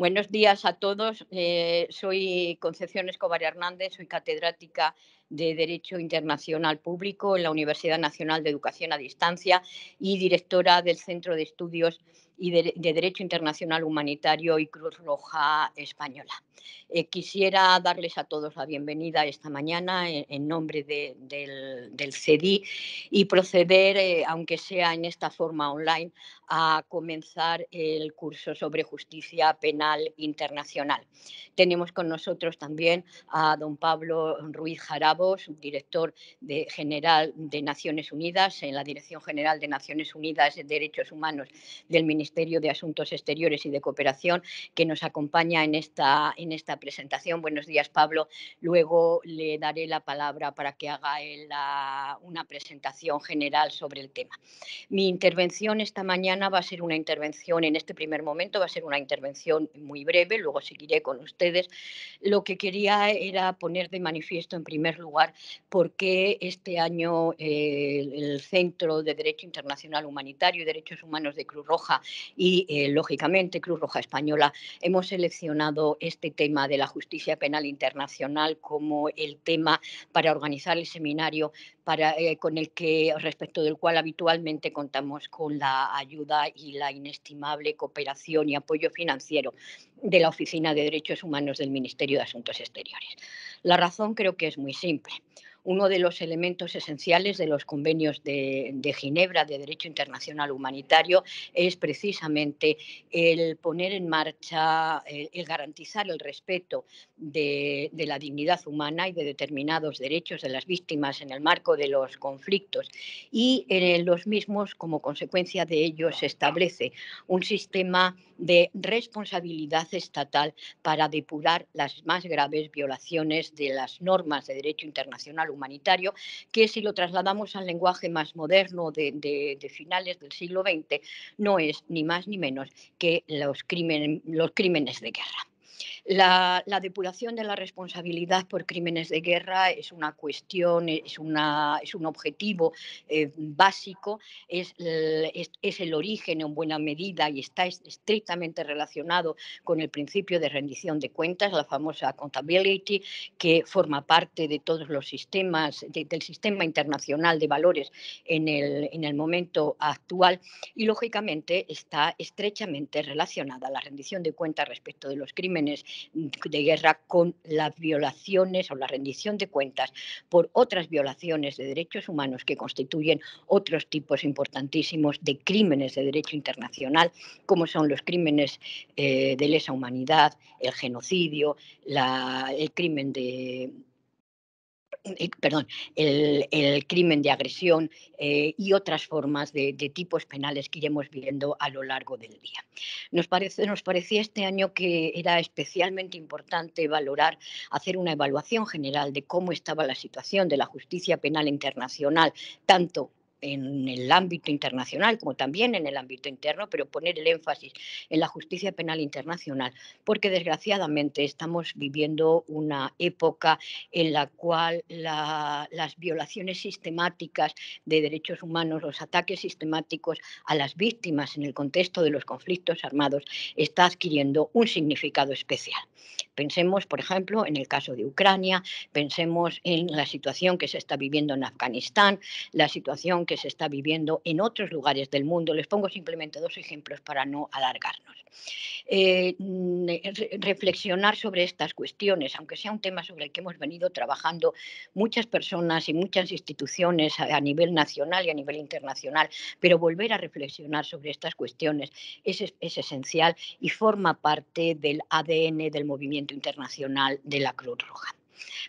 Buenos días a todos. Eh, soy Concepción Escobar Hernández, soy catedrática de Derecho Internacional Público en la Universidad Nacional de Educación a Distancia y directora del Centro de Estudios y de, Derecho Internacional Humanitario y Cruz Roja Española. Eh, quisiera darles a todos la bienvenida esta mañana en, nombre del, del, CEDI y proceder, eh, aunque sea en esta forma online, a comenzar el curso sobre justicia penal internacional. Tenemos con nosotros también a don Pablo Ruiz Jarab director subdirector general de Naciones Unidas, en la Dirección General de Naciones Unidas de Derechos Humanos del Ministerio de Asuntos Exteriores y de Cooperación, que nos acompaña en esta, en esta presentación. Buenos días, Pablo. Luego le daré la palabra para que haga una presentación general sobre el tema. Mi intervención esta mañana va a ser una intervención, en este primer momento va a ser una intervención muy breve, luego seguiré con ustedes. Lo que quería era poner de manifiesto en primer lugar lugar este año eh, el Centro de Derecho Internacional Humanitario y Derechos Humanos de Cruz Roja y, eh, lógicamente, Cruz Roja Española hemos seleccionado este tema de la justicia penal internacional como el tema para organizar el seminario eh, con el que, respecto del cual habitualmente contamos con la ayuda y la inestimable cooperación y apoyo financiero de la Oficina de Derechos Humanos del Ministerio de Asuntos Exteriores. La razón creo que es muy simple. Uno de los elementos esenciales de los convenios de, Ginebra de Derecho Internacional Humanitario es precisamente el poner en marcha, el garantizar el respeto de, la dignidad humana y de determinados derechos de las víctimas en el marco de los conflictos. Y en los mismos, como consecuencia de ello, se establece un sistema de responsabilidad estatal para depurar las más graves violaciones de las normas de derecho internacional humanitario, que si lo trasladamos al lenguaje más moderno de, finales del siglo XX, no es ni más ni menos que los crímenes de guerra. La, depuración de la responsabilidad por crímenes de guerra es una cuestión, es, un objetivo eh, básico, es, el origen en buena medida y está estrictamente relacionado con el principio de rendición de cuentas, la famosa accountability, que forma parte de todos los sistemas, del sistema internacional de valores en el, en el momento actual y, lógicamente, está estrechamente relacionada a la rendición de cuentas respecto de los crímenes de guerra con las violaciones o la rendición de cuentas por otras violaciones de derechos humanos que constituyen otros tipos importantísimos de crímenes de derecho internacional, como son los crímenes eh, de lesa humanidad, el genocidio, el crimen de eh, perdón, el, crimen de agresión eh, y otras formas de, tipos penales que iremos viendo a lo largo del día. Nos, parece, nos parecía este año que era especialmente importante valorar, hacer una evaluación general de cómo estaba la situación de la justicia penal internacional, tanto en el ámbito internacional, como también en el ámbito interno, pero poner el énfasis en la justicia penal internacional, porque desgraciadamente estamos viviendo una época en la cual las violaciones sistemáticas de derechos humanos, los ataques sistemáticos a las víctimas en el contexto de los conflictos armados, está adquiriendo un significado especial. Pensemos, por ejemplo, en el caso de Ucrania, pensemos en la situación que se está viviendo en Afganistán, la situación que se está viviendo en otros lugares del mundo. Les pongo simplemente dos ejemplos para no alargarnos. Eh, mm, eh, reflexionar sobre estas cuestiones, aunque sea un tema sobre el que hemos venido trabajando muchas personas y muchas instituciones a, nivel nacional y a nivel internacional, pero volver a reflexionar sobre estas cuestiones es esencial y forma parte del ADN del movimiento Internacional de la Cruz Roja.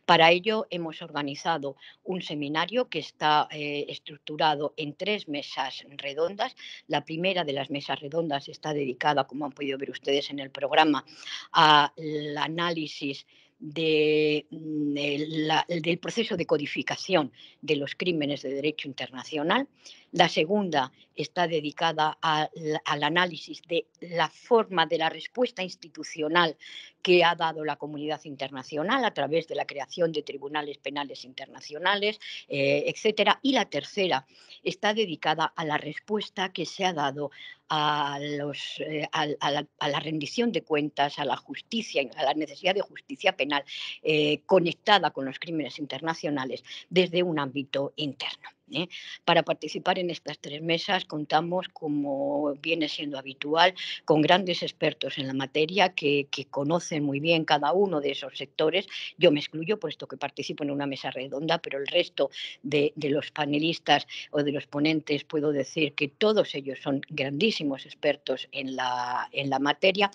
Para ello hemos organizado un seminario que está eh, estructurado en tres mesas redondas. La primera de las mesas redondas está dedicada, como han podido ver ustedes en el programa, al análisis mm, del proceso de codificación de los crímenes de derecho internacional. La segunda está dedicada al análisis de la forma de la respuesta institucional que ha dado la comunidad internacional a través de la creación de tribunales penales internacionales, etc. Eh, etcétera. Y la tercera está dedicada a la respuesta que se ha dado a, eh, la, rendición de cuentas, a la justicia, a la necesidad de justicia penal eh, conectada con los crímenes internacionales desde un ámbito interno. ¿eh? Para participar en estas tres mesas contamos, como viene siendo habitual, con grandes expertos en la materia que, conocen muy bien cada uno de esos sectores. Yo me excluyo, puesto que participo en una mesa redonda, pero el resto de, los panelistas o de los ponentes puedo decir que todos ellos son grandísimos expertos en la, materia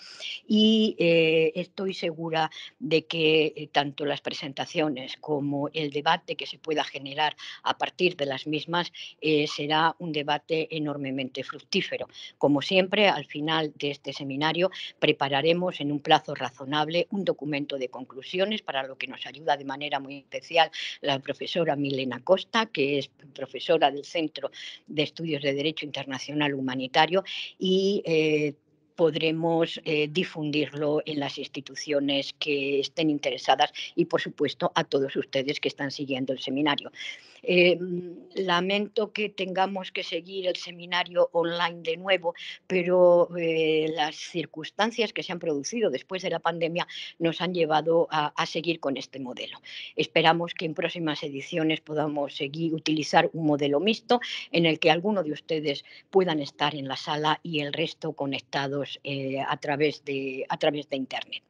y eh, estoy segura de que eh, tanto las presentaciones como el debate que se pueda generar a partir de las mismas eh, será un debate enormemente fructífero. Como siempre, al final de este seminario prepararemos en un plazo razonable un documento de conclusiones para lo que nos ayuda de manera muy especial la profesora Milena Costa, que es profesora del Centro de Estudios de Derecho Internacional Humanitario y eh, podremos eh, difundirlo en las instituciones que estén interesadas y, por supuesto, a todos ustedes que están siguiendo el seminario. Eh, lamento que tengamos que seguir el seminario online de nuevo, pero eh, las circunstancias que se han producido después de la pandemia nos han llevado a, seguir con este modelo. Esperamos que en próximas ediciones podamos seguir utilizar un modelo mixto en el que alguno de ustedes puedan estar en la sala y el resto conectados pues, eh, a, través de, a través de Internet.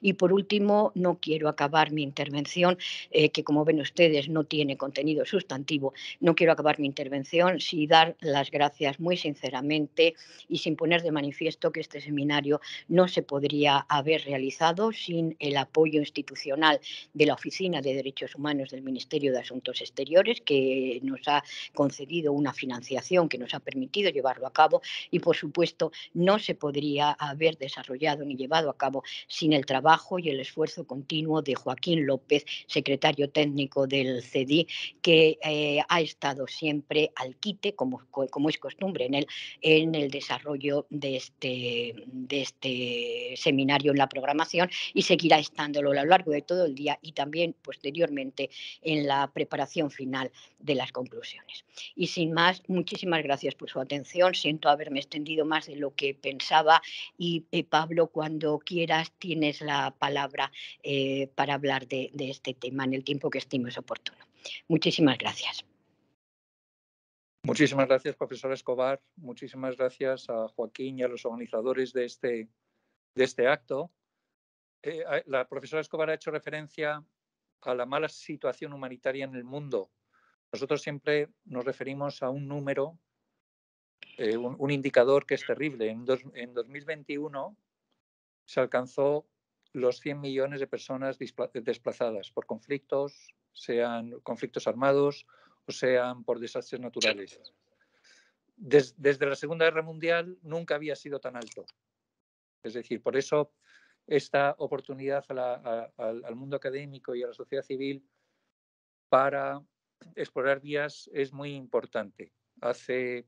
Y por último, no quiero acabar mi intervención, eh, que como ven ustedes no tiene contenido sustantivo, no quiero acabar mi intervención sin dar las gracias muy sinceramente y sin poner de manifiesto que este seminario no se podría haber realizado sin el apoyo institucional de la Oficina de Derechos Humanos del Ministerio de Asuntos Exteriores, que nos ha concedido una financiación que nos ha permitido llevarlo a cabo y, por supuesto, no se podría haber desarrollado ni llevado a cabo sin el trabajo y el esfuerzo continuo de Joaquín López, secretario técnico del CDI que eh, ha estado siempre al quite, como, como es costumbre en el, en el desarrollo de este, de este seminario en la programación y seguirá estándolo a lo largo de todo el día y también posteriormente en la preparación final de las conclusiones. Y sin más, muchísimas gracias por su atención. Siento haberme extendido más de lo que pensaba y eh, Pablo, cuando quieras, tienes la palabra eh, para hablar de, este tema en el tiempo que estimes oportuno. Muchísimas gracias. Muchísimas gracias, profesora Escobar. Muchísimas gracias a Joaquín y a los organizadores de este, de este acto. Eh, la profesora Escobar ha hecho referencia a la mala situación humanitaria en el mundo. Nosotros siempre nos referimos a un número eh, un, indicador que es terrible. En, 2021 se alcanzó los 100 millones de personas desplazadas por conflictos, sean conflictos armados o sean por desastres naturales. desde la Segunda Guerra Mundial nunca había sido tan alto. Es decir, por eso esta oportunidad al, al mundo académico y a la sociedad civil para explorar vías es muy importante. Hace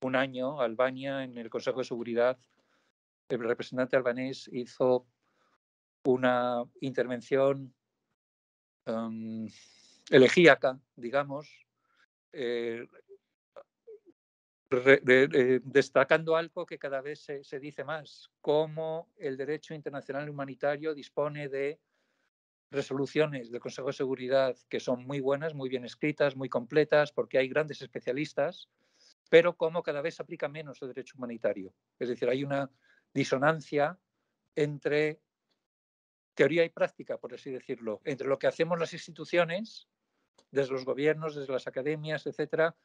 un año, Albania, en el Consejo de Seguridad, el representante albanés hizo una intervención em, elegíaca, digamos, eh, destacando algo que cada vez se, se, dice más, cómo el derecho internacional humanitario dispone de resoluciones del Consejo de Seguridad que son muy buenas, muy bien escritas, muy completas, porque hay grandes especialistas pero cómo cada vez se aplica menos el derecho humanitario. Es decir, hay una disonancia entre teoría y práctica, por así decirlo, entre lo que hacemos las instituciones, desde los gobiernos, desde las academias, etcétera,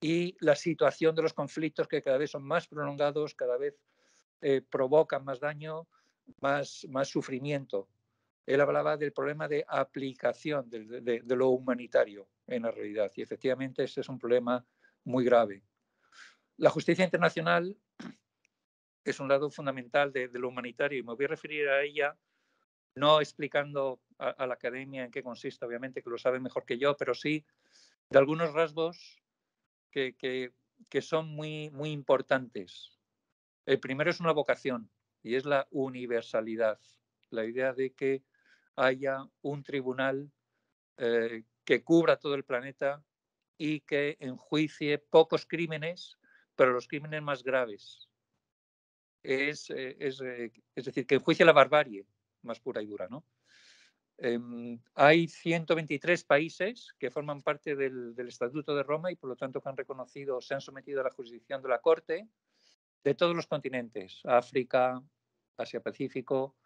y la situación de los conflictos que cada vez son más prolongados, cada vez eh, provocan más daño, más, sufrimiento. Él hablaba del problema de aplicación de lo humanitario en la realidad y efectivamente ese es un problema muy grave. La justicia internacional es un lado fundamental de, lo humanitario y me voy a referir a ella no explicando a, la academia en qué consiste, obviamente que lo sabe mejor que yo, pero sí de algunos rasgos que, son muy, muy importantes. El primero es una vocación y es la universalidad, la idea de que haya un tribunal eh, que cubra todo el planeta y que enjuicie pocos crímenes pero los crímenes más graves. Eh, eh, es, decir, que enjuicia la barbarie más pura y dura. ¿no? Em, hay 123 países que forman parte del, Estatuto de Roma y por lo tanto que han reconocido se han sometido a la jurisdicción de la Corte de todos los continentes, África, Asia-Pacífico,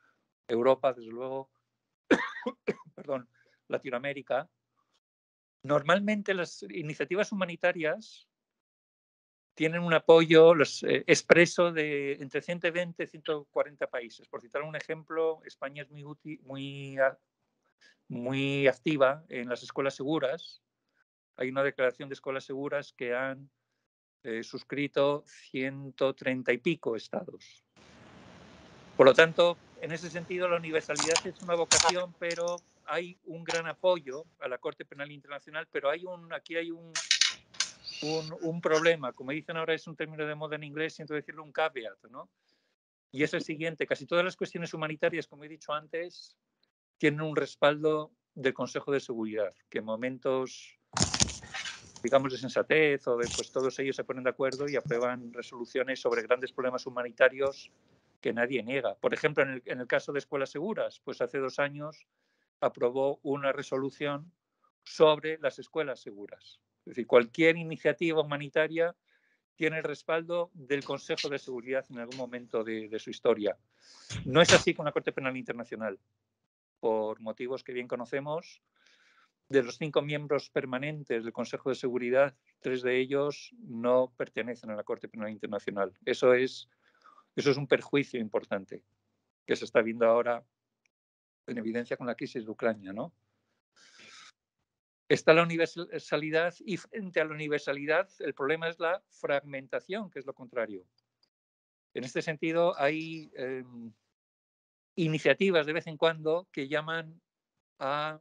Europa, desde luego, perdón, Latinoamérica. Normalmente las iniciativas humanitarias tienen un apoyo los, eh, expreso de entre 120 y 140 países. Por citar un ejemplo, España es muy, muy, muy activa en las escuelas seguras. Hay una declaración de escuelas seguras que han eh, suscrito 130 y pico estados. Por lo tanto, en ese sentido, la universalidad es una vocación, pero hay un gran apoyo a la Corte Penal Internacional, pero hay un, aquí hay un, un, problema, como dicen ahora es un término de moda en inglés, siento decirlo un caveat, ¿no? Y es el siguiente, casi todas las cuestiones humanitarias, como he dicho antes, tienen un respaldo del Consejo de Seguridad, que en momentos, digamos, de sensatez o de, pues todos ellos se ponen de acuerdo y aprueban resoluciones sobre grandes problemas humanitarios que nadie niega. Por ejemplo, en el caso de escuelas seguras, pues hace dos años aprobó una resolución sobre las escuelas seguras es cualquier iniciativa humanitaria tiene el respaldo del Consejo de Seguridad en algún momento de, su historia. No es así con la Corte Penal Internacional, por motivos que bien conocemos. De los cinco miembros permanentes del Consejo de Seguridad, tres de ellos no pertenecen a la Corte Penal Internacional. Eso es, eso es un perjuicio importante que se está viendo ahora en evidencia con la crisis de Ucrania, ¿no? está la universalidad y frente a la universalidad el problema es la fragmentación, que es lo contrario. En este sentido, hay em, iniciativas de vez en cuando que llaman a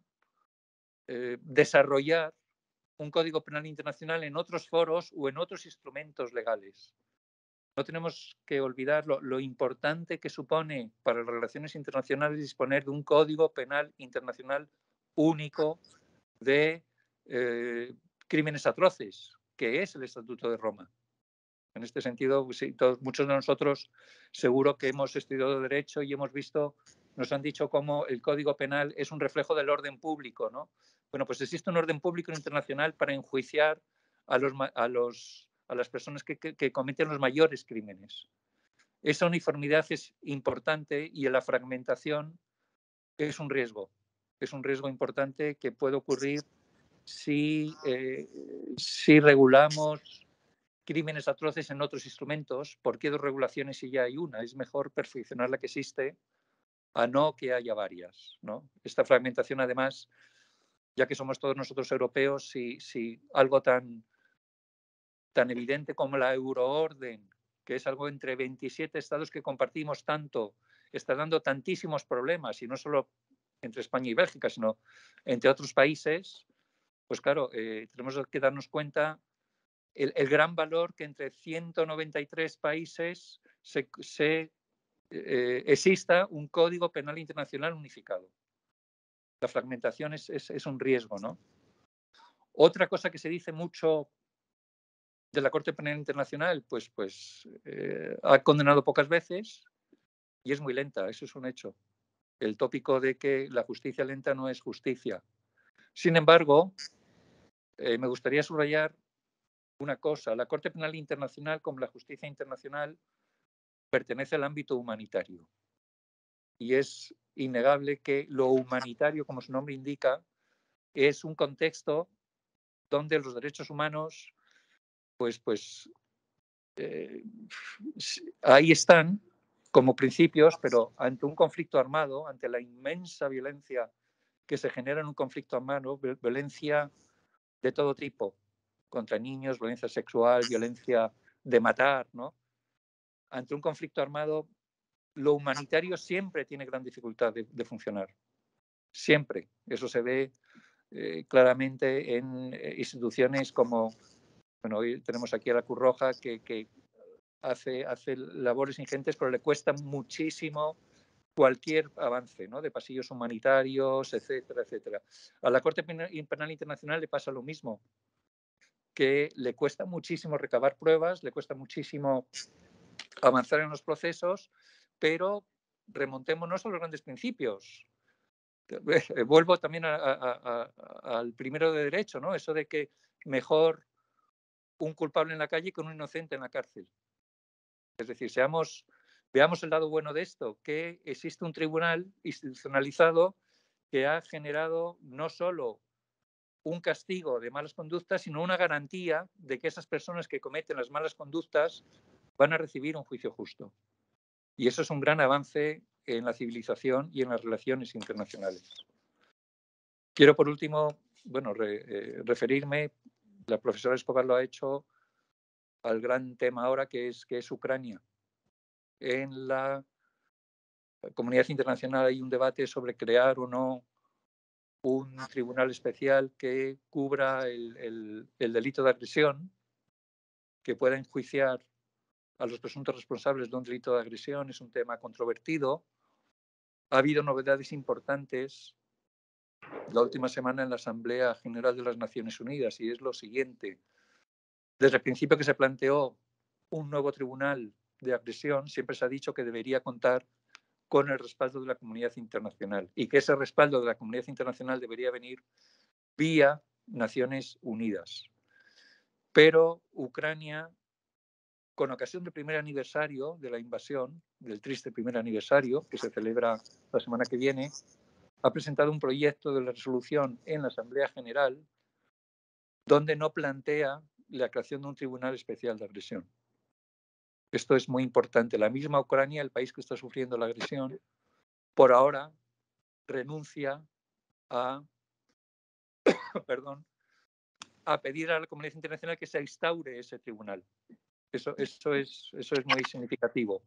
eh, desarrollar un código penal internacional en otros foros o en otros instrumentos legales. No tenemos que olvidar lo importante que supone para las relaciones internacionales disponer de un código penal internacional único de eh, crímenes atroces, que es el Estatuto de Roma. En este sentido, pues muchos de nosotros seguro que hemos estudiado derecho y hemos visto, nos han dicho cómo el Código Penal es un reflejo del orden público, ¿no? Bueno, pues existe un orden público internacional para enjuiciar a, las personas que, que cometen los mayores crímenes. Esa uniformidad es importante y la fragmentación es un riesgo es un riesgo importante que puede ocurrir si, eh, si regulamos crímenes atroces en otros instrumentos, ¿por qué dos regulaciones si ya hay una? Es mejor perfeccionar la que existe a no que haya varias. ¿no? Esta fragmentación, además, ya que somos todos nosotros europeos, si, si algo tan, tan evidente como la euroorden, que es algo entre 27 estados que compartimos tanto, está dando tantísimos problemas, y no solo entre España y Bélgica, sino entre otros países, pues claro, eh, tenemos que darnos cuenta el, gran valor que entre 193 países se, eh, exista un código penal internacional unificado. La fragmentación es, un riesgo, ¿no? Otra cosa que se dice mucho de la Corte Penal Internacional, pues, pues eh, ha condenado pocas veces y es muy lenta, eso es un hecho el tópico de que la justicia lenta no es justicia. Sin embargo, eh, me gustaría subrayar una cosa. La Corte Penal Internacional, como la justicia internacional, pertenece al ámbito humanitario. Y es innegable que lo humanitario, como su nombre indica, es un contexto donde los derechos humanos, pues, pues eh, ahí están como principios, pero ante un conflicto armado, ante la inmensa violencia que se genera en un conflicto armado, violencia de todo tipo, contra niños, violencia sexual, violencia de matar, ¿no? Ante un conflicto armado, lo humanitario siempre tiene gran dificultad de, funcionar. Siempre. Eso se ve eh, claramente en eh, instituciones como, bueno, hoy tenemos aquí a la Cruz Roja, que, que hace, labores ingentes, pero le cuesta muchísimo cualquier avance, De pasillos humanitarios, etcétera, etcétera. A la Corte Penal Internacional le pasa lo mismo, que le cuesta muchísimo recabar pruebas, le cuesta muchísimo avanzar en los procesos, pero remontémonos a los grandes principios. Vuelvo también al primero de derecho, ¿no? Eso de que mejor un culpable en la calle que un inocente en la cárcel. Es decir, seamos, veamos el lado bueno de esto, que existe un tribunal institucionalizado que ha generado no solo un castigo de malas conductas, sino una garantía de que esas personas que cometen las malas conductas van a recibir un juicio justo. Y eso es un gran avance en la civilización y en las relaciones internacionales. Quiero, por último, bueno, eh, referirme, la profesora Escobar lo ha hecho, al gran tema ahora que es, que es Ucrania. En la comunidad internacional hay un debate sobre crear o no un tribunal especial que cubra el, el delito de agresión, que pueda enjuiciar a los presuntos responsables de un delito de agresión. Es un tema controvertido. Ha habido novedades importantes la última semana en la Asamblea General de las Naciones Unidas y es lo siguiente. Desde el principio que se planteó un nuevo tribunal de agresión, siempre se ha dicho que debería contar con el respaldo de la comunidad internacional y que ese respaldo de la comunidad internacional debería venir vía Naciones Unidas. Pero Ucrania, con ocasión del primer aniversario de la invasión, del triste primer aniversario que se celebra la semana que viene, ha presentado un proyecto de resolución en la Asamblea General donde no plantea la creación de un tribunal especial de agresión. Esto es muy importante. La misma Ucrania, el país que está sufriendo la agresión, por ahora renuncia a, perdón, a pedir a la comunidad internacional que se instaure ese tribunal. Eso, eso, es, eso es muy significativo.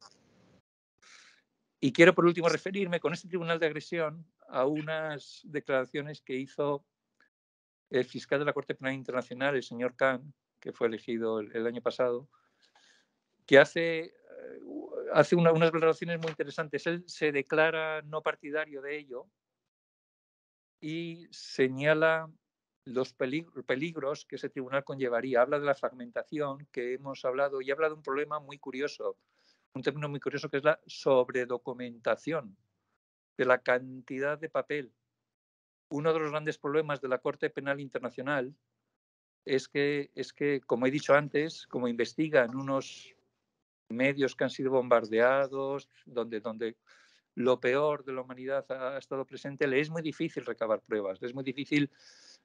Y quiero por último referirme con este tribunal de agresión a unas declaraciones que hizo el fiscal de la Corte Penal Internacional, el señor Khan, que fue elegido el, año pasado, que hace, eh, hace unas declaraciones muy interesantes. Él se declara no partidario de ello y señala los peligros que ese tribunal conllevaría. Habla de la fragmentación que hemos hablado y habla de un problema muy curioso, un término muy curioso que es la sobredocumentación, de la cantidad de papel. Uno de los grandes problemas de la Corte Penal Internacional es que, es que, como he dicho antes, como investigan unos medios que han sido bombardeados, donde, donde lo peor de la humanidad ha, estado presente, le es muy difícil recabar pruebas, le es muy difícil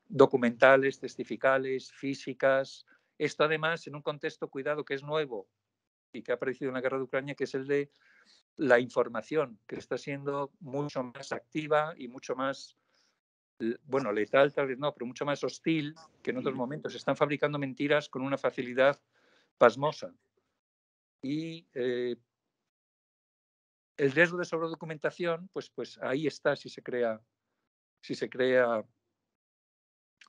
documentales, testificales, físicas. Esto además en un contexto, cuidado, que es nuevo y que ha aparecido en la guerra de Ucrania, que es el de la información, que está siendo mucho más activa y mucho más bueno, letal tal vez no, pero mucho más hostil que en otros momentos. Están fabricando mentiras con una facilidad pasmosa. Y eh, el riesgo de sobredocumentación, pues, pues ahí está si se crea, si se crea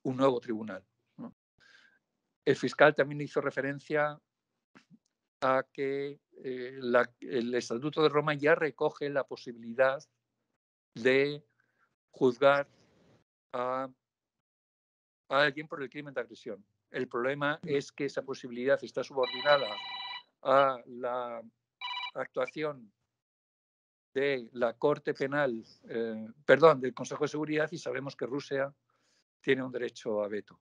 un nuevo tribunal. El fiscal también hizo referencia a que eh, el Estatuto de Roma ya recoge la posibilidad de juzgar a, alguien por el crimen de agresión. El problema mm. es que esa posibilidad está subordinada a la actuación de la Corte Penal, eh, perdón, del Consejo de Seguridad y sabemos que Rusia tiene un derecho a veto.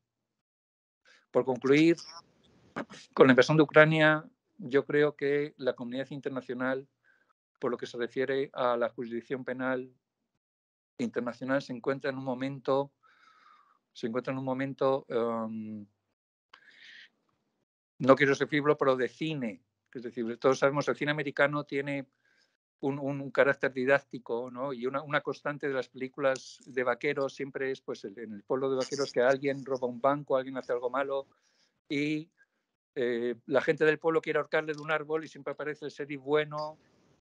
Por concluir, con la invasión de Ucrania, yo creo que la comunidad internacional, por lo que se refiere a la jurisdicción penal internacional se encuentra en un momento, se encuentra en un momento, em, no quiero ser fibro, pero de cine. Es decir, todos sabemos, el cine americano tiene un, carácter didáctico, ¿no? Y una, constante de las películas de vaqueros siempre es, pues, en el pueblo de vaqueros que alguien roba un banco, alguien hace algo malo y eh, la gente del pueblo quiere ahorcarle de un árbol y siempre aparece el sheriff bueno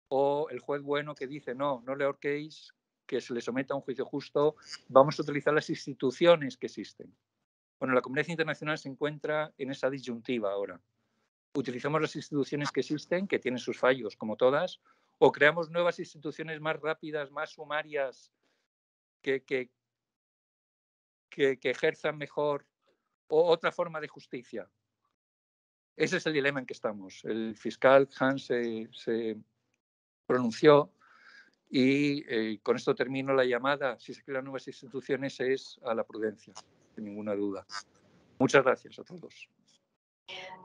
o el juez bueno que dice, no, no le ahorquéis, que se le someta a un juicio justo, vamos a utilizar las instituciones que existen. Bueno, la comunidad internacional se encuentra en esa disyuntiva ahora. Utilizamos las instituciones que existen, que tienen sus fallos, como todas, o creamos nuevas instituciones más rápidas, más sumarias, que, que, ejerzan mejor, o otra forma de justicia. Ese es el dilema en que estamos. El fiscal Hans se, se pronunció y eh, con esto termino la llamada. Si se crean nuevas instituciones es a la prudencia, sin ninguna duda. Muchas gracias a todos.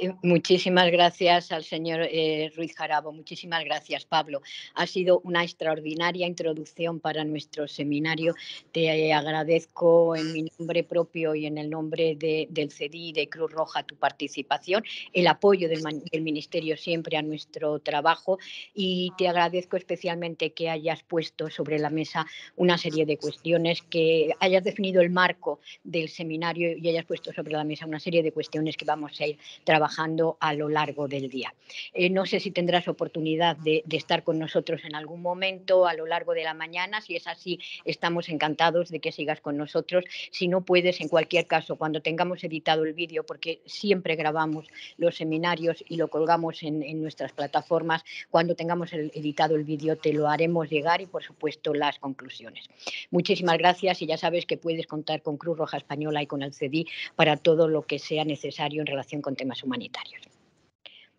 Eh, muchísimas gracias al señor eh, Ruiz Jarabo, muchísimas gracias Pablo. Ha sido una extraordinaria introducción para nuestro seminario. Te agradezco en mi nombre propio y en el nombre de, del CEDI y de Cruz Roja tu participación, el apoyo del, del, Ministerio siempre a nuestro trabajo y te agradezco especialmente que hayas puesto sobre la mesa una serie de cuestiones, que hayas definido el marco del seminario y hayas puesto sobre la mesa una serie de cuestiones que vamos a ir trabajando a lo largo del día. Eh, no sé si tendrás oportunidad de, estar con nosotros en algún momento a lo largo de la mañana. Si es así, estamos encantados de que sigas con nosotros. Si no puedes, en cualquier caso, cuando tengamos editado el vídeo, porque siempre grabamos los seminarios y lo colgamos en, nuestras plataformas, cuando tengamos el, editado el vídeo te lo haremos llegar y, por supuesto, las conclusiones. Muchísimas gracias y ya sabes que puedes contar con Cruz Roja Española y con el CEDI para todo lo que sea necesario en relación con temas humanitarios.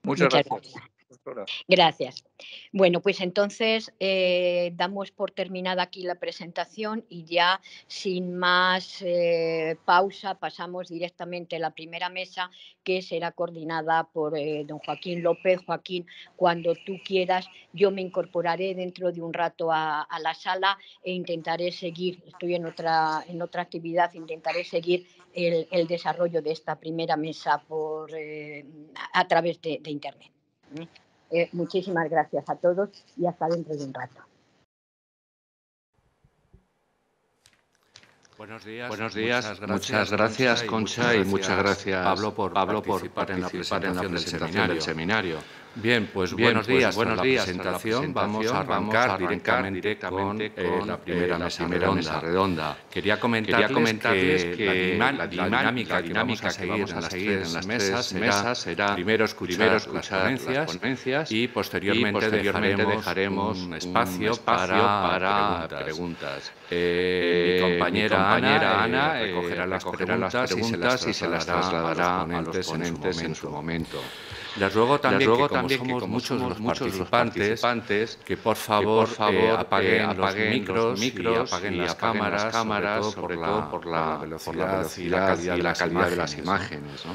Muchas, gracias. Gracias. Bueno, pues entonces eh, damos por terminada aquí la presentación y ya sin más eh, pausa pasamos directamente a la primera mesa que será coordinada por eh, don Joaquín López. Joaquín, cuando tú quieras, yo me incorporaré dentro de un rato a, la sala e intentaré seguir, estoy en otra, en otra actividad, intentaré seguir el, desarrollo de esta primera mesa por, a través de, de Internet. Eh, muchísimas gracias a todos y hasta dentro de un rato. Buenos días. Buenos días. Muchas gracias, Concha, y muchas gracias, Pablo, por, Pablo participar, por participar en la presentación, del seminario. Bien, pues buenos pues días. buenos la días. Presentación, la presentación, vamos a arrancar, directamente, con, eh, la eh, primera, mesa, redonda. Quería comentarles, que, la, dinámica, que vamos a seguir, en las mesas será, mesas será primero escuchar, las, ponencias, y posteriormente, dejaremos, un espacio, para, preguntas. Eh, mi compañera, Ana, recogerá, las, preguntas y se las trasladará, a los ponentes, en su momento. Les ruego también, que, como somos muchos, somos los participantes, que por favor, eh, eh, apaguen, apaguen, los micros, y apaguen, las, cámaras, sobre todo por la, velocidad, y la calidad, y la calidad de las imágenes. ¿no?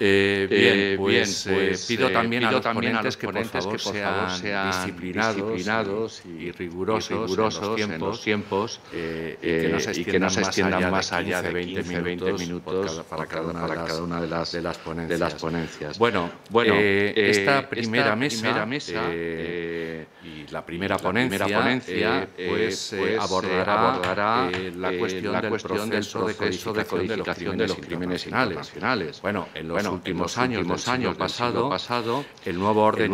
Eh, eh, bien, pues, pues eh, pido también a los ponentes, que, sean, disciplinados, y, rigurosos en los tiempos, y que no se extiendan, más, allá de 20, minutos para cada, una, de las, de las, ponencias. Bueno, esta primera mesa y la primera ponencia, eh, pues, pues eh, eh, abordará, la cuestión, la del, proceso de codificación, de, los crímenes internacionales. Bueno, en los últimos en los años, últimos pasado, el nuevo orden,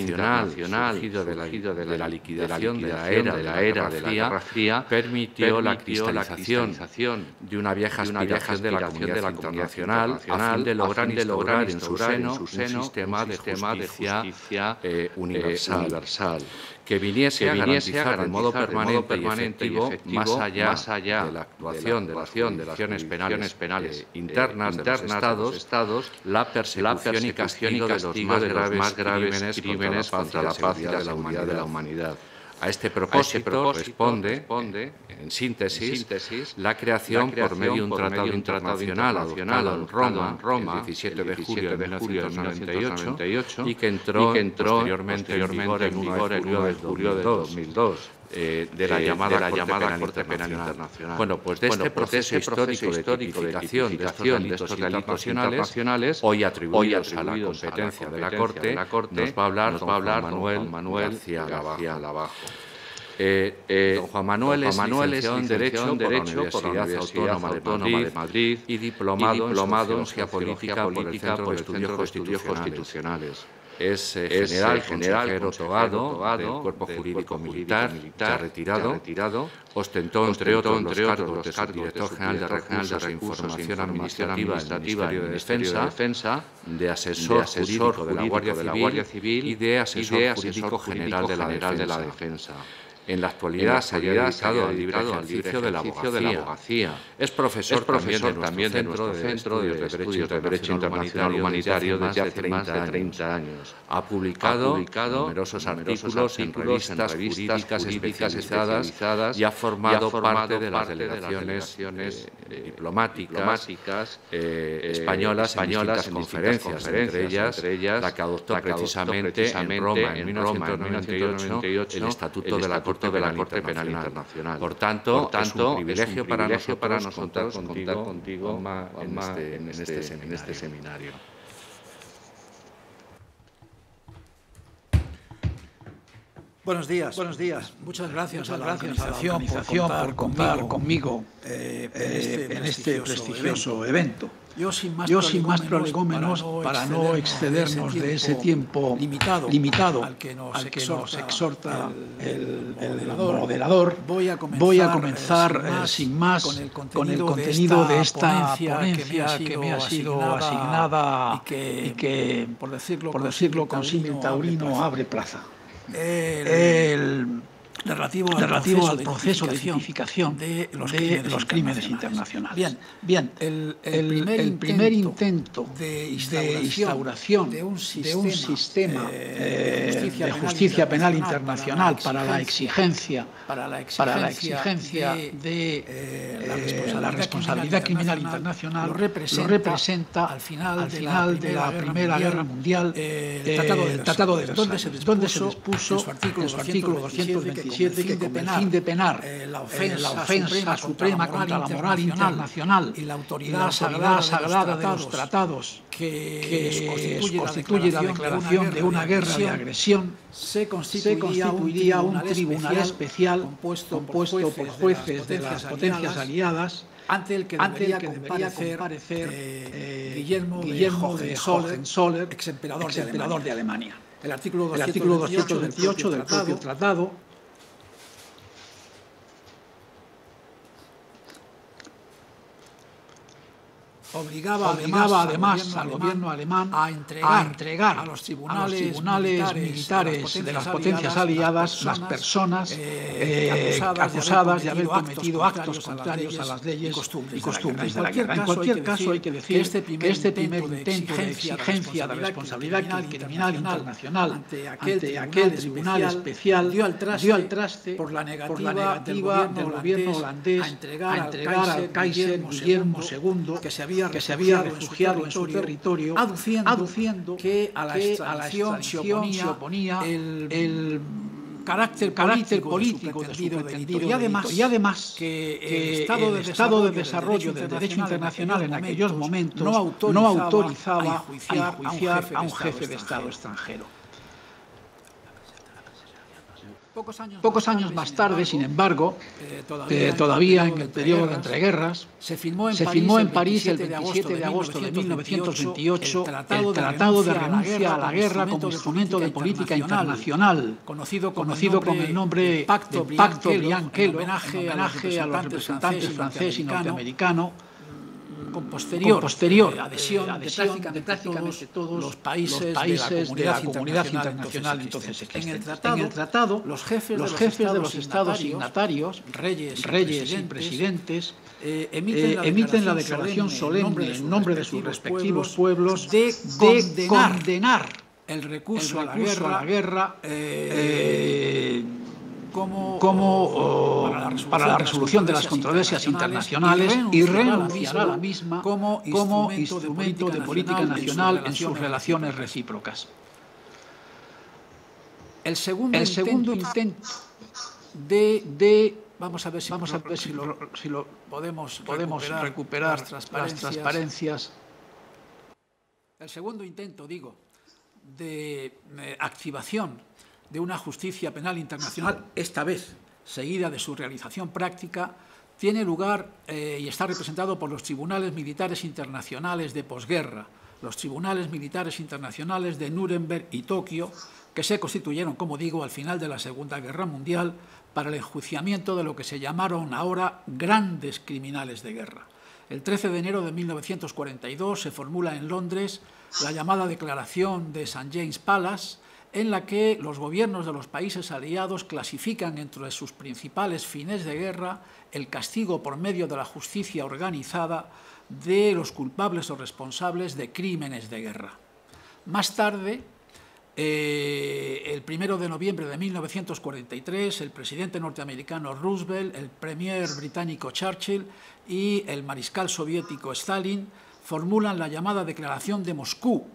internacional, surgido de la, de, de la liquidación de la era de la, era permitió la cristalización de una vieja aspiración de la comunidad internacional, de lograr, en su seno un sistema de justicia, universal que viniese, viniese a, garantizar modo permanente, y, efectivo, más, allá allá, de la actuación de, las acciones penales, eh, eh, internas, de los, estados, la persecución, y castigo, de los más graves, crímenes, contra la paz y la, De la humanidad. Este a este propósito, a responde, en, síntesis, la creación, por medio de un tratado, internacional, adoptado en Roma, Roma el, 17 de julio de 1998, y que entró, y posteriormente, en vigor, en el 1 de julio de 2002 eh, de la eh, llamada, de la Corte, llamada Penal Corte, Penal Internacional. Bueno, pues de este, pues este proceso, histórico, de tipificación de estos delitos, de internacionales, hoy atribuidos, a, la competencia de la Corte, Corte nos va a hablar, nos va a hablar Manuel, Manuel García, García Eh, eh, don Juan Manuel, es licenciado en Derecho, por la Universidad, Autónoma, de Madrid, y diplomado, diplomado en Sociología Política, Política por el Centro de Estudios Constitucionales es general, eh, eh, general consejero, cuerpo jurídico, militar, retirado, ostentó, entre otros, los de director general de e recursos información administrativa, de, Defensa, de, asesor, de jurídico, de, la Guardia Civil, y de asesor, general, de la, general de la Defensa. En la actualidad, se, ha dedicado, al ejercicio, de, la abogacía. Es profesor, también, de nuestro centro, de, de, estudios Derecho Internacional Humanitario desde hace, más de 30 años. Ha publicado, numerosos, artículos, en revistas, especializadas, y ha formado, parte de las delegaciones, eh, eh, diplomáticas, eh, españolas, en conferencias, conferencias entre, ellas, la que adoptó, precisamente, en Roma en, 1998 el Estatuto de la Corte de la Corte Penal Internacional. Por tanto, es, un privilegio para, nosotros, contar contigo, este en, este, seminario. Buenos días. Buenos días. Muchas gracias a la gracias organización, por contar, conmigo, eh, eh, este en este prestigioso, evento. Yo sin más, prolegómenos, para no excedernos, de ese tiempo, limitado, al que nos, exhorta el, moderador, voy a comenzar, eh, sin, más, con el contenido, de, esta de que me ha sido, asignada, y que, por decirlo, por con taurino abre plaza el, relativo al, proceso, de identificación de los, crímenes, internacionales. Bien, bien el, primer, intento, de, instauración de de, un sistema, eh, de, eh, justicia, penal, internacional para la exigencia para la exigencia, de, eh, eh, la, responsabilidad criminal, internacional, lo, representa, al final, de, la Primera Guerra Mundial, eh, el Tratado de, donde, se dispuso en su artículo, 227 que con el fin de penar, la, ofensa suprema contra la moral internacional, y la autoridad, sagrada, de los tratados que, que constituye la declaración de una guerra de agresión, se constituiría un tribunal especial compuesto, por, jueces de las potencias, aliadas, ante el que debería, que comparecer, Guillermo, eh, eh, Guillermo, de Hohenzollern ex emperador de Alemania. El artículo 228, del, del propio tratado obligaba, además, al gobierno alemán a entregar, a, los tribunales, militares, de las potencias aliadas las personas, eh, eh, acusadas, de haber cometido actos contrarios a las leyes y costumbres, de la guerra. En cualquier caso hay que decir este que este primer, intento de exigencia de responsabilidad criminal, internacional ante aquel, tribunal especial dio al traste, por la negativa, del, gobierno holandés a entregar, al Kaiser Guillermo, Guillermo II, que se había que se había refugiado, en su territorio, aduciendo, que a la extradición, se oponía, el, carácter, político, de su pretendido y, además, que, eh, el Estado de, desarrollo, de del derecho internacional en aquellos momentos no autorizaba, a un jefe de Estado, extranjero. Pocos años, más tarde, sin embargo, eh, eh, todavía, en el periodo de entreguerras, se firmó en, París, el 27 de agosto de 1928 el Tratado, de, Renuncia a la Guerra como instrumento de política internacional, conocido, con, conocido el nombre, Pacto, Pacto Briand-Kellogg, en homenaje a los representantes francés y norteamericano con posterior, eh, eh, adhesión, de todos, los países, de, la comunidad internacional, entonces, en, el tratado, el tratado los jefes, de los estados signatarios, reyes, y presidentes, eh, emiten, la declaración solemne, en nombre de sus respectivos pueblos, de, condenar, el recurso, a la guerra como, para, la resolución de las controversias internacionales y renunciará la misma como instrumento, de política nacional en sus relaciones recíprocas. El segundo, intento, de, Vamos a ver si, vamos a ver si, lo, podemos, podemos recuperar, las, transparencias. El segundo intento, digo, de eh, activación de una justicia penal internacional, esta vez seguida de su realización práctica, tiene lugar eh, y está representado por los tribunales militares internacionales de posguerra, los tribunales militares internacionales de Nuremberg y Tokio, que se constituyeron, como digo, al final de la Segunda Guerra Mundial para el enjuiciamiento de lo que se llamaron ahora grandes criminales de guerra. El 13 de enero de 1942 se formula en Londres la llamada Declaración de St. James Palace, en la que los gobiernos de los países aliados clasifican entre sus principales fines de guerra el castigo por medio de la justicia organizada de los culpables o responsables de crímenes de guerra. Más tarde, eh, el 1 de noviembre de 1943, el presidente norteamericano Roosevelt, el premier británico Churchill y el mariscal soviético Stalin formulan la llamada Declaración de Moscú,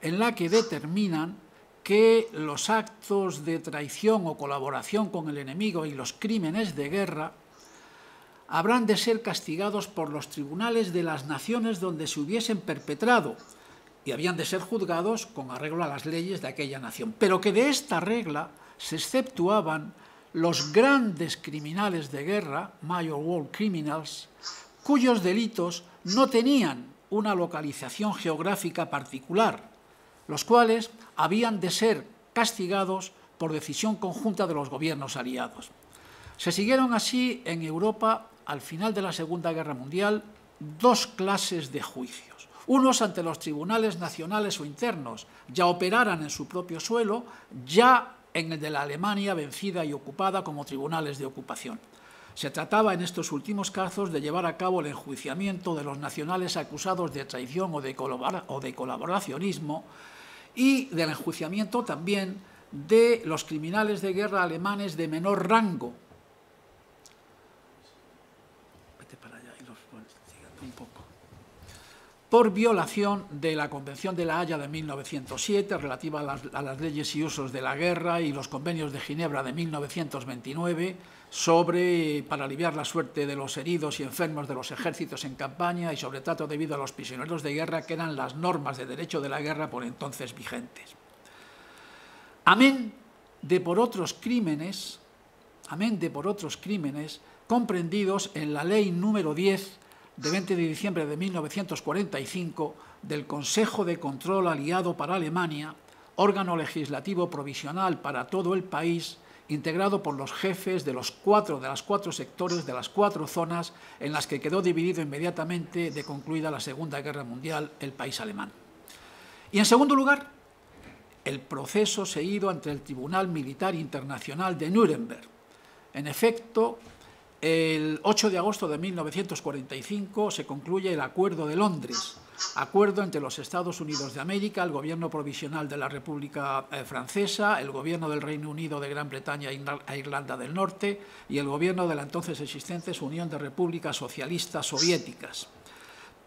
en la que determinan que los actos de traición o colaboración con el enemigo y los crímenes de guerra habrán de ser castigados por los tribunales de las naciones donde se hubiesen perpetrado y habían de ser juzgados con arreglo a las leyes de aquella nación, pero que de esta regla se exceptuaban los grandes criminales de guerra, Major War Criminals, cuyos delitos no tenían una localización geográfica particular, los cuales habían de ser castigados por decisión conjunta de los gobiernos aliados. Se siguieron así en Europa, al final de la Segunda Guerra Mundial, dos clases de juicios. Unos ante los tribunales nacionales o internos, ya operaran en su propio suelo, ya en el de la Alemania vencida y ocupada como tribunales de ocupación. Se trataba en estos últimos casos de llevar a cabo el enjuiciamiento de los nacionales acusados de traición o de, colaboracionismo y del enjuiciamiento también de los criminales de guerra alemanes de menor rango. Por violación de la Convención de la Haya de 1907 relativa a las leyes y usos de la guerra y los convenios de Ginebra de 1929 sobre para aliviar la suerte de los heridos y enfermos de los ejércitos en campaña y sobre trato debido a los prisioneros de guerra, que eran las normas de derecho de la guerra por entonces vigentes. Amén de por otros crímenes, amén de por otros crímenes comprendidos en la ley número 10 de 20 de diciembre de 1945 del Consejo de Control Aliado para Alemania, órgano legislativo provisional para todo el país, integrado por los jefes de los cuatro de las cuatro sectores de las cuatro zonas en las que quedó dividido inmediatamente de concluida la Segunda Guerra Mundial el país alemán. Y en segundo lugar, el proceso seguido ante el Tribunal Militar Internacional de Nuremberg. En efecto, el 8 de agosto de 1945 se concluye el Acuerdo de Londres, acuerdo entre los Estados Unidos de América, el Gobierno Provisional de la República eh, Francesa, el Gobierno del Reino Unido de Gran Bretaña e, e Irlanda del Norte y el Gobierno de la entonces existente Unión de Repúblicas Socialistas Soviéticas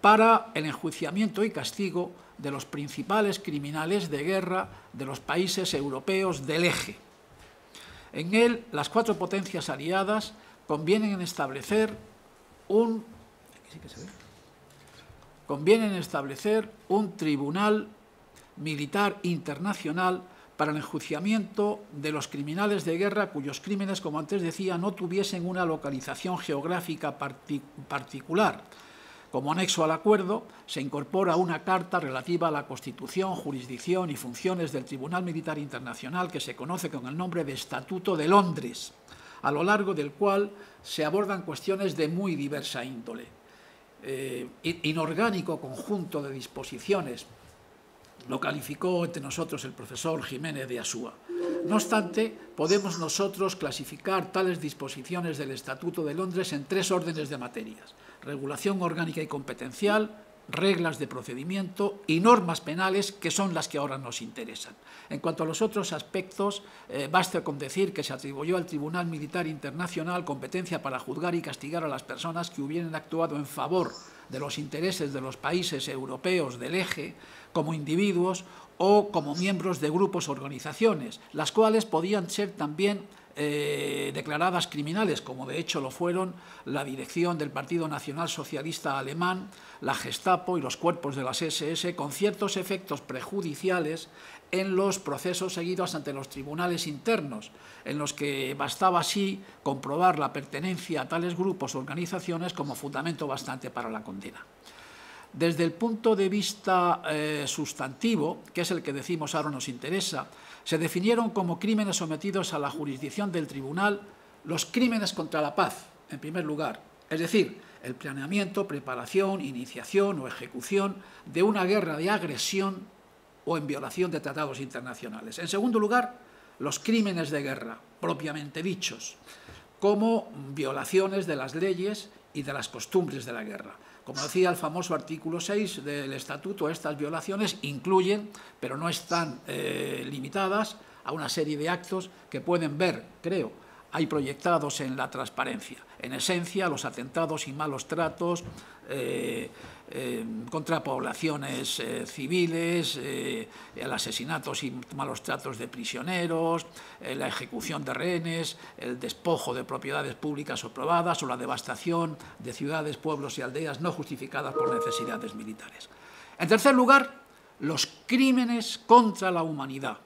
para el enjuiciamiento y castigo de los principales criminales de guerra de los países europeos del eje. En él, las cuatro potencias aliadas convienen en establecer un conviene establecer un tribunal militar internacional para el enjuiciamiento de los criminales de guerra cuyos crímenes, como antes decía, no tuviesen una localización geográfica particular. Como anexo al acuerdo, se incorpora una carta relativa a la constitución, jurisdicción y funciones del Tribunal Militar Internacional que se conoce con el nombre de Estatuto de Londres, a lo largo del cual se abordan cuestiones de muy diversa índole. Eh, inorgánico conjunto de disposiciones. Lo calificó entre nosotros el profesor Jiménez de Asúa. No obstante, podemos nosotros clasificar tales disposiciones del Estatuto de Londres en tres órdenes de materias. Regulación orgánica y competencial, reglas de procedimiento y normas penales que son las que ahora nos interesan. En cuanto a los otros aspectos, eh, basta con decir que se atribuyó al Tribunal Militar Internacional competencia para juzgar y castigar a las personas que hubieran actuado en favor de los intereses de los países europeos del eje como individuos o como miembros de grupos o organizaciones, las cuales podían ser también eh, declaradas criminales, como de hecho lo fueron la dirección del Partido Nacional Socialista Alemán, la Gestapo y los cuerpos de las SS, con ciertos efectos prejudiciales en los procesos seguidos ante los tribunales internos, en los que bastaba así comprobar la pertenencia a tales grupos o organizaciones como fundamento bastante para la condena. Desde el punto de vista eh, sustantivo, que es el que decimos ahora nos interesa, se definieron como crímenes sometidos a la jurisdicción del tribunal los crímenes contra la paz, en primer lugar, es decir, el planeamiento, preparación, iniciación o ejecución de una guerra de agresión o en violación de tratados internacionales. En segundo lugar, los crímenes de guerra, propiamente dichos, como violaciones de las leyes y de las costumbres de la guerra. Como decía el famoso artículo 6 del Estatuto, estas violaciones incluyen, pero no están eh, limitadas, a una serie de actos que pueden ver, creo, hay proyectados en la transparencia. En esencia, los atentados y malos tratos, eh, eh, contra poblaciones eh, civiles, eh, el asesinato y malos tratos de prisioneros, la ejecución de rehenes, el despojo de propiedades públicas o probadas o la devastación de ciudades, pueblos y aldeas no justificadas por necesidades militares. En tercer lugar, los crímenes contra la humanidad,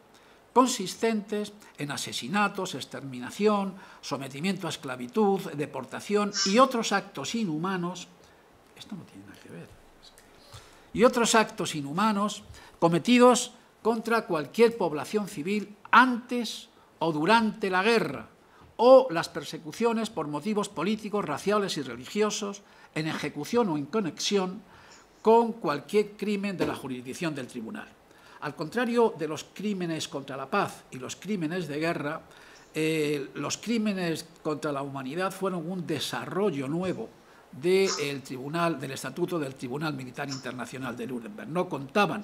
consistentes en asesinatos, exterminación, sometimiento a esclavitud, deportación y otros actos inhumanos. Esto no tiene nada que ver y otros actos inhumanos cometidos contra cualquier población civil antes o durante la guerra, o las persecuciones por motivos políticos, raciales y religiosos, en ejecución o en conexión con cualquier crimen de la jurisdicción del tribunal. Al contrario de los crímenes contra la paz y los crímenes de guerra, eh, los crímenes contra la humanidad fueron un desarrollo nuevo del Tribunal, del Estatuto del Tribunal Militar Internacional de Nuremberg. No contaban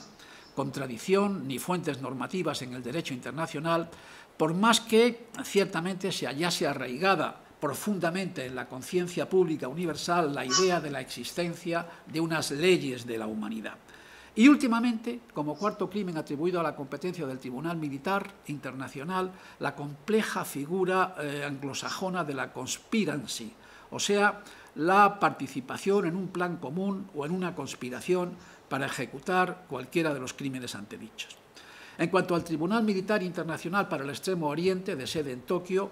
con tradición ni fuentes normativas en el derecho internacional, por más que ciertamente se hallase arraigada profundamente en la conciencia pública universal la idea de la existencia de unas leyes de la humanidad. Y últimamente, como cuarto crimen atribuido a la competencia del Tribunal Militar Internacional, la compleja figura eh, anglosajona de la conspiracy, o sea, la participación en un plan común o en una conspiración para ejecutar cualquiera de los crímenes antedichos. En cuanto al Tribunal Militar Internacional para el Extremo Oriente, de sede en Tokio,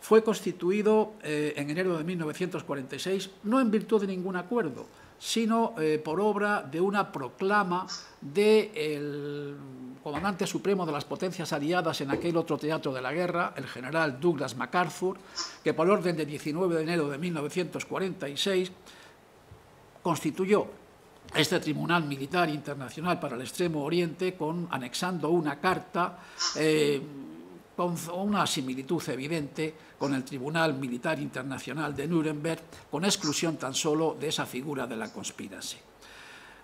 fue constituido eh, en enero de 1946 no en virtud de ningún acuerdo, sino eh, por obra de una proclama del comandante supremo de las potencias aliadas en aquel otro teatro de la guerra, el general Douglas MacArthur, que por orden de 19 de enero de 1946 constituyó este Tribunal Militar Internacional para el Extremo Oriente con, anexando una carta eh, una similitud evidente con el Tribunal Militar Internacional de Nuremberg, con exclusión tan solo de esa figura de la conspiración.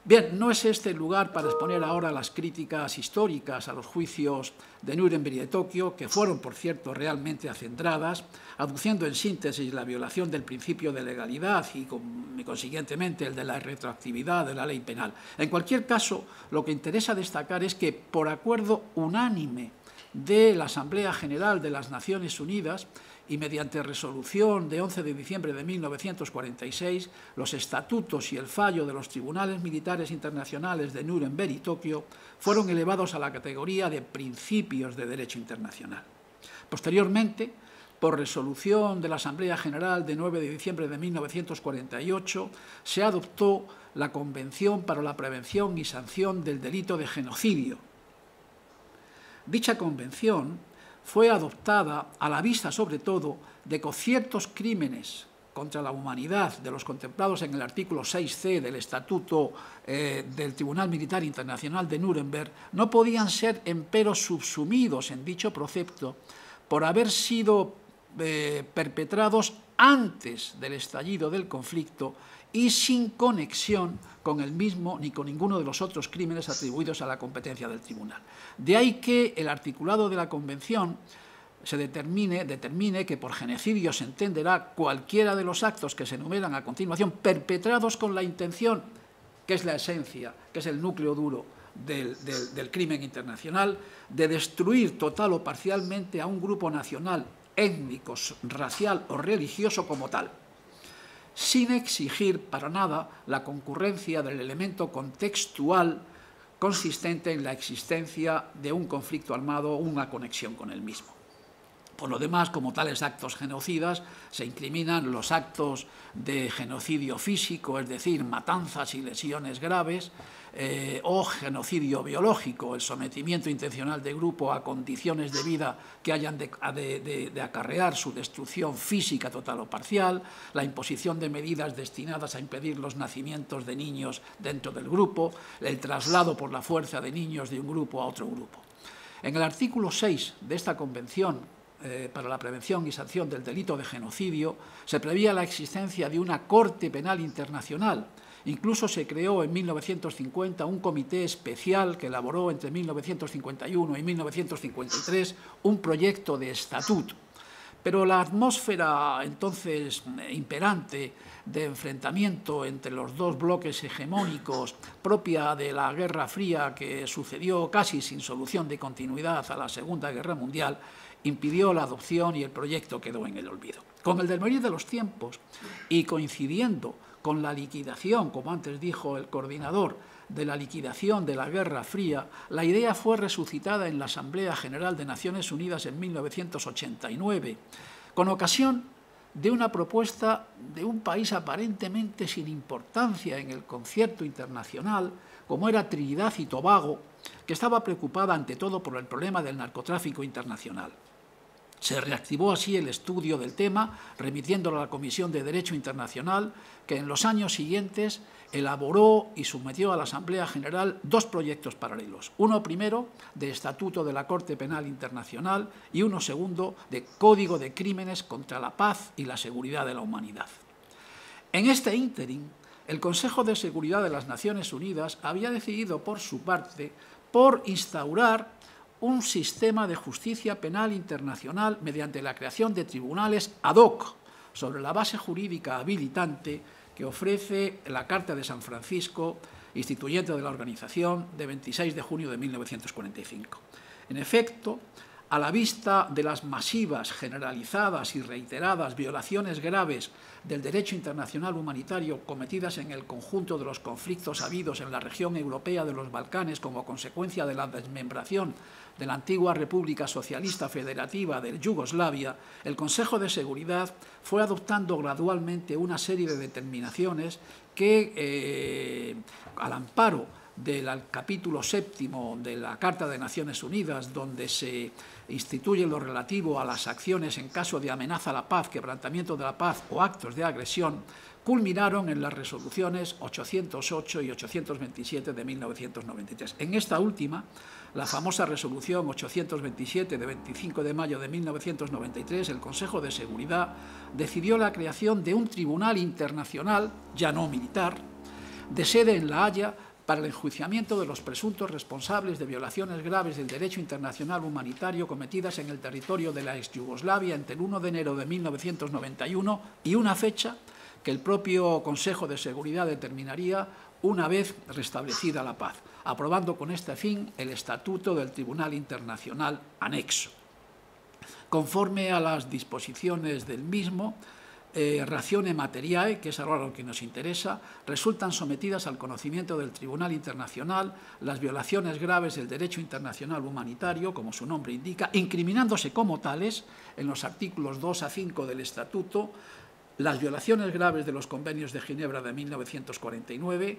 Bien, no es este el lugar para exponer ahora las críticas históricas a los juicios de Nuremberg y de Tokio, que fueron, por cierto, realmente acentradas... aduciendo en síntesis la violación del principio de legalidad y, y, consiguientemente, el de la retroactividad de la ley penal. En cualquier caso, lo que interesa destacar es que, por acuerdo unánime de la Asamblea General de las Naciones Unidas y mediante resolución de 11 de diciembre de 1946, los estatutos y el fallo de los tribunales militares internacionales de Nuremberg y Tokio fueron elevados a la categoría de principios de derecho internacional. Posteriormente, por resolución de la Asamblea General de 9 de diciembre de 1948, se adoptó la Convención para la Prevención y Sanción del Delito de Genocidio, Dicha convención fue adoptada a la vista, sobre todo, de que ciertos crímenes contra la humanidad de los contemplados en el artículo 6c del Estatuto eh, del Tribunal Militar Internacional de Nuremberg no podían ser, empero, subsumidos en dicho precepto por haber sido eh, perpetrados antes del estallido del conflicto y sin conexión con el mismo ni con ninguno de los otros crímenes atribuidos a la competencia del tribunal. De ahí que el articulado de la Convención se determine, determine que por genocidio se entenderá cualquiera de los actos que se enumeran a continuación perpetrados con la intención, que es la esencia, que es el núcleo duro del, del crimen internacional, de destruir total o parcialmente a un grupo nacional, étnico, racial o religioso como tal sin exigir para nada la concurrencia del elemento contextual consistente en la existencia de un conflicto armado o una conexión con el mismo. Por lo demás, como tales actos genocidas, se incriminan los actos de genocidio físico, es decir, matanzas y lesiones graves, eh, o genocidio biológico, el sometimiento intencional de grupo a condiciones de vida que hayan de, de, acarrear su destrucción física total o parcial, la imposición de medidas destinadas a impedir los nacimientos de niños dentro del grupo, el traslado por la fuerza de niños de un grupo a otro grupo. En el artículo 6 de esta convención, eh, para la prevención y sanción del delito de genocidio, se prevía la existencia de una Corte Penal Internacional. Incluso se creó en 1950 un comité especial que elaboró entre 1951 y 1953 un proyecto de estatuto. Pero la atmósfera entonces eh, imperante de enfrentamiento entre los dos bloques hegemónicos, propia de la Guerra Fría que sucedió casi sin solución de continuidad a la Segunda Guerra Mundial, impidió la adopción y el proyecto quedó en el olvido. Con el devenir de los tiempos y coincidiendo con la liquidación, como antes dijo el coordinador, de la liquidación de la Guerra Fría, la idea fue resucitada en la Asamblea General de Naciones Unidas en 1989, con ocasión de una propuesta de un país aparentemente sin importancia en el concierto internacional, como era Trinidad y Tobago, que estaba preocupada ante todo por el problema del narcotráfico internacional. Se reactivó así el estudio del tema, remitiéndolo a la Comisión de Derecho Internacional, que en los años siguientes elaboró y sometió a la Asamblea General dos proyectos paralelos. Uno primero de Estatuto de la Corte Penal Internacional y uno segundo de Código de Crímenes contra la Paz y la Seguridad de la Humanidad. En este ínterin, el Consejo de Seguridad de las Naciones Unidas había decidido por su parte por instaurar un sistema de justicia penal internacional mediante la creación de tribunales ad hoc sobre la base jurídica habilitante que ofrece la Carta de San Francisco, instituyente de la organización, de 26 de junio de 1945. En efecto, a la vista de las masivas, generalizadas y reiteradas violaciones graves del derecho internacional humanitario cometidas en el conjunto de los conflictos habidos en la región europea de los Balcanes como consecuencia de la desmembración de la antigua República Socialista Federativa de Yugoslavia, el Consejo de Seguridad fue adoptando gradualmente una serie de determinaciones que, eh, al amparo del capítulo séptimo de la Carta de Naciones Unidas, donde se instituye lo relativo a las acciones en caso de amenaza a la paz, quebrantamiento de la paz o actos de agresión, culminaron en las resoluciones 808 y 827 de 1993. En esta última la famosa resolución 827 de 25 de mayo de 1993, el Consejo de Seguridad decidió la creación de un tribunal internacional, ya no militar, de sede en La Haya para el enjuiciamiento de los presuntos responsables de violaciones graves del derecho internacional humanitario cometidas en el territorio de la ex Yugoslavia entre el 1 de enero de 1991 y una fecha que el propio Consejo de Seguridad determinaría una vez restablecida la paz aprobando con este fin el Estatuto del Tribunal Internacional anexo. Conforme a las disposiciones del mismo, eh, racione materiae, que es ahora lo que nos interesa, resultan sometidas al conocimiento del Tribunal Internacional las violaciones graves del derecho internacional humanitario, como su nombre indica, incriminándose como tales en los artículos 2 a 5 del Estatuto las violaciones graves de los convenios de Ginebra de 1949,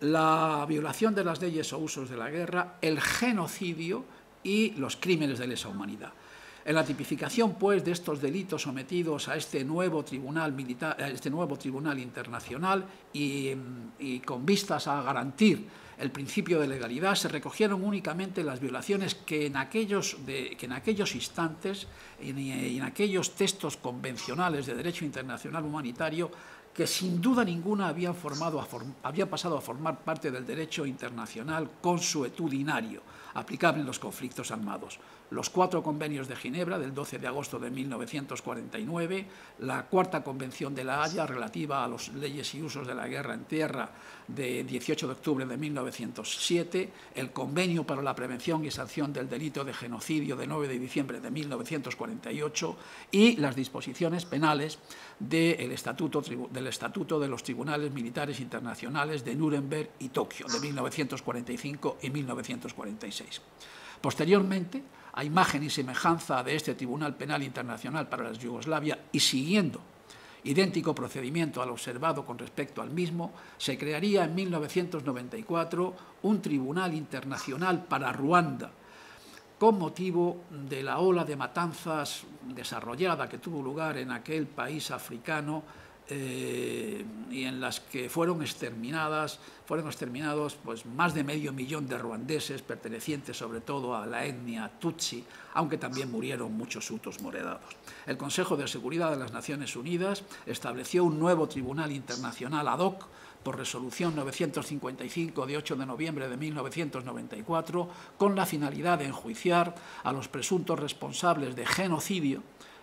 la violación de las leyes o usos de la guerra, el genocidio y los crímenes de lesa humanidad. En la tipificación, pues, de estos delitos sometidos a este nuevo tribunal, militar, este nuevo tribunal internacional y, con vistas a garantir el principio de legalidad, se recogieron únicamente las violaciones que en aquellos, instantes y en aquellos textos convencionales de derecho internacional humanitario que sin duda ninguna había, pasado a formar parte del derecho internacional consuetudinario aplicable en los conflictos armados los cuatro convenios de Ginebra del 12 de agosto de 1949, la cuarta convención de La Haya relativa a las leyes y usos de la guerra en tierra de 18 de octubre de 1907, el convenio para la prevención y sanción del delito de genocidio de 9 de diciembre de 1948 y las disposiciones penales del Estatuto, del Estatuto de los Tribunales Militares Internacionales de Nuremberg y Tokio de 1945 y 1946. Posteriormente, a imagen y semejanza de este Tribunal Penal Internacional para la Yugoslavia y siguiendo idéntico procedimiento al observado con respecto al mismo, se crearía en 1994 un Tribunal Internacional para Ruanda, con motivo de la ola de matanzas desarrollada que tuvo lugar en aquel país africano eh, y en las que fueron exterminadas, fueron exterminados pues, más de medio millón de ruandeses, pertenecientes sobre todo a la etnia tutsi, aunque también murieron muchos hutos moredados. El Consejo de Seguridad de las Naciones Unidas estableció un nuevo tribunal internacional ad hoc por resolución 955 de 8 de noviembre de 1994, con la finalidad de enjuiciar a los presuntos responsables de genocidio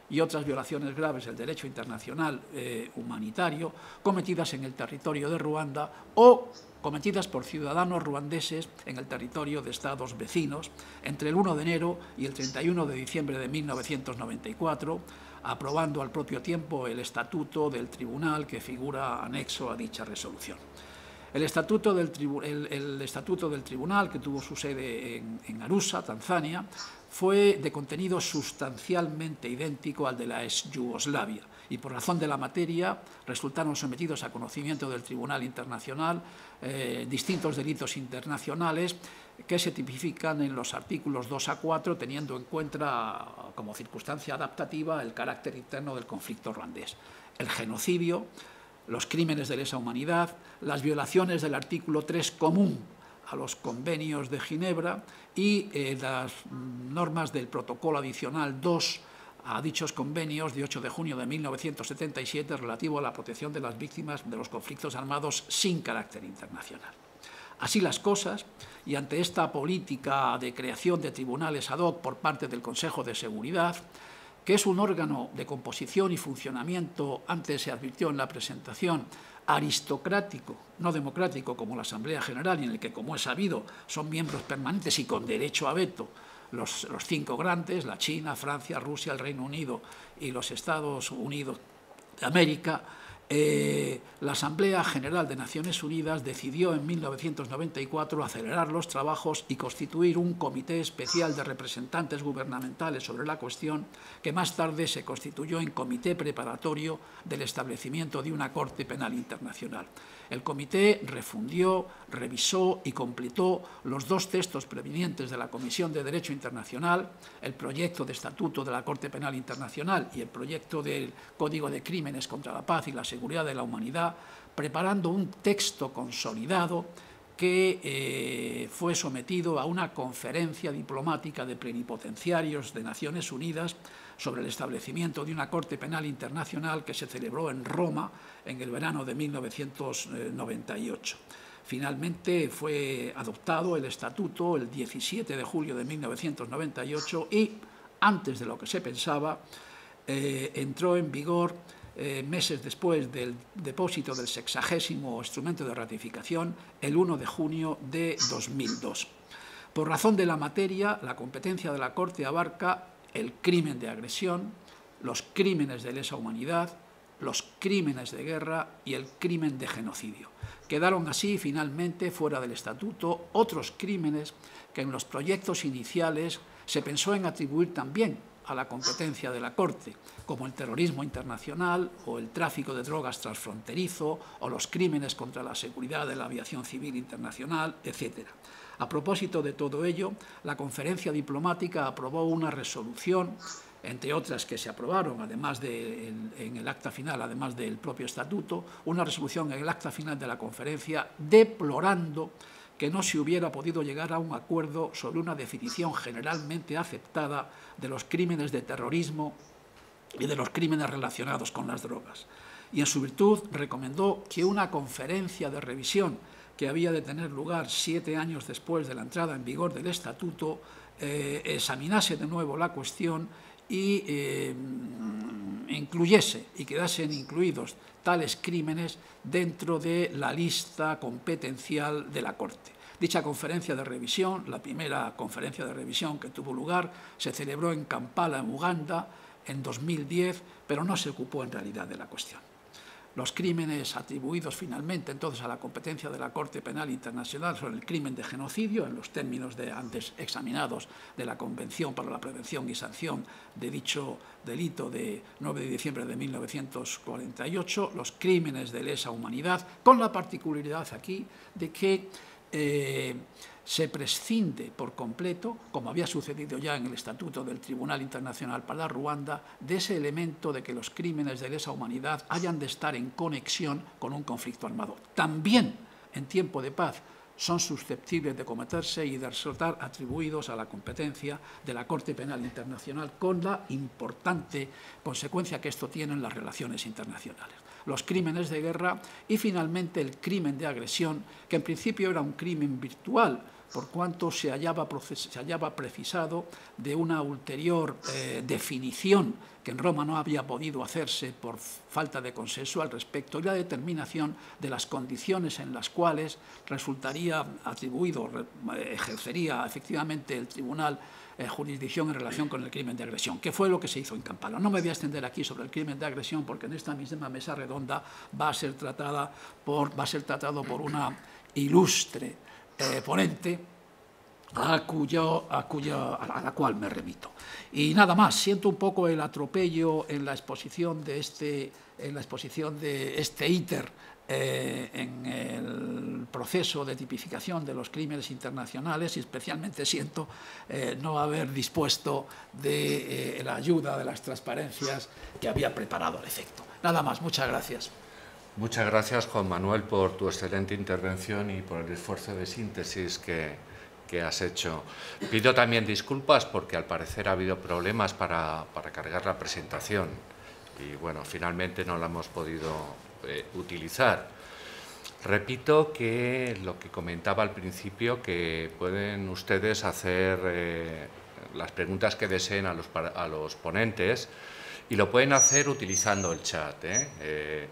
y otras violaciones graves del derecho internacional eh, humanitario cometidas en el territorio de Ruanda o cometidas por ciudadanos ruandeses en el territorio de estados vecinos entre el 1 de enero y el 31 de diciembre de 1994, aprobando al propio tiempo el estatuto del tribunal que figura anexo a dicha resolución. El estatuto, del tribunal, que tuvo su sede en, en Arusa, Tanzania, fue de contenido sustancialmente idéntico al de la ex Yugoslavia y por razón de la materia resultaron sometidos a conocimiento del Tribunal Internacional eh, distintos delitos internacionales que se tipifican en los artículos 2 a 4 teniendo en cuenta como circunstancia adaptativa el carácter interno del conflicto rwandés, El genocidio, los crímenes de lesa humanidad, las violaciones del artículo 3 común a los convenios de Ginebra y eh, las normas del protocolo adicional 2 a dichos convenios de 8 de junio de 1977 relativo a la protección de las víctimas de los conflictos armados sin carácter internacional. Así las cosas, y ante esta política de creación de tribunales ad hoc por parte del Consejo de Seguridad, que es un órgano de composición y funcionamiento, antes se advirtió en la presentación, aristocrático, no democrático como la Asamblea General, en el que, como es sabido, son miembros permanentes y con derecho a veto los, los cinco grandes, la China, Francia, Rusia, el Reino Unido y los Estados Unidos de América, eh, la Asamblea General de Naciones Unidas decidió en 1994 acelerar los trabajos y constituir un comité especial de representantes gubernamentales sobre la cuestión, que más tarde se constituyó en comité preparatorio del establecimiento de una Corte Penal Internacional. El comité refundió, revisó y completó los dos textos previnientes de la Comisión de Derecho Internacional, el proyecto de Estatuto de la Corte Penal Internacional y el proyecto del Código de Crímenes contra la Paz y la Seguridad de la Humanidad, preparando un texto consolidado que eh, fue sometido a una conferencia diplomática de plenipotenciarios de Naciones Unidas sobre el establecimiento de una Corte Penal Internacional que se celebró en Roma en el verano de 1998. Finalmente fue adoptado el estatuto el 17 de julio de 1998 y, antes de lo que se pensaba, eh, entró en vigor eh, meses después del depósito del sexagésimo instrumento de ratificación el 1 de junio de 2002. Por razón de la materia, la competencia de la Corte abarca el crimen de agresión, los crímenes de lesa humanidad, los crímenes de guerra y el crimen de genocidio. Quedaron así finalmente fuera del estatuto otros crímenes que en los proyectos iniciales se pensó en atribuir también a la competencia de la Corte, como el terrorismo internacional o el tráfico de drogas transfronterizo o los crímenes contra la seguridad de la aviación civil internacional, etc. A propósito de todo ello, la conferencia diplomática aprobó una resolución entre otras que se aprobaron, además de en, el acta final, además del propio estatuto, una resolución en el acta final de la conferencia deplorando que no se hubiera podido llegar a un acuerdo sobre una definición generalmente aceptada de los crímenes de terrorismo y de los crímenes relacionados con las drogas. Y en su virtud recomendó que una conferencia de revisión que había de tener lugar siete años después de la entrada en vigor del Estatuto eh, examinase de nuevo la cuestión y eh, incluyese y quedasen incluidos tales crímenes dentro de la lista competencial de la Corte. Dicha conferencia de revisión, la primera conferencia de revisión que tuvo lugar, se celebró en Kampala, en Uganda, en 2010, pero no se ocupó en realidad de la cuestión los crímenes atribuidos finalmente entonces a la competencia de la Corte Penal Internacional sobre el crimen de genocidio, en los términos de antes examinados de la Convención para la Prevención y Sanción de dicho delito de 9 de diciembre de 1948, los crímenes de lesa humanidad, con la particularidad aquí de que... Eh, se prescinde por completo, como había sucedido ya en el Estatuto del Tribunal Internacional para Ruanda, de ese elemento de que los crímenes de lesa humanidad hayan de estar en conexión con un conflicto armado. También en tiempo de paz son susceptibles de cometerse y de resultar atribuidos a la competencia de la Corte Penal Internacional con la importante consecuencia que esto tiene en las relaciones internacionales los crímenes de guerra y finalmente el crimen de agresión, que en principio era un crimen virtual, por cuanto se hallaba, precisado de una ulterior eh, definición que en Roma no había podido hacerse por falta de consenso al respecto y la determinación de las condiciones en las cuales resultaría atribuido, eh, ejercería efectivamente el tribunal eh, jurisdicción en relación con el crimen de agresión, que fue lo que se hizo en Campala. No me voy a extender aquí sobre el crimen de agresión porque en esta misma mesa redonda va a ser tratada va a ser tratado por una ilustre eh, ponente a, a, la cual me remito. Y nada más, siento un poco el atropello en la exposición de este, en la exposición de este ITER eh, en el proceso de tipificación de los crímenes internacionales y especialmente siento eh, no haber dispuesto de la ayuda de las transparencias que había preparado al efecto. Nada más, muchas gracias. Muchas gracias, Juan Manuel, por tu excelente intervención y por el esfuerzo de síntesis que, has hecho. Pido también disculpas porque al parecer ha habido problemas para, cargar la presentación y bueno, finalmente no la hemos podido eh, utilizar. Repito que lo que comentaba al principio, que pueden ustedes hacer eh, las preguntas que deseen a los, a los, ponentes y lo pueden hacer utilizando el chat. ¿eh?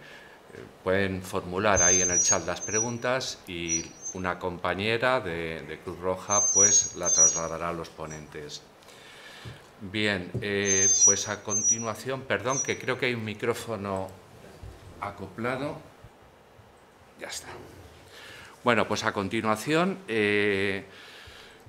pueden formular ahí en el chat las preguntas y una compañera de, Cruz Roja pues la trasladará a los ponentes. Bien, eh, pues a continuación, perdón que creo que hay un micrófono acoplado. Ya está. Bueno, pues a continuación eh,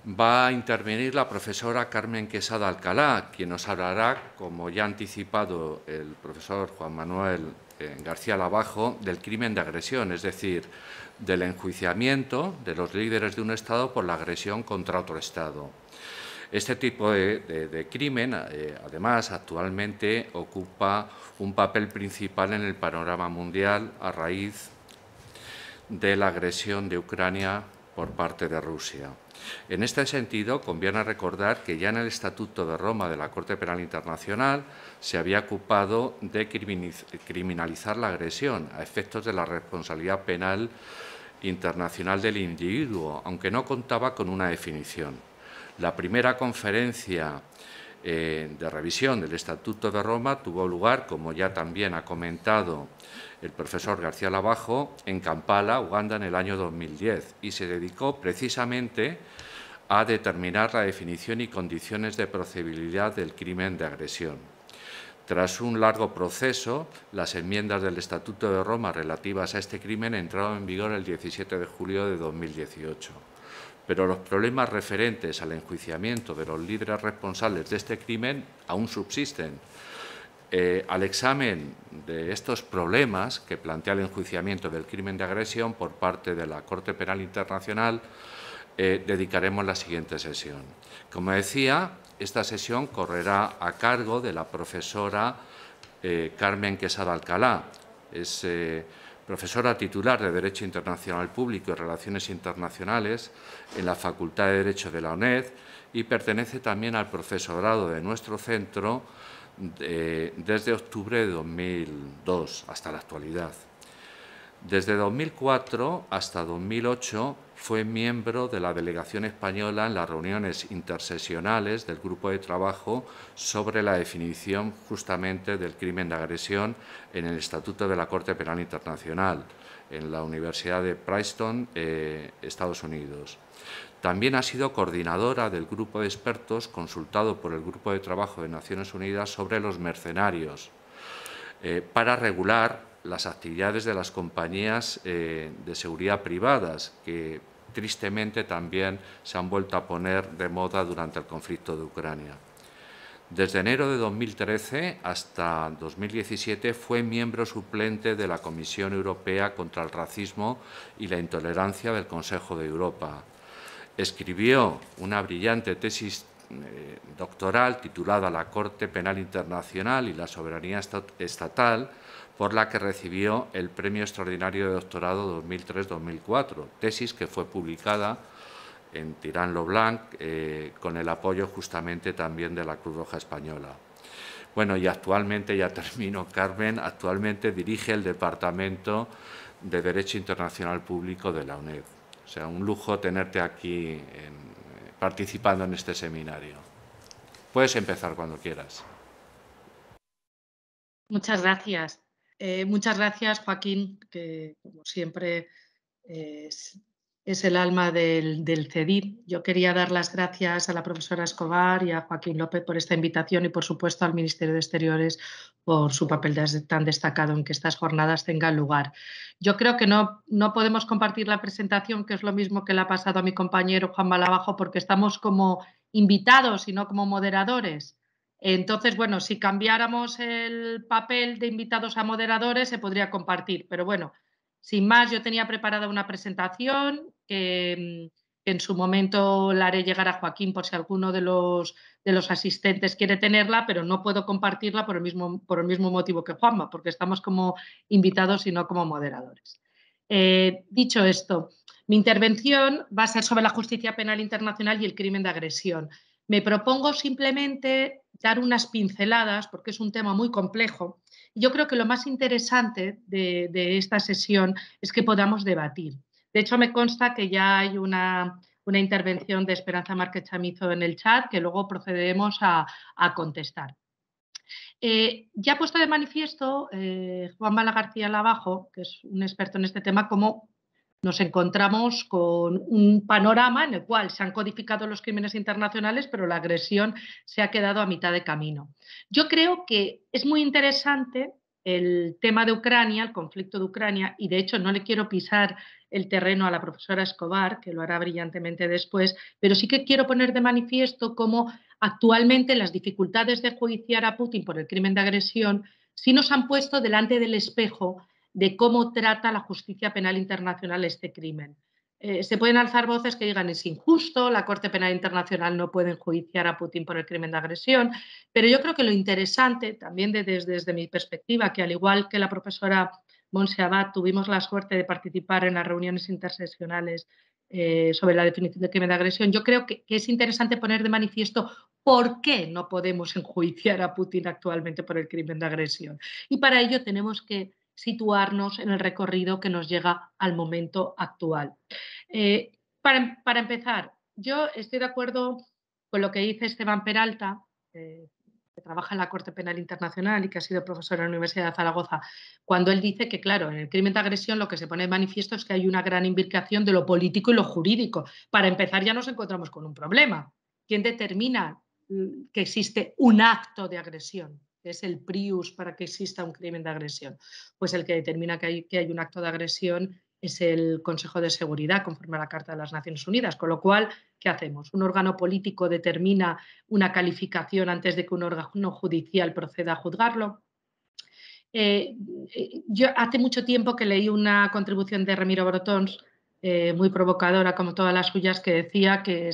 va a intervenir la profesora Carmen Quesada Alcalá, quien nos hablará, como ya ha anticipado el profesor Juan Manuel eh, García Labajo del crimen de agresión, es decir, del enjuiciamiento de los líderes de un Estado por la agresión contra otro Estado. Este tipo de, crimen, eh, además, actualmente ocupa un papel principal en el panorama mundial a raíz de la agresión de Ucrania por parte de Rusia. En este sentido, conviene recordar que ya en el Estatuto de Roma de la Corte Penal Internacional se había ocupado de criminalizar la agresión a efectos de la responsabilidad penal internacional del individuo, aunque no contaba con una definición. La primera conferencia eh, de revisión del Estatuto de Roma tuvo lugar, como ya también ha comentado el profesor García Labajo en Kampala, Uganda, en el año 2010 y se dedicó precisamente a determinar la definición y condiciones de procedibilidad del crimen de agresión. Tras un largo proceso, las enmiendas del Estatuto de Roma relativas a este crimen entraron en vigor el 17 de julio de 2018. Pero los problemas referentes al enjuiciamiento de los líderes responsables de este crimen aún subsisten eh, al examen de estos problemas que plantea el enjuiciamiento del crimen de agresión por parte de la Corte Penal Internacional, eh, dedicaremos la siguiente sesión. Como decía, esta sesión correrá a cargo de la profesora eh, Carmen Quesada Alcalá. Es profesora titular de Derecho Internacional Público y Relaciones Internacionales en la Facultad de Derecho de la UNED y pertenece también al profesorado de nuestro centro desde octubre de 2002 hasta la actualidad. Desde 2004 hasta 2008 fue miembro de la delegación española en las reuniones intersesionales del Grupo de Trabajo sobre la definición justamente del crimen de agresión en el Estatuto de la Corte Penal Internacional en la Universidad de Princeton, eh, Estados Unidos. También ha sido coordinadora del grupo de expertos consultado por el Grupo de Trabajo de Naciones Unidas sobre los mercenarios eh, para regular las actividades de las compañías eh, de seguridad privadas, que tristemente también se han vuelto a poner de moda durante el conflicto de Ucrania. Desde enero de 2013 hasta 2017 fue miembro suplente de la Comisión Europea contra el Racismo y la Intolerancia del Consejo de Europa escribió una brillante tesis eh, doctoral titulada La Corte Penal Internacional y la Soberanía Estatal, por la que recibió el Premio Extraordinario de Doctorado 2003-2004, tesis que fue publicada en Tirán Loblanc eh, con el apoyo justamente también de la Cruz Roja Española. Bueno, y actualmente, ya termino, Carmen, actualmente dirige el Departamento de Derecho Internacional Público de la UNED sea, un lujo tenerte aquí participando en este seminario. Puedes empezar cuando quieras. Muchas gracias. Eh, muchas gracias, Joaquín, que como siempre es es el alma del, del Yo quería dar las gracias a la profesora Escobar y a Joaquín López por esta invitación y, por supuesto, al Ministerio de Exteriores por su papel tan destacado en que estas jornadas tengan lugar. Yo creo que no, no podemos compartir la presentación, que es lo mismo que le ha pasado a mi compañero Juan Balabajo, porque estamos como invitados y no como moderadores. Entonces, bueno, si cambiáramos el papel de invitados a moderadores, se podría compartir, pero bueno. Sin más, yo tenía preparada una presentación que mm, en su momento la haré llegar a Joaquín por si alguno de los, asistentes quiere tenerla, pero no puedo compartirla por el, mismo, por el mismo motivo que Juanma, porque estamos como invitados y no como moderadores. Eh, dicho esto, mi intervención va a ser sobre la justicia penal internacional y el crimen de agresión. Me propongo simplemente dar unas pinceladas, porque es un tema muy complejo. Yo creo que lo más interesante de, de esta sesión es que podamos debatir. De hecho, me consta que ya hay una, intervención de Esperanza Márquez Chamizo en el chat que luego procederemos a, contestar. Eh, ya ha puesto de manifiesto eh, Juan Bala García Labajo, que es un experto en este tema, cómo nos encontramos con un panorama en el cual se han codificado los crímenes internacionales, pero la agresión se ha quedado a mitad de camino. Yo creo que es muy interesante el tema de Ucrania, el conflicto de Ucrania, y de hecho no le quiero pisar el terreno a la profesora Escobar, que lo hará brillantemente después, pero sí que quiero poner de manifiesto cómo actualmente las dificultades de judiciar a Putin por el crimen de agresión sí nos han puesto delante del espejo de cómo trata la justicia penal internacional este crimen. Eh, se pueden alzar voces que digan es injusto, la Corte Penal Internacional no puede enjuiciar a Putin por el crimen de agresión, pero yo creo que lo interesante, también desde, mi perspectiva, que al igual que la profesora Monse tuvimos la suerte de participar en las reuniones interseccionales eh, sobre la definición de crimen de agresión, yo creo que es interesante poner de manifiesto por qué no podemos enjuiciar a Putin actualmente por el crimen de agresión. Y para ello tenemos que situarnos en el recorrido que nos llega al momento actual. Eh, para, empezar, yo estoy de acuerdo con lo que dice Esteban Peralta, eh, que trabaja en la Corte Penal Internacional y que ha sido profesor en la Universidad de Zaragoza, cuando él dice que, claro, en el crimen de agresión lo que se pone de manifiesto es que hay una gran implicación de lo político y lo jurídico. Para empezar, ya nos encontramos con un problema. ¿Quién determina mm, que existe un acto de agresión? es el prius para que exista un crimen de agresión? Pues el que determina que hay, que hay un acto de agresión es el Consejo de Seguridad, conforme a la Carta de las Naciones Unidas. Con lo cual, ¿qué hacemos? ¿Un órgano político determina una calificación antes de que un órgano judicial proceda a juzgarlo? Eh, eh, yo hace mucho tiempo que leí una contribución de Ramiro Brotons, eh, muy provocadora como todas las suyas, que decía que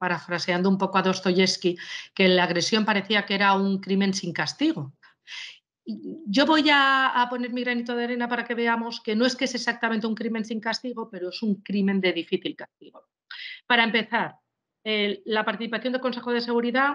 parafraseando un poco a Dostoyevsky, que la agresión parecía que era un crimen sin castigo. Yo voy a, poner mi granito de arena para que veamos que no es que es exactamente un crimen sin castigo, pero es un crimen de difícil castigo. Para empezar, la participación del Consejo de Seguridad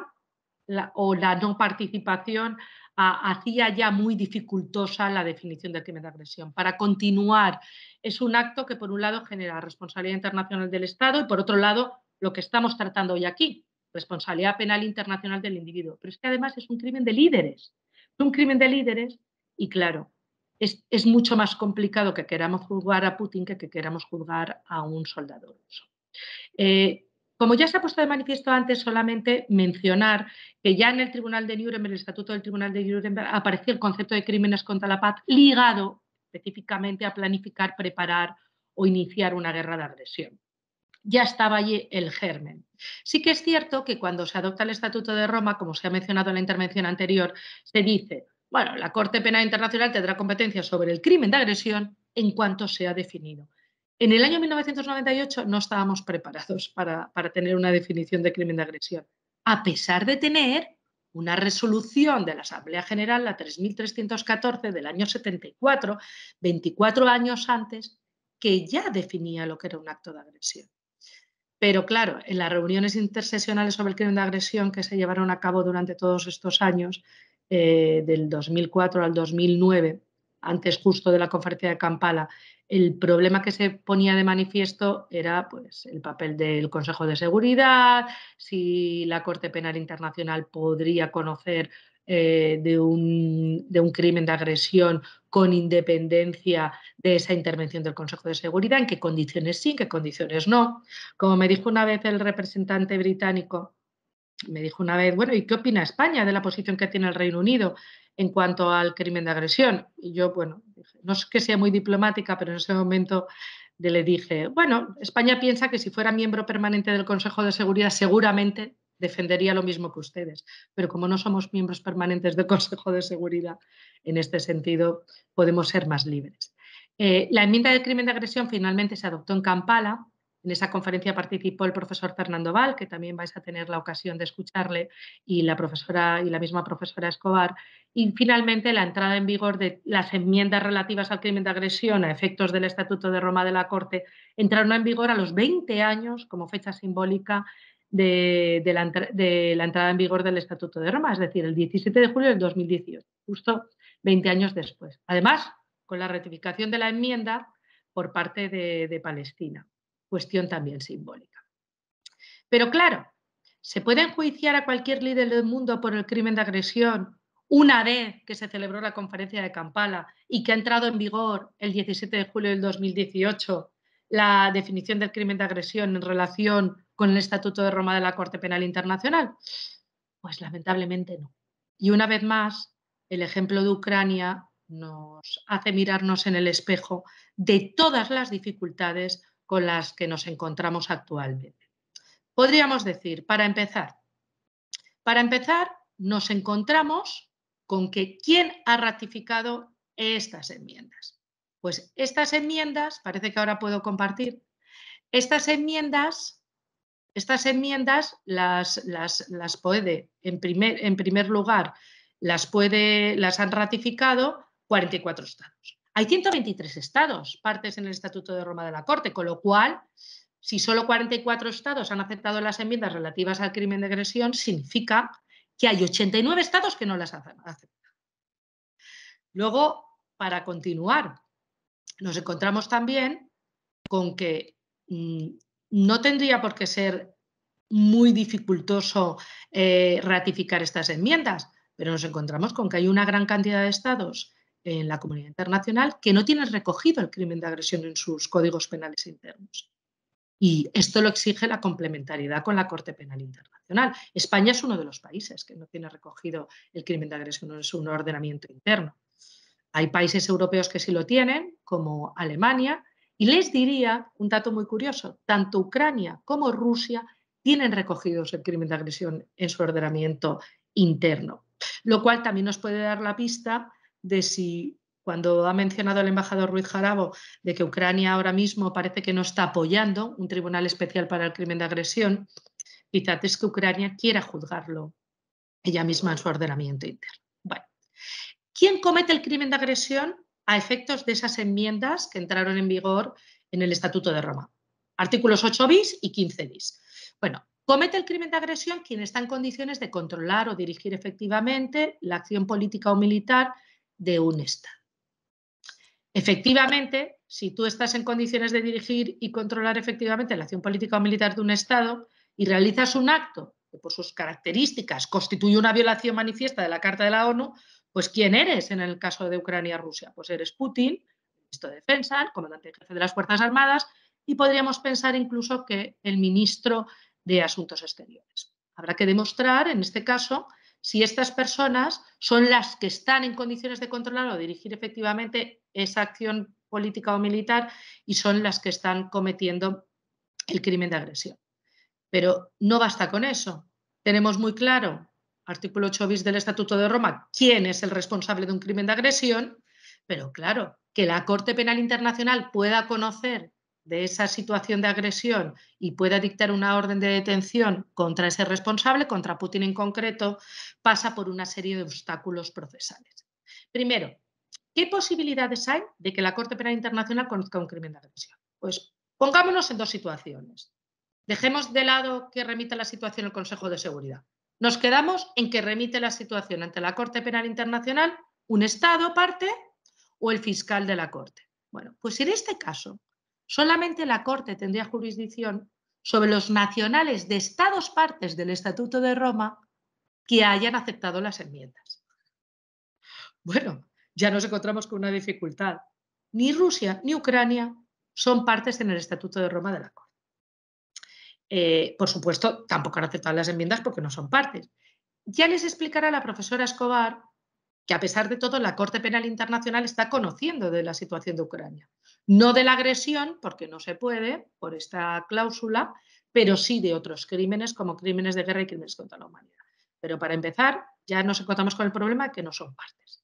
o la no participación hacía ya muy dificultosa la definición del crimen de agresión. Para continuar, es un acto que por un lado genera responsabilidad internacional del Estado y por otro lado lo que estamos tratando hoy aquí, responsabilidad penal internacional del individuo. Pero es que además es un crimen de líderes, es un crimen de líderes y claro, es, mucho más complicado que queramos juzgar a Putin que que queramos juzgar a un soldado ruso. Eh, como ya se ha puesto de manifiesto antes, solamente mencionar que ya en el Tribunal de Nuremberg, el Estatuto del Tribunal de Nuremberg, apareció el concepto de crímenes contra la paz ligado específicamente a planificar, preparar o iniciar una guerra de agresión ya estaba allí el germen. Sí que es cierto que cuando se adopta el Estatuto de Roma, como se ha mencionado en la intervención anterior, se dice, bueno, la Corte Penal Internacional tendrá competencia sobre el crimen de agresión en cuanto sea definido. En el año 1998 no estábamos preparados para, para tener una definición de crimen de agresión, a pesar de tener una resolución de la Asamblea General, la 3314 del año 74, 24 años antes, que ya definía lo que era un acto de agresión. Pero claro, en las reuniones intersesionales sobre el crimen de agresión que se llevaron a cabo durante todos estos años, eh, del 2004 al 2009, antes justo de la conferencia de Kampala, el problema que se ponía de manifiesto era pues, el papel del Consejo de Seguridad, si la Corte Penal Internacional podría conocer eh, de, un, de un crimen de agresión con independencia de esa intervención del Consejo de Seguridad, en qué condiciones sí, en qué condiciones no. Como me dijo una vez el representante británico, me dijo una vez, bueno, ¿y qué opina España de la posición que tiene el Reino Unido en cuanto al crimen de agresión? Y yo, bueno, no es que sea muy diplomática, pero en ese momento le dije, bueno, España piensa que si fuera miembro permanente del Consejo de Seguridad seguramente defendería lo mismo que ustedes. Pero como no somos miembros permanentes del Consejo de Seguridad, en este sentido podemos ser más libres. Eh, la enmienda del crimen de agresión finalmente se adoptó en Kampala. En esa conferencia participó el profesor Fernando Val, que también vais a tener la ocasión de escucharle, y la profesora y la misma profesora Escobar. Y finalmente la entrada en vigor de las enmiendas relativas al crimen de agresión a efectos del Estatuto de Roma de la Corte entraron en vigor a los 20 años como fecha simbólica de, la, entrada en vigor del Estatuto de Roma, es decir, el 17 de julio del 2018, justo 20 años después. Además, con la ratificación de la enmienda por parte de, de Palestina, cuestión también simbólica. Pero claro, ¿se puede enjuiciar a cualquier líder del mundo por el crimen de agresión una vez que se celebró la conferencia de Kampala y que ha entrado en vigor el 17 de julio del 2018 la definición del crimen de agresión en relación con el Estatuto de Roma de la Corte Penal Internacional? Pues lamentablemente no. Y una vez más, el ejemplo de Ucrania nos hace mirarnos en el espejo de todas las dificultades con las que nos encontramos actualmente. Podríamos decir, para empezar, para empezar, nos encontramos con que ¿quién ha ratificado estas enmiendas? Pues estas enmiendas, parece que ahora puedo compartir, estas enmiendas estas enmiendas las, las, puede, en primer, en primer lugar, las, puede, las han ratificado 44 estados. Hay 123 estados, partes en el Estatuto de Roma de la Corte, con lo cual, si solo 44 estados han aceptado las enmiendas relativas al crimen de agresión, significa que hay 89 estados que no las han aceptado. Luego, para continuar, nos encontramos también con que mm, no tendría por qué ser muy dificultoso eh, ratificar estas enmiendas, pero nos encontramos con que hay una gran cantidad de estados en la comunidad internacional que no tienen recogido el crimen de agresión en sus códigos penales internos. Y esto lo exige la complementariedad con la Corte Penal Internacional. España es uno de los países que no tiene recogido el crimen de agresión en su ordenamiento interno. Hay países europeos que sí lo tienen, como Alemania, y les diría un dato muy curioso, tanto Ucrania como Rusia tienen recogidos el crimen de agresión en su ordenamiento interno, lo cual también nos puede dar la pista de si cuando ha mencionado el embajador Ruiz Jarabo de que Ucrania ahora mismo parece que no está apoyando un tribunal especial para el crimen de agresión, quizás es que Ucrania quiera juzgarlo ella misma en su ordenamiento interno. Bueno, ¿quién comete el crimen de agresión? a efectos de esas enmiendas que entraron en vigor en el Estatuto de Roma. Artículos 8 bis y 15 bis. Bueno, comete el crimen de agresión quien está en condiciones de controlar o dirigir efectivamente la acción política o militar de un Estado. Efectivamente, si tú estás en condiciones de dirigir y controlar efectivamente la acción política o militar de un Estado y realizas un acto que por sus características constituye una violación manifiesta de la Carta de la ONU, pues ¿quién eres en el caso de Ucrania-Rusia? Pues eres Putin, ministro de Defensa, el comandante jefe de las Fuerzas Armadas y podríamos pensar incluso que el ministro de Asuntos Exteriores. Habrá que demostrar, en este caso, si estas personas son las que están en condiciones de controlar o dirigir efectivamente esa acción política o militar y son las que están cometiendo el crimen de agresión. Pero no basta con eso. Tenemos muy claro artículo 8 bis del Estatuto de Roma, quién es el responsable de un crimen de agresión, pero claro, que la Corte Penal Internacional pueda conocer de esa situación de agresión y pueda dictar una orden de detención contra ese responsable, contra Putin en concreto, pasa por una serie de obstáculos procesales. Primero, ¿qué posibilidades hay de que la Corte Penal Internacional conozca un crimen de agresión? Pues pongámonos en dos situaciones. Dejemos de lado que remita la situación el Consejo de Seguridad. Nos quedamos en que remite la situación ante la Corte Penal Internacional un Estado parte o el fiscal de la Corte. Bueno, pues en este caso, solamente la Corte tendría jurisdicción sobre los nacionales de Estados partes del Estatuto de Roma que hayan aceptado las enmiendas. Bueno, ya nos encontramos con una dificultad. Ni Rusia ni Ucrania son partes en el Estatuto de Roma de la Corte. Eh, por supuesto, tampoco han aceptado las enmiendas porque no son partes. Ya les explicará la profesora Escobar que, a pesar de todo, la Corte Penal Internacional está conociendo de la situación de Ucrania. No de la agresión, porque no se puede por esta cláusula, pero sí de otros crímenes como crímenes de guerra y crímenes contra la humanidad. Pero para empezar, ya nos encontramos con el problema que no son partes.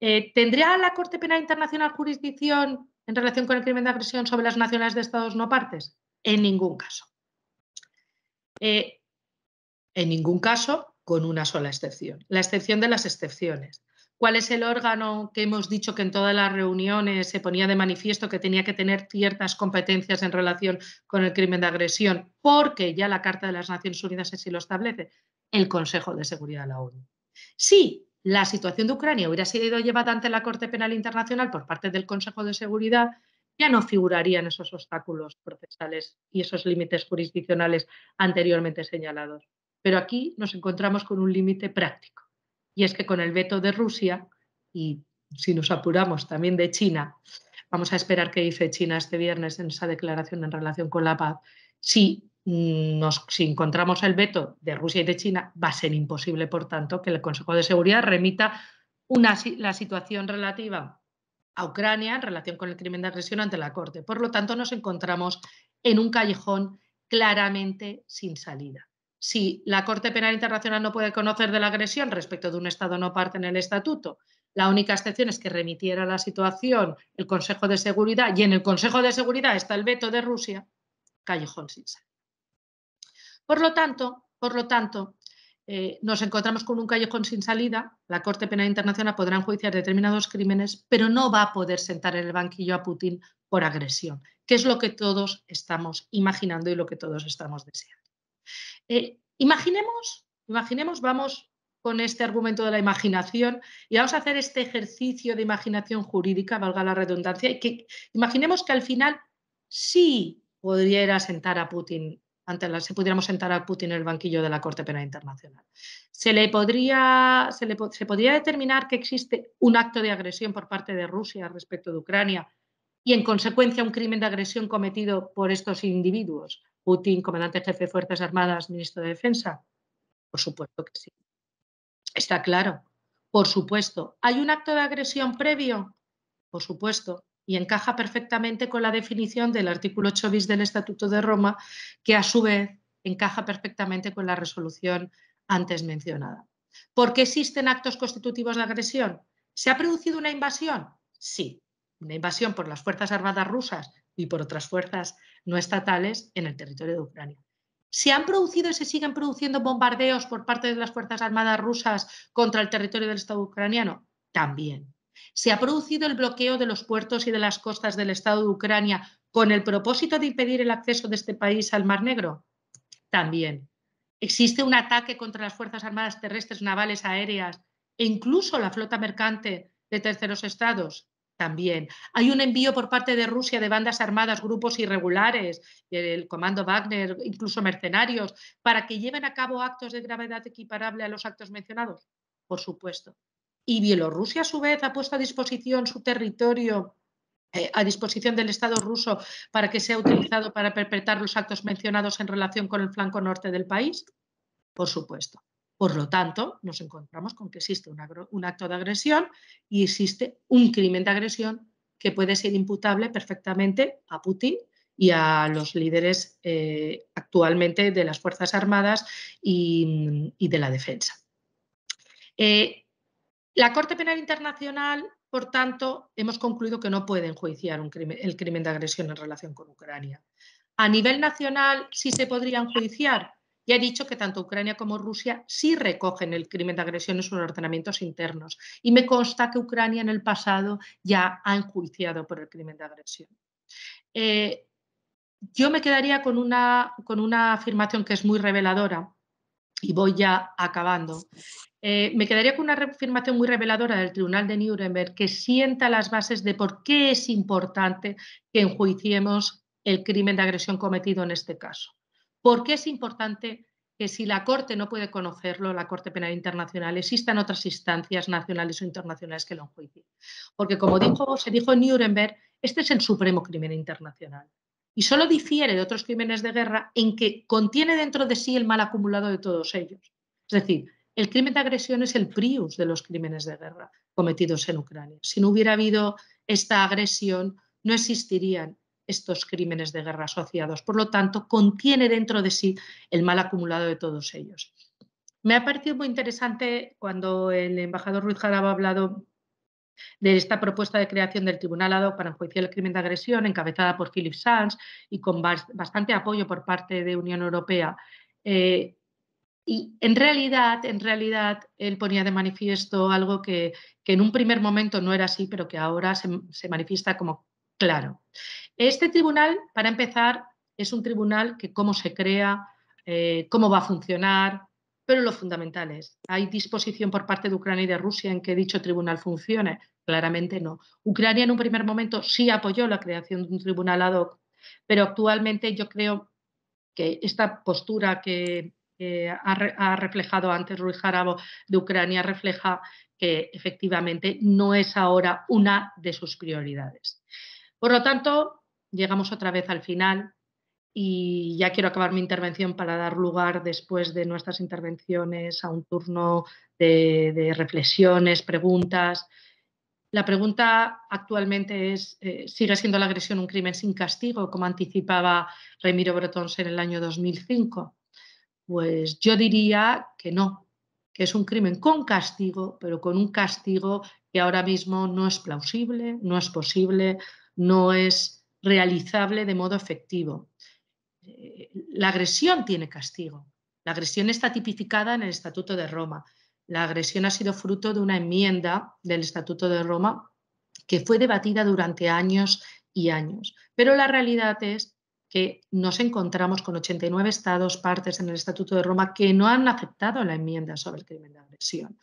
Eh, ¿Tendría la Corte Penal Internacional jurisdicción en relación con el crimen de agresión sobre las nacionales de Estados no partes? En ningún caso. Eh, en ningún caso con una sola excepción, la excepción de las excepciones. ¿Cuál es el órgano que hemos dicho que en todas las reuniones se ponía de manifiesto que tenía que tener ciertas competencias en relación con el crimen de agresión? Porque ya la Carta de las Naciones Unidas así lo establece, el Consejo de Seguridad de la ONU. Si la situación de Ucrania hubiera sido llevada ante la Corte Penal Internacional por parte del Consejo de Seguridad, ya no figurarían esos obstáculos procesales y esos límites jurisdiccionales anteriormente señalados. Pero aquí nos encontramos con un límite práctico, y es que con el veto de Rusia y, si nos apuramos, también de China, vamos a esperar qué dice China este viernes en esa declaración en relación con la paz, si, encontramos el veto de Rusia y de China, va a ser imposible, por tanto, que el Consejo de Seguridad remita la situación relativa a Ucrania en relación con el crimen de agresión ante la Corte. Por lo tanto, nos encontramos en un callejón claramente sin salida. Si la Corte Penal Internacional no puede conocer de la agresión respecto de un Estado no parte en el Estatuto, la única excepción es que remitiera la situación el Consejo de Seguridad y en el Consejo de Seguridad está el veto de Rusia, callejón sin salida. Por lo tanto, por lo tanto, eh, nos encontramos con un callejón sin salida, la Corte Penal Internacional podrá enjuiciar determinados crímenes, pero no va a poder sentar en el banquillo a Putin por agresión, que es lo que todos estamos imaginando y lo que todos estamos deseando. Eh, imaginemos, imaginemos, vamos con este argumento de la imaginación y vamos a hacer este ejercicio de imaginación jurídica, valga la redundancia, y que imaginemos que al final sí pudiera sentar a Putin ante la, si pudiéramos sentar a Putin en el banquillo de la Corte Penal Internacional. Se le podría, se se podría determinar que existe un acto de agresión por parte de Rusia respecto de Ucrania y en consecuencia un crimen de agresión cometido por estos individuos, Putin, comandante jefe de Fuerzas Armadas, ministro de Defensa. Por supuesto que sí. Está claro. Por supuesto. ¿Hay un acto de agresión previo? Por supuesto y encaja perfectamente con la definición del artículo 8 bis del Estatuto de Roma, que a su vez encaja perfectamente con la resolución antes mencionada. ¿Por qué existen actos constitutivos de agresión? ¿Se ha producido una invasión? Sí, una invasión por las Fuerzas Armadas rusas y por otras fuerzas no estatales en el territorio de Ucrania. ¿Se han producido y se siguen produciendo bombardeos por parte de las Fuerzas Armadas rusas contra el territorio del Estado ucraniano? También. Se ha producido el bloqueo de los puertos y de las costas del Estado de Ucrania con el propósito de impedir el acceso de este país al Mar Negro. También. Existe un ataque contra las Fuerzas Armadas terrestres, navales, aéreas e incluso la flota mercante de terceros estados. También hay un envío por parte de Rusia de bandas armadas, grupos irregulares, el comando Wagner, incluso mercenarios, para que lleven a cabo actos de gravedad equiparable a los actos mencionados. Por supuesto y Bielorrusia a su vez ha puesto a disposición su territorio eh, a disposición del Estado ruso para que sea utilizado para perpetrar los actos mencionados en relación con el flanco norte del país? Por supuesto. Por lo tanto, nos encontramos con que existe un acto de agresión y existe un crimen de agresión que puede ser imputable perfectamente a Putin y a los líderes eh, actualmente de las Fuerzas Armadas y, de la Defensa. Eh, la Corte Penal Internacional, por tanto, hemos concluido que no puede enjuiciar el crimen de agresión en relación con Ucrania. A nivel nacional, sí se podrían enjuiciar. Ya he dicho que tanto Ucrania como Rusia sí recogen el crimen de agresión en sus ordenamientos internos. Y me consta que Ucrania en el pasado ya ha enjuiciado por el crimen de agresión. Eh, yo me quedaría con una afirmación que es muy reveladora y voy ya acabando, eh, me quedaría con una afirmación muy reveladora del Tribunal de Nuremberg que sienta las bases de por qué es importante que enjuiciemos el crimen de agresión cometido en este caso. ¿Por qué es importante que si la Corte no puede conocerlo, la Corte Penal Internacional, existan otras instancias nacionales o internacionales que lo enjuicien. Porque como dijo, se dijo en Nuremberg, este es el supremo crimen internacional. Y solo difiere de otros crímenes de guerra en que contiene dentro de sí el mal acumulado de todos ellos. Es decir, el crimen de agresión es el prius de los crímenes de guerra cometidos en Ucrania. Si no hubiera habido esta agresión, no existirían estos crímenes de guerra asociados. Por lo tanto, contiene dentro de sí el mal acumulado de todos ellos. Me ha parecido muy interesante cuando el embajador Ruiz Jaraba ha hablado de esta propuesta de creación del Tribunal ad para enjuiciar el crimen de agresión, encabezada por Philip Sands y con bastante apoyo por parte de Unión Europea. Eh, y en realidad, en realidad, él ponía de manifiesto algo que, en un primer momento no era así, pero que ahora se, manifiesta como claro. Este tribunal, para empezar, es un tribunal que cómo se crea, eh, cómo va a funcionar, pero lo fundamental es, ¿hay disposición por parte de Ucrania y de Rusia en que dicho tribunal funcione? Claramente no. Ucrania en un primer momento sí apoyó la creación de un tribunal ad hoc, pero actualmente yo creo que esta postura que, que ha, reflejado antes Ruiz Jarabo de Ucrania refleja que efectivamente no es ahora una de sus prioridades. Por lo tanto, llegamos otra vez al final y ya quiero acabar mi intervención para dar lugar después de nuestras intervenciones a un turno de, reflexiones, preguntas. La pregunta actualmente es, eh, ¿sigue siendo la agresión un crimen sin castigo, como anticipaba Remiro Bretons en el año 2005? Pues yo diría que no, que es un crimen con castigo, pero con un castigo que ahora mismo no es plausible, no es posible, no es realizable de modo efectivo. Eh, la agresión tiene castigo. La agresión está tipificada en el Estatuto de Roma. La agresión ha sido fruto de una enmienda del Estatuto de Roma que fue debatida durante años y años. Pero la realidad es nos encontramos con 89 estados partes en el Estatuto de Roma que no han aceptado la enmienda sobre el crimen de agresión.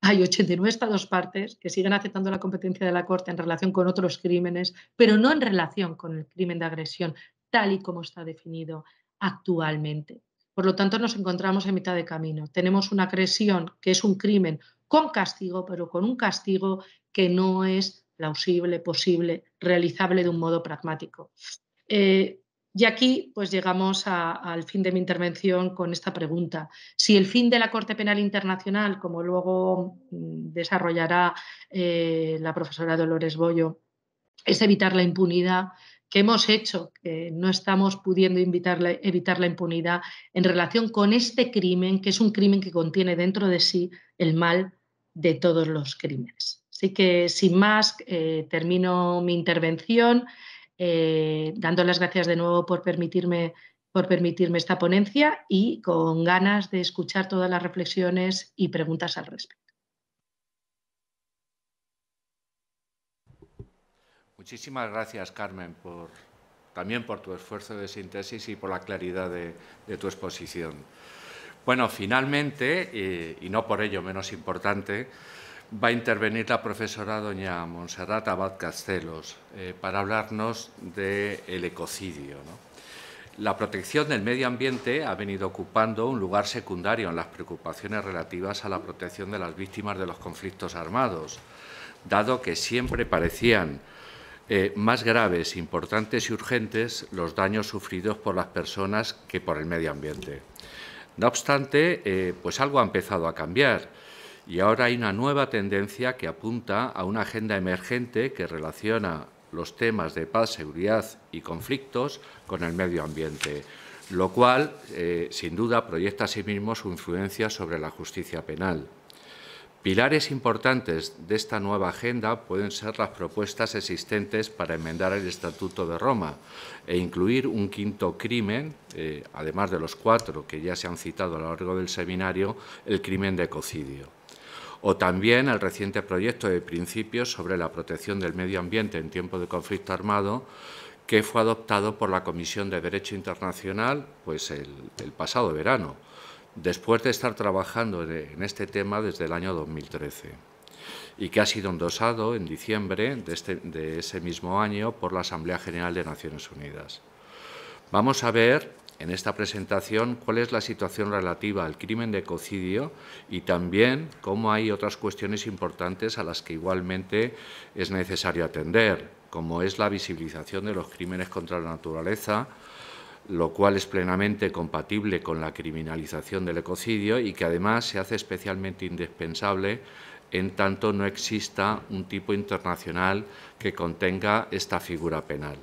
Hay 89 estados partes que siguen aceptando la competencia de la Corte en relación con otros crímenes, pero no en relación con el crimen de agresión tal y como está definido actualmente. Por lo tanto, nos encontramos en mitad de camino. Tenemos una agresión que es un crimen con castigo, pero con un castigo que no es plausible, posible, realizable de un modo pragmático. Eh, y aquí pues llegamos al fin de mi intervención con esta pregunta. Si el fin de la Corte Penal Internacional, como luego mm, desarrollará eh, la profesora Dolores Bollo, es evitar la impunidad, ¿qué hemos hecho, que no estamos pudiendo evitar la impunidad en relación con este crimen, que es un crimen que contiene dentro de sí el mal de todos los crímenes. Así que, sin más, eh, termino mi intervención eh, dando las gracias de nuevo por permitirme, por permitirme esta ponencia y con ganas de escuchar todas las reflexiones y preguntas al respecto. Muchísimas gracias, Carmen, por, también por tu esfuerzo de síntesis y por la claridad de, tu exposición. Bueno, finalmente, eh, y no por ello menos importante, va a intervenir la profesora doña Montserrat Abad Castelos eh, para hablarnos del ecocidio. La protección del medio ambiente ha venido ocupando un lugar secundario en las preocupaciones relativas a la protección de las víctimas de los conflictos armados, dado que siempre parecían eh, más graves, importantes y urgentes los daños sufridos por las personas que por el medio ambiente. No obstante, eh, pues algo ha empezado a cambiar y ahora hay una nueva tendencia que apunta a una agenda emergente que relaciona los temas de paz, seguridad y conflictos con el medio ambiente, lo cual, eh, sin duda, proyecta a sí mismo su influencia sobre la justicia penal. Pilares importantes de esta nueva agenda pueden ser las propuestas existentes para enmendar el Estatuto de Roma e incluir un quinto crimen, eh, además de los cuatro que ya se han citado a lo largo del seminario, el crimen de ecocidio o también el reciente proyecto de principios sobre la protección del medio ambiente en tiempo de conflicto armado, que fue adoptado por la Comisión de Derecho Internacional pues el, pasado verano, después de estar trabajando en este tema desde el año 2013 y que ha sido endosado en diciembre de, este, de ese mismo año por la Asamblea General de Naciones Unidas. Vamos a ver en esta presentación cuál es la situación relativa al crimen de ecocidio y también cómo hay otras cuestiones importantes a las que igualmente es necesario atender, como es la visibilización de los crímenes contra la naturaleza, lo cual es plenamente compatible con la criminalización del ecocidio y que además se hace especialmente indispensable en tanto no exista un tipo internacional que contenga esta figura penal.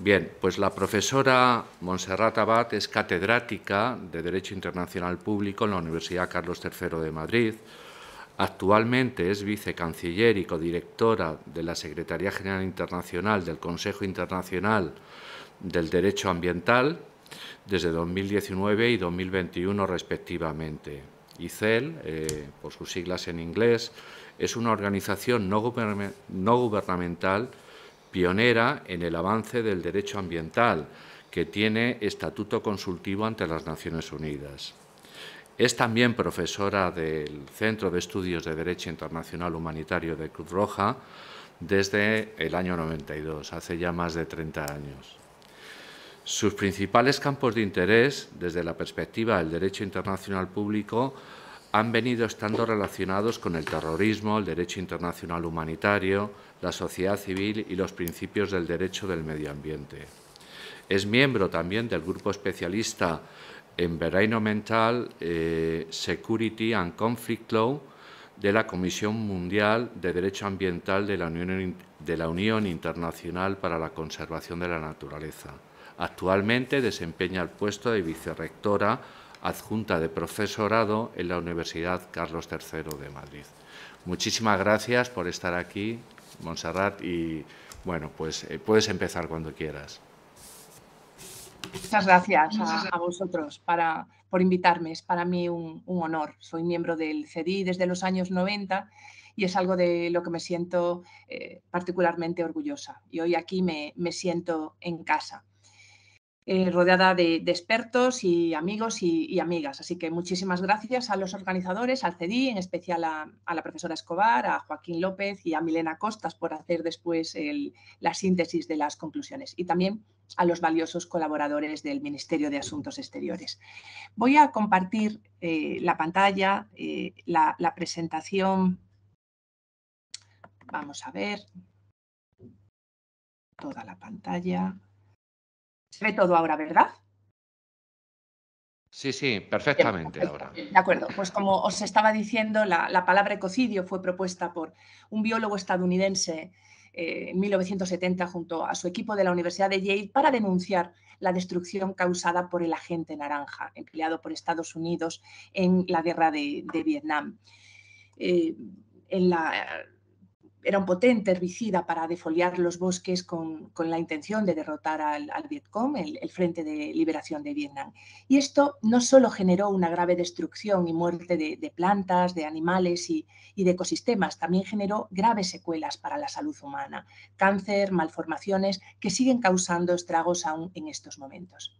Bien, pues la profesora Montserrat Abad es catedrática de Derecho Internacional Público en la Universidad Carlos III de Madrid. Actualmente es vicecanciller y codirectora de la Secretaría General Internacional del Consejo Internacional del Derecho Ambiental desde 2019 y 2021 respectivamente. ICEL, eh, por sus siglas en inglés, es una organización no gubernamental pionera en el avance del derecho ambiental, que tiene estatuto consultivo ante las Naciones Unidas. Es también profesora del Centro de Estudios de Derecho Internacional Humanitario de Cruz Roja desde el año 92, hace ya más de 30 años. Sus principales campos de interés, desde la perspectiva del derecho internacional público, han venido estando relacionados con el terrorismo, el derecho internacional humanitario, la sociedad civil y los principios del derecho del medio ambiente. Es miembro también del grupo especialista en Environmental Mental eh, Security and Conflict Law de la Comisión Mundial de Derecho Ambiental de la, Unión, de la Unión Internacional para la Conservación de la Naturaleza. Actualmente desempeña el puesto de vicerrectora adjunta de profesorado en la Universidad Carlos III de Madrid. Muchísimas gracias por estar aquí Montserrat, y bueno, pues eh, puedes empezar cuando quieras. Muchas gracias a, vosotros por invitarme. Es para mí un, honor. Soy miembro del CDI desde los años 90 y es algo de lo que me siento eh, particularmente orgullosa. Y hoy aquí me, me siento en casa. Eh, rodeada de, expertos y amigos y, amigas. Así que muchísimas gracias a los organizadores, al CEDI, en especial a, la profesora Escobar, a Joaquín López y a Milena Costas por hacer después la síntesis de las conclusiones y también a los valiosos colaboradores del Ministerio de Asuntos Exteriores. Voy a compartir eh, la pantalla, eh, la presentación. Vamos a ver toda la pantalla. Se ve todo ahora, ¿verdad? Sí, sí, perfectamente ahora. De acuerdo, pues como os estaba diciendo, la, la, palabra ecocidio fue propuesta por un biólogo estadounidense eh, en 1970 junto a su equipo de la Universidad de Yale para denunciar la destrucción causada por el agente naranja empleado por Estados Unidos en la guerra de, de Vietnam. Eh, en la era un potente herbicida para defoliar los bosques con, la intención de derrotar al, Vietcong, el, Frente de Liberación de Vietnam. Y esto no solo generó una grave destrucción y muerte de, plantas, de animales y, de ecosistemas, también generó graves secuelas para la salud humana, cáncer, malformaciones que siguen causando estragos aún en estos momentos.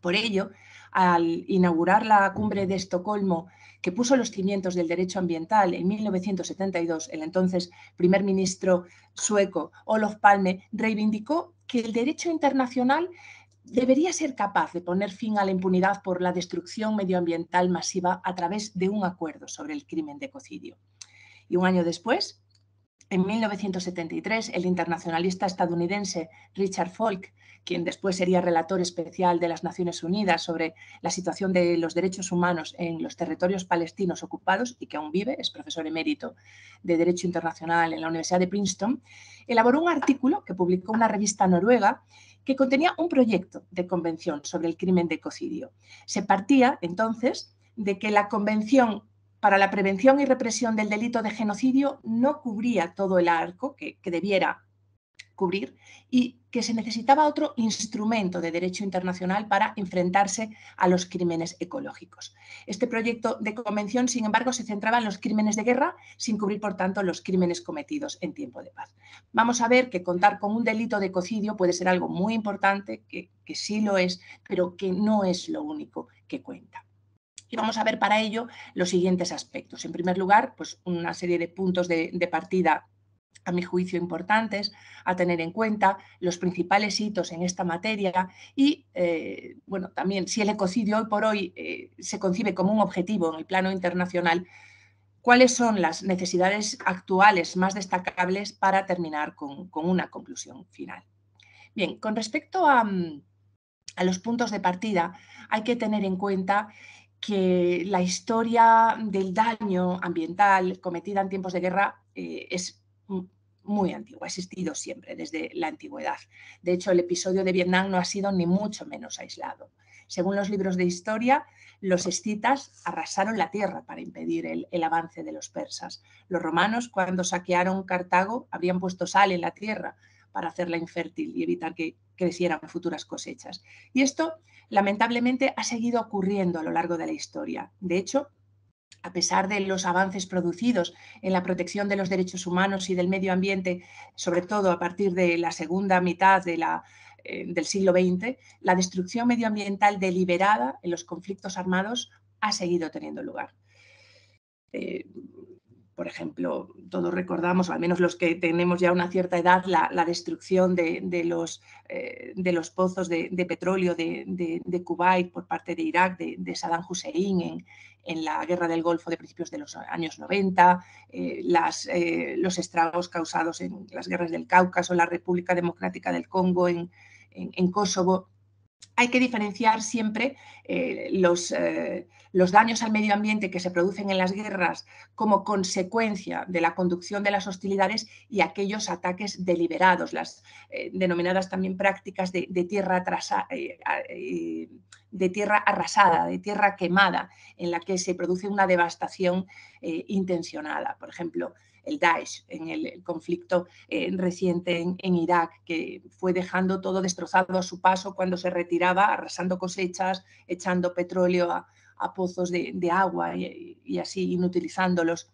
Por ello, al inaugurar la cumbre de Estocolmo que puso los cimientos del derecho ambiental en 1972, el entonces primer ministro sueco Olof Palme reivindicó que el derecho internacional debería ser capaz de poner fin a la impunidad por la destrucción medioambiental masiva a través de un acuerdo sobre el crimen de ecocidio. Y un año después, en 1973, el internacionalista estadounidense Richard Falk, quien después sería relator especial de las Naciones Unidas sobre la situación de los derechos humanos en los territorios palestinos ocupados y que aún vive, es profesor emérito de Derecho Internacional en la Universidad de Princeton, elaboró un artículo que publicó una revista noruega que contenía un proyecto de convención sobre el crimen de ecocidio. Se partía entonces de que la convención para la prevención y represión del delito de genocidio no cubría todo el arco que, debiera cubrir y que se necesitaba otro instrumento de derecho internacional para enfrentarse a los crímenes ecológicos. Este proyecto de convención, sin embargo, se centraba en los crímenes de guerra, sin cubrir, por tanto, los crímenes cometidos en tiempo de paz. Vamos a ver que contar con un delito de ecocidio puede ser algo muy importante, que sí lo es, pero que no es lo único que cuenta. Y vamos a ver para ello los siguientes aspectos. En primer lugar, pues una serie de puntos de, partida a mi juicio importantes, a tener en cuenta los principales hitos en esta materia y, eh, bueno, también si el ecocidio hoy por hoy eh, se concibe como un objetivo en el plano internacional, cuáles son las necesidades actuales más destacables para terminar con, una conclusión final. Bien, con respecto a, mm, a los puntos de partida, hay que tener en cuenta que la historia del daño ambiental cometida en tiempos de guerra eh, es muy antigua, ha existido siempre desde la antigüedad. De hecho, el episodio de Vietnam no ha sido ni mucho menos aislado. Según los libros de historia, los escitas arrasaron la tierra para impedir el, el, avance de los persas. Los romanos, cuando saquearon Cartago, habrían puesto sal en la tierra para hacerla infértil y evitar que crecieran futuras cosechas. Y esto, lamentablemente, ha seguido ocurriendo a lo largo de la historia. De hecho, a pesar de los avances producidos en la protección de los derechos humanos y del medio ambiente, sobre todo a partir de la segunda mitad eh, del siglo XX, la destrucción medioambiental deliberada en los conflictos armados ha seguido teniendo lugar. Eh, por ejemplo, todos recordamos, o al menos los que tenemos ya una cierta edad, la, destrucción eh, de, los, pozos de, petróleo de, Kuwait por parte de Irak, de, Saddam Hussein en, la guerra del Golfo de principios de los años 90, eh, eh, los estragos causados en las guerras del Cáucaso, la República Democrática del Congo, en Kosovo hay que diferenciar siempre eh, eh, los, daños al medio ambiente que se producen en las guerras como consecuencia de la conducción de las hostilidades y aquellos ataques deliberados, las eh, denominadas también prácticas de, tierra de tierra arrasada, de tierra quemada, en la que se produce una devastación intencionada. Por ejemplo, el Daesh en el, conflicto eh, reciente en, Irak, que fue dejando todo destrozado a su paso cuando se retiraba, arrasando cosechas, echando petróleo a, pozos de, agua y, así inutilizándolos.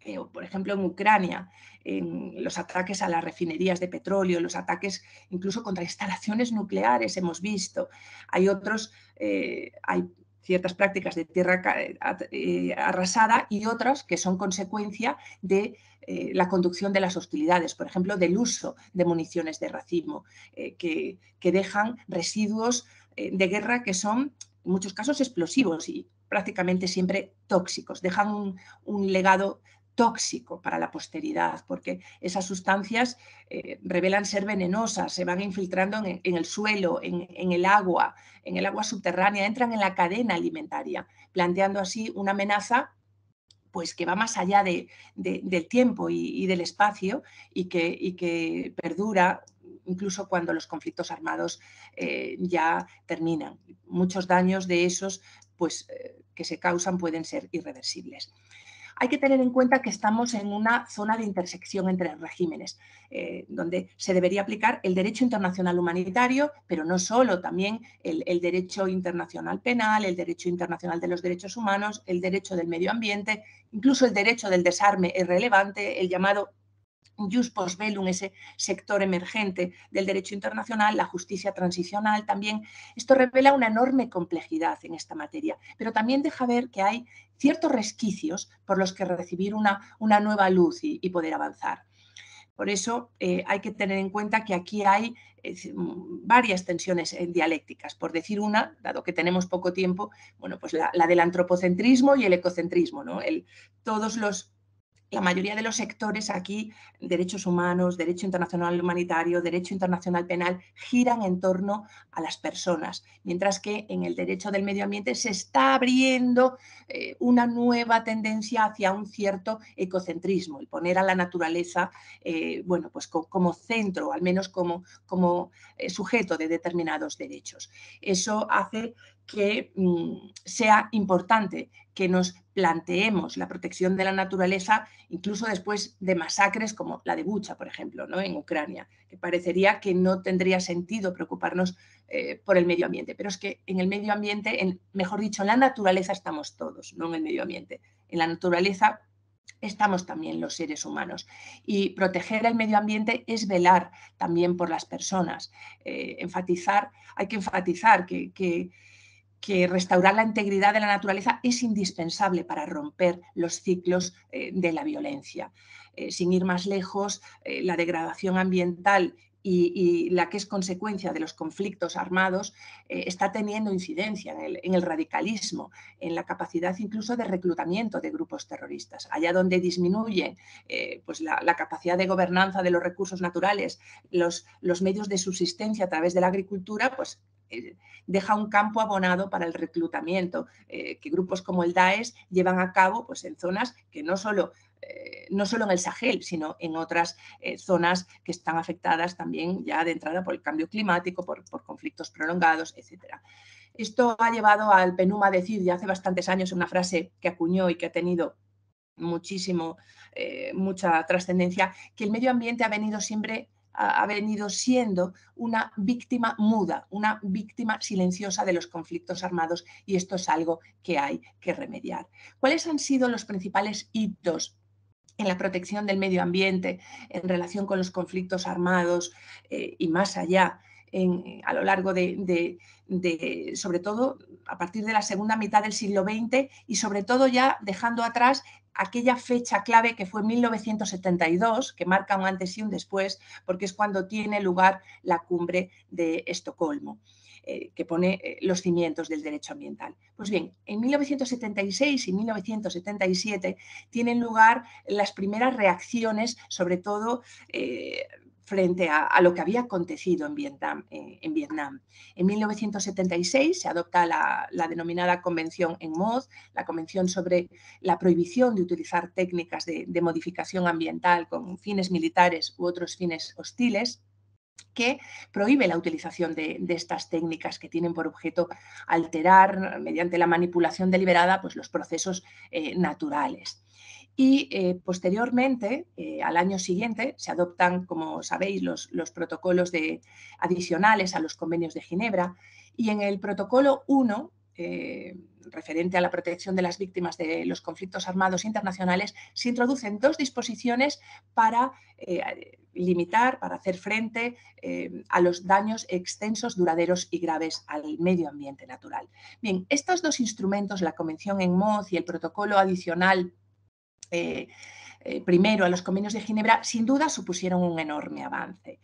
Eh, por ejemplo, en Ucrania, en los ataques a las refinerías de petróleo, los ataques incluso contra instalaciones nucleares, hemos visto. Hay otros, eh, hay ciertas prácticas de tierra eh, eh, arrasada y otras que son consecuencia de eh, la conducción de las hostilidades, por ejemplo, del uso de municiones de racismo, que, que, dejan residuos de guerra que son, en muchos casos, explosivos y prácticamente siempre tóxicos, dejan un, un legado tóxico para la posteridad, porque esas sustancias eh, revelan ser venenosas, se van infiltrando en, el suelo, en, el agua, en el agua subterránea, entran en la cadena alimentaria, planteando así una amenaza pues que va más allá del tiempo y, del espacio y que, perdura incluso cuando los conflictos armados eh, ya terminan. Muchos daños de esos pues, eh, que se causan pueden ser irreversibles hay que tener en cuenta que estamos en una zona de intersección entre regímenes, eh, donde se debería aplicar el derecho internacional humanitario, pero no solo, también el, el derecho internacional penal, el derecho internacional de los derechos humanos, el derecho del medio ambiente, incluso el derecho del desarme es relevante, el llamado Just Post Bellum, ese sector emergente del derecho internacional, la justicia transicional también. Esto revela una enorme complejidad en esta materia, pero también deja ver que hay ciertos resquicios por los que recibir una, una nueva luz y, poder avanzar. Por eso eh, hay que tener en cuenta que aquí hay varias tensiones eh, dialécticas. Por decir una, dado que tenemos poco tiempo, bueno, pues la, del antropocentrismo y el ecocentrismo, El, todos los la mayoría de los sectores aquí, derechos humanos, derecho internacional humanitario, derecho internacional penal, giran en torno a las personas, mientras que en el derecho del medio ambiente se está abriendo eh, una nueva tendencia hacia un cierto ecocentrismo, el poner a la naturaleza, eh, bueno, pues como centro, al menos como, como eh, sujeto de determinados derechos. Eso hace que mm, sea importante que nos planteemos la protección de la naturaleza, incluso después de masacres como la de Bucha, por ejemplo, ¿no? en Ucrania, que parecería que no tendría sentido preocuparnos eh, por el medio ambiente. Pero es que en el medio ambiente, en, mejor dicho, en la naturaleza estamos todos, no en el medio ambiente. En la naturaleza estamos también los seres humanos. Y proteger el medio ambiente es velar también por las personas. Eh, enfatizar, hay que enfatizar que que restaurar la integridad de la naturaleza es indispensable para romper los ciclos eh, de la violencia. Eh, sin ir más lejos, eh, la degradación ambiental y, la que es consecuencia de los conflictos armados está teniendo incidencia en el, radicalismo, en la capacidad incluso de reclutamiento de grupos terroristas. Allá donde disminuye pues la, capacidad de gobernanza de los recursos naturales, los, los medios de subsistencia a través de la agricultura, pues eh, deja un campo abonado para el reclutamiento, eh, que grupos como el Daesh llevan a cabo pues, en zonas que no solo, eh, no solo en el Sahel, sino en otras zonas que están afectadas también ya de entrada por el cambio climático, por, conflictos prolongados, etcétera. Esto ha llevado al PENUMA a decir ya hace bastantes años una frase que acuñó y que ha tenido muchísimo, mucha trascendencia, que el medio ambiente ha venido siempre ha venido siendo una víctima muda, una víctima silenciosa de los conflictos armados y esto es algo que hay que remediar. ¿Cuáles han sido los principales hitos en la protección del medio ambiente en relación con los conflictos armados eh, y más allá? a lo largo de, sobre todo a partir de la segunda mitad del siglo XX y sobre todo ya dejando atrás aquella fecha clave que fue 1972, que marca un antes y un después, porque es cuando tiene lugar la cumbre de Estocolmo, eh, que pone eh, los cimientos del derecho ambiental. Pues bien, en 1976 y 1977 tienen lugar las primeras reacciones, sobre todo... Eh, frente a, lo que había acontecido en Vietnam. Eh, en, 1976 se adopta la, denominada Convención en mod la Convención sobre la prohibición de utilizar técnicas de, modificación ambiental con fines militares u otros fines hostiles que prohíbe la utilización de, estas técnicas que tienen por objeto alterar mediante la manipulación deliberada pues, los procesos eh, naturales y eh, posteriormente, eh, al año siguiente, se adoptan, como sabéis, los, protocolos adicionales a los convenios de Ginebra y en el protocolo 1, eh, referente a la protección de las víctimas de los conflictos armados internacionales, se introducen dos disposiciones para limitar, para hacer frente a los daños extensos, duraderos y graves al medio ambiente natural. Bien, estos dos instrumentos, la Convención en Moz y el protocolo adicional eh, eh, primero a los convenios de Ginebra, sin duda supusieron un enorme avance.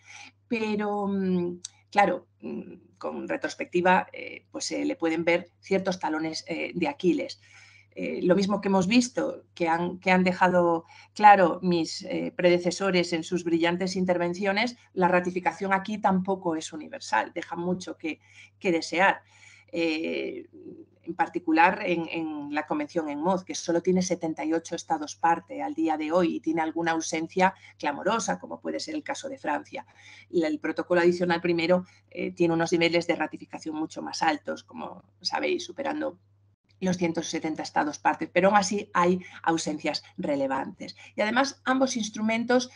Pero, mm, claro, mm, con retrospectiva, eh, pues se le pueden ver ciertos talones de Aquiles. lo mismo que hemos visto, que han, que han dejado claro mis predecesores en sus brillantes intervenciones, la ratificación aquí tampoco es universal, deja mucho que desear. Eh, en particular en, la Convención en Moz, que solo tiene 78 estados parte al día de hoy y tiene alguna ausencia clamorosa, como puede ser el caso de Francia. El protocolo adicional primero eh, tiene unos niveles de ratificación mucho más altos, como sabéis, superando los 170 estados partes, pero aún así hay ausencias relevantes. Y además ambos instrumentos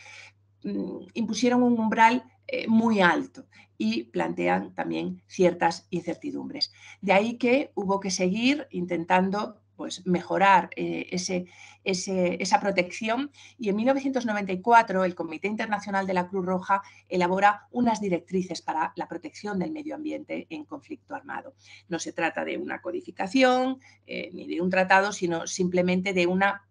mm, impusieron un umbral eh, muy alto y plantean también ciertas incertidumbres. De ahí que hubo que seguir intentando pues, mejorar eh, ese, esa protección y en 1994 el Comité Internacional de la Cruz Roja elabora unas directrices para la protección del medio ambiente en conflicto armado. No se trata de una codificación eh, ni de un tratado, sino simplemente de una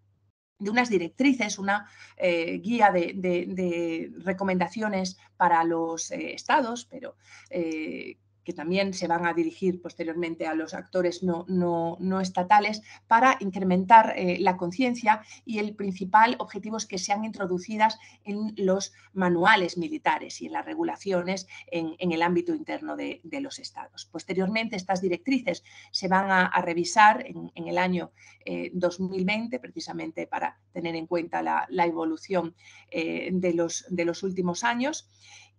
de unas directrices, una eh, guía de, recomendaciones para los eh, estados, pero eh, que también se van a dirigir posteriormente a los actores no, estatales, para incrementar eh, la conciencia y el principal objetivo es que sean introducidas en los manuales militares y en las regulaciones en, el ámbito interno de, los estados. Posteriormente, estas directrices se van a, revisar en, el año 2020, eh, precisamente para tener en cuenta la, evolución eh, de, los, de los últimos años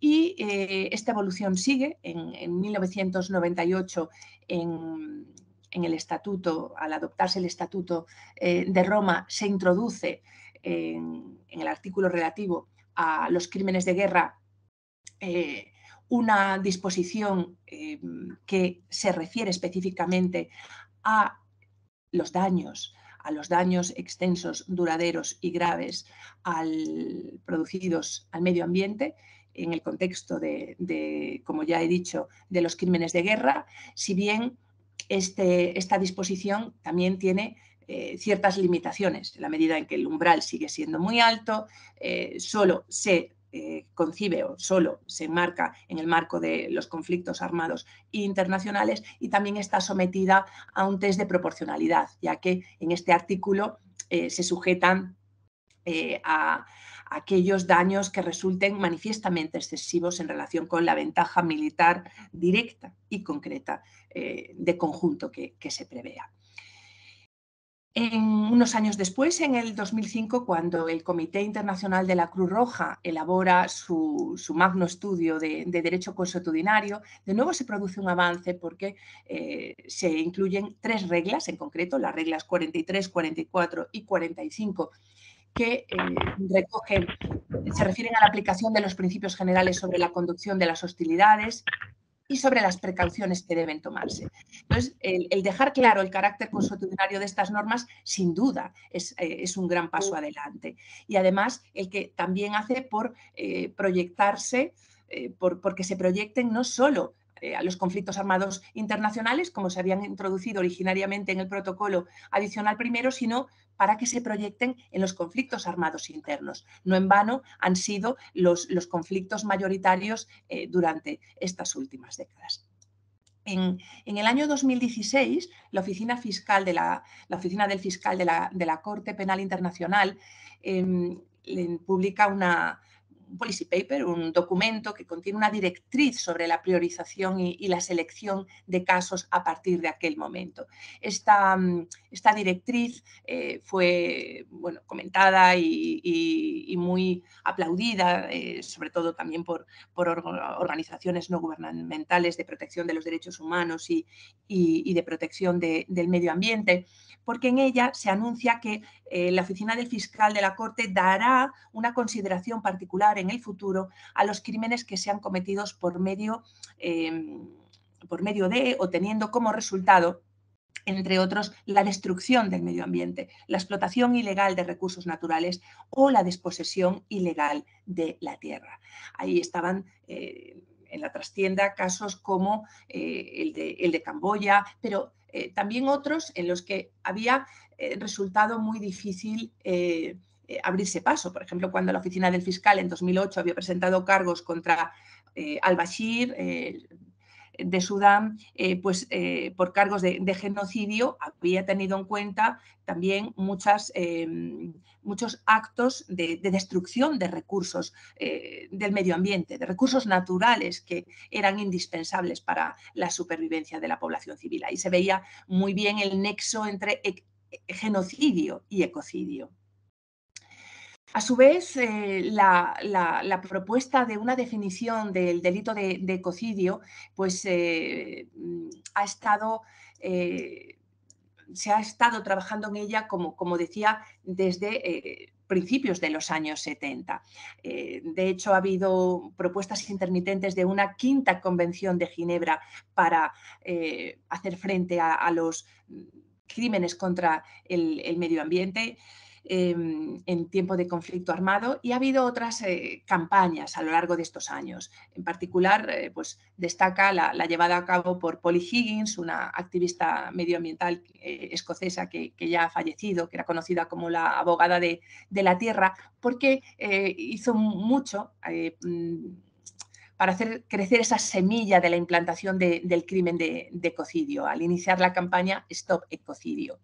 y eh, esta evolución sigue. En, 1998, en, el estatuto, al adoptarse el estatuto eh, de Roma, se introduce en, el artículo relativo a los crímenes de guerra eh, una disposición que se refiere específicamente a los daños, a los daños extensos, duraderos y graves al, producidos al medio ambiente en el contexto de, como ya he dicho, de los crímenes de guerra, si bien este, esta disposición también tiene eh, ciertas limitaciones, en la medida en que el umbral sigue siendo muy alto, eh, solo se eh, concibe o solo se enmarca en el marco de los conflictos armados internacionales y también está sometida a un test de proporcionalidad, ya que en este artículo se sujetan a aquellos daños que resulten manifiestamente excesivos en relación con la ventaja militar directa y concreta eh, de conjunto que, se prevea. En unos años después, en el 2005, cuando el Comité Internacional de la Cruz Roja elabora su, magno estudio de, derecho consuetudinario, de nuevo se produce un avance porque eh, se incluyen tres reglas, en concreto las reglas 43, 44 y 45 que eh, se refieren a la aplicación de los principios generales sobre la conducción de las hostilidades y sobre las precauciones que deben tomarse. Entonces, el, dejar claro el carácter consuetudinario de estas normas, sin duda, eh, es, un gran paso adelante. Y además, el que también hace por eh, proyectarse, por, porque se proyecten no solo a los conflictos armados internacionales, como se habían introducido originariamente en el protocolo adicional primero, sino para que se proyecten en los conflictos armados internos. No en vano han sido los, los conflictos mayoritarios eh, durante estas últimas décadas. En, el año 2016, la Oficina, Fiscal de la, Oficina del Fiscal de la, Corte Penal Internacional em, publica una, un policy paper, un documento que contiene una directriz sobre la priorización y, la selección de casos a partir de aquel momento. Esta, mm, esta directriz eh, fue bueno, comentada y, muy aplaudida, eh, sobre todo también por, por, organizaciones no gubernamentales de protección de los derechos humanos y, de protección del medio ambiente, porque en ella se anuncia que eh, la Oficina del Fiscal de la Corte dará una consideración particular en el futuro a los crímenes que sean cometidos por medio, em, por medio de o teniendo como resultado entre otros, la destrucción del medio ambiente, la explotación ilegal de recursos naturales o la desposesión ilegal de la tierra. Ahí estaban eh, en la trastienda casos como eh, el, de, el, de, Camboya, pero eh, también otros en los que había resultado muy difícil eh, abrirse paso. Por ejemplo, cuando la oficina del fiscal en 2008 había presentado cargos contra eh, al-Bashir eh, de Sudán, pues por cargos de, genocidio había tenido en cuenta también muchos actos de, de, destrucción de recursos del medio ambiente, de recursos naturales que eran indispensables para la supervivencia de la población civil. Ahí se veía muy bien el nexo entre e, e, genocidio y ecocidio. A su vez, eh, la, propuesta de una definición del delito de, ecocidio pues, eh, mm, eh, se ha estado trabajando en ella, como, decía, desde principios de los años 70. de hecho, ha habido propuestas intermitentes de una quinta convención de Ginebra para hacer frente a, los mm, crímenes contra el medio ambiente. Em, en tiempo de conflicto armado y ha habido otras eh, campañas a lo largo de estos años. En particular, eh, pues destaca la, llevada a cabo por Polly Higgins, una activista medioambiental eh, escocesa que, ya ha fallecido, que era conocida como la abogada de, la tierra, porque hizo mucho mm, para hacer crecer esa semilla de la implantación del crimen de, de, ecocidio, al iniciar la campaña Stop Ecocidio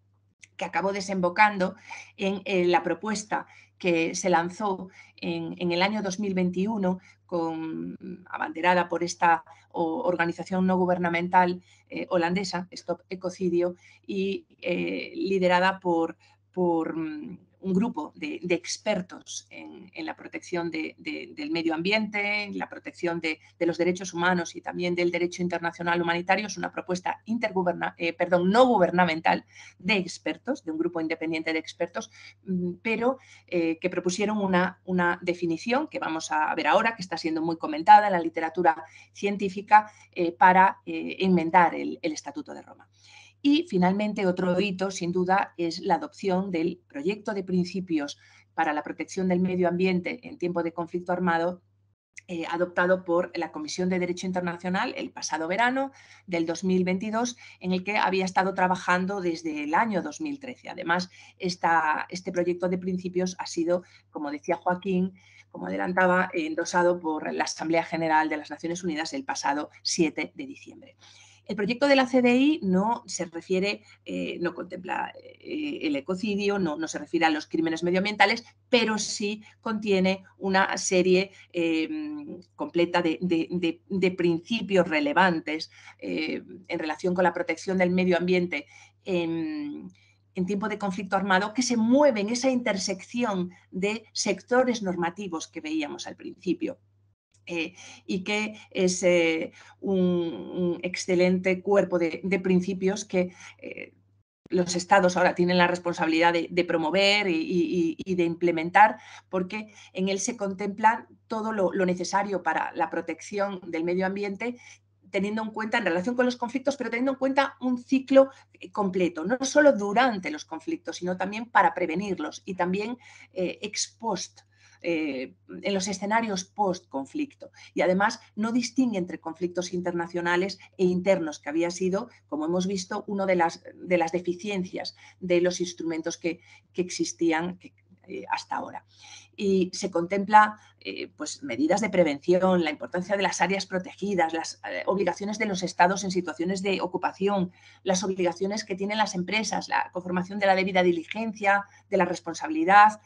que acabó desembocando en eh, la propuesta que se lanzó en, el año 2021, con, abanderada por esta organización no gubernamental eh, holandesa, Stop Ecocidio, y eh, liderada por mm, un grupo de, expertos en, la protección del medio ambiente, en la protección de, los derechos humanos y también del derecho internacional humanitario. Es una propuesta eh, no gubernamental de expertos, de un grupo independiente de expertos, mm, pero eh, que propusieron una, definición que vamos a ver ahora, que está siendo muy comentada en la literatura científica, eh, para enmendar el Estatuto de Roma. Y finalmente, otro hito, sin duda, es la adopción del proyecto de principios para la protección del medio ambiente en tiempo de conflicto armado eh, adoptado por la Comisión de Derecho Internacional el pasado verano del 2022, en el que había estado trabajando desde el año 2013. Además, este proyecto de principios ha sido, como decía Joaquín, como adelantaba, eh, endosado por la Asamblea General de las Naciones Unidas el pasado 7 de diciembre. El proyecto de la CDI no se refiere, eh, no contempla eh, el ecocidio, no, se refiere a los crímenes medioambientales, pero sí contiene una serie em, completa de, principios relevantes eh, en relación con la protección del medio ambiente en, en tiempo de conflicto armado que se mueven esa intersección de sectores normativos que veíamos al principio. Eh, y que es eh, un, excelente cuerpo de, principios que eh, los estados ahora tienen la responsabilidad de, promover y, de implementar, porque en él se contempla todo lo, lo, necesario para la protección del medio ambiente teniendo en cuenta en relación con los conflictos, pero teniendo en cuenta un ciclo completo, no solo durante los conflictos, sino también para prevenirlos y también ex post eh, en los escenarios post-conflicto. Y además no distingue entre conflictos internacionales e internos, que había sido, como hemos visto, una de las, de las deficiencias de los instrumentos que, que existían, eh, hasta ahora. Y se contempla eh, pues, medidas de prevención, la importancia de las áreas protegidas, las eh, obligaciones de los estados en situaciones de ocupación, las obligaciones que tienen las empresas, la conformación de la debida diligencia, de la responsabilidad,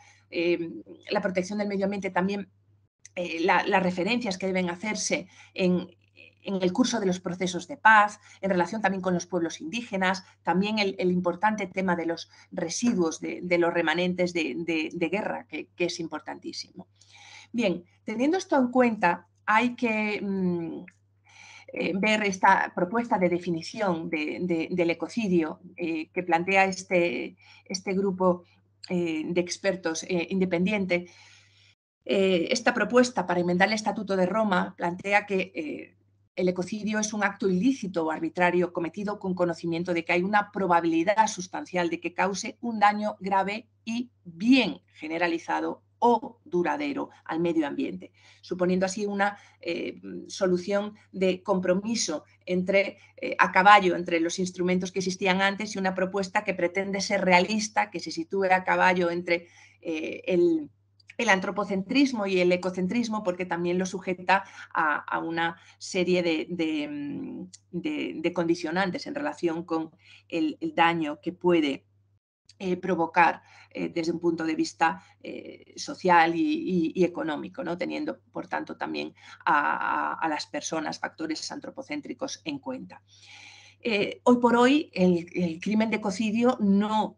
la protección del medio ambiente también las referencias que deben hacerse en, en el curso de los procesos de paz, en relación también con los pueblos indígenas, también el, importante tema de los residuos, de, los remanentes de, guerra, que, es importantísimo. Bien, teniendo esto en cuenta, hay que mm, eh, ver esta propuesta de definición del ecocidio eh, que plantea este, este grupo eh, de expertos independiente. esta propuesta para enmendar el Estatuto de Roma plantea que el ecocidio es un acto ilícito o arbitrario cometido con conocimiento de que hay una probabilidad sustancial de que cause un daño grave y bien generalizado o duradero al medio ambiente, suponiendo así una eh, solución de compromiso entre, eh, a caballo entre los instrumentos que existían antes y una propuesta que pretende ser realista, que se sitúe a caballo entre eh, el el antropocentrismo y el ecocentrismo, porque también lo sujeta a, una serie mm, de, condicionantes en relación con el, daño que puede eh, provocar eh, desde un punto de vista eh, social y, económico, ¿no? teniendo por tanto también a, las personas factores antropocéntricos en cuenta. hoy por hoy el, crimen de cocidio no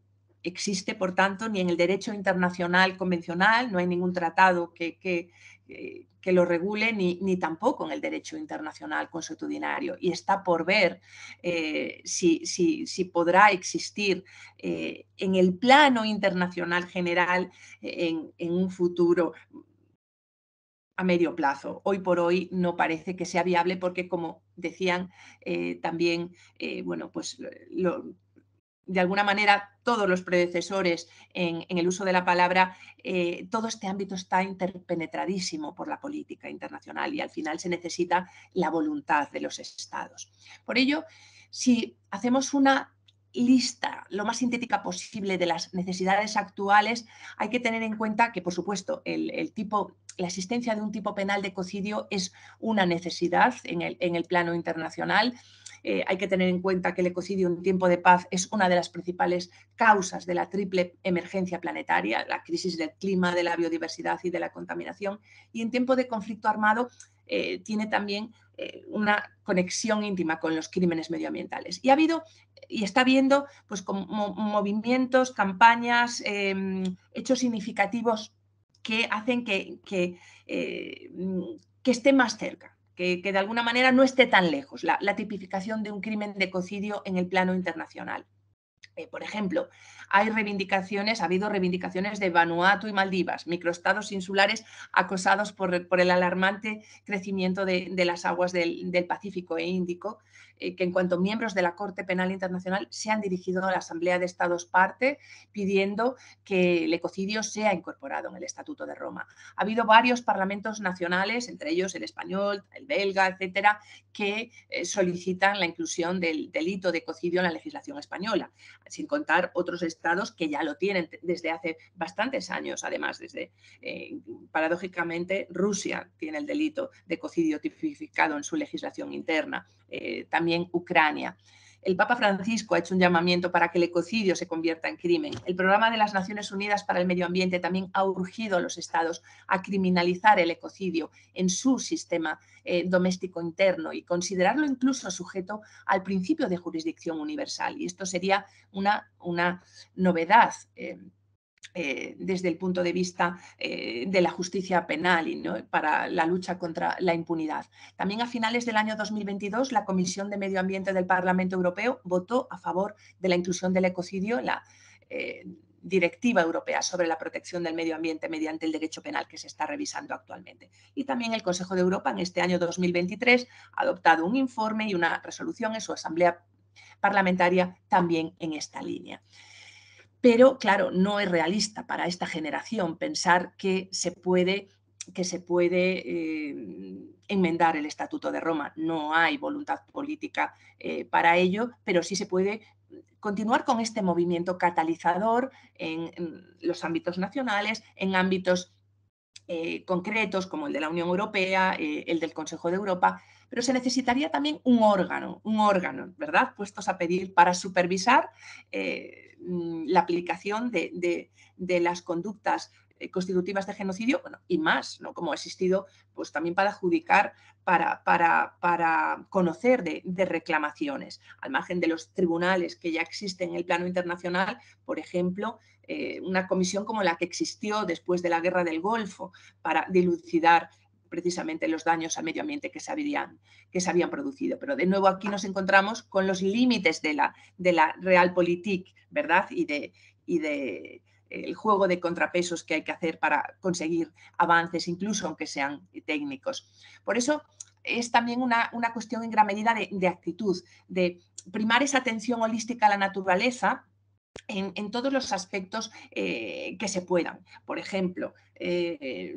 existe, por tanto, ni en el derecho internacional convencional, no hay ningún tratado que, que, eh, lo regule, ni, tampoco en el derecho internacional consuetudinario. Y está por ver eh, si, si, podrá existir eh, en el plano internacional general en, un futuro a medio plazo. Hoy por hoy no parece que sea viable porque, como decían también, bueno, pues lo, de alguna manera todos los predecesores en, el uso de la palabra, eh, todo este ámbito está interpenetradísimo por la política internacional y al final se necesita la voluntad de los estados. Por ello, si hacemos una lista lo más sintética posible de las necesidades actuales, hay que tener en cuenta que, por supuesto, el, el tipo la existencia de un tipo penal de ecocidio es una necesidad en el, plano internacional. Eh, hay que tener en cuenta que el ecocidio en tiempo de paz es una de las principales causas de la triple emergencia planetaria, la crisis del clima, de la biodiversidad y de la contaminación. Y en tiempo de conflicto armado eh, tiene también eh, una conexión íntima con los crímenes medioambientales. Y ha habido y está viendo pues, como movimientos, campañas, em, hechos significativos que hacen que, que, eh, mm, esté más cerca, que, de alguna manera no esté tan lejos, la, tipificación de un crimen de cocidio en el plano internacional. Eh, por ejemplo, hay reivindicaciones, ha habido reivindicaciones de Vanuatu y Maldivas, microestados insulares acosados por, el alarmante crecimiento de, las aguas del, del, Pacífico e Índico, eh, que en cuanto miembros de la Corte Penal Internacional se han dirigido a la Asamblea de Estados parte pidiendo que el ecocidio sea incorporado en el Estatuto de Roma. Ha habido varios parlamentos nacionales, entre ellos el español, el belga, etcétera, que eh, solicitan la inclusión del delito de ecocidio en la legislación española, sin contar otros estados que ya lo tienen desde hace bastantes años, además, desde eh, paradójicamente Rusia tiene el delito de ecocidio tipificado en su legislación interna. también también Ucrania. El Papa Francisco ha hecho un llamamiento para que el ecocidio se convierta en crimen. El programa de las Naciones Unidas para el Medio Ambiente también ha urgido a los estados a criminalizar el ecocidio en su sistema eh, doméstico interno y considerarlo incluso sujeto al principio de jurisdicción universal. Y esto sería una, una novedad. Eh, eh, desde el punto de vista eh, de la justicia penal y ¿no? para la lucha contra la impunidad. También a finales del año 2022, la Comisión de Medio Ambiente del Parlamento Europeo votó a favor de la inclusión del ecocidio en la eh, Directiva Europea sobre la protección del medio ambiente mediante el derecho penal que se está revisando actualmente. Y también el Consejo de Europa en este año 2023 ha adoptado un informe y una resolución en su Asamblea Parlamentaria también en esta línea. Pero claro, no es realista para esta generación pensar que se puede, que se puede eh, enmendar el Estatuto de Roma. No hay voluntad política eh, para ello, pero sí se puede continuar con este movimiento catalizador en, los ámbitos nacionales, en ámbitos eh, concretos como el de la Unión Europea, el del Consejo de Europa, pero se necesitaría también un órgano, un órgano, ¿verdad? Puestos a pedir para supervisar eh, mm, la aplicación de, las conductas eh, constitutivas de genocidio y más, ¿no? como ha existido pues, también para adjudicar, para, para, conocer de, reclamaciones, al margen de los tribunales que ya existen en el plano internacional, por ejemplo, eh, una comisión como la que existió después de la Guerra del Golfo para dilucidar precisamente los daños al medio ambiente que se habían, que producido. Pero de nuevo aquí nos encontramos con los límites de la, de la realpolitik, ¿verdad? Y de, de el juego de contrapesos que hay que hacer para conseguir avances, incluso aunque sean técnicos. Por eso es también una, cuestión en gran medida de, de actitud, de primar esa atención holística a la naturaleza, en, todos los aspectos eh, que se puedan. Por ejemplo, eh,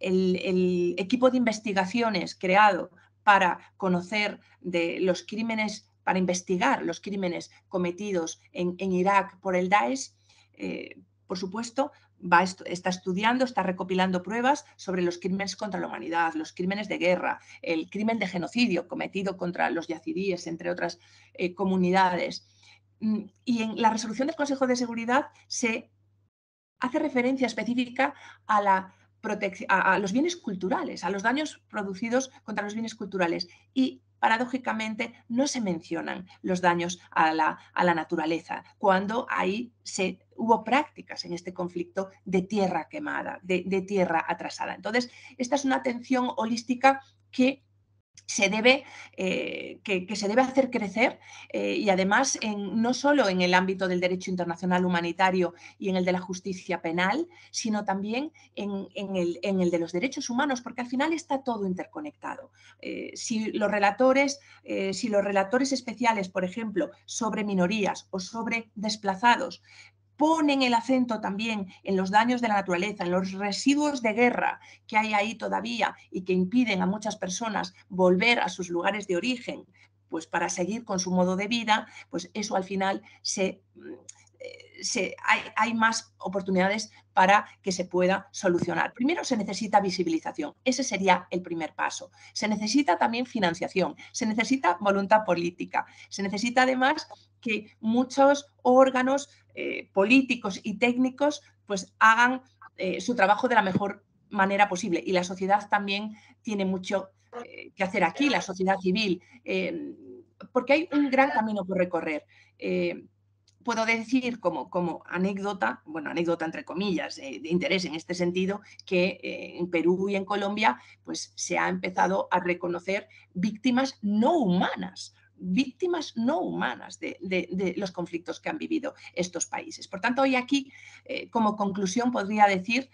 el, equipo de investigaciones creado para conocer de los crímenes, para investigar los crímenes cometidos en, Irak por el Daesh, eh, por supuesto, está estudiando, está recopilando pruebas sobre los crímenes contra la humanidad, los crímenes de guerra, el crimen de genocidio cometido contra los yacidíes, entre otras comunidades Mm, y en la resolución del Consejo de Seguridad se hace referencia específica a, la los bienes culturales, a los daños producidos contra los bienes culturales. Y paradójicamente no se mencionan los daños a la, naturaleza, cuando ahí se, hubo prácticas en este conflicto de tierra quemada, de, de tierra atrasada. Entonces, esta es una atención holística que se debe, eh, que, se debe hacer crecer eh, y además no solo en el ámbito del derecho internacional humanitario y en el de la justicia penal, sino también en, el, de los derechos humanos, porque al final está todo interconectado. Eh, si, los relatores, si los relatores especiales, por ejemplo, sobre minorías o sobre desplazados ponen el acento también en los daños de la naturaleza, en los residuos de guerra que hay ahí todavía y que impiden a muchas personas volver a sus lugares de origen, pues para seguir con su modo de vida, pues eso al final se, mm, hay, más oportunidades para que se pueda solucionar. Primero se necesita visibilización, ese sería el primer paso. Se necesita también financiación, se necesita voluntad política, se necesita además que muchos órganos eh, políticos y técnicos pues hagan eh, su trabajo de la mejor manera posible y la sociedad también tiene mucho eh, que hacer aquí, la sociedad civil porque hay un gran camino por recorrer puedo decir como, como anécdota, bueno, anécdota entre comillas, eh, de interés en este sentido, que eh, en Perú y en Colombia pues, se ha empezado a reconocer víctimas no humanas víctimas no humanas de, los conflictos que han vivido estos países. Por tanto, hoy aquí, eh, como conclusión, podría decir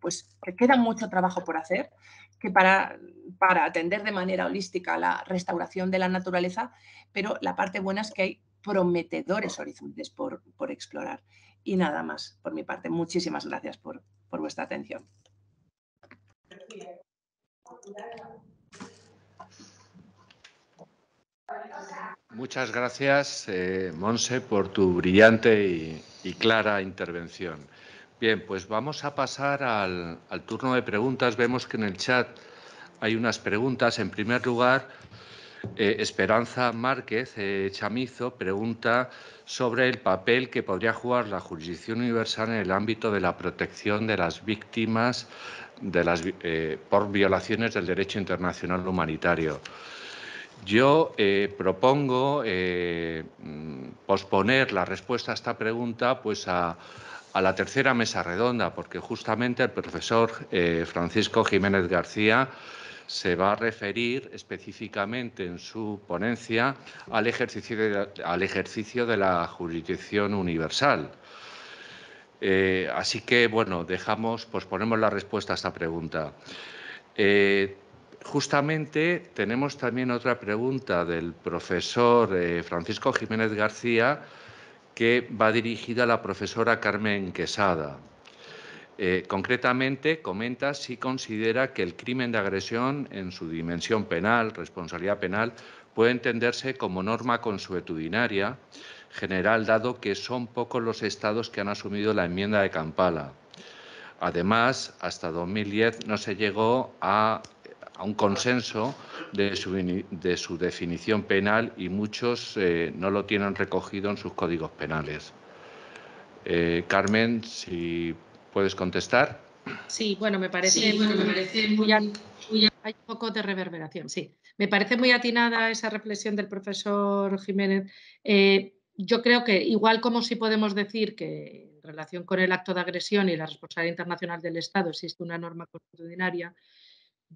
pues, que queda mucho trabajo por hacer, que para, para atender de manera holística la restauración de la naturaleza, pero la parte buena es que hay prometedores horizontes por, explorar. Y nada más por mi parte. Muchísimas gracias por, vuestra atención. Muchas gracias, eh, Monse, por tu brillante y, clara intervención. Bien, pues vamos a pasar al turno de preguntas. Vemos que en el chat hay unas preguntas. En primer lugar, eh, Esperanza Márquez eh, Chamizo pregunta sobre el papel que podría jugar la jurisdicción universal en el ámbito de la protección de las víctimas de eh, por violaciones del derecho internacional humanitario. Yo propongo mm, posponer la respuesta a esta pregunta pues a la tercera mesa redonda, porque justamente el profesor Francisco Jiménez García se va a referir específicamente en su ponencia al ejercicio de la, jurisdicción universal. Eh, así que, bueno, dejamos, posponemos la respuesta a esta pregunta. Eh, justamente tenemos también otra pregunta del profesor eh, Francisco Jiménez García que va dirigida a la profesora Carmen Quesada. Eh, concretamente, comenta si considera que el crimen de agresión en su dimensión penal, responsabilidad penal, puede entenderse como norma consuetudinaria general, dado que son pocos los estados que han asumido la enmienda de Kampala. Además, hasta 2010 no se llegó a, un consenso de su, definición penal y muchos eh, no lo tienen recogido en sus códigos penales. Eh, Carmen, si ¿Puedes contestar? Sí, bueno, me parece, muy, Hay poco de reverberación, sí. Me parece muy atinada esa reflexión del profesor Jiménez. Eh, yo creo que, igual como si podemos decir que en relación con el acto de agresión y la responsabilidad internacional del Estado existe una norma constitucionaria,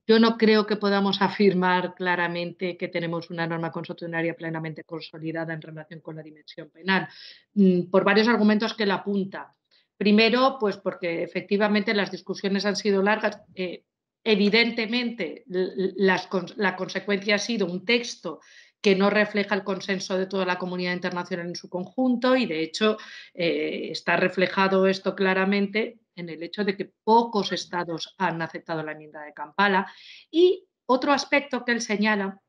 yo no creo que podamos afirmar claramente que tenemos una norma constitucionaria plenamente consolidada en relación con la dimensión penal, mm, por varios argumentos que la apunta. Primero, pues porque efectivamente las discusiones han sido largas. Eh, evidentemente, la consecuencia ha sido un texto que no refleja el consenso de toda la comunidad internacional en su conjunto y, de hecho, eh, está reflejado esto claramente en el hecho de que pocos estados han aceptado la enmienda de Kampala. Y otro aspecto que él señala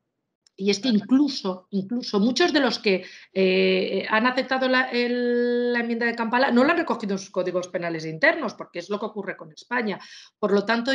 y es que incluso, incluso muchos de los que eh, han aceptado la, enmienda de Campala no la han recogido en sus códigos penales internos, porque es lo que ocurre con España. Por lo tanto,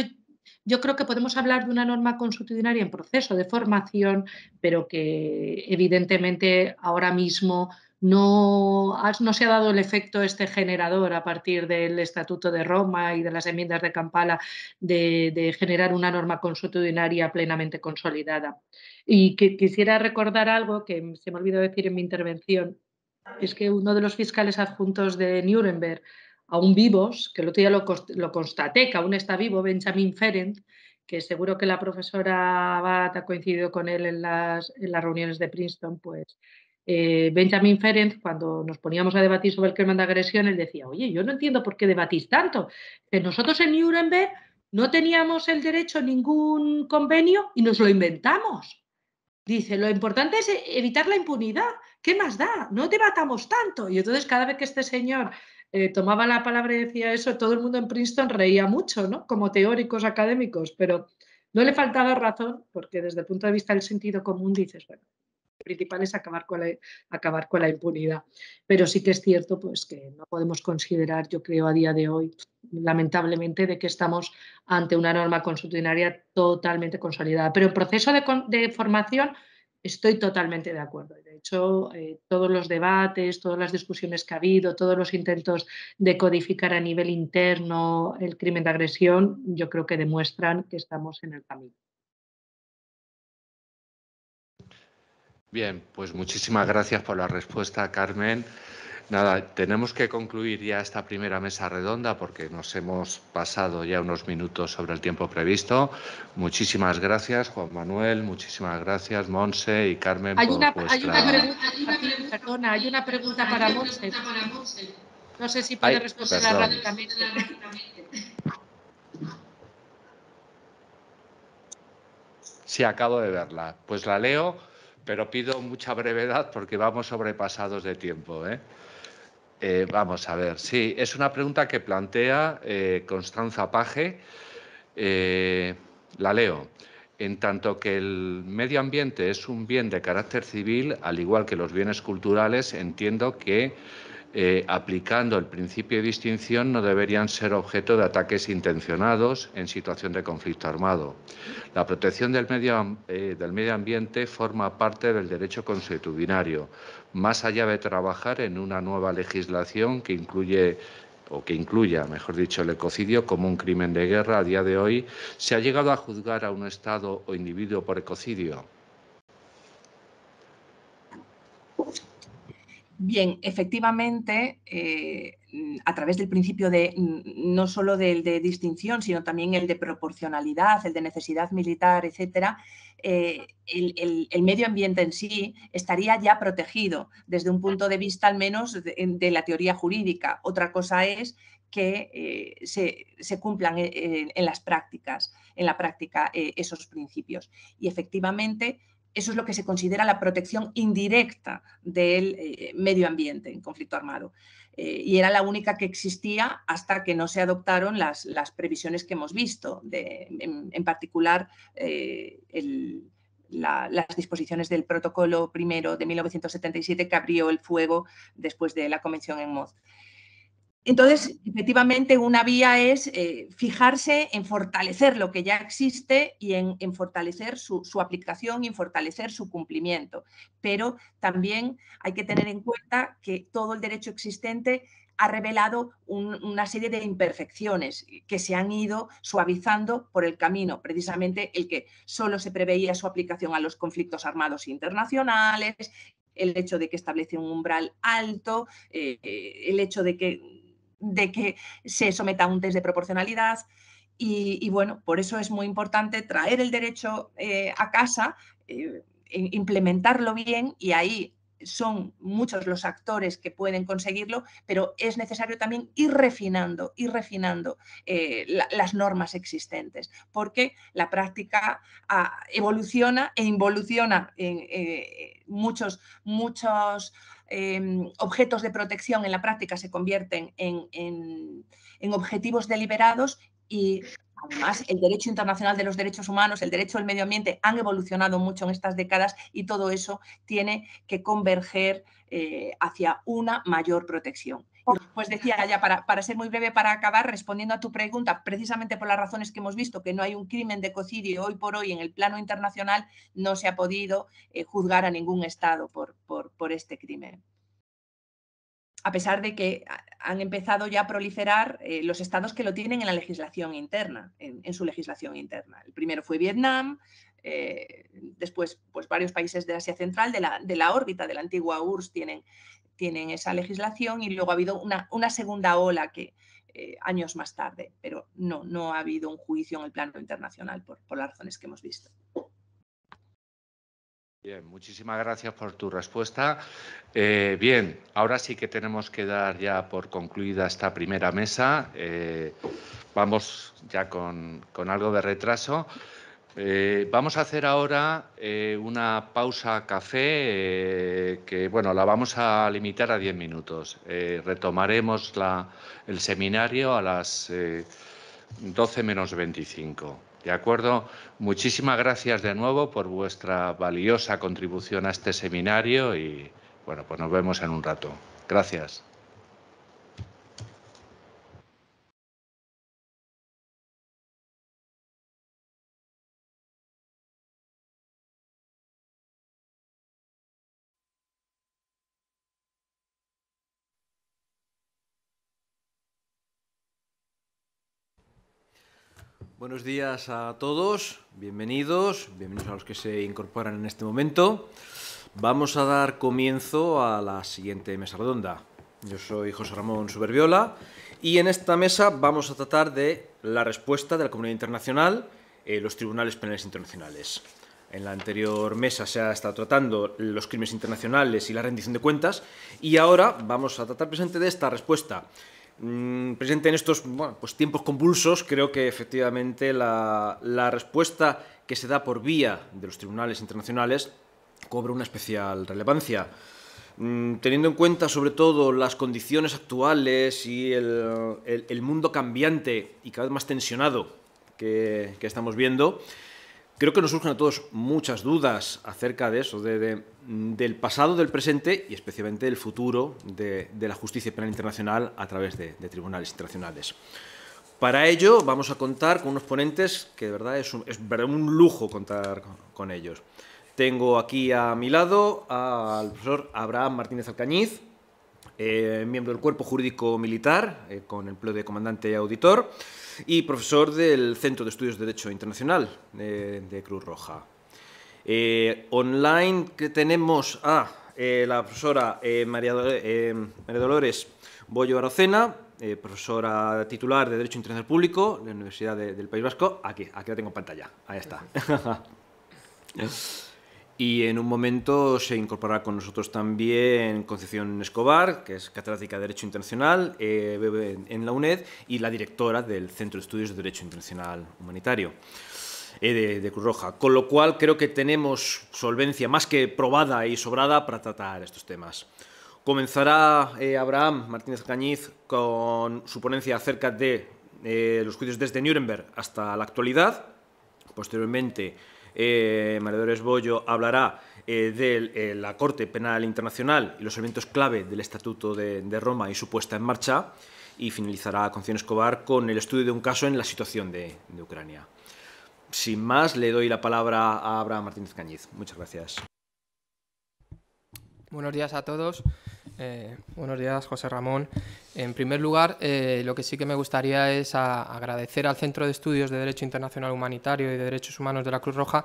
yo creo que podemos hablar de una norma constitucional en proceso de formación, pero que evidentemente ahora mismo no, no, se ha dado el efecto este generador a partir del Estatuto de Roma y de las enmiendas de Kampala de, generar una norma consuetudinaria plenamente consolidada. Y que, quisiera recordar algo que se me olvidó decir en mi intervención, es que uno de los fiscales adjuntos de Nuremberg, aún vivos, que el otro día lo, constaté, que aún está vivo, Benjamin Ferenc, que seguro que la profesora Abad ha coincidido con él en las, en las reuniones de Princeton, pues eh, Benjamin Ferenc, cuando nos poníamos a debatir sobre el crimen de agresión, él decía, oye, yo no entiendo por qué debatís tanto. Que nosotros en Nuremberg no teníamos el derecho a ningún convenio y nos lo inventamos. Dice, lo importante es evitar la impunidad. ¿Qué más da? No debatamos tanto. Y entonces cada vez que este señor eh, tomaba la palabra y decía eso, todo el mundo en Princeton reía mucho, ¿no? Como teóricos académicos, pero no le faltaba razón porque desde el punto de vista del sentido común dices, bueno, principal es acabar con, la, acabar con la impunidad. Pero sí que es cierto pues, que no podemos considerar, yo creo, a día de hoy, lamentablemente, de que estamos ante una norma constitucionaria totalmente consolidada. Pero el proceso de, formación estoy totalmente de acuerdo. De hecho, eh, todos los debates, todas las discusiones que ha habido, todos los intentos de codificar a nivel interno el crimen de agresión, yo creo que demuestran que estamos en el camino. Bien, pues muchísimas gracias por la respuesta, Carmen. Nada, tenemos que concluir ya esta primera mesa redonda porque nos hemos pasado ya unos minutos sobre el tiempo previsto. Muchísimas gracias, Juan Manuel, muchísimas gracias, Monse y Carmen. por una, hay, una, pregunta, hay una pregunta para Monse. No sé si puede responderla rápidamente. Sí, acabo de verla. Pues la leo pero pido mucha brevedad porque vamos sobrepasados de tiempo. ¿eh? Eh, vamos a ver, sí, es una pregunta que plantea eh, Constanza Paje. la leo. En tanto que el medio ambiente es un bien de carácter civil, al igual que los bienes culturales, entiendo que eh, aplicando el principio de distinción, no deberían ser objeto de ataques intencionados en situación de conflicto armado. La protección eh, del medio, ambiente forma parte del derecho consuetudinario, más allá de trabajar en una nueva legislación que incluye o que incluya, mejor dicho, el ecocidio como un crimen de guerra, a día de hoy, ¿se ha llegado a juzgar a un Estado o individuo por ecocidio? Bien, efectivamente, eh, mm, a través del principio de mm, no solo del de distinción, sino también el de proporcionalidad, el de necesidad militar, etcétera, eh, el, medio ambiente en sí estaría ya protegido desde un punto de vista al menos de, la teoría jurídica. Otra cosa es que eh, se, cumplan en, las prácticas, en la práctica esos principios. Y efectivamente, eso es lo que se considera la protección indirecta del eh, medio ambiente en conflicto armado. Eh, y era la única que existía hasta que no se adoptaron las, previsiones que hemos visto, en, particular eh, las disposiciones del protocolo primero de 1977 que abrió el fuego después de la convención en Moz. Entonces, efectivamente, una vía es eh, fijarse en fortalecer lo que ya existe y en, fortalecer su, aplicación y en fortalecer su cumplimiento. Pero también hay que tener en cuenta que todo el derecho existente ha revelado una serie de imperfecciones que se han ido suavizando por el camino, precisamente el que solo se preveía su aplicación a los conflictos armados internacionales el hecho de que establece un umbral alto, eh, eh, el hecho de que de que se someta a un test de proporcionalidad. Y, bueno, por eso es muy importante traer el derecho eh, a casa, eh, implementarlo bien y ahí son muchos los actores que pueden conseguirlo, pero es necesario también ir refinando, ir refinando eh, las normas existentes, porque la práctica ah, evoluciona e involuciona en muchos, muchos Em, objetos de protección en la práctica se convierten en, objetivos deliberados y además el derecho internacional de los derechos humanos, el derecho al medio ambiente han evolucionado mucho en estas décadas y todo eso tiene que converger eh, hacia una mayor protección. Pues, pues decía ya, para, para, ser muy breve, para acabar, respondiendo a tu pregunta, precisamente por las razones que hemos visto, que no hay un crimen de cocidio hoy por hoy en el plano internacional, no se ha podido eh, juzgar a ningún Estado por, por, este crimen a pesar de que han empezado ya a proliferar eh, los estados que lo tienen en la legislación interna, en, su legislación interna. El primero fue Vietnam, eh, después pues, varios países de Asia Central, de la, de la órbita de la antigua URSS, tienen tienen esa legislación y luego ha habido una, una segunda ola que eh, años más tarde, pero no, no ha habido un juicio en el plano internacional por, las razones que hemos visto. Bien, muchísimas gracias por tu respuesta. Eh, bien, ahora sí que tenemos que dar ya por concluida esta primera mesa. Eh, vamos ya con, algo de retraso. Eh, vamos a hacer ahora eh, una pausa café eh, que bueno, la vamos a limitar a diez minutos. retomaremos el seminario a las doce menos veinticinco. ¿De acuerdo? Muchísimas gracias de nuevo por vuestra valiosa contribución a este seminario y bueno, pues nos vemos en un rato. Gracias. Buenos días a todos, bienvenidos, bienvenidos a los que se incorporan en este momento. Vamos a dar comienzo a la siguiente mesa redonda. Yo soy José Ramón Superviola y en esta mesa vamos a tratar de la respuesta de la comunidad internacional, los tribunales penales internacionales. En la anterior mesa se ha estado tratando los crímenes internacionales y la rendición de cuentas y ahora vamos a tratar presente de esta respuesta Mm, presente en estos pues, tiempos convulsos, creo que efectivamente la, respuesta que se da por vía de los tribunales internacionales cobra una especial relevancia. Mm, teniendo en cuenta sobre todo las condiciones actuales y el, mundo cambiante y cada vez más tensionado que estamos viendo, Creo que nos surgen a todos muchas dudas acerca de eso, del pasado, del presente y especialmente del futuro de, la justicia penal internacional a través de, tribunales internacionales. Para ello vamos a contar con unos ponentes que de verdad es un, lujo contar con ellos. Tengo aquí a mi lado al profesor Abraham Martínez Alcañiz, eh, miembro del Cuerpo Jurídico Militar, eh, con empleo de comandante y auditor y profesor del Centro de Estudios de Derecho Internacional eh, de, Cruz Roja. Eh, online que tenemos a ah, eh, la profesora María, Dolores Bollo Arocena, profesora titular de Derecho Internacional Público de la Universidad del País Vasco. Aquí, aquí la tengo en pantalla. Ahí está. Y en un momento se incorporará con nosotros también Concepción Escobar, que es catedrática de Derecho Internacional eh, en la UNED y la directora del Centro de Estudios de Derecho Internacional Humanitario eh, de, Cruz Roja. Con lo cual creo que tenemos solvencia más que probada y sobrada para tratar estos temas. Comenzará eh, Abraham Martínez Cañiz con su ponencia acerca de los juicios desde Nuremberg hasta la actualidad. Posteriormente, eh, María Bollo hablará eh, de eh, la Corte Penal Internacional y los elementos clave del Estatuto de, Roma y su puesta en marcha. Y finalizará Conciencia Escobar con el estudio de un caso en la situación de, de Ucrania. Sin más, le doy la palabra a Abraham Martínez Cañiz. Muchas gracias. Buenos días a todos. Eh, buenos días, José Ramón. En primer lugar, eh, lo que sí que me gustaría es agradecer al Centro de Estudios de Derecho Internacional Humanitario y de Derechos Humanos de la Cruz Roja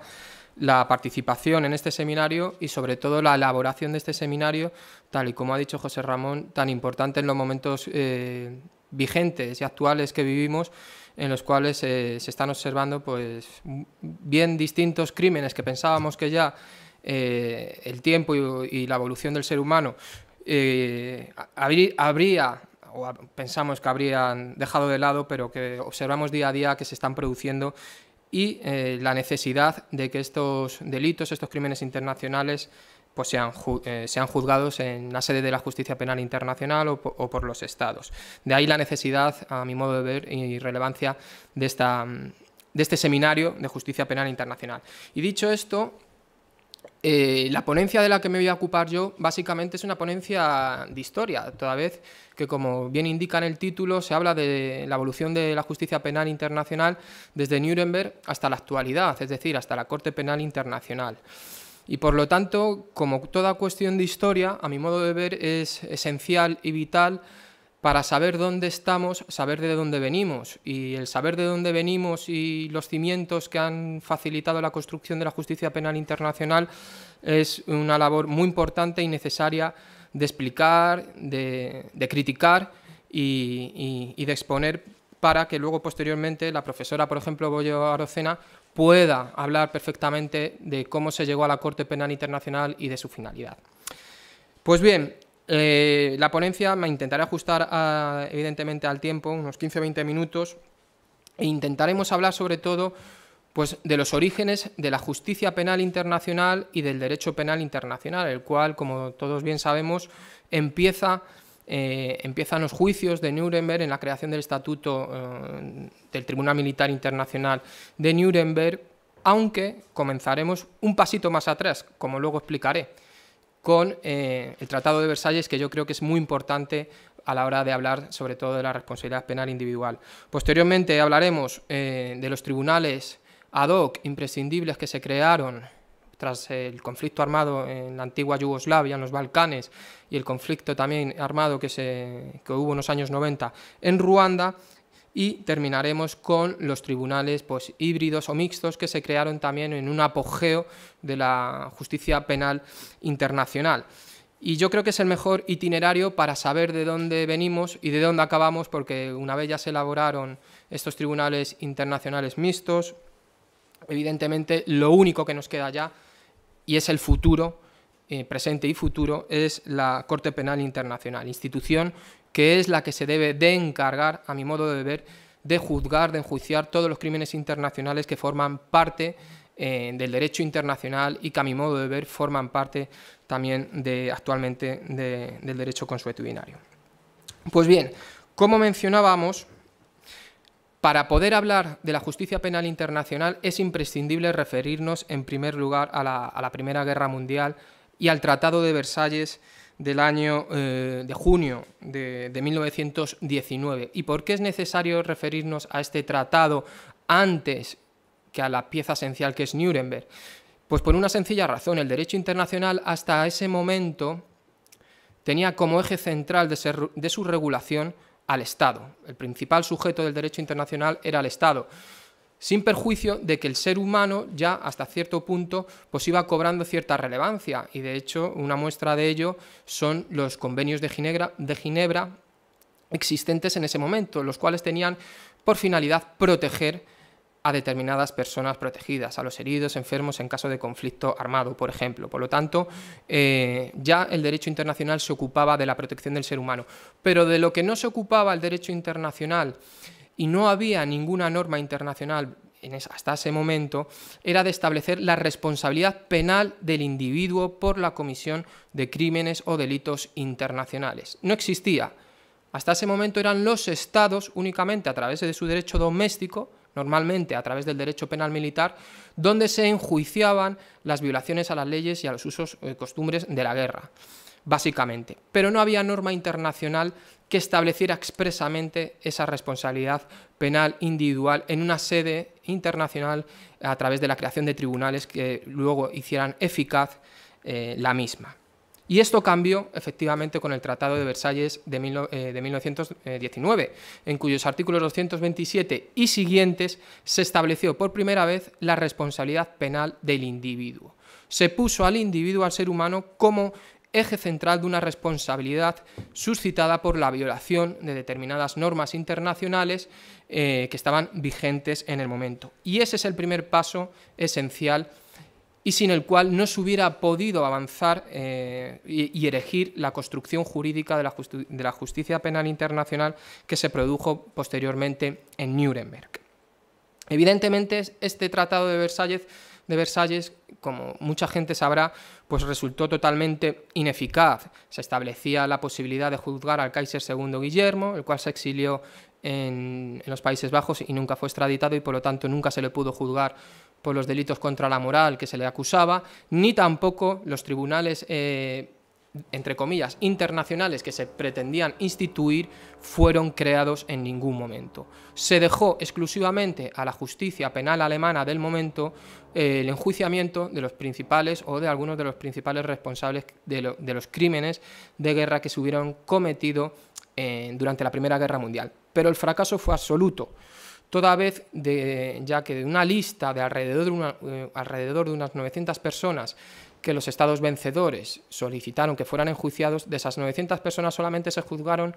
la participación en este seminario y sobre todo la elaboración de este seminario, tal y como ha dicho José Ramón, tan importante en los momentos eh, vigentes y actuales que vivimos en los cuales se están observando pues bien distintos crímenes que pensábamos que ya el tiempo y, la evolución del ser humano eh, habría, o pensamos que habrían dejado de lado, pero que observamos día a día que se están produciendo y eh, la necesidad de que estos delitos, estos crímenes internacionales, pues sean, eh, sean juzgados en la sede de la justicia penal internacional o, por los estados. De ahí la necesidad, a mi modo de ver, y relevancia de, esta, de este seminario de justicia penal internacional. Y dicho esto, eh, la ponencia de la que me voy a ocupar yo básicamente es una ponencia de historia, toda vez que, como bien indica en el título, se habla de la evolución de la justicia penal internacional desde Nuremberg hasta la actualidad, es decir, hasta la Corte Penal Internacional. Y por lo tanto, como toda cuestión de historia, a mi modo de ver, es esencial y vital para saber dónde estamos, saber de dónde venimos. Y el saber de dónde venimos y los cimientos que han facilitado la construcción de la justicia penal internacional es una labor muy importante y necesaria de explicar, de, criticar y, de exponer para que luego posteriormente la profesora, por ejemplo, Bollo Arocena, pueda hablar perfectamente de cómo se llegó a la Corte Penal Internacional y de su finalidad. Pues bien, eh, la ponencia me intentaré ajustar ah, evidentemente al tiempo, unos 15-20 o minutos, e intentaremos hablar sobre todo pues, de los orígenes de la justicia penal internacional y del derecho penal internacional, el cual, como todos bien sabemos, empieza eh, empiezan los juicios de Nuremberg en la creación del Estatuto eh, del Tribunal Militar Internacional de Nuremberg, aunque comenzaremos un pasito más atrás, como luego explicaré con eh, el Tratado de Versalles, que yo creo que es muy importante a la hora de hablar sobre todo de la responsabilidad penal individual. Posteriormente hablaremos eh, de los tribunales ad hoc imprescindibles que se crearon tras el conflicto armado en la antigua Yugoslavia, en los Balcanes, y el conflicto también armado que, se, que hubo en los años 90 en Ruanda, y terminaremos con los tribunales pues, híbridos o mixtos que se crearon también en un apogeo de la justicia penal internacional. Y yo creo que es el mejor itinerario para saber de dónde venimos y de dónde acabamos, porque una vez ya se elaboraron estos tribunales internacionales mixtos, evidentemente lo único que nos queda ya, y es el futuro, eh, presente y futuro, es la Corte Penal Internacional, institución que es la que se debe de encargar, a mi modo de ver, de juzgar, de enjuiciar todos los crímenes internacionales que forman parte eh, del derecho internacional y que, a mi modo de ver, forman parte también de, actualmente del derecho consuetudinario. Pues bien, como mencionábamos, para poder hablar de la justicia penal internacional es imprescindible referirnos en primer lugar a la Primera Guerra Mundial y al Tratado de Versalles del año eh, de junio de, 1919. ¿Y por qué es necesario referirnos a este tratado antes que a la pieza esencial que es Nuremberg? Pues por una sencilla razón, el derecho internacional hasta ese momento tenía como eje central de su regulación al Estado. El principal sujeto del derecho internacional era el Estado sin perjuicio de que el ser humano ya hasta cierto punto pues iba cobrando cierta relevancia y de hecho una muestra de ello son los convenios de Ginebra, existentes en ese momento, los cuales tenían por finalidad proteger a determinadas personas protegidas, a los heridos, enfermos en caso de conflicto armado, por ejemplo. Por lo tanto, eh, ya el derecho internacional se ocupaba de la protección del ser humano, pero de lo que no se ocupaba el derecho internacional y no había ninguna norma internacional hasta ese momento, era de establecer la responsabilidad penal del individuo por la comisión de crímenes o delitos internacionales. No existía. Hasta ese momento eran los estados, únicamente a través de su derecho doméstico, normalmente a través del derecho penal militar, donde se enjuiciaban las violaciones a las leyes y a los usos y eh, costumbres de la guerra, básicamente. Pero no había norma internacional que estableciera expresamente esa responsabilidad penal individual en una sede internacional a través de la creación de tribunales que luego hicieran eficaz eh, la misma. Y esto cambió efectivamente con el Tratado de Versalles de, eh, de 1919, en cuyos artículos 227 y siguientes se estableció por primera vez la responsabilidad penal del individuo. Se puso al individuo, al ser humano, como eje central de una responsabilidad suscitada por la violación de determinadas normas internacionales eh, que estaban vigentes en el momento. Y ese es el primer paso esencial y sin el cual no se hubiera podido avanzar eh, y, erigir la construcción jurídica de la, justicia penal internacional que se produjo posteriormente en Nuremberg. Evidentemente, este Tratado de Versalles de Versalles, como mucha gente sabrá, pues resultó totalmente ineficaz. Se establecía la posibilidad de juzgar al Kaiser II Guillermo, el cual se exilió en, los Países Bajos y nunca fue extraditado y por lo tanto nunca se le pudo juzgar por los delitos contra la moral que se le acusaba, ni tampoco los tribunales eh, entre comillas, internacionales que se pretendían instituir fueron creados en ningún momento. Se dejó exclusivamente a la justicia penal alemana del momento eh, el enjuiciamiento de los principales o de algunos de los principales responsables de, los crímenes de guerra que se hubieron cometido eh, durante la Primera Guerra Mundial. Pero el fracaso fue absoluto toda vez ya que de una lista de alrededor eh, alrededor de unas 900 personas que los estados vencedores solicitaron que fueran enjuiciados, de esas 900 personas solamente se juzgaron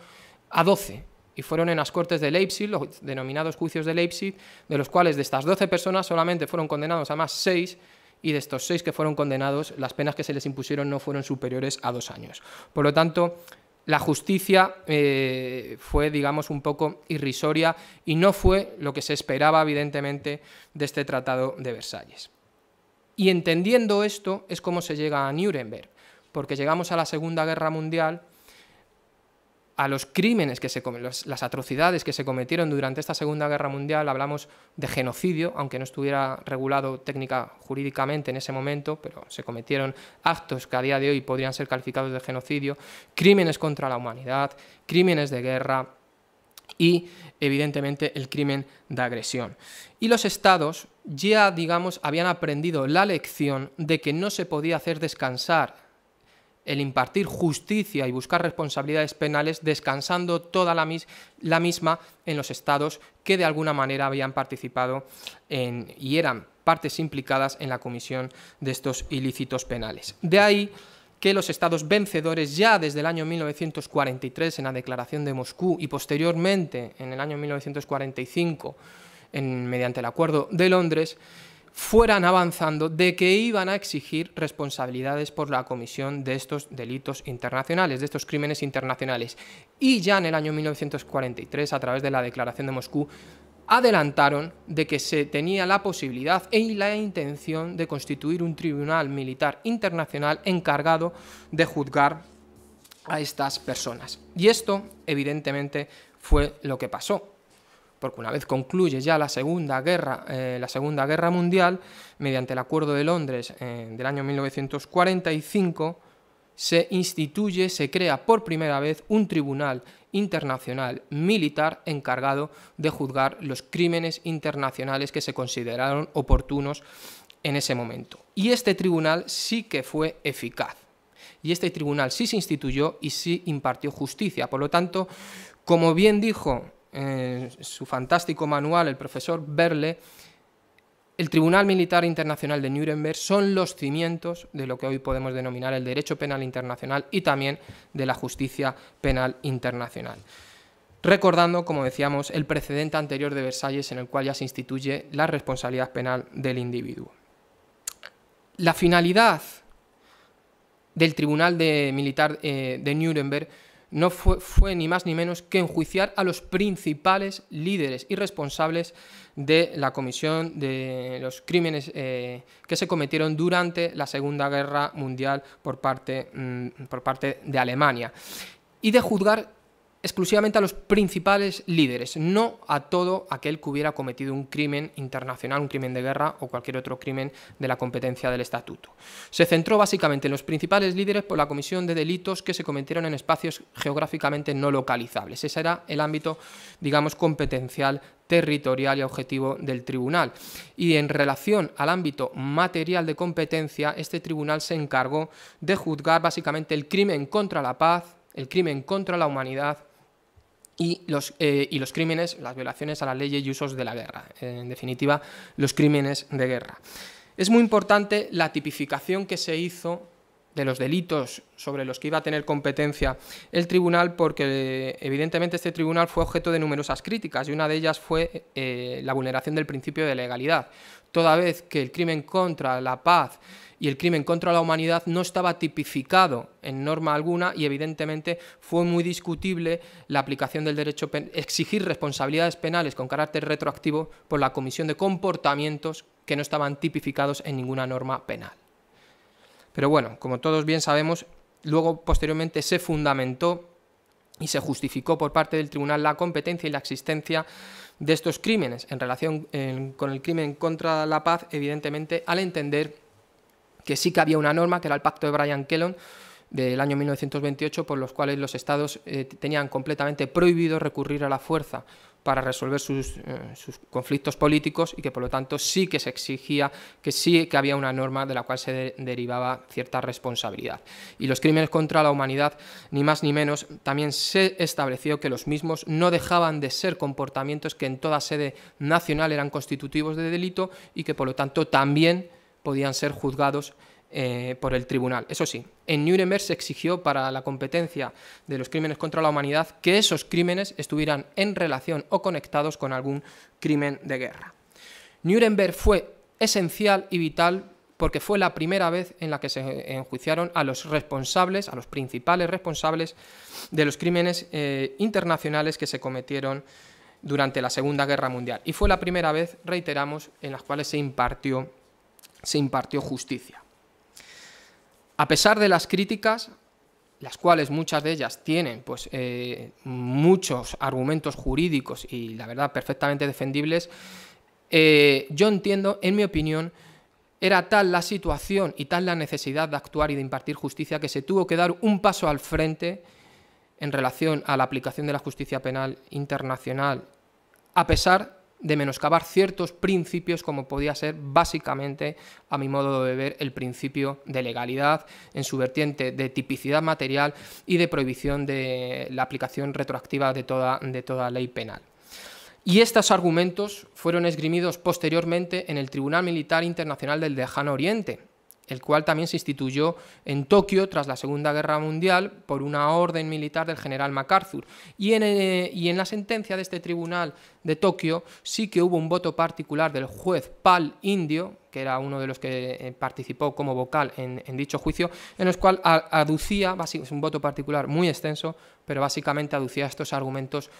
a 12 y fueron en las cortes de Leipzig, los denominados juicios de Leipzig, de los cuales de estas 12 personas solamente fueron condenados a más 6 y de estos 6 que fueron condenados, las penas que se les impusieron no fueron superiores a dos años. Por lo tanto, la justicia eh, fue, digamos, un poco irrisoria y no fue lo que se esperaba, evidentemente, de este Tratado de Versalles. Y entendiendo esto es como se llega a Nuremberg, porque llegamos a la Segunda Guerra Mundial, a los crímenes que se las atrocidades que se cometieron durante esta Segunda Guerra Mundial, hablamos de genocidio, aunque no estuviera regulado técnica jurídicamente en ese momento, pero se cometieron actos que a día de hoy podrían ser calificados de genocidio, crímenes contra la humanidad, crímenes de guerra, y evidentemente el crimen de agresión. Y los estados ya, digamos, habían aprendido la lección de que no se podía hacer descansar el impartir justicia y buscar responsabilidades penales descansando toda la, la misma en los estados que de alguna manera habían participado en, y eran partes implicadas en la comisión de estos ilícitos penales. De ahí que los estados vencedores ya desde el año 1943 en la Declaración de Moscú y posteriormente en el año 1945 en, mediante el Acuerdo de Londres, fueran avanzando de que iban a exigir responsabilidades por la comisión de estos delitos internacionales, de estos crímenes internacionales. Y ya en el año 1943, a través de la Declaración de Moscú, adelantaron de que se tenía la posibilidad e la intención de constituir un tribunal militar internacional encargado de juzgar a estas personas. Y esto, evidentemente, fue lo que pasó. Porque una vez concluye ya la Segunda Guerra, eh, la segunda guerra Mundial, mediante el Acuerdo de Londres eh, del año 1945, se instituye, se crea por primera vez un tribunal Internacional Militar encargado de juzgar los crímenes internacionales que se consideraron oportunos en ese momento. Y este tribunal sí que fue eficaz. Y este tribunal sí se instituyó y sí impartió justicia. Por lo tanto, como bien dijo eh, su fantástico manual el profesor Berle, el Tribunal Militar Internacional de Nuremberg son los cimientos de lo que hoy podemos denominar el derecho penal internacional y también de la justicia penal internacional. Recordando, como decíamos, el precedente anterior de Versalles en el cual ya se instituye la responsabilidad penal del individuo. La finalidad del Tribunal de Militar eh, de Nuremberg no fue, ni más ni menos que enjuiciar a los principales líderes y responsables de la comisión de los crímenes eh, que se cometieron durante la Segunda Guerra Mundial por parte, mm, por parte de Alemania y de juzgar exclusivamente a los principales líderes, no a todo aquel que hubiera cometido un crimen internacional, un crimen de guerra o cualquier otro crimen de la competencia del estatuto. Se centró básicamente en los principales líderes por la comisión de delitos que se cometieron en espacios geográficamente no localizables. Ese era el ámbito, digamos, competencial territorial y objetivo del tribunal. Y en relación al ámbito material de competencia, este tribunal se encargó de juzgar básicamente el crimen contra la paz, el crimen contra la humanidad y los, eh, los crímenes, las violaciones a la ley y usos de la guerra, eh, en definitiva, los crímenes de guerra. Es muy importante la tipificación que se hizo de los delitos sobre los que iba a tener competencia el tribunal, porque eh, evidentemente este tribunal fue objeto de numerosas críticas y una de ellas fue la vulneración del principio de legalidad. Toda vez que el crimen contra la paz, y el crimen contra la humanidad no estaba tipificado en norma alguna y evidentemente fue muy discutible la aplicación del derecho exigir responsabilidades penales con carácter retroactivo por la comisión de comportamientos que no estaban tipificados en ninguna norma penal. Pero bueno, como todos bien sabemos, luego posteriormente se fundamentó y se justificó por parte del tribunal la competencia y la existencia de estos crímenes en relación con el crimen contra la paz, evidentemente, al entender que sí que había una norma, que era el pacto de Brian Kellon del año 1928, por los cuales los estados eh, tenían completamente prohibido recurrir a la fuerza para resolver eh, sus, conflictos políticos y que por lo tanto sí que se exigía que sí que había una norma de la cual se derivaba cierta responsabilidad. Y los crímenes contra la humanidad, ni más ni menos, también se estableció que los mismos no dejaban de ser comportamientos que en toda sede nacional eran constitutivos de delito y que por lo tanto también podían ser juzgados eh, por el tribunal. Eso sí, en Nuremberg se exigió para la competencia de los crímenes contra la humanidad que esos crímenes estuvieran en relación o conectados con algún crimen de guerra. Nuremberg fue esencial y vital porque fue la primera vez en la que se enjuiciaron a los responsables, a los principales responsables de los crímenes eh, internacionales que se cometieron durante la Segunda Guerra Mundial. Y fue la primera vez, reiteramos, en las cuales se impartió se impartió justicia. A pesar de las críticas, las cuales muchas de ellas tienen pues, eh, muchos argumentos jurídicos y la verdad perfectamente defendibles, eh, yo entiendo, en mi opinión, era tal la situación y tal la necesidad de actuar y de impartir justicia que se tuvo que dar un paso al frente en relación a la aplicación de la justicia penal internacional, a pesar de menoscabar ciertos principios como podía ser básicamente, a mi modo de ver, el principio de legalidad en su vertiente de tipicidad material y de prohibición de la aplicación retroactiva de toda, de toda ley penal. Y estos argumentos fueron esgrimidos posteriormente en el Tribunal Militar Internacional del Lejano Oriente, el cual también se instituyó en Tokio tras la Segunda Guerra Mundial por una orden militar del general MacArthur. Y en, eh, y en la sentencia de este tribunal de Tokio sí que hubo un voto particular del juez Pal Indio, que era uno de los que eh, participó como vocal en, en dicho juicio, en el cual aducía, es un voto particular muy extenso, pero básicamente aducía estos argumentos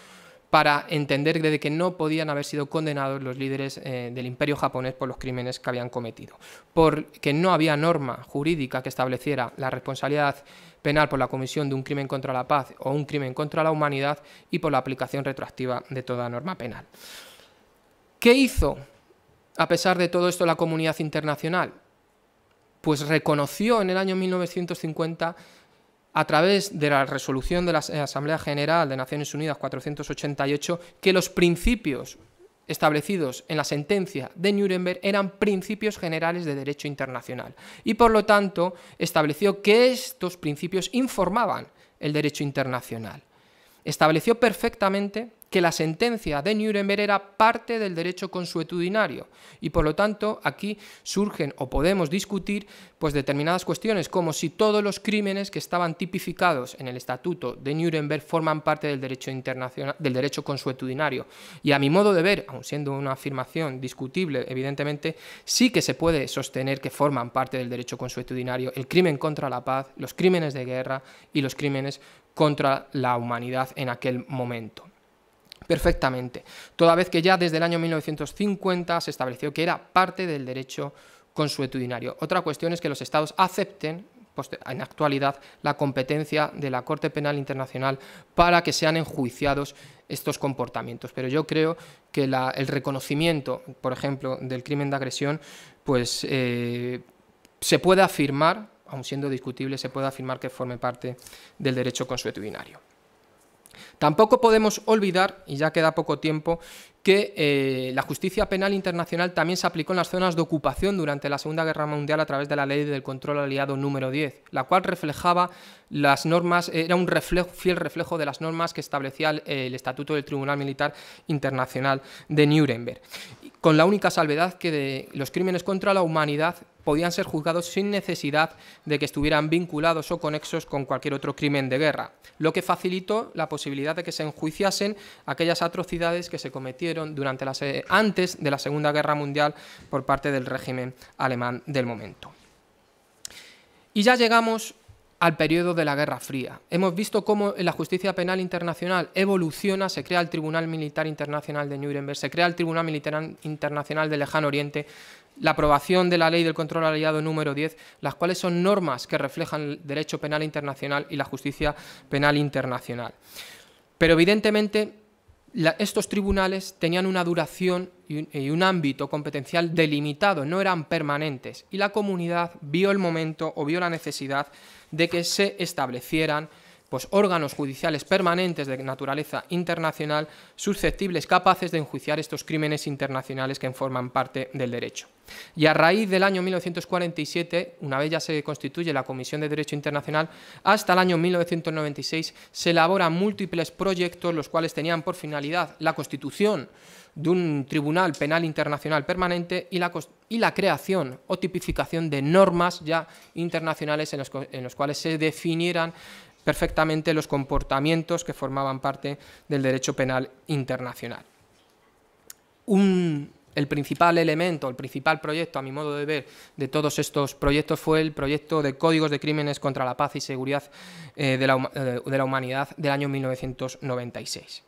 para entender de que no podían haber sido condenados los líderes eh, del imperio japonés por los crímenes que habían cometido, porque no había norma jurídica que estableciera la responsabilidad penal por la comisión de un crimen contra la paz o un crimen contra la humanidad y por la aplicación retroactiva de toda norma penal. ¿Qué hizo, a pesar de todo esto, la comunidad internacional? Pues reconoció en el año 1950 a través de la resolución de la Asamblea General de Naciones Unidas 488 que los principios establecidos en la sentencia de Nuremberg eran principios generales de derecho internacional y por lo tanto estableció que estos principios informaban el derecho internacional estableció perfectamente que la sentencia de Nuremberg era parte del derecho consuetudinario y por lo tanto aquí surgen o podemos discutir pues determinadas cuestiones como si todos los crímenes que estaban tipificados en el estatuto de Nuremberg forman parte del derecho internacional del derecho consuetudinario y a mi modo de ver aun siendo una afirmación discutible evidentemente sí que se puede sostener que forman parte del derecho consuetudinario el crimen contra la paz los crímenes de guerra y los crímenes contra la humanidad en aquel momento. Perfectamente, toda vez que ya desde el año 1950 se estableció que era parte del derecho consuetudinario. Otra cuestión es que los estados acepten pues, en actualidad la competencia de la Corte Penal Internacional para que sean enjuiciados estos comportamientos. Pero yo creo que el reconocimiento, por ejemplo, del crimen de agresión, pues eh, se puede afirmar aun siendo discutible, se puede afirmar que forme parte del derecho consuetudinario. Tampoco podemos olvidar, y ya queda poco tiempo, que eh, la justicia penal internacional también se aplicó en las zonas de ocupación durante la Segunda Guerra Mundial a través de la ley del control aliado número 10, la cual reflejaba las normas, eh, era un fiel reflejo de las normas que establecía el, el Estatuto del Tribunal Militar Internacional de Nuremberg con la única salvedad que los crímenes contra la humanidad podían ser juzgados sin necesidad de que estuvieran vinculados o conexos con cualquier otro crimen de guerra, lo que facilitó la posibilidad de que se enjuiciasen aquellas atrocidades que se cometieron durante antes de la Segunda Guerra Mundial por parte del régimen alemán del momento. Y ya llegamos al periodo de la Guerra Fría. Hemos visto cómo la justicia penal internacional evoluciona, se crea el Tribunal Militar Internacional de Nuremberg, se crea el Tribunal Militar Internacional de Lejano Oriente, la aprobación de la Ley del Control Aliado número 10, las cuales son normas que reflejan el derecho penal internacional y la justicia penal internacional. Pero evidentemente estos tribunales tenían una duración y un, y un, ámbito competencial delimitado, no eran permanentes, y la comunidad vio el momento o vio la necesidad de que se establecieran pues órganos judiciales permanentes de naturaleza internacional susceptibles capaces de enjuiciar estos crímenes internacionales que forman parte del derecho. Y a raíz del año 1947, una vez ya se constituye la Comisión de Derecho Internacional, hasta el año 1996 se elaboran múltiples proyectos los cuales tenían por finalidad la constitución de un Tribunal Penal Internacional Permanente y la, y la creación o tipificación de normas ya internacionales en los, en los cuales se definieran perfectamente los comportamientos que formaban parte del derecho penal internacional. el principal elemento, el principal proyecto, a mi modo de ver, de todos estos proyectos fue el proyecto de Códigos de Crímenes contra la Paz y Seguridad eh, eh, de, la, Humanidad del año 1996.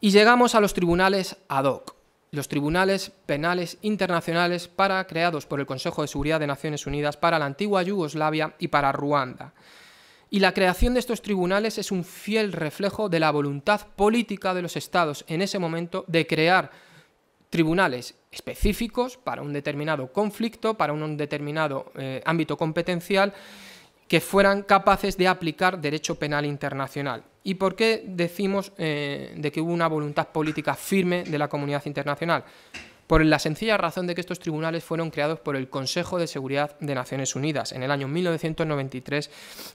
Y llegamos a los tribunales ad hoc, los tribunales penales internacionales para, creados por el Consejo de Seguridad de Naciones Unidas para la antigua Yugoslavia y para Ruanda. Y la creación de estos tribunales es un fiel reflejo de la voluntad política de los estados en ese momento de crear tribunales específicos para un determinado conflicto, para un determinado eh, ámbito competencial, que fueran capaces de aplicar derecho penal internacional. ¿Y por qué decimos eh, de que hubo una voluntad política firme de la comunidad internacional? por la sencilla razón de que estos tribunales fueron creados por el Consejo de Seguridad de Naciones Unidas en el año 1993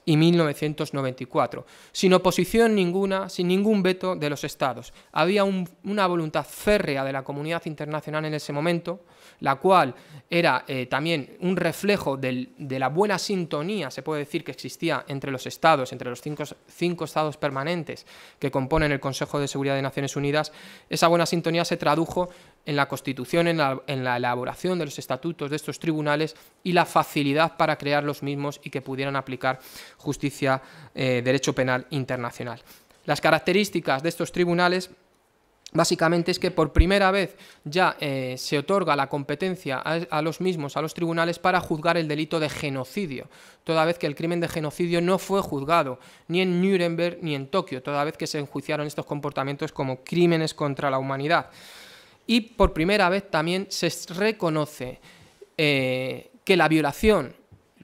y 1994, sin oposición ninguna, sin ningún veto de los estados. Había una voluntad férrea de la comunidad internacional en ese momento, la cual era eh, también un reflejo de la buena sintonía, se puede decir, que existía entre los estados, entre los cinco, estados permanentes que componen el Consejo de Seguridad de Naciones Unidas, esa buena sintonía se tradujo en la Constitución, en la, elaboración de los estatutos de estos tribunales y la facilidad para crear los mismos y que pudieran aplicar justicia, eh, derecho penal internacional. Las características de estos tribunales Básicamente es que por primera vez ya eh, se otorga la competencia a, los mismos, a los tribunales, para juzgar el delito de genocidio, toda vez que el crimen de genocidio no fue juzgado ni en Nuremberg ni en Tokio, toda vez que se enjuiciaron estos comportamientos como crímenes contra la humanidad. Y por primera vez también se reconoce eh, que la violación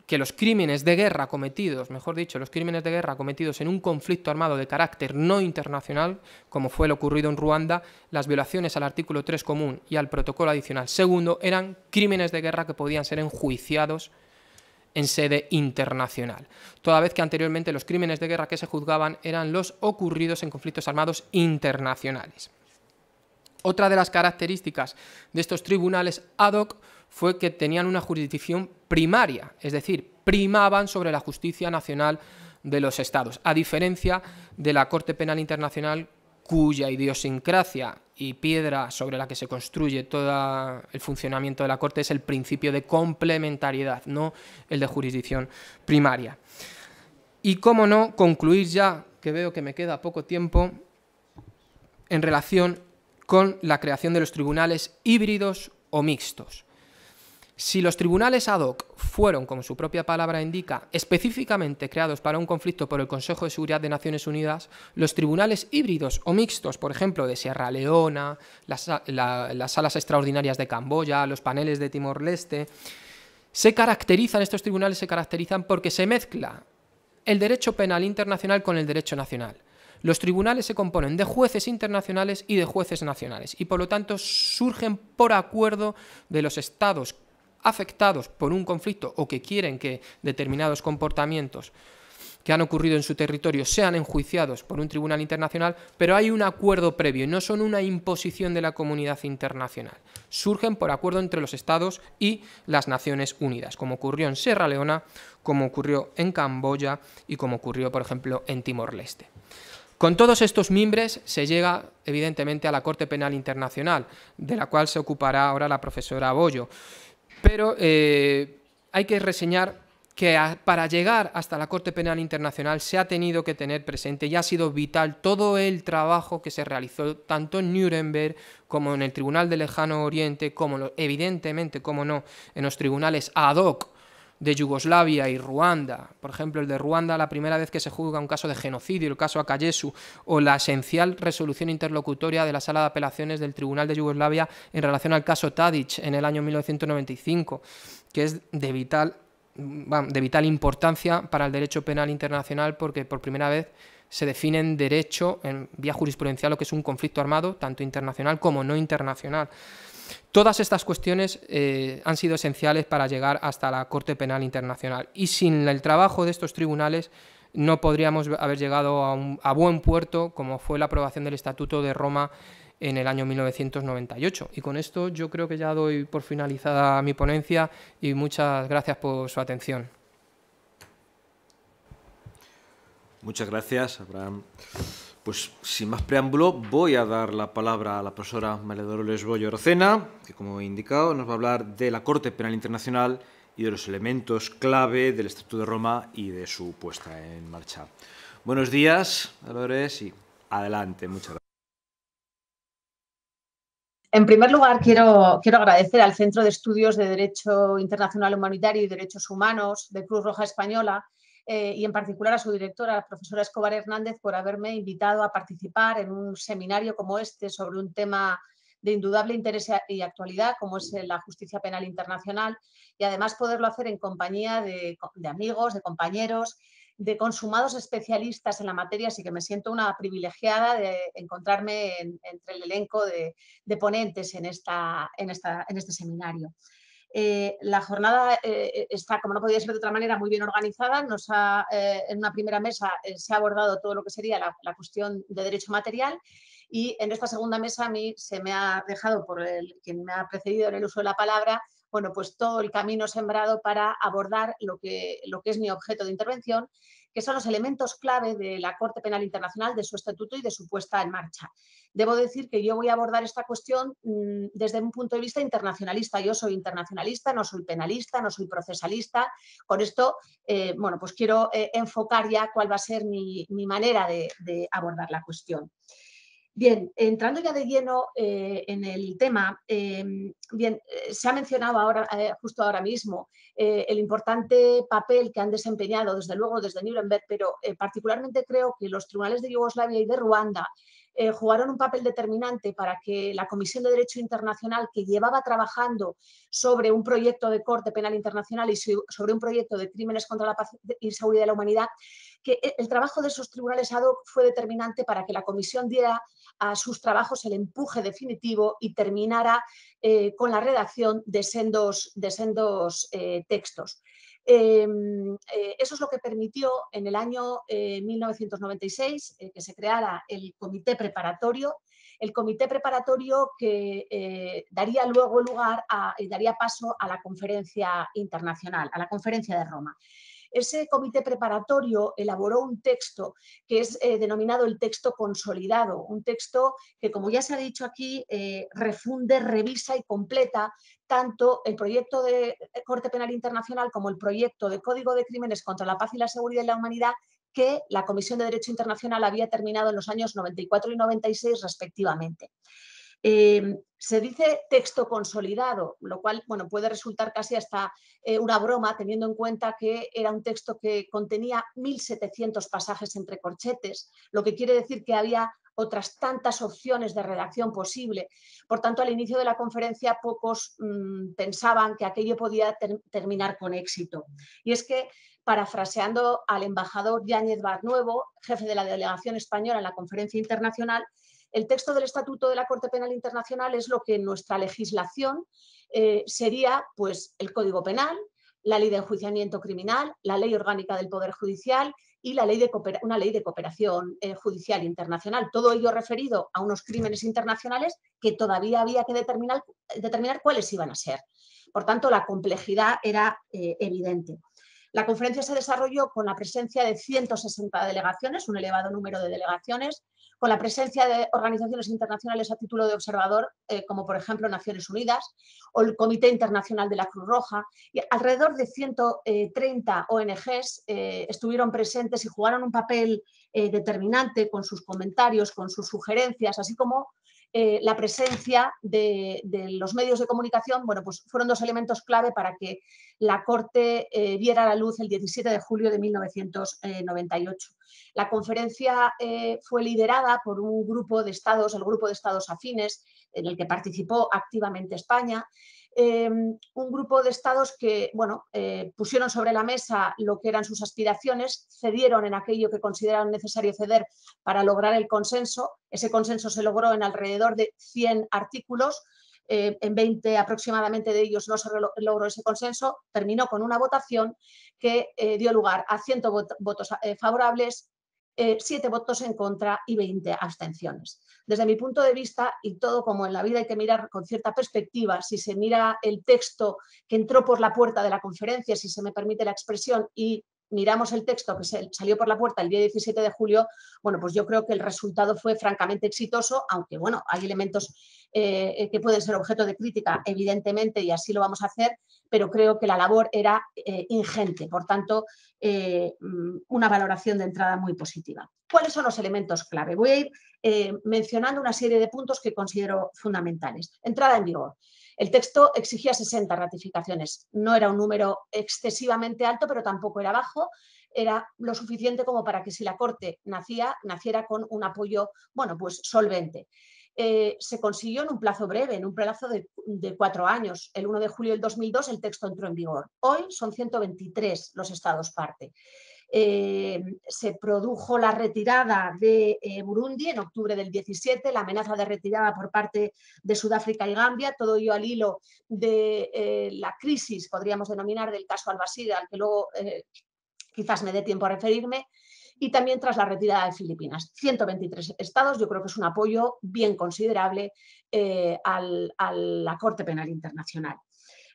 que los crímenes de guerra cometidos, mejor dicho, los crímenes de guerra cometidos en un conflicto armado de carácter no internacional, como fue lo ocurrido en Ruanda, las violaciones al artículo 3 común y al protocolo adicional segundo eran crímenes de guerra que podían ser enjuiciados en sede internacional, toda vez que anteriormente los crímenes de guerra que se juzgaban eran los ocurridos en conflictos armados internacionales. Otra de las características de estos tribunales ad hoc fue que tenían una jurisdicción primaria, es decir, primaban sobre la justicia nacional de los estados, a diferencia de la Corte Penal Internacional cuya idiosincrasia y piedra sobre la que se construye todo el funcionamiento de la Corte es el principio de complementariedad, no el de jurisdicción primaria. Y cómo no concluir ya, que veo que me queda poco tiempo, en relación con la creación de los tribunales híbridos o mixtos. Si los tribunales ad hoc fueron, como su propia palabra indica, específicamente creados para un conflicto por el Consejo de Seguridad de Naciones Unidas, los tribunales híbridos o mixtos, por ejemplo, de Sierra Leona, las, salas extraordinarias de Camboya, los paneles de Timor-Leste, se caracterizan, estos tribunales se caracterizan porque se mezcla el derecho penal internacional con el derecho nacional. Los tribunales se componen de jueces internacionales y de jueces nacionales y por lo tanto surgen por acuerdo de los estados afectados por un conflicto o que quieren que determinados comportamientos que han ocurrido en su territorio sean enjuiciados por un tribunal internacional, pero hay un acuerdo previo y no son una imposición de la comunidad internacional. Surgen por acuerdo entre los Estados y las Naciones Unidas, como ocurrió en Sierra Leona, como ocurrió en Camboya y como ocurrió, por ejemplo, en Timor-Leste. Con todos estos mimbres se llega, evidentemente, a la Corte Penal Internacional, de la cual se ocupará ahora la profesora Boyo. Pero eh, hay que reseñar que para llegar hasta la Corte Penal Internacional se ha tenido que tener presente y ha sido vital todo el trabajo que se realizó tanto en Nuremberg como en el Tribunal de Lejano Oriente, como evidentemente, como no, en los tribunales ad hoc de Yugoslavia y Ruanda. Por ejemplo, el de Ruanda, la primera vez que se juzga un caso de genocidio, el caso Akayesu, o la esencial resolución interlocutoria de la Sala de Apelaciones del Tribunal de Yugoslavia en relación al caso Tadic en el año 1995, que es de vital, de vital importancia para el derecho penal internacional porque por primera vez se define en derecho, en vía jurisprudencial, lo que es un conflicto armado, tanto internacional como no internacional. Todas estas cuestiones eh, han sido esenciales para llegar hasta la Corte Penal Internacional y sin el trabajo de estos tribunales no podríamos haber llegado a, a buen puerto como fue la aprobación del Estatuto de Roma en el año 1998. Y con esto yo creo que ya doy por finalizada mi ponencia y muchas gracias por su atención. Muchas gracias, Abraham. Pues sin más preámbulo, voy a dar la palabra a la profesora María Dolores Bollo Rocena, que como he indicado nos va a hablar de la Corte Penal Internacional y de los elementos clave del Estatuto de Roma y de su puesta en marcha. Buenos días, Dolores, y adelante, muchas gracias. En primer lugar, quiero, quiero agradecer al Centro de Estudios de Derecho Internacional Humanitario y Derechos Humanos de Cruz Roja Española eh, y en particular a su directora, la profesora Escobar Hernández, por haberme invitado a participar en un seminario como este sobre un tema de indudable interés y actualidad, como es eh, la justicia penal internacional, y además poderlo hacer en compañía de, amigos, de compañeros, de consumados especialistas en la materia, así que me siento una privilegiada de encontrarme entre el elenco de, de ponentes en, esta, en, esta, en este seminario. Eh, la jornada eh, eh, está, como no podía ser de otra manera, muy bien organizada. en una primera mesa se ha abordado todo lo que sería la, cuestión de derecho material y en esta segunda mesa a mí se me ha dejado, por el, quien me ha precedido en el uso de la palabra, bueno, pues todo el camino sembrado para abordar lo que es mi objeto de intervención, que son los elementos clave de la Corte Penal Internacional, de su estatuto y de su puesta en marcha. Debo decir que yo voy a abordar esta cuestión mm, desde un punto de vista internacionalista. Yo soy internacionalista, no soy penalista, no soy procesalista. Con esto, eh, bueno, pues quiero eh, enfocar ya cuál va a ser mi, manera de abordar la cuestión. Bien, entrando ya de lleno eh, en el tema, em, bien, eh, se ha mencionado ahora, eh, justo ahora mismo, el importante papel que han desempeñado, desde luego, desde Nuremberg, pero particularmente creo que los tribunales de Yugoslavia y de Ruanda jugaron un papel determinante para que la Comisión de Derecho Internacional, que llevaba trabajando sobre un proyecto de Corte Penal Internacional y sobre un proyecto de Crímenes contra la Paz y Seguridad de la Humanidad, que e, el trabajo de esos tribunales ad hoc fue determinante para que la comisión diera a sus trabajos el empuje definitivo y terminara eh, con la redacción de sendos, de sendos eh, textos. Em, eh, eso es lo que permitió en el año 1996 que se creara el comité preparatorio, el comité preparatorio que daría luego lugar a, daría paso a la conferencia internacional, a la conferencia de Roma. Ese comité preparatorio elaboró un texto que es eh, denominado el texto consolidado, un texto que, como ya se ha dicho aquí, eh, refunde, revisa y completa tanto el proyecto de Corte Penal Internacional como el proyecto de Código de Crímenes contra la Paz y la Seguridad de la Humanidad que la Comisión de Derecho Internacional había terminado en los años 94 y 96 respectivamente. Em, se dice texto consolidado, lo cual bueno, puede resultar casi hasta eh, una broma, teniendo en cuenta que era un texto que contenía 1.700 pasajes entre corchetes, lo que quiere decir que había otras tantas opciones de redacción posible. Por tanto, al inicio de la conferencia pocos mm, pensaban que aquello podía terminar con éxito. Y es que, parafraseando al embajador Yáñez Barnuevo, jefe de la delegación española en la conferencia internacional, el texto del Estatuto de la Corte Penal Internacional es lo que en nuestra legislación eh, sería pues, el Código Penal, la Ley de Enjuiciamiento Criminal, la Ley Orgánica del Poder Judicial y la ley de una Ley de Cooperación eh, Judicial Internacional. Todo ello referido a unos crímenes internacionales que todavía había que determinar, cuáles iban a ser. Por tanto, la complejidad era eh, evidente. La conferencia se desarrolló con la presencia de 160 delegaciones, un elevado número de delegaciones, con la presencia de organizaciones internacionales a título de observador, eh, como por ejemplo Naciones Unidas o el Comité Internacional de la Cruz Roja. Y alrededor de 130 ONGs eh, estuvieron presentes y jugaron un papel eh, determinante con sus comentarios, con sus sugerencias, así como eh, la presencia de, los medios de comunicación, bueno, pues fueron dos elementos clave para que la Corte eh, viera la luz el 17 de julio de 1998. La conferencia eh, fue liderada por un grupo de estados, el grupo de estados afines, en el que participó activamente España, eh, un grupo de estados que bueno, eh, pusieron sobre la mesa lo que eran sus aspiraciones, cedieron en aquello que consideraron necesario ceder para lograr el consenso. Ese consenso se logró en alrededor de 100 artículos. Eh, en 20 aproximadamente de ellos no se logró ese consenso, terminó con una votación que dio lugar a 100 votos favorables, eh, siete votos en contra y 20 abstenciones. Desde mi punto de vista, y todo como en la vida hay que mirar con cierta perspectiva, si se mira el texto que entró por la puerta de la conferencia, si se me permite la expresión, y miramos el texto que salió por la puerta el día 17 de julio, bueno, pues yo creo que el resultado fue francamente exitoso, aunque bueno, hay elementos eh, que pueden ser objeto de crítica, evidentemente, y así lo vamos a hacer, pero creo que la labor era eh, ingente, por tanto, eh, mm, una valoración de entrada muy positiva. ¿Cuáles son los elementos clave? Voy a ir mencionando una serie de puntos que considero fundamentales. Entrada en vigor. El texto exigía 60 ratificaciones. No era un número excesivamente alto, pero tampoco era bajo. Era lo suficiente como para que si la Corte nacía, naciera con un apoyo, bueno, pues solvente. Eh, se consiguió en un plazo breve, en un plazo de, de, cuatro años. El 1 de julio del 2002 el texto entró en vigor. Hoy son 123 los estados parte. Eh, se produjo la retirada de eh, Burundi en octubre del 17, la amenaza de retirada por parte de Sudáfrica y Gambia, todo ello al hilo de eh, la crisis, podríamos denominar, del caso Al-Basir, al que luego quizás me dé tiempo a referirme, y también tras la retirada de Filipinas. 123 estados, yo creo que es un apoyo bien considerable a la Corte Penal Internacional.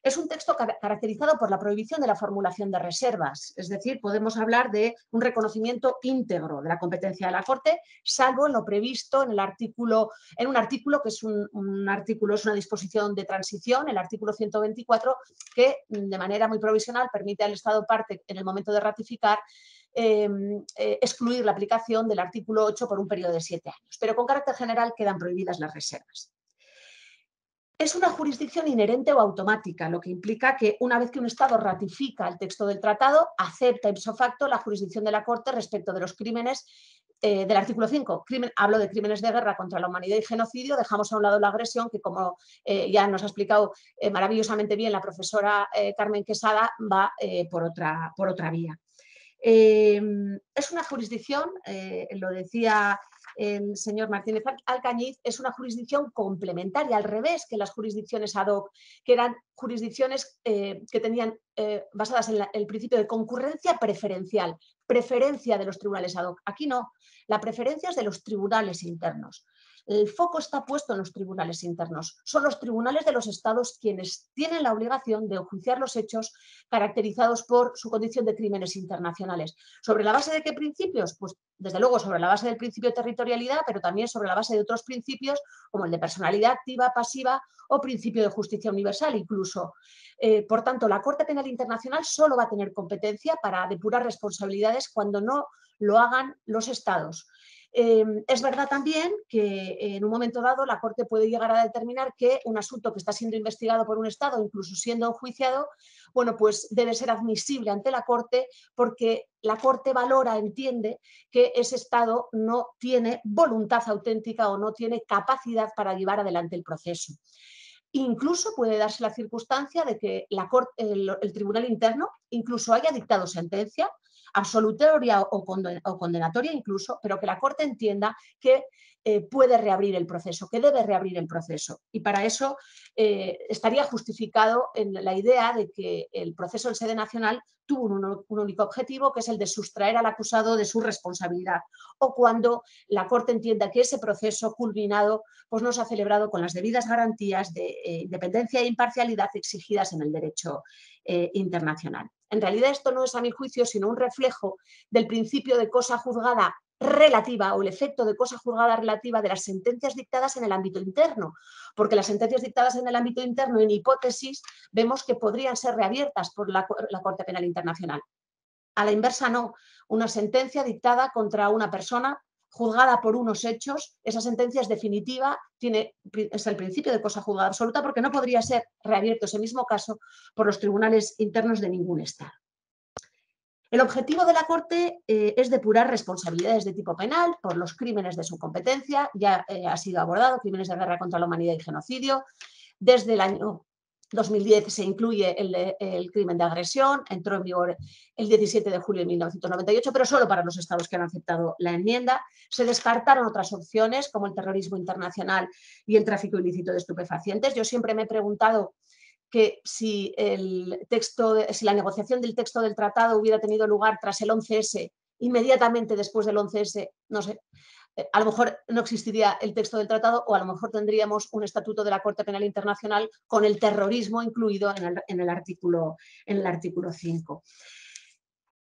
Es un texto caracterizado por la prohibición de la formulación de reservas, es decir, podemos hablar de un reconocimiento íntegro de la competencia de la Corte, salvo en lo previsto en el artículo, en un artículo que es una disposición de transición, el artículo 124, que mm, de manera muy provisional permite al Estado parte en el momento de ratificar em, eh, excluir la aplicación del artículo 8 por un periodo de siete años, pero con carácter general quedan prohibidas las reservas es una jurisdicción inherente o automática, lo que implica que una vez que un Estado ratifica el texto del tratado, acepta ipso facto la jurisdicción de la Corte respecto de los crímenes eh, del artículo 5. hablo de crímenes de guerra contra la humanidad y genocidio. Dejamos a un lado la agresión, que como eh, ya nos ha explicado eh, maravillosamente bien la profesora Carmen Quesada, va por, otra, por otra vía. es una jurisdicción, lo decía el señor Martínez Alcañiz, es una jurisdicción complementaria, al revés que las jurisdicciones ad hoc, que eran jurisdicciones eh, que tenían eh, basadas en el principio de concurrencia preferencial, preferencia de los tribunales ad hoc. Aquí no, la preferencia es de los tribunales internos el foco está puesto en los tribunales internos. Son los tribunales de los estados quienes tienen la obligación de enjuiciar los hechos caracterizados por su condición de crímenes internacionales. ¿Sobre la base de qué principios? Pues desde luego sobre la base del principio de territorialidad, pero también sobre la base de otros principios como el de personalidad activa, pasiva o principio de justicia universal incluso. Eh, por tanto, la Corte Penal Internacional solo va a tener competencia para depurar responsabilidades cuando no lo hagan los estados. Em, es verdad también que eh, en un momento dado la Corte puede llegar a determinar que un asunto que está siendo investigado por un Estado, incluso siendo enjuiciado, bueno, pues debe ser admisible ante la Corte porque la Corte valora, entiende que ese Estado no tiene voluntad auténtica o no tiene capacidad para llevar adelante el proceso. Incluso puede darse la circunstancia de que el, Tribunal Interno incluso haya dictado sentencia absolutoria o, condenatoria incluso, pero que la Corte entienda que eh, puede reabrir el proceso, que debe reabrir el proceso. Y para eso eh, estaría justificado en la idea de que el proceso en sede nacional tuvo un, único objetivo, que es el de sustraer al acusado de su responsabilidad, o cuando la Corte entienda que ese proceso culminado pues, no se ha celebrado con las debidas garantías de eh, independencia e imparcialidad exigidas en el derecho eh, internacional. En realidad esto no es a mi juicio sino un reflejo del principio de cosa juzgada relativa o el efecto de cosa juzgada relativa de las sentencias dictadas en el ámbito interno, porque las sentencias dictadas en el ámbito interno en hipótesis vemos que podrían ser reabiertas por la Corte Penal Internacional. A la inversa no, una sentencia dictada contra una persona juzgada por unos hechos, esa sentencia es definitiva, tiene, es el principio de cosa juzgada absoluta porque no podría ser reabierto ese mismo caso por los tribunales internos de ningún Estado. El objetivo de la Corte eh, es depurar responsabilidades de tipo penal por los crímenes de su competencia, ya eh, ha sido abordado, crímenes de guerra contra la humanidad y genocidio, desde el año 2010 se incluye el, crimen de agresión, entró en vigor el 17 de julio de 1998, pero solo para los estados que han aceptado la enmienda. Se descartaron otras opciones como el terrorismo internacional y el tráfico ilícito de estupefacientes. Yo siempre me he preguntado que si, el texto, si la negociación del texto del tratado hubiera tenido lugar tras el 11S, inmediatamente después del 11S, no sé, eh, a lo mejor no existiría el texto del tratado o a lo mejor tendríamos un estatuto de la Corte Penal Internacional con el terrorismo incluido en el, artículo, en 5.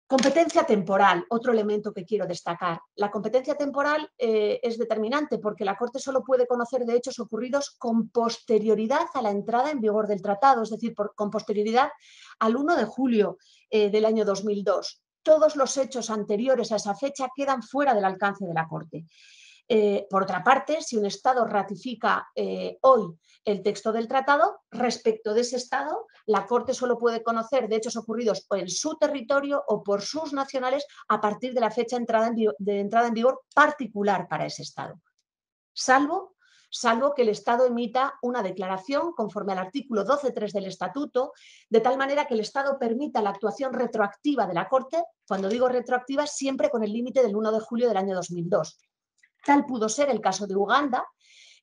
Competencia temporal, otro elemento que quiero destacar. La competencia temporal eh, es determinante porque la Corte solo puede conocer de hechos ocurridos con posterioridad a la entrada en vigor del tratado, es decir, con posterioridad al 1 de julio eh, del año 2002 todos los hechos anteriores a esa fecha quedan fuera del alcance de la Corte. Eh, por otra parte, si un Estado ratifica eh, hoy el texto del tratado, respecto de ese Estado, la Corte solo puede conocer de hechos ocurridos en su territorio o por sus nacionales a partir de la fecha de entrada en vigor particular para ese Estado, salvo salvo que el Estado emita una declaración conforme al artículo 12.3 del Estatuto, de tal manera que el Estado permita la actuación retroactiva de la Corte, cuando digo retroactiva, siempre con el límite del 1 de julio del año 2002. Tal pudo ser el caso de Uganda,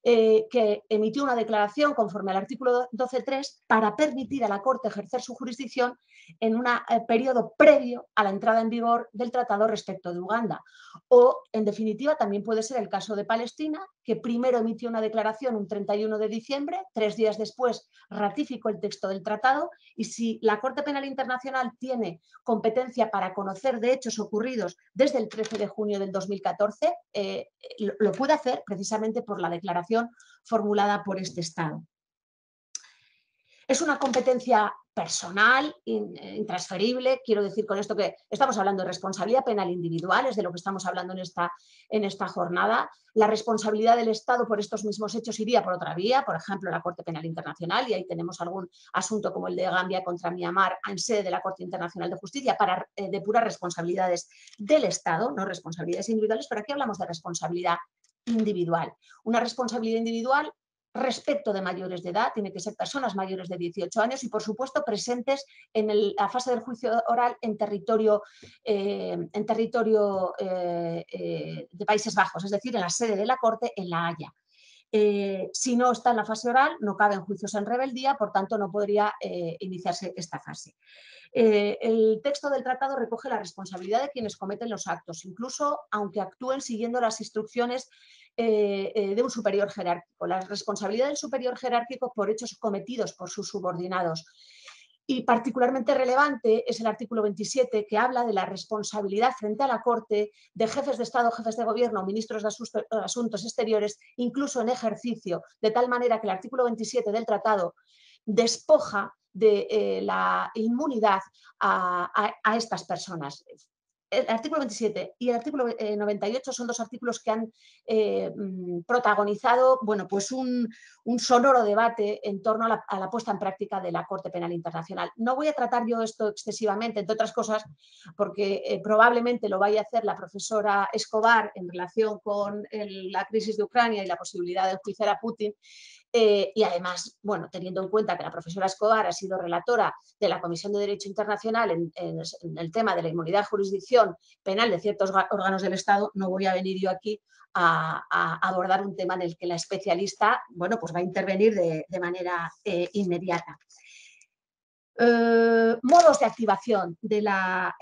eh, que emitió una declaración conforme al artículo 12.3 para permitir a la Corte ejercer su jurisdicción en un eh, periodo previo a la entrada en vigor del tratado respecto de Uganda. O, en definitiva, también puede ser el caso de Palestina, que primero emitió una declaración un 31 de diciembre, tres días después ratificó el texto del tratado y si la Corte Penal Internacional tiene competencia para conocer de hechos ocurridos desde el 13 de junio del 2014, eh, lo puede hacer precisamente por la declaración formulada por este Estado. Es una competencia personal, eh, intransferible. Quiero decir con esto que estamos hablando de responsabilidad penal individual, es de lo que estamos hablando en esta, en esta jornada. La responsabilidad del Estado por estos mismos hechos iría por otra vía, por ejemplo, la Corte Penal Internacional, y ahí tenemos algún asunto como el de Gambia contra Myanmar en sede de la Corte Internacional de Justicia para eh, depurar responsabilidades del Estado, no responsabilidades individuales, pero aquí hablamos de responsabilidad individual. Una responsabilidad individual respecto de mayores de edad, tiene que ser personas mayores de 18 años y, por supuesto, presentes en la fase del juicio oral en territorio, eh, en territorio eh, eh, de Países Bajos, es decir, en la sede de la Corte en La Haya. si no está en la fase oral, no caben juicios en rebeldía, por tanto, no podría iniciarse esta fase. Eh, el texto del tratado recoge la responsabilidad de quienes cometen los actos, incluso aunque actúen siguiendo las instrucciones eh, eh, de un superior jerárquico, la responsabilidad del superior jerárquico por hechos cometidos por sus subordinados. Y particularmente relevante es el artículo 27 que habla de la responsabilidad frente a la Corte de jefes de Estado, jefes de Gobierno, ministros de Asuntos Exteriores, incluso en ejercicio, de tal manera que el artículo 27 del tratado despoja de eh, la inmunidad a, estas personas. El artículo 27 y el artículo 98 eh, son dos artículos que han eh, mm, protagonizado bueno, pues un, sonoro debate en torno a la, puesta en práctica de la Corte Penal Internacional. No voy a tratar yo esto excesivamente, entre otras cosas, porque probablemente lo vaya a hacer la profesora Escobar en relación con la crisis de Ucrania y la posibilidad de juiciar a Putin. Eh, y además, bueno, teniendo en cuenta que la profesora Escobar ha sido relatora de la Comisión de Derecho Internacional en, el tema de la inmunidad jurisdicción penal de ciertos órganos del Estado, no voy a venir yo aquí a, abordar un tema en el que la especialista, bueno, pues va a intervenir de, manera eh, inmediata. Eh, modos de activación de la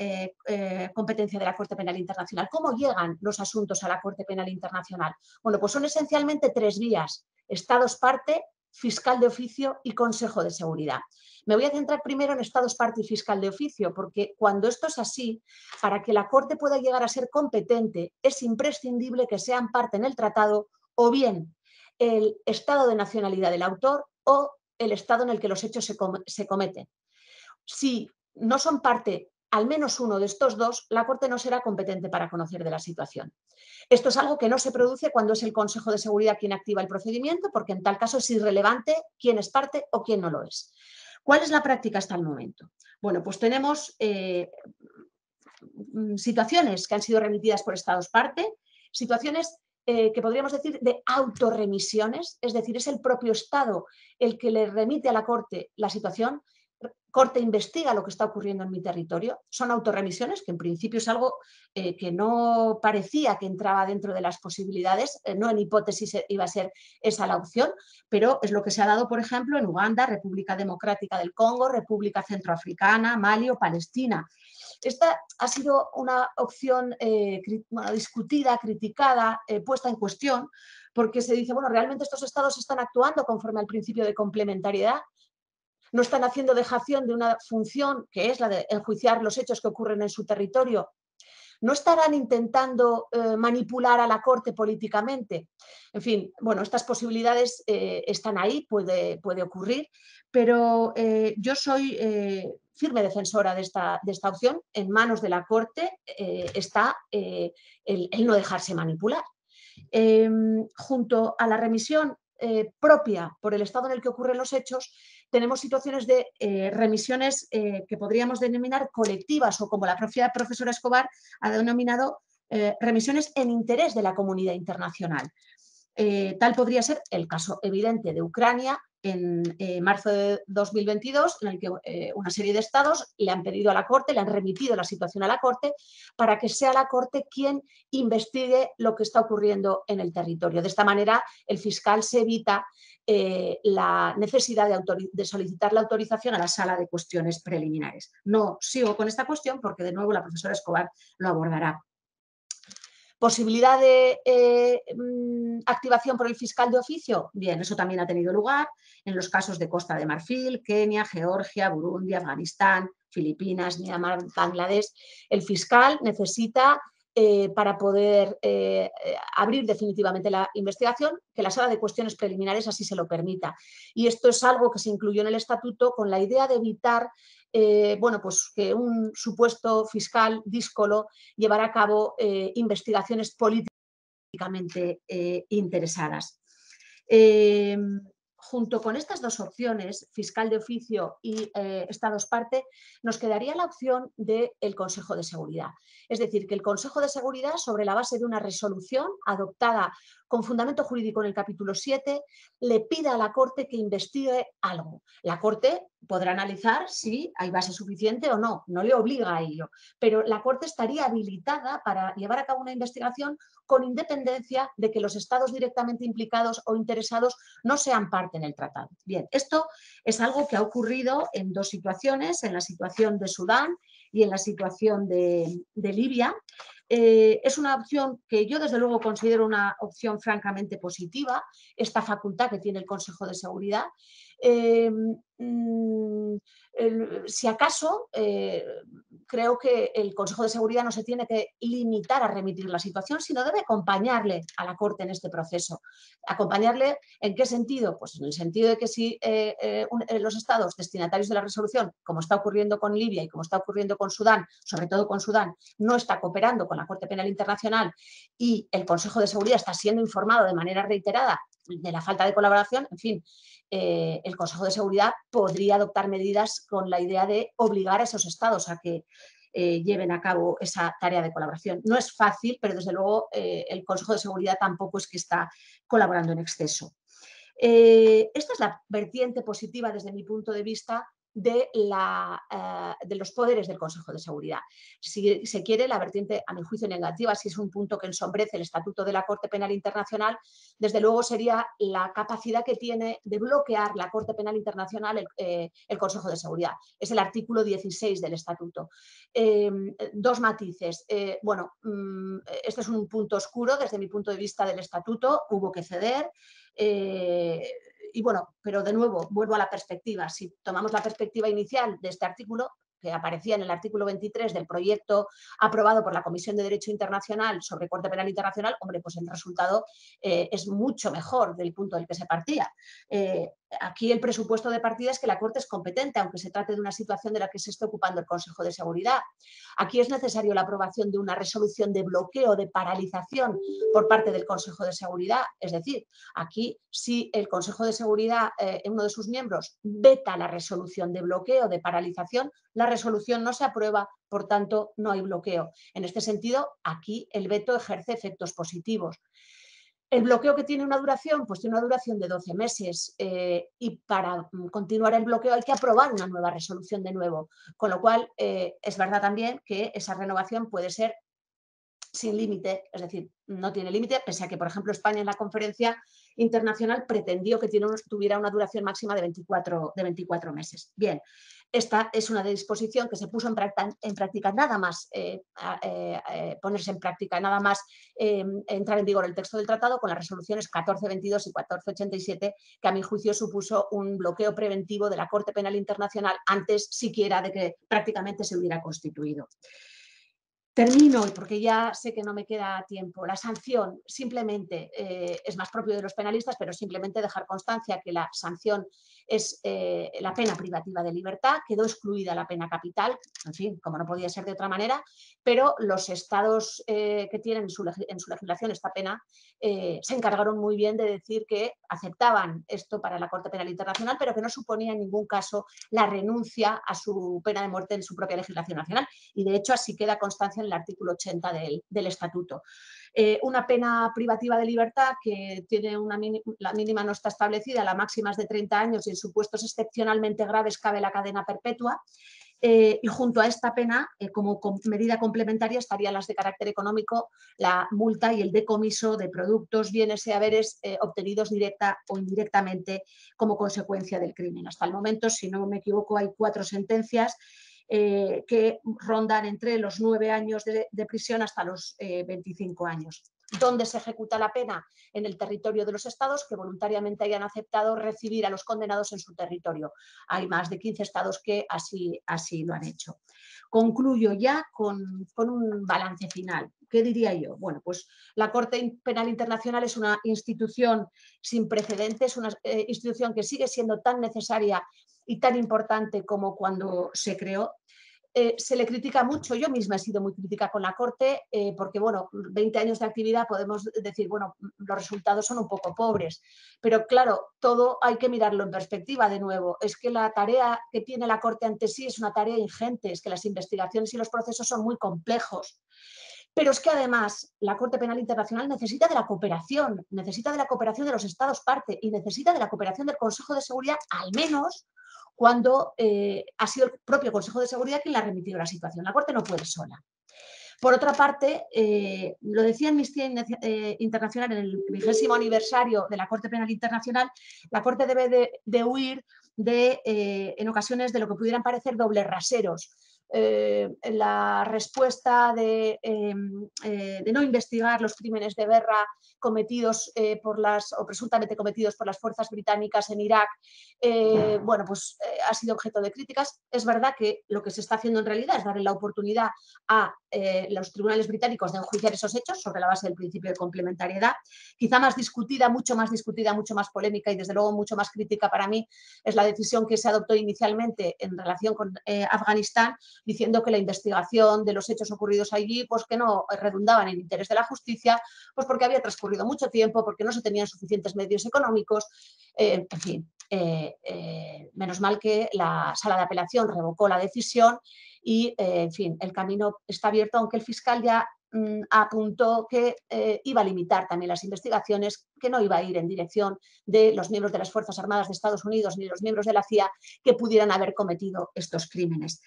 competencia de la Corte Penal Internacional. ¿Cómo llegan los asuntos a la Corte Penal Internacional? Bueno, pues son esencialmente tres vías. Estados parte, fiscal de oficio y Consejo de Seguridad. Me voy a centrar primero en estados parte y fiscal de oficio, porque cuando esto es así, para que la Corte pueda llegar a ser competente, es imprescindible que sean parte en el tratado o bien el estado de nacionalidad del autor o el estado en el que los hechos se, se cometen. Si no son parte al menos uno de estos dos, la Corte no será competente para conocer de la situación. Esto es algo que no se produce cuando es el Consejo de Seguridad quien activa el procedimiento, porque en tal caso es irrelevante quién es parte o quién no lo es. ¿Cuál es la práctica hasta el momento? Bueno, pues tenemos eh, mm, situaciones que han sido remitidas por Estados parte, situaciones eh, que podríamos decir de autorremisiones, es decir, es el propio Estado el que le remite a la Corte la situación, corte investiga lo que está ocurriendo en mi territorio. Son autorremisiones, que en principio es algo eh, que no parecía que entraba dentro de las posibilidades, eh, no en hipótesis iba a ser esa la opción, pero es lo que se ha dado, por ejemplo, en Uganda, República Democrática del Congo, República Centroafricana, Mali o Palestina. Esta ha sido una opción eh, discutida, criticada, puesta en cuestión, porque se dice, bueno, realmente estos estados están actuando conforme al principio de complementariedad no están haciendo dejación de una función que es la de enjuiciar los hechos que ocurren en su territorio, no estarán intentando eh, manipular a la Corte políticamente. En fin, bueno, estas posibilidades eh, están ahí, puede, puede ocurrir, pero eh, yo soy firme defensora de esta, de esta, opción. En manos de la Corte está el, no dejarse manipular. Em, junto a la remisión eh, propia por el estado en el que ocurren los hechos, tenemos situaciones de eh, remisiones eh, que podríamos denominar colectivas o como la propia profesora Escobar ha denominado remisiones en interés de la comunidad internacional. Eh, tal podría ser el caso evidente de Ucrania en eh, marzo de 2022, en el que eh, una serie de estados le han pedido a la Corte, le han remitido la situación a la Corte, para que sea la Corte quien investigue lo que está ocurriendo en el territorio. De esta manera, el fiscal se evita la necesidad de, solicitar la autorización a la sala de cuestiones preliminares. No sigo con esta cuestión porque, de nuevo, la profesora Escobar lo abordará. ¿Posibilidad de eh, mm, activación por el fiscal de oficio? Bien, eso también ha tenido lugar en los casos de Costa de Marfil, Kenia, Georgia, Burundi, Afganistán, Filipinas, Myanmar, Bangladesh. El fiscal necesita, eh, para poder eh, abrir definitivamente la investigación, que la sala de cuestiones preliminares así se lo permita. Y esto es algo que se incluyó en el estatuto con la idea de evitar eh, bueno, pues que un supuesto fiscal díscolo llevará a cabo eh, investigaciones políticamente eh, interesadas. junto con estas dos opciones, fiscal de oficio y Estados parte, nos quedaría la opción del Consejo de Seguridad. Es decir, que el Consejo de Seguridad, sobre la base de una resolución adoptada con fundamento jurídico en el capítulo 7, le pida a la Corte que investigue algo. La Corte podrá analizar si hay base suficiente o no, no le obliga a ello, pero la Corte estaría habilitada para llevar a cabo una investigación con independencia de que los estados directamente implicados o interesados no sean parte en el tratado. Bien, esto es algo que ha ocurrido en dos situaciones, en la situación de Sudán y en la situación de, Libia. Eh, es una opción que yo desde luego considero una opción francamente positiva, esta facultad que tiene el Consejo de Seguridad, Em, mm, si acaso, eh, creo que el Consejo de Seguridad no se tiene que limitar a remitir la situación, sino debe acompañarle a la Corte en este proceso. ¿Acompañarle en qué sentido? Pues en el sentido de que si eh, eh, los estados destinatarios de la resolución, como está ocurriendo con Libia y como está ocurriendo con Sudán, sobre todo con Sudán, no está cooperando con la Corte Penal Internacional y el Consejo de Seguridad está siendo informado de manera reiterada de la falta de colaboración, en fin, eh, el Consejo de Seguridad podría adoptar medidas con la idea de obligar a esos estados a que eh, lleven a cabo esa tarea de colaboración. No es fácil, pero desde luego eh, el Consejo de Seguridad tampoco es que está colaborando en exceso. esta es la vertiente positiva desde mi punto de vista eh, de, los poderes del Consejo de Seguridad. Si se quiere, la vertiente, a mi juicio, negativa, si es un punto que ensombrece el Estatuto de la Corte Penal Internacional, desde luego sería la capacidad que tiene de bloquear la Corte Penal Internacional el, eh, Consejo de Seguridad. Es el artículo 16 del Estatuto. Eh, dos matices. bueno, mm, este es un punto oscuro desde mi punto de vista del Estatuto. Hubo que ceder. Eh, y bueno, pero de nuevo, vuelvo a la perspectiva. Si tomamos la perspectiva inicial de este artículo, que aparecía en el artículo 23 del proyecto aprobado por la Comisión de Derecho Internacional sobre Corte Penal Internacional, hombre, pues el resultado eh, es mucho mejor del punto del que se partía. Eh, aquí el presupuesto de partida es que la Corte es competente, aunque se trate de una situación de la que se está ocupando el Consejo de Seguridad. Aquí es necesario la aprobación de una resolución de bloqueo, de paralización por parte del Consejo de Seguridad. Es decir, aquí si el Consejo de Seguridad, eh, uno de sus miembros, veta la resolución de bloqueo, de paralización, la resolución no se aprueba, por tanto, no hay bloqueo. En este sentido, aquí el veto ejerce efectos positivos. El bloqueo que tiene una duración, pues tiene una duración de 12 meses eh, y para mm, continuar el bloqueo hay que aprobar una nueva resolución de nuevo, con lo cual eh, es verdad también que esa renovación puede ser sin límite, es decir, no tiene límite, pese a que, por ejemplo, España en la conferencia internacional pretendió que tuviera una duración máxima de 24, de 24 meses. Bien, esta es una disposición que se puso en, práctica, en práctica nada más eh, eh, eh, ponerse en práctica, nada más em, entrar en vigor el texto del tratado con las resoluciones 1422 y 1487, que a mi juicio supuso un bloqueo preventivo de la Corte Penal Internacional antes siquiera de que prácticamente se hubiera constituido. Termino, porque ya sé que no me queda tiempo. La sanción simplemente es más propio de los penalistas, pero simplemente dejar constancia que la sanción es eh, la pena privativa de libertad, quedó excluida la pena capital, en fin, como no podía ser de otra manera, pero los estados eh, que tienen en su, legislación esta pena eh, se encargaron muy bien de decir que aceptaban esto para la Corte Penal Internacional, pero que no suponía en ningún caso la renuncia a su pena de muerte en su propia legislación nacional. Y de hecho así queda constancia en el artículo 80 del, del estatuto. Eh, una pena privativa de libertad que tiene una la mínima no está establecida, la máxima es de 30 años y en supuestos excepcionalmente graves cabe la cadena perpetua. Eh, y junto a esta pena, eh, como medida complementaria, estarían las de carácter económico, la multa y el decomiso de productos, bienes y haberes obtenidos directa o indirectamente como consecuencia del crimen. Hasta el momento, si no me equivoco, hay cuatro sentencias eh, que rondan entre los nueve años de, prisión hasta los 25 eh, años. ¿Dónde se ejecuta la pena? En el territorio de los estados que voluntariamente hayan aceptado recibir a los condenados en su territorio. Hay más de 15 estados que así, así lo han hecho. Concluyo ya con, un balance final. ¿Qué diría yo? Bueno, pues la Corte Penal Internacional es una institución sin precedentes, una eh, institución que sigue siendo tan necesaria y tan importante como cuando se creó, eh, se le critica mucho, yo misma he sido muy crítica con la Corte, eh, porque, bueno, 20 años de actividad podemos decir, bueno, los resultados son un poco pobres, pero claro, todo hay que mirarlo en perspectiva de nuevo. Es que la tarea que tiene la Corte ante sí es una tarea ingente, es que las investigaciones y los procesos son muy complejos. Pero es que además la Corte Penal Internacional necesita de la cooperación, necesita de la cooperación de los Estados parte y necesita de la cooperación del Consejo de Seguridad, al menos cuando eh, ha sido el propio Consejo de Seguridad quien le ha remitido la situación. La Corte no puede sola. Por otra parte, eh, lo decía Amnistía eh, Internacional en el vigésimo aniversario de la Corte Penal Internacional, la Corte debe de, huir de, en ocasiones, de lo que pudieran parecer dobles raseros, eh, la respuesta de, em, eh, de, no investigar los crímenes de guerra cometidos eh, por las, o presuntamente cometidos por las fuerzas británicas en Irak, bueno, pues ha sido objeto de críticas. Es verdad que lo que se está haciendo en realidad es darle la oportunidad a los tribunales británicos de enjuiciar esos hechos sobre la base del principio de complementariedad. Quizá más discutida, mucho más discutida, mucho más polémica y desde luego mucho más crítica para mí es la decisión que se adoptó inicialmente en relación con Afganistán, diciendo que la investigación de los hechos ocurridos allí, pues que no redundaban en interés de la justicia, pues porque había transcurrido mucho tiempo, porque no se tenían suficientes medios económicos, eh, en fin. Eh, eh, menos mal que la sala de apelación revocó la decisión y, en fin, el camino está abierto, aunque el fiscal ya mm, apuntó que iba a limitar también las investigaciones, que no iba a ir en dirección de los miembros de las Fuerzas Armadas de Estados Unidos ni los miembros de la CIA que pudieran haber cometido estos crímenes.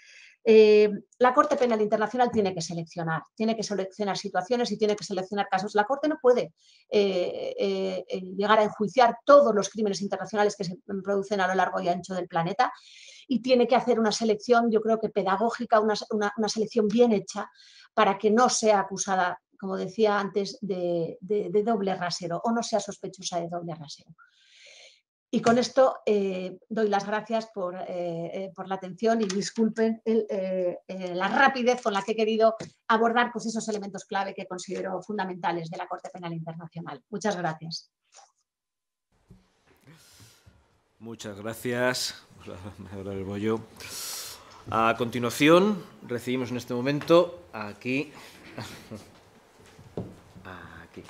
Eh, la Corte Penal Internacional tiene que seleccionar, tiene que seleccionar situaciones y tiene que seleccionar casos. La Corte no puede eh, eh, llegar a enjuiciar todos los crímenes internacionales que se producen a lo largo y ancho del planeta y tiene que hacer una selección, yo creo que pedagógica, una, selección bien hecha para que no sea acusada, como decía antes, de doble rasero o no sea sospechosa de doble rasero. Y con esto eh, doy las gracias eh, eh, por, la atención y disculpen la rapidez con la que he querido abordar pues, esos elementos clave que considero fundamentales de la Corte Penal Internacional. Muchas gracias. Muchas gracias. Ahora el bollo. A continuación, recibimos en este momento aquí. Aquí.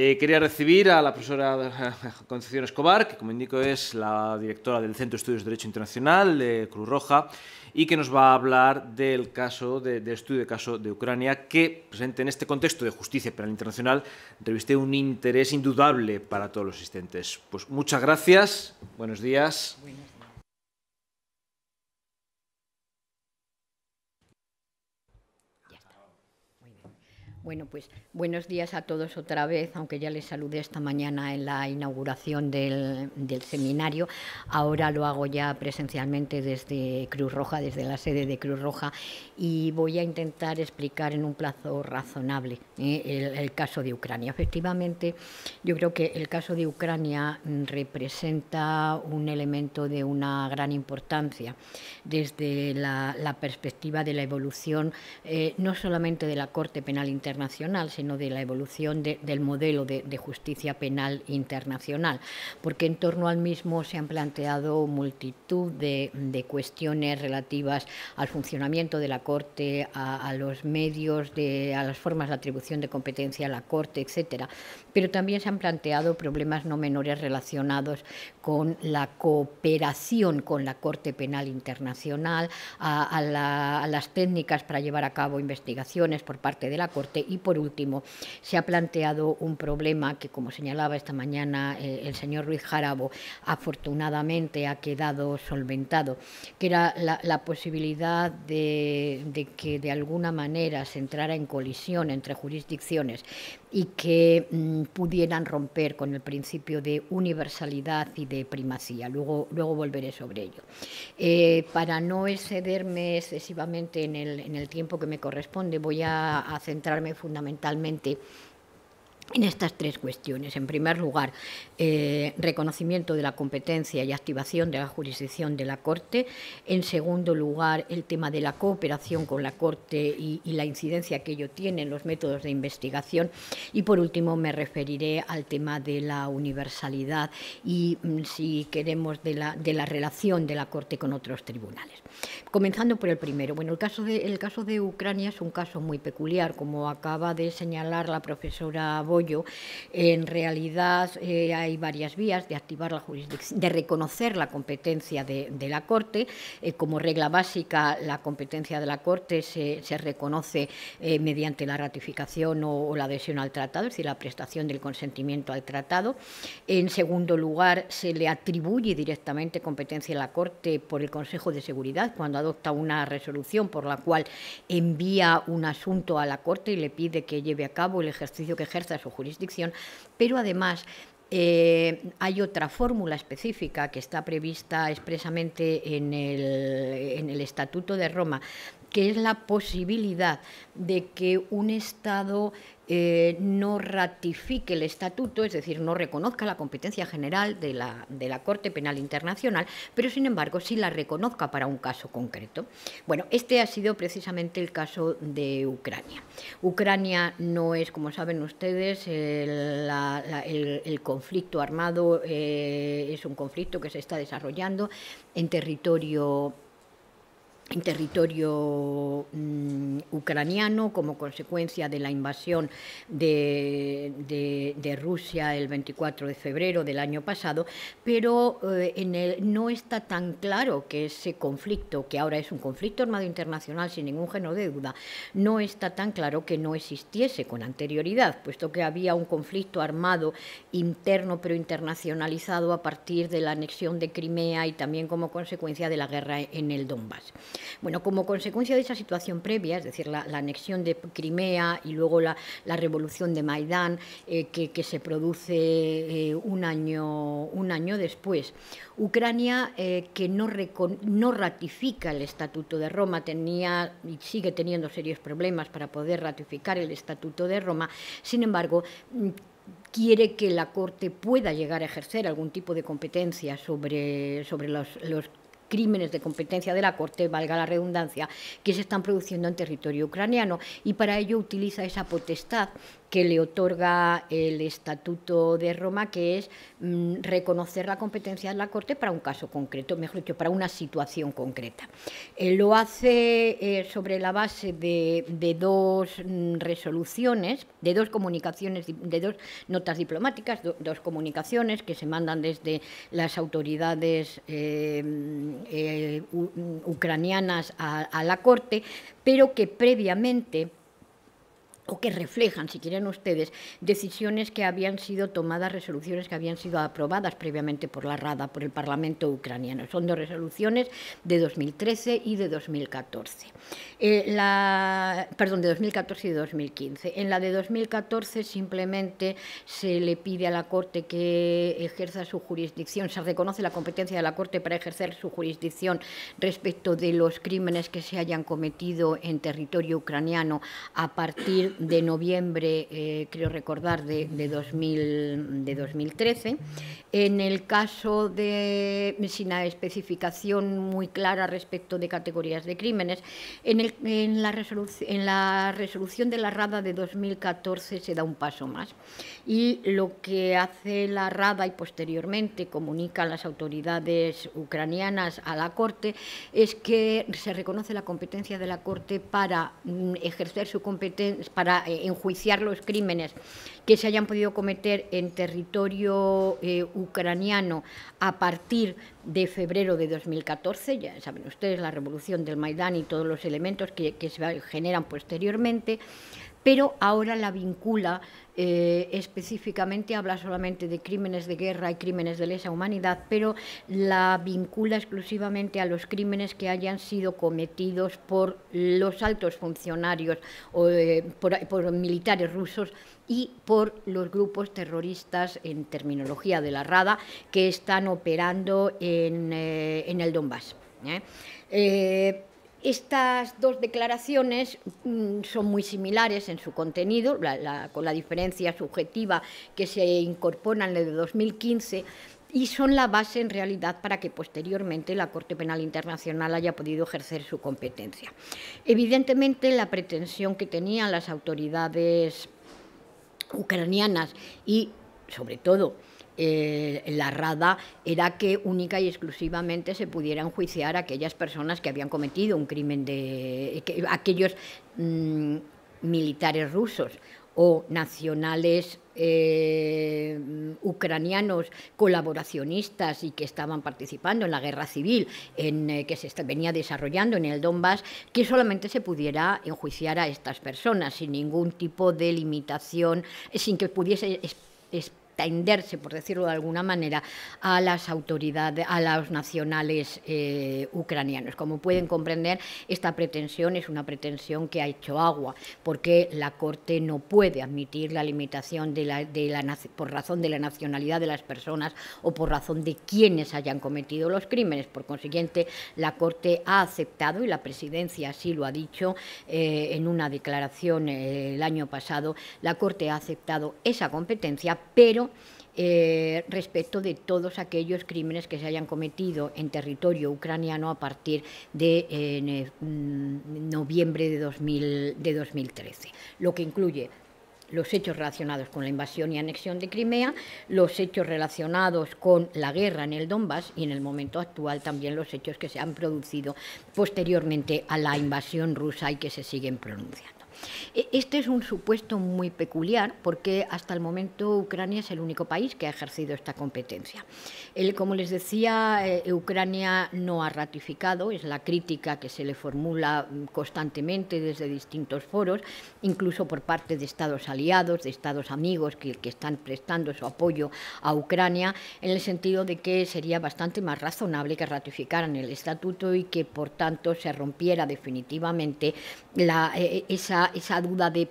Eh, quería recibir a la profesora Concepción Escobar, que como indico es la directora del Centro de Estudios de Derecho Internacional de Cruz Roja, y que nos va a hablar del caso, de, estudio de caso de Ucrania, que presente en este contexto de justicia penal internacional reviste un interés indudable para todos los asistentes. Pues muchas gracias, Buenos días. Bueno, pues buenos días a todos otra vez, aunque ya les saludé esta mañana en la inauguración del, seminario. Ahora lo hago ya presencialmente desde Cruz Roja, desde la sede de Cruz Roja, y voy a intentar explicar en un plazo razonable ¿eh? el, caso de Ucrania. Efectivamente, yo creo que el caso de Ucrania mm, representa un elemento de una gran importancia desde la, perspectiva de la evolución, eh, no solamente de la Corte Penal Internacional, sino de la evolución del modelo de, justicia penal internacional, porque en torno al mismo se han planteado multitud de, cuestiones relativas al funcionamiento de la Corte, a, los medios, a las formas de atribución de competencia a la Corte, etcétera pero también se han planteado problemas no menores relacionados con la cooperación con la Corte Penal Internacional, a, las técnicas para llevar a cabo investigaciones por parte de la Corte y, por último, se ha planteado un problema que, como señalaba esta mañana eh, el señor Ruiz Jarabo, afortunadamente ha quedado solventado, que era la, posibilidad de, de que de alguna manera se entrara en colisión entre jurisdicciones y que mm, pudieran romper con el principio de universalidad y de primacía. Luego, luego volveré sobre ello. Eh, para no excederme excesivamente en el, tiempo que me corresponde, voy a, a centrarme fundamentalmente en estas tres cuestiones. En primer lugar, eh, reconocimiento de la competencia y activación de la jurisdicción de la Corte. En segundo lugar, el tema de la cooperación con la Corte y, la incidencia que ello tiene en los métodos de investigación. Y por último, me referiré al tema de la universalidad y, mm, si queremos, de la, relación de la Corte con otros tribunales. Comenzando por el primero. Bueno, el caso, de, caso de Ucrania es un caso muy peculiar, como acaba de señalar la profesora Boyo. En realidad, eh, hay varias vías de activar la jurisdicción, de reconocer la competencia de, la Corte. Eh, como regla básica, la competencia de la Corte se, reconoce eh, mediante la ratificación o, o, la adhesión al tratado, es decir, la prestación del consentimiento al tratado. En segundo lugar, se le atribuye directamente competencia a la Corte por el Consejo de Seguridad cuando adopta una resolución por la cual envía un asunto a la Corte y le pide que lleve a cabo el ejercicio que ejerza su jurisdicción, pero además eh, hay otra fórmula específica que está prevista expresamente en el, en el Estatuto de Roma que es la posibilidad de que un Estado eh, no ratifique el estatuto, es decir, no reconozca la competencia general de la, de la, Corte Penal Internacional, pero sin embargo sí la reconozca para un caso concreto. Bueno, este ha sido precisamente el caso de Ucrania. Ucrania no es, como saben ustedes, el, conflicto armado, eh, es un conflicto que se está desarrollando en territorio en territorio mm, ucraniano como consecuencia de la invasión de, Rusia el 24 de febrero del año pasado, pero eh, en el, no está tan claro que ese conflicto, que ahora es un conflicto armado internacional sin ningún género de duda, no está tan claro que no existiese con anterioridad, puesto que había un conflicto armado interno pero internacionalizado a partir de la anexión de Crimea y también como consecuencia de la guerra en el Donbass. Bueno, como consecuencia de esa situación previa, es decir, la, anexión de Crimea y luego la, revolución de Maidán, eh, que, se produce eh, un, año, un año después, Ucrania, eh, que no, ratifica el Estatuto de Roma, tenía y sigue teniendo serios problemas para poder ratificar el Estatuto de Roma, sin embargo, mm, quiere que la Corte pueda llegar a ejercer algún tipo de competencia sobre, los crímenes de competencia de la Corte, valga la redundancia, que se están produciendo en territorio ucraniano y para ello utiliza esa potestad que le otorga el Estatuto de Roma, que es mm, reconocer la competencia de la Corte para un caso concreto, mejor dicho, para una situación concreta. Eh, lo hace eh, sobre la base de, dos mm, resoluciones, de dos comunicaciones, de dos notas diplomáticas, dos comunicaciones que se mandan desde las autoridades eh, mm, ucranianas a la Corte, pero que previamente o que reflejan, si quieren ustedes, decisiones que habían sido tomadas, resoluciones que habían sido aprobadas previamente por la Rada, por el Parlamento ucraniano. Son dos resoluciones de 2013 y de 2014. Eh, perdón, de 2014 y 2015. En la de 2014 simplemente se le pide a la Corte que ejerza su jurisdicción, se reconoce la competencia de la Corte para ejercer su jurisdicción respecto de los crímenes que se hayan cometido en territorio ucraniano a partir de noviembre, eh, creo recordar, de, de, 2000, de 2013. En el caso de, sin la especificación muy clara respecto de categorías de crímenes, en, el, en, la, resolución, en la resolución de la RADA de 2014 se da un paso más. Y lo que hace la RADA y posteriormente comunican las autoridades ucranianas a la Corte es que se reconoce la competencia de la Corte para mm, ejercer su competencia, para para eh, enjuiciar los crímenes que se hayan podido cometer en territorio eh, ucraniano a partir de febrero de 2014, ya saben ustedes la revolución del Maidán y todos los elementos que se generan posteriormente, pero ahora la vincula eh, específicamente, habla solamente de crímenes de guerra y crímenes de lesa humanidad, pero la vincula exclusivamente a los crímenes que hayan sido cometidos por los altos funcionarios, o, eh, por, militares rusos y por los grupos terroristas en terminología de la Rada que están operando en, eh, el Donbass. ¿eh? Estas dos declaraciones mm, son muy similares en su contenido, con la diferencia subjetiva que se incorpora en el de 2015, y son la base en realidad para que posteriormente la Corte Penal Internacional haya podido ejercer su competencia. Evidentemente, la pretensión que tenían las autoridades ucranianas y, sobre todo, eh, la rada era que única y exclusivamente se pudiera enjuiciar a aquellas personas que habían cometido un crimen de aquellos mm, militares rusos o nacionales eh, ucranianos colaboracionistas y que estaban participando en la guerra civil en, eh, que se venía desarrollando en el Donbass, que solamente se pudiera enjuiciar a estas personas sin ningún tipo de limitación, sin que pudiese por decirlo de alguna manera, a las autoridades, a los nacionales eh, ucranianos. Como pueden comprender, esta pretensión es una pretensión que ha hecho agua, porque la Corte no puede admitir la limitación por razón de la nacionalidad de las personas o por razón de quienes hayan cometido los crímenes. Por consiguiente, la Corte ha aceptado, y la Presidencia así lo ha dicho eh, en una declaración eh, el año pasado, la Corte ha aceptado esa competencia, pero eh, respecto de todos aquellos crímenes que se hayan cometido en territorio ucraniano a partir de eh, mm, noviembre de, de 2013, lo que incluye los hechos relacionados con la invasión y anexión de Crimea, los hechos relacionados con la guerra en el Donbass y en el momento actual también los hechos que se han producido posteriormente a la invasión rusa y que se siguen pronunciando. E-, este es un supuesto muy peculiar porque hasta el momento Ucrania es el único país que ha ejercido esta competencia. como les decía, eh, Ucrania no ha ratificado, es la crítica que se le formula mm, constantemente desde distintos foros, incluso por parte de estados aliados, de estados amigos que, están prestando su apoyo a Ucrania, en el sentido de que sería bastante más razonable que ratificaran el estatuto y que por tanto se rompiera definitivamente la, eh, esa esa, duda de,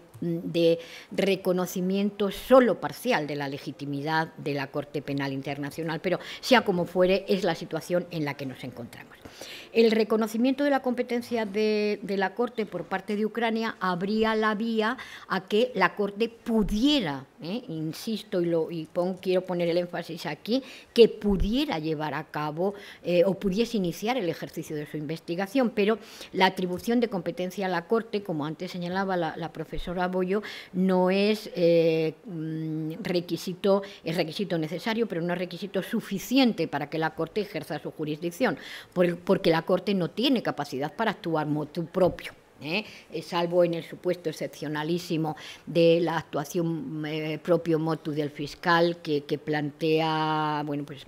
reconocimiento solo parcial de la legitimidad de la Corte Penal Internacional, pero sea como fuere, es la situación en la que nos encontramos. El reconocimiento de la competencia de, la Corte por parte de Ucrania abría la vía a que la Corte pudiera, eh, insisto y, lo, quiero poner el énfasis aquí, que pudiera llevar a cabo eh, o pudiese iniciar el ejercicio de su investigación, pero la atribución de competencia a la Corte, como antes señalaba la, profesora Boyo, no es eh, mm, requisito, es requisito necesario, pero no es requisito suficiente para que la Corte ejerza su jurisdicción. Por porque la Corte no tiene capacidad para actuar motu propio. ¿eh? Eh, salvo en el supuesto excepcionalísimo de la actuación eh, propio motu del fiscal que, plantea, bueno, pues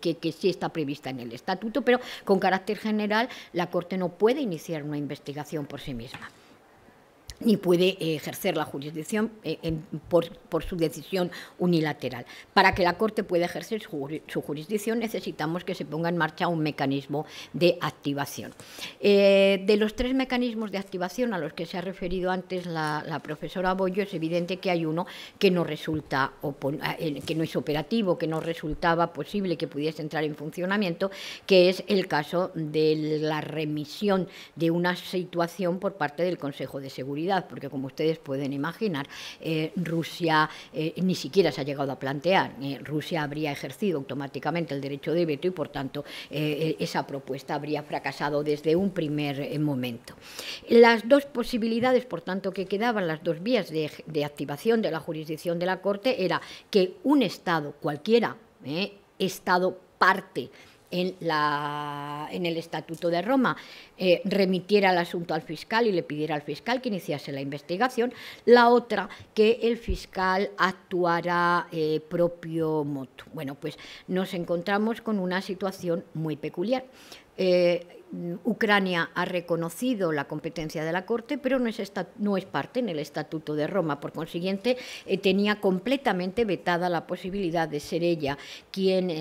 que, sí está prevista en el estatuto, pero con carácter general la Corte no puede iniciar una investigación por sí misma ni puede eh, ejercer la jurisdicción eh, por, su decisión unilateral. Para que la Corte pueda ejercer su, jurisdicción necesitamos que se ponga en marcha un mecanismo de activación. Eh, de los tres mecanismos de activación a los que se ha referido antes la, profesora Boyo, es evidente que hay uno que no resulta ah, que no es operativo, que no resultaba posible que pudiese entrar en funcionamiento, que es el caso de la remisión de una situación por parte del Consejo de Seguridad porque como ustedes pueden imaginar, eh, Rusia eh, ni siquiera se ha llegado a plantear. Eh, Rusia habría ejercido automáticamente el derecho de veto y, por tanto, esa propuesta habría fracasado desde un primer momento. Las dos posibilidades, por tanto, que quedaban, las dos vías de, de activación de la jurisdicción de la Corte, era que un Estado cualquiera, Estado parte en, el Estatuto de Roma eh, remitiera el asunto al fiscal y le pidiera al fiscal que iniciase la investigación, la otra que el fiscal actuara eh, propio motu. Bueno, pues nos encontramos con una situación muy peculiar. Eh, Mm, Ucrania ha reconocido la competencia de la Corte, pero no es, parte en el Estatuto de Roma. Por consiguiente, eh, tenía completamente vetada la posibilidad de ser ella quien eh,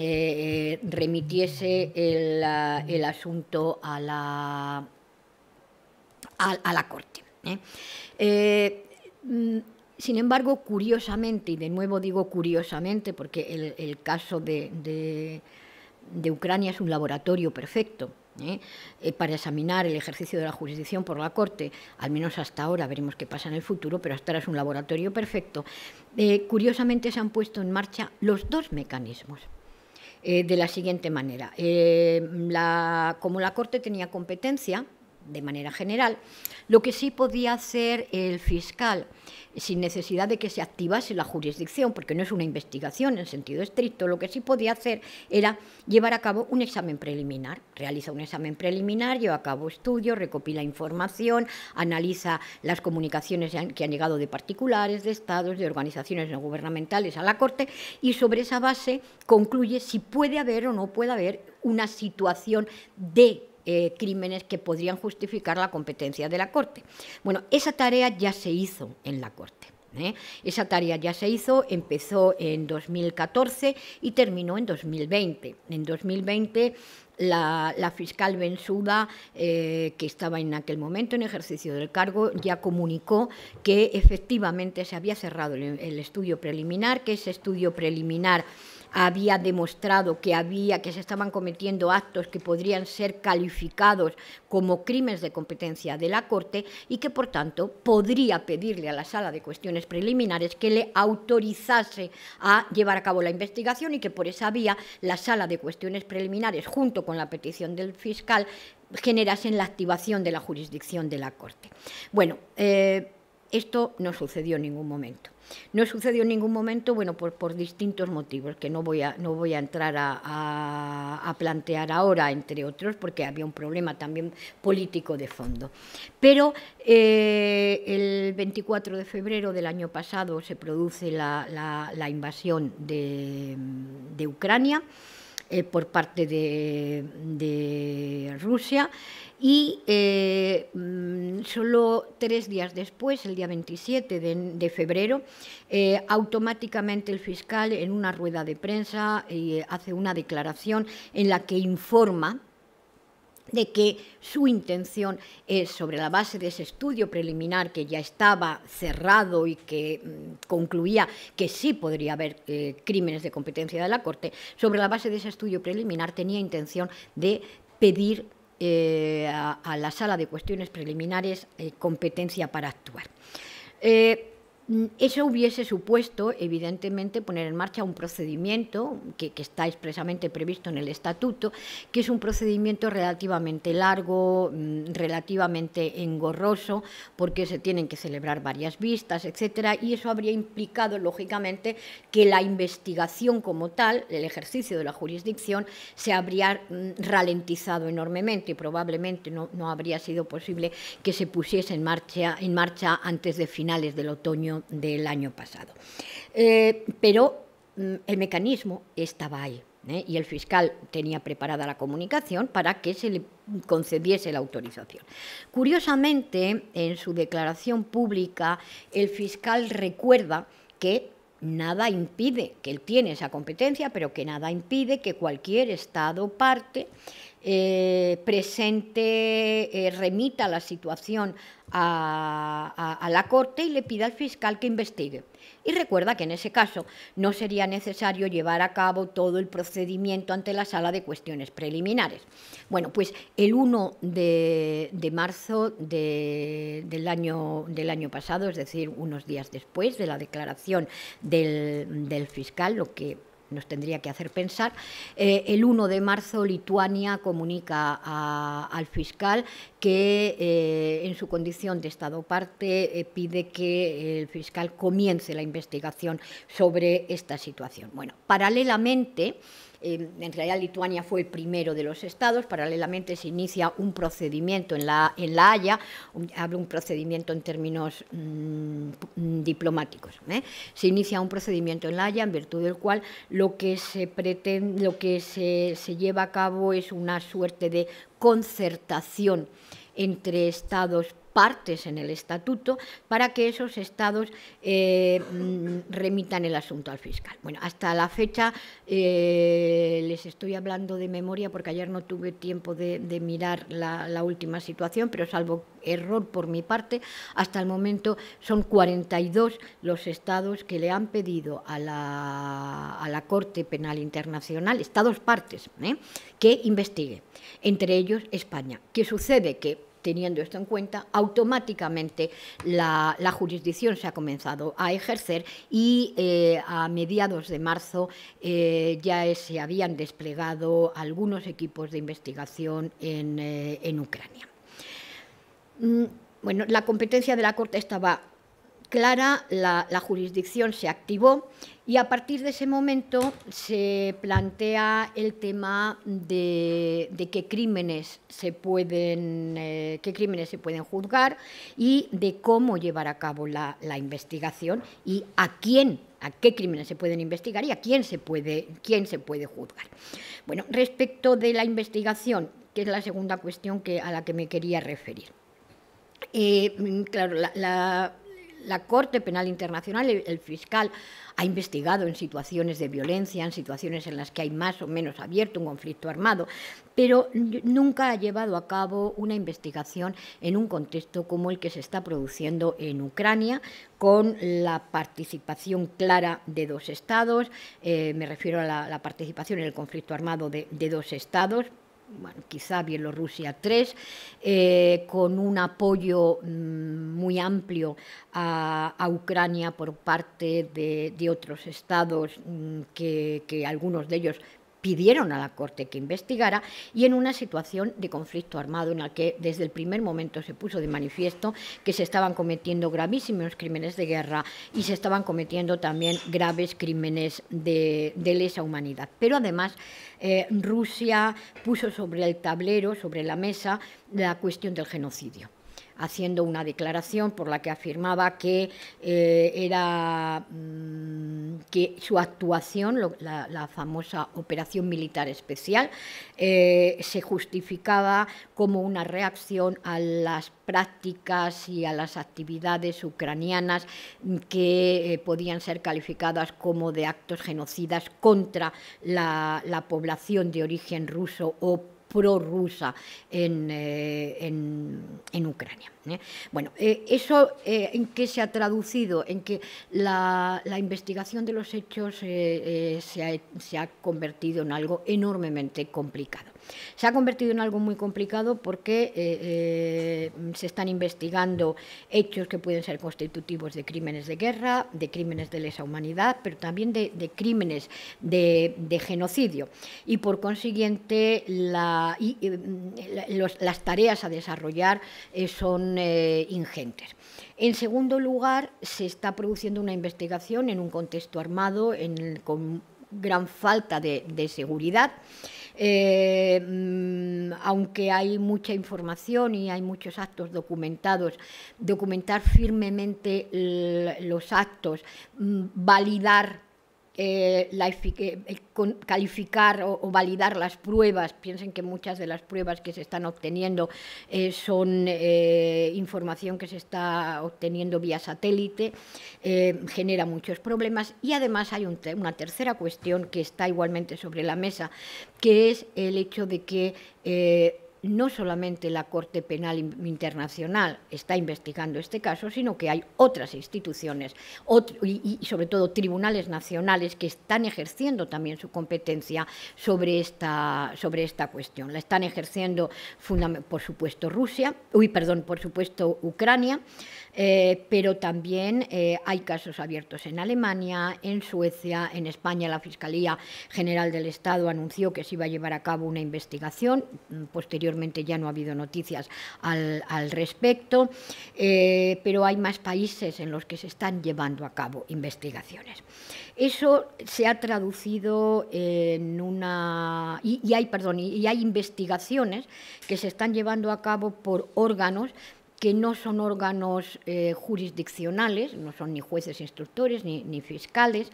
eh, remitiese el, asunto a la, Corte. Mm, sin embargo, curiosamente, y de nuevo digo curiosamente, porque el, caso de Ucrania es un laboratorio perfecto, ¿eh? Eh, para examinar el ejercicio de la jurisdicción por la Corte, al menos hasta ahora, veremos qué pasa en el futuro, pero hasta ahora es un laboratorio perfecto, eh, curiosamente se han puesto en marcha los dos mecanismos. de la siguiente manera, como la Corte tenía competencia, de manera general, lo que sí podía hacer el fiscal sin necesidad de que se activase la jurisdicción, porque no es una investigación en sentido estricto, lo que sí podía hacer era llevar a cabo un examen preliminar. Realiza un examen preliminar, lleva a cabo estudios, recopila información, analiza las comunicaciones que han llegado de particulares, de estados, de organizaciones no gubernamentales a la Corte y sobre esa base concluye si puede haber o no puede haber una situación de eh, crímenes que podrían justificar la competencia de la Corte. Bueno, esa tarea ya se hizo en la Corte. ¿eh? Esa tarea ya se hizo, empezó en 2014 y terminó en 2020. En 2020 la, fiscal Bensuda, eh, que estaba en aquel momento en ejercicio del cargo, ya comunicó que efectivamente se había cerrado el estudio preliminar, que ese estudio preliminar había demostrado que había, que se estaban cometiendo actos que podrían ser calificados como crímenes de competencia de la Corte y que, por tanto, podría pedirle a la Sala de Cuestiones Preliminares que le autorizase a llevar a cabo la investigación y que por esa vía la Sala de Cuestiones Preliminares, junto con la petición del fiscal, generasen la activación de la jurisdicción de la Corte. Bueno, eh, esto no sucedió en ningún momento. No sucedió en ningún momento, bueno, por, distintos motivos que no voy a, entrar a, plantear ahora, entre otros, porque había un problema también político de fondo. Pero eh, el 24 de febrero del año pasado se produce la, invasión de Ucrania. Eh, por parte de, Rusia. Y eh, mm, solo tres días después, el día 27 de, febrero, eh, automáticamente el fiscal en una rueda de prensa hace una declaración en la que informa de que su intención es, sobre la base de ese estudio preliminar que ya estaba cerrado y que mm, concluía que sí podría haber eh, crímenes de competencia de la Corte, sobre la base de ese estudio preliminar tenía intención de pedir eh, a, la sala de cuestiones preliminares eh, competencia para actuar. Mm, eso hubiese supuesto, evidentemente, poner en marcha un procedimiento que, está expresamente previsto en el estatuto, que es un procedimiento relativamente largo, mm, relativamente engorroso, porque se tienen que celebrar varias vistas, etcétera, y eso habría implicado, lógicamente, que la investigación como tal, el ejercicio de la jurisdicción, se habría mm, ralentizado enormemente y probablemente no, habría sido posible que se pusiese en marcha, en marcha antes de finales del otoño del año pasado. Eh, pero mm, el mecanismo estaba ahí. ¿eh? Y el fiscal tenía preparada la comunicación para que se le concediese la autorización. Curiosamente, en su declaración pública, el fiscal recuerda que nada impide, que él tiene esa competencia, pero que nada impide que cualquier Estado parte eh, presente, eh, remita la situación a, la Corte y le pida al fiscal que investigue. Y recuerda que en ese caso no sería necesario llevar a cabo todo el procedimiento ante la sala de cuestiones preliminares. Bueno, pues el 1 de, marzo del, año, del año pasado, es decir, unos días después de la declaración del, del fiscal, lo que nos tendría que hacer pensar. Eh, el 1 de marzo Lituania comunica al fiscal que eh, en su condición de Estado parte eh, pide que el fiscal comience la investigación sobre esta situación. Bueno, paralelamente en realidad Lituania fue el primero de los estados, paralelamente se inicia un procedimiento en La, en Haya, hablo un procedimiento en términos mm, mm, diplomáticos, ¿eh? se inicia un procedimiento en La Haya en virtud del cual lo que se, pretende, lo que se, se lleva a cabo es una suerte de concertación entre estados partes en el estatuto para que esos estados eh, mm, remitan el asunto al fiscal. Bueno, hasta la fecha eh, les estoy hablando de memoria porque ayer no tuve tiempo de, mirar la, última situación, pero salvo error por mi parte, hasta el momento son 42 los estados que le han pedido a la, Corte Penal Internacional, estados partes, ¿eh? que investigue, entre ellos España. ¿Qué sucede? Que teniendo esto en cuenta, automáticamente la, jurisdicción se ha comenzado a ejercer y eh, a mediados de marzo eh, ya se habían desplegado algunos equipos de investigación en, eh, en Ucrania. Mm, bueno, la competencia de la Corte estaba Clara la, jurisdicción se activó y a partir de ese momento se plantea el tema de, qué crímenes se pueden eh, qué crímenes se pueden juzgar y de cómo llevar a cabo la, investigación y a quién a qué crímenes se pueden investigar y a quién se puede quién se puede juzgar. Bueno, respecto de la investigación, que es la segunda cuestión que, a la que me quería referir. Eh, claro, la la Corte Penal Internacional, el fiscal ha investigado en situaciones de violencia, en situaciones en las que hay más o menos abierto un conflicto armado, pero nunca ha llevado a cabo una investigación en un contexto como el que se está produciendo en Ucrania, con la participación clara de dos estados, eh, me refiero a la, participación en el conflicto armado de dos estados, quizá Bielorrusia 3, eh, con un apoyo mm, muy amplio a, Ucrania por parte de, otros estados, mm, que, que, algunos de ellos pidieron a la Corte que investigara y en una situación de conflicto armado en la que desde el primer momento se puso de manifiesto que se estaban cometiendo gravísimos crímenes de guerra y se estaban cometiendo también graves crímenes de, lesa humanidad. Pero además eh, Rusia puso sobre el tablero, sobre la mesa, la cuestión del genocidio haciendo una declaración por la que afirmaba que eh, era mm, que su actuación, la, famosa operación militar especial, eh, se justificaba como una reacción a las prácticas y a las actividades ucranianas que eh, podían ser calificadas como de actos genocidas contra la, la población de origen ruso o prorrusa eh, en, en, Ucrania. ¿eh? Bueno, eh, eso en qué se ha traducido, en que la, investigación de los hechos se, ha, convertido en algo enormemente complicado. Se ha convertido en algo muy complicado porque eh, eh, se están investigando hechos que pueden ser constitutivos de crímenes de guerra, de crímenes de lesa humanidad, pero también de, crímenes de, genocidio. Y por consiguiente, las tareas a desarrollar eh, son ingentes. En segundo lugar, se está produciendo una investigación en un contexto armado con gran falta de seguridad. Eh, mm, aunque hay mucha información y hay muchos actos documentados, documentar firmemente los actos, mm, validar eh, eh, calificar o, validar las pruebas. Piensen que muchas de las pruebas que se están obteniendo eh, son información que se está obteniendo vía satélite, genera muchos problemas y además hay una tercera cuestión que está igualmente sobre la mesa, que es el hecho de que no solamente la Corte Penal Internacional está investigando este caso, sino que hay otras instituciones y, sobre todo tribunales nacionales que están ejerciendo también su competencia sobre esta, sobre esta cuestión. La están ejerciendo, por supuesto, Rusia, uy, perdón, por supuesto, Ucrania, eh, pero también eh, hay casos abiertos en Alemania, en Suecia, en España. La Fiscalía General del Estado anunció que se iba a llevar a cabo una investigación. Mm, posteriormente ya no ha habido noticias al, respecto, eh, pero hay más países en los que se están llevando a cabo investigaciones. Eso se ha traducido en una... y hay, perdón, y hay investigaciones que se están llevando a cabo por órganos que no son órganos eh, jurisdiccionales, no son ni jueces instructores ni fiscales,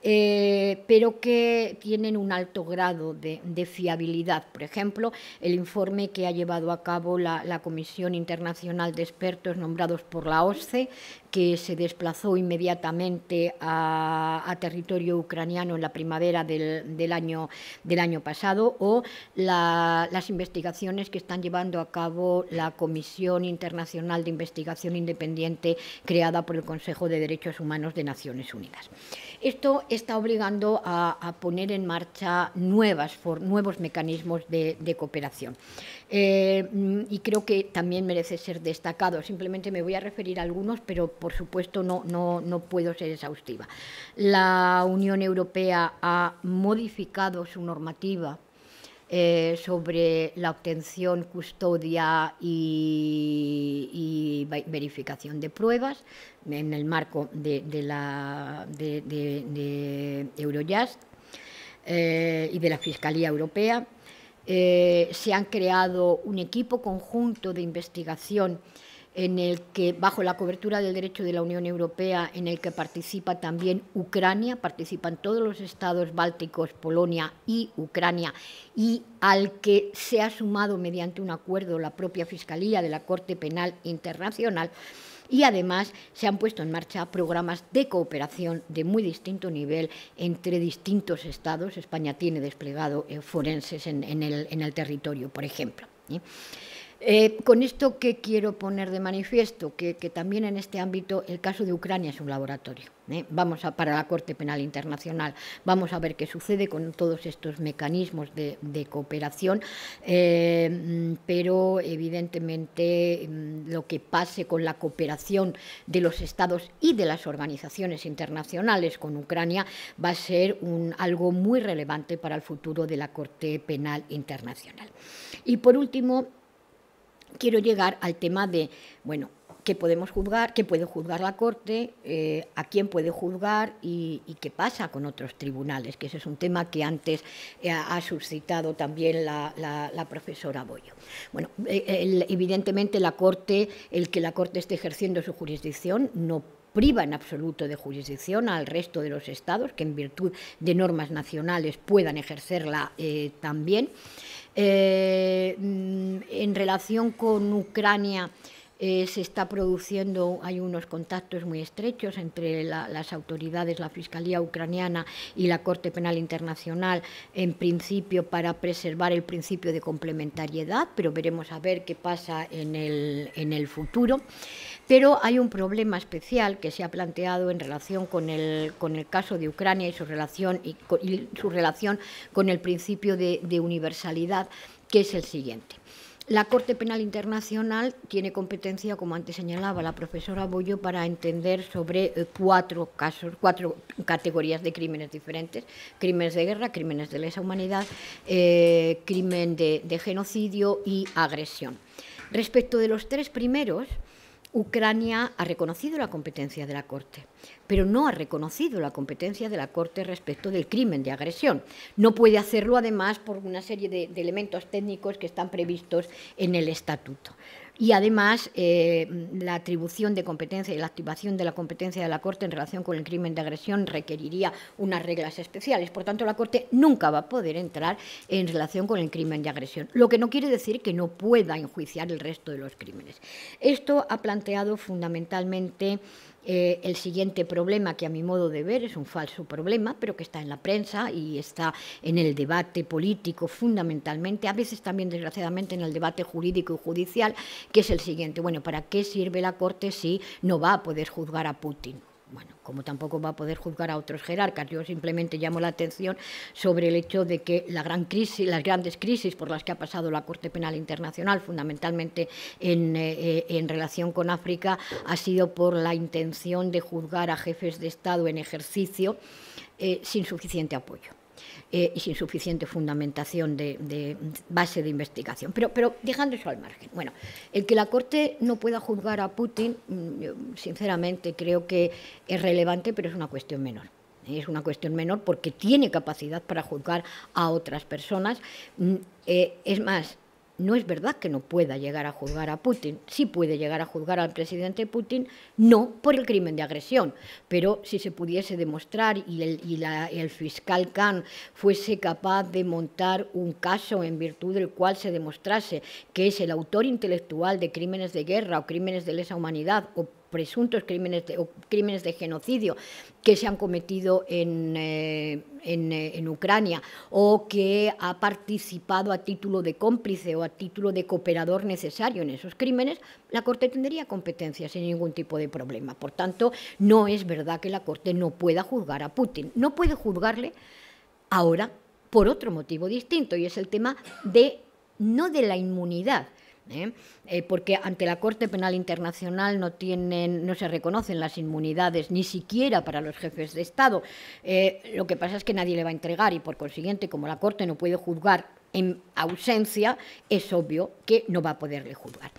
eh, pero que tienen un alto grado de, fiabilidad. Por ejemplo, el informe que ha llevado a cabo la, Comisión Internacional de Expertos nombrados por la OSCE, que se desplazó inmediatamente a, territorio ucraniano en la primavera del, año, pasado, o las investigaciones que están llevando a cabo la Comisión Internacional de Investigación Independiente creada por el Consejo de Derechos Humanos de Naciones Unidas. Esto está obligando a, poner en marcha nuevos mecanismos de, cooperación. Eh, mm, y creo que también merece ser destacado. Simplemente me voy a referir a algunos, pero por supuesto no, no, no puedo ser exhaustiva. La Unión Europea ha modificado su normativa eh, sobre la obtención, custodia y, verificación de pruebas en el marco de, la, de, Eurojust eh, y de la Fiscalía Europea. Eh, se han creado un equipo conjunto de investigación en el que, bajo la cobertura del derecho de la Unión Europea, en el que participa también Ucrania, participan todos los estados bálticos, Polonia y Ucrania, y al que se ha sumado mediante un acuerdo la propia Fiscalía de la Corte Penal Internacional, y además se han puesto en marcha programas de cooperación de muy distinto nivel entre distintos estados. España tiene desplegado eh, forenses en, el, territorio, por ejemplo. Eh, con esto, que quiero poner de manifiesto? Que, también en este ámbito el caso de Ucrania es un laboratorio. ¿eh? Vamos a, para la Corte Penal Internacional, vamos a ver qué sucede con todos estos mecanismos de, cooperación, eh, pero evidentemente mm, lo que pase con la cooperación de los estados y de las organizaciones internacionales con Ucrania va a ser algo muy relevante para el futuro de la Corte Penal Internacional. Y por último, quiero llegar al tema de, bueno, qué podemos juzgar, qué puede juzgar la Corte, eh, a quién puede juzgar y, qué pasa con otros tribunales, que ese es un tema que antes eh, ha suscitado también la, profesora Boyo. Bueno, eh, evidentemente la Corte, el que la Corte esté ejerciendo su jurisdicción no priva en absoluto de jurisdicción al resto de los estados que en virtud de normas nacionales puedan ejercerla también. Eh, mm, en relación con Ucrania, eh, se está produciendo, hay unos contactos muy estrechos entre las autoridades, la Fiscalía Ucraniana y la Corte Penal Internacional, en principio para preservar el principio de complementariedad, pero veremos a ver qué pasa en el, en el futuro. Pero hay un problema especial que se ha planteado en relación con el, caso de Ucrania y su relación, y, con, su relación con el principio de, universalidad, que es el siguiente. La Corte Penal Internacional tiene competencia, como antes señalaba la profesora Boyo, para entender sobre eh, cuatro casos, cuatro categorías de crímenes diferentes: crímenes de guerra, crímenes de lesa humanidad, eh, crimen de genocidio y agresión. Respecto de los tres primeros, Ucrania ha reconocido la competencia de la Corte, pero no ha reconocido la competencia de la Corte respecto del crimen de agresión. No puede hacerlo, además, por una serie de, elementos técnicos que están previstos en el estatuto y además eh, la atribución de competencia y la activación de la competencia de la Corte en relación con el crimen de agresión requeriría unas reglas especiales. Por tanto, la Corte nunca va a poder entrar en relación con el crimen de agresión, lo que no quiere decir que no pueda enjuiciar el resto de los crímenes. Esto ha planteado fundamentalmente eh, el siguiente problema, que a mi modo de ver es un falso problema, pero que está en la prensa y está en el debate político fundamentalmente, a veces también desgraciadamente en el debate jurídico y judicial, que es el siguiente. Bueno, ¿para qué sirve la Corte si no va a poder juzgar a Putin? Bueno, como tampoco va a poder juzgar a otros jerarcas, yo simplemente llamo la atención sobre el hecho de que la gran crisis, las grandes crisis por las que ha pasado la Corte Penal Internacional, fundamentalmente en, eh, eh, relación con África, ha sido por la intención de juzgar a jefes de Estado en ejercicio eh, sin suficiente apoyo y eh, sin suficiente fundamentación de, base de investigación. Pero, pero dejando eso al margen. Bueno, el que la Corte no pueda juzgar a Putin, mm, sinceramente creo que es relevante, pero es una cuestión menor es una cuestión menor porque tiene capacidad para juzgar a otras personas. Mm, eh, es más, no es verdad que no pueda llegar a juzgar a Putin, sí puede llegar a juzgar al presidente Putin, no por el crimen de agresión, pero si se pudiese demostrar y el, fiscal Khan fuese capaz de montar un caso en virtud del cual se demostrase que es el autor intelectual de crímenes de guerra o crímenes de lesa humanidad o presuntos crímenes de, crímenes de genocidio que se han cometido en, eh, en, eh, en, Ucrania o que ha participado a título de cómplice o a título de cooperador necesario en esos crímenes, la Corte tendría competencia sin ningún tipo de problema. Por tanto, no es verdad que la Corte no pueda juzgar a Putin. No puede juzgarle ahora por otro motivo distinto y es el tema de no de la inmunidad, ¿eh? Eh, porque ante la Corte Penal Internacional no, tienen, no se reconocen las inmunidades, ni siquiera para los jefes de Estado. Eh, lo que pasa es que nadie le va a entregar y, por consiguiente, como la Corte no puede juzgar en ausencia, es obvio que no va a poderle juzgar.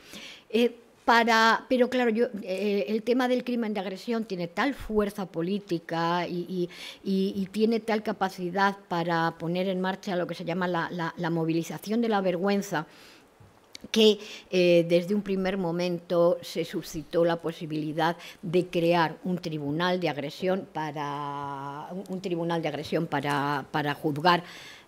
pero claro, el tema del crimen de agresión tiene tal fuerza política y, tiene tal capacidad para poner en marcha lo que se llama la movilización de la vergüenza que eh, desde un primer momento se suscitó la posibilidad de crear un tribunal de agresión para un tribunal de agresión para, juzgar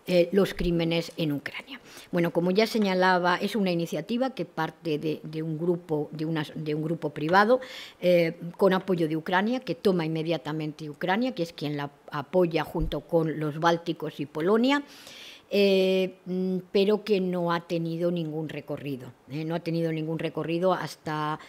eh, los crímenes en Ucrania. Bueno, como ya señalaba, es una iniciativa que parte de, un, grupo, de, un grupo privado eh, con apoyo de Ucrania, que toma inmediatamente Ucrania, que es quien la apoya junto con los bálticos y Polonia. Eh, mm, pero que no ha tenido ningún recorrido. Eh, no ha tenido ningún recorrido hasta,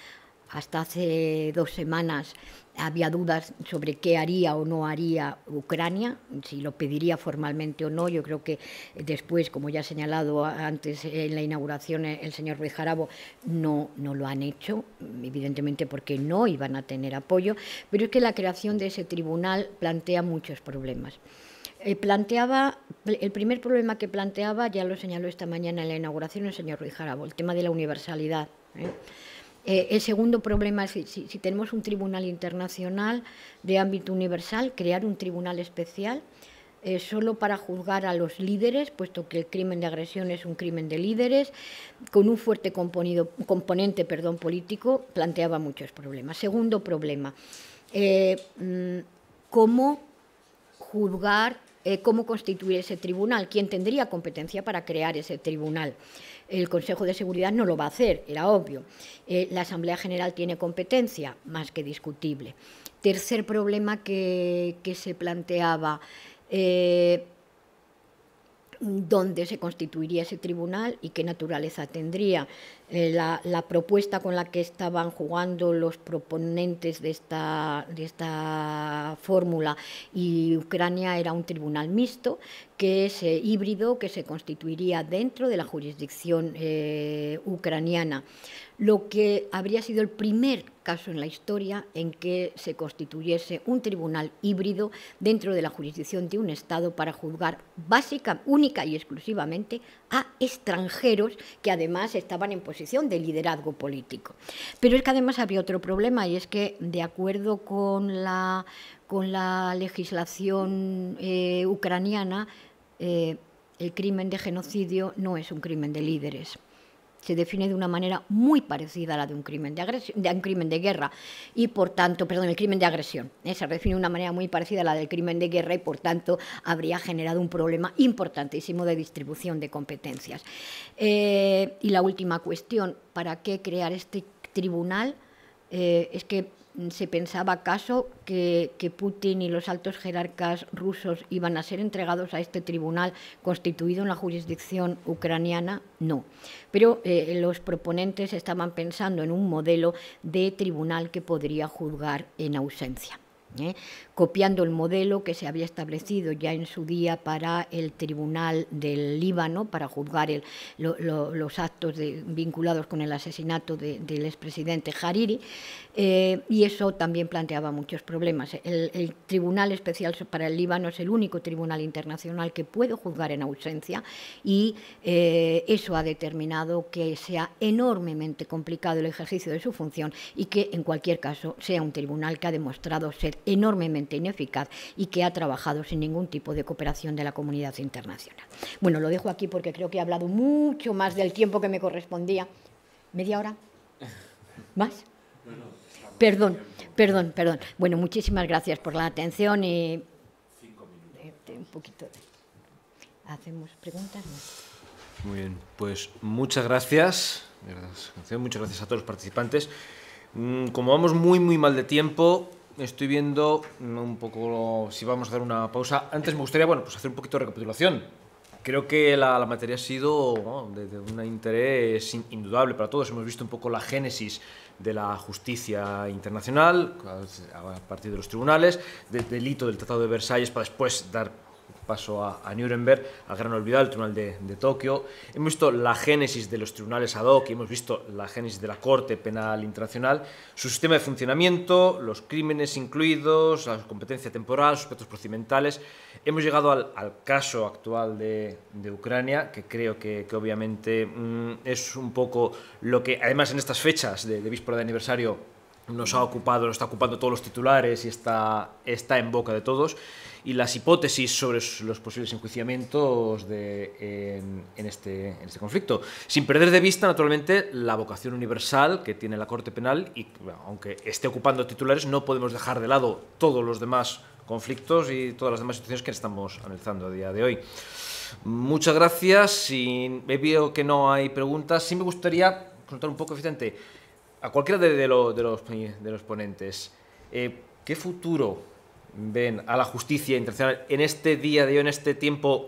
hasta hace dos semanas. Había dudas sobre qué haría o no haría Ucrania, si lo pediría formalmente o no. Yo creo que después, como ya ha señalado antes en la inauguración eh, el señor Ruiz Jarabo, no, no lo han hecho, evidentemente porque no iban a tener apoyo. Pero es que la creación de ese tribunal plantea muchos problemas. Eh, planteaba, el primer problema que planteaba, ya lo señaló esta mañana en la inauguración el señor Ruiz Jarabo, el tema de la universalidad. ¿eh? Eh, el segundo problema es si, tenemos un tribunal internacional de ámbito universal, crear un tribunal especial solo para juzgar a los líderes, puesto que el crimen de agresión es un crimen de líderes, con un fuerte componente perdón, político, planteaba muchos problemas. Segundo problema, mm, ¿cómo juzgar eh, cómo constituir ese tribunal, quién tendría competencia para crear ese tribunal. El Consejo de Seguridad no lo va a hacer, era obvio. Eh, la Asamblea General tiene competencia, más que discutible. Tercer problema que, se planteaba, eh, ¿dónde se constituiría ese tribunal y qué naturaleza tendría? Eh, la, propuesta con la que estaban jugando los proponentes de esta, de esta fórmula y Ucrania era un tribunal mixto que es eh, híbrido, que se constituiría dentro de la jurisdicción eh, ucraniana, lo que habría sido el primer caso en la historia en que se constituyese un tribunal híbrido dentro de la jurisdicción de un Estado para juzgar básica, única y exclusivamente a extranjeros que además estaban en posición de liderazgo político. Pero es que además había otro problema y es que de acuerdo con la, legislación eh, ucraniana, eh, el crimen de genocidio no es un crimen de líderes se define de una manera muy parecida a la de un crimen de, agresión, de un crimen de guerra y por tanto, perdón, el crimen de agresión. ¿eh? Se define de una manera muy parecida a la del crimen de guerra y por tanto habría generado un problema importantísimo de distribución de competencias. Eh, y la última cuestión, ¿para qué crear este tribunal? Eh, es que se pensaba acaso que, Putin y los altos jerarcas rusos iban a ser entregados a este tribunal constituido en la jurisdicción ucraniana? No. Pero eh, los proponentes estaban pensando en un modelo de tribunal que podría juzgar en ausencia. ¿eh? copiando el modelo que se había establecido ya en su día para el Tribunal del Líbano, para juzgar los actos vinculados con el asesinato del expresidente Hariri, eh, y eso también planteaba muchos problemas. El, Tribunal Especial para el Líbano es el único tribunal internacional que puede juzgar en ausencia, y eh, eso ha determinado que sea enormemente complicado el ejercicio de su función y que, en cualquier caso, sea un tribunal que ha demostrado ser enormemente ineficaz y que ha trabajado sin ningún tipo de cooperación de la comunidad internacional. Bueno, lo dejo aquí porque creo que he hablado mucho más del tiempo que me correspondía. ¿Media hora? ¿Más? Perdón, perdón, perdón. Bueno, muchísimas gracias por la atención y... Eh, un poquito de... ¿Hacemos preguntas? Muy bien, pues muchas gracias. Muchas gracias a todos los participantes. Mm, como vamos muy, muy mal de tiempo, estoy viendo mm, un poco si vamos a hacer una pausa. Antes me gustaría, bueno, pues hacer un poquito de recapitulación. Creo que la, materia ha sido de, de, un interés indudable para todos. Hemos visto un poco la génesis de la justicia internacional a partir de los tribunales, del delito del Tratado de Versalles para después dar paso a, Nuremberg, al gran olvidado, el Tribunal de, Tokio. Hemos visto la génesis de los tribunales ad hoc, hemos visto la génesis de la Corte Penal Internacional, su sistema de funcionamiento, los crímenes incluidos, la competencia temporal, sus aspectos procedimentales. Hemos llegado al, caso actual de, Ucrania, que creo que, obviamente mm, es un poco lo que, además en estas fechas de, de víspera de aniversario, nos ha ocupado, nos está ocupando todos los titulares y está, está en boca de todos. Y las hipótesis sobre los posibles enjuiciamientos de, en, este, este, conflicto. Sin perder de vista, naturalmente, la vocación universal que tiene la Corte Penal y, aunque esté ocupando titulares, no podemos dejar de lado todos los demás conflictos y todas las demás situaciones que estamos analizando a día de hoy. Muchas gracias. Si veo que no hay preguntas, sí me gustaría contar un poco, Vicente a cualquiera de, los, de los, ponentes, eh, ¿qué futuro ven a la justicia internacional en este día de hoy, en este tiempo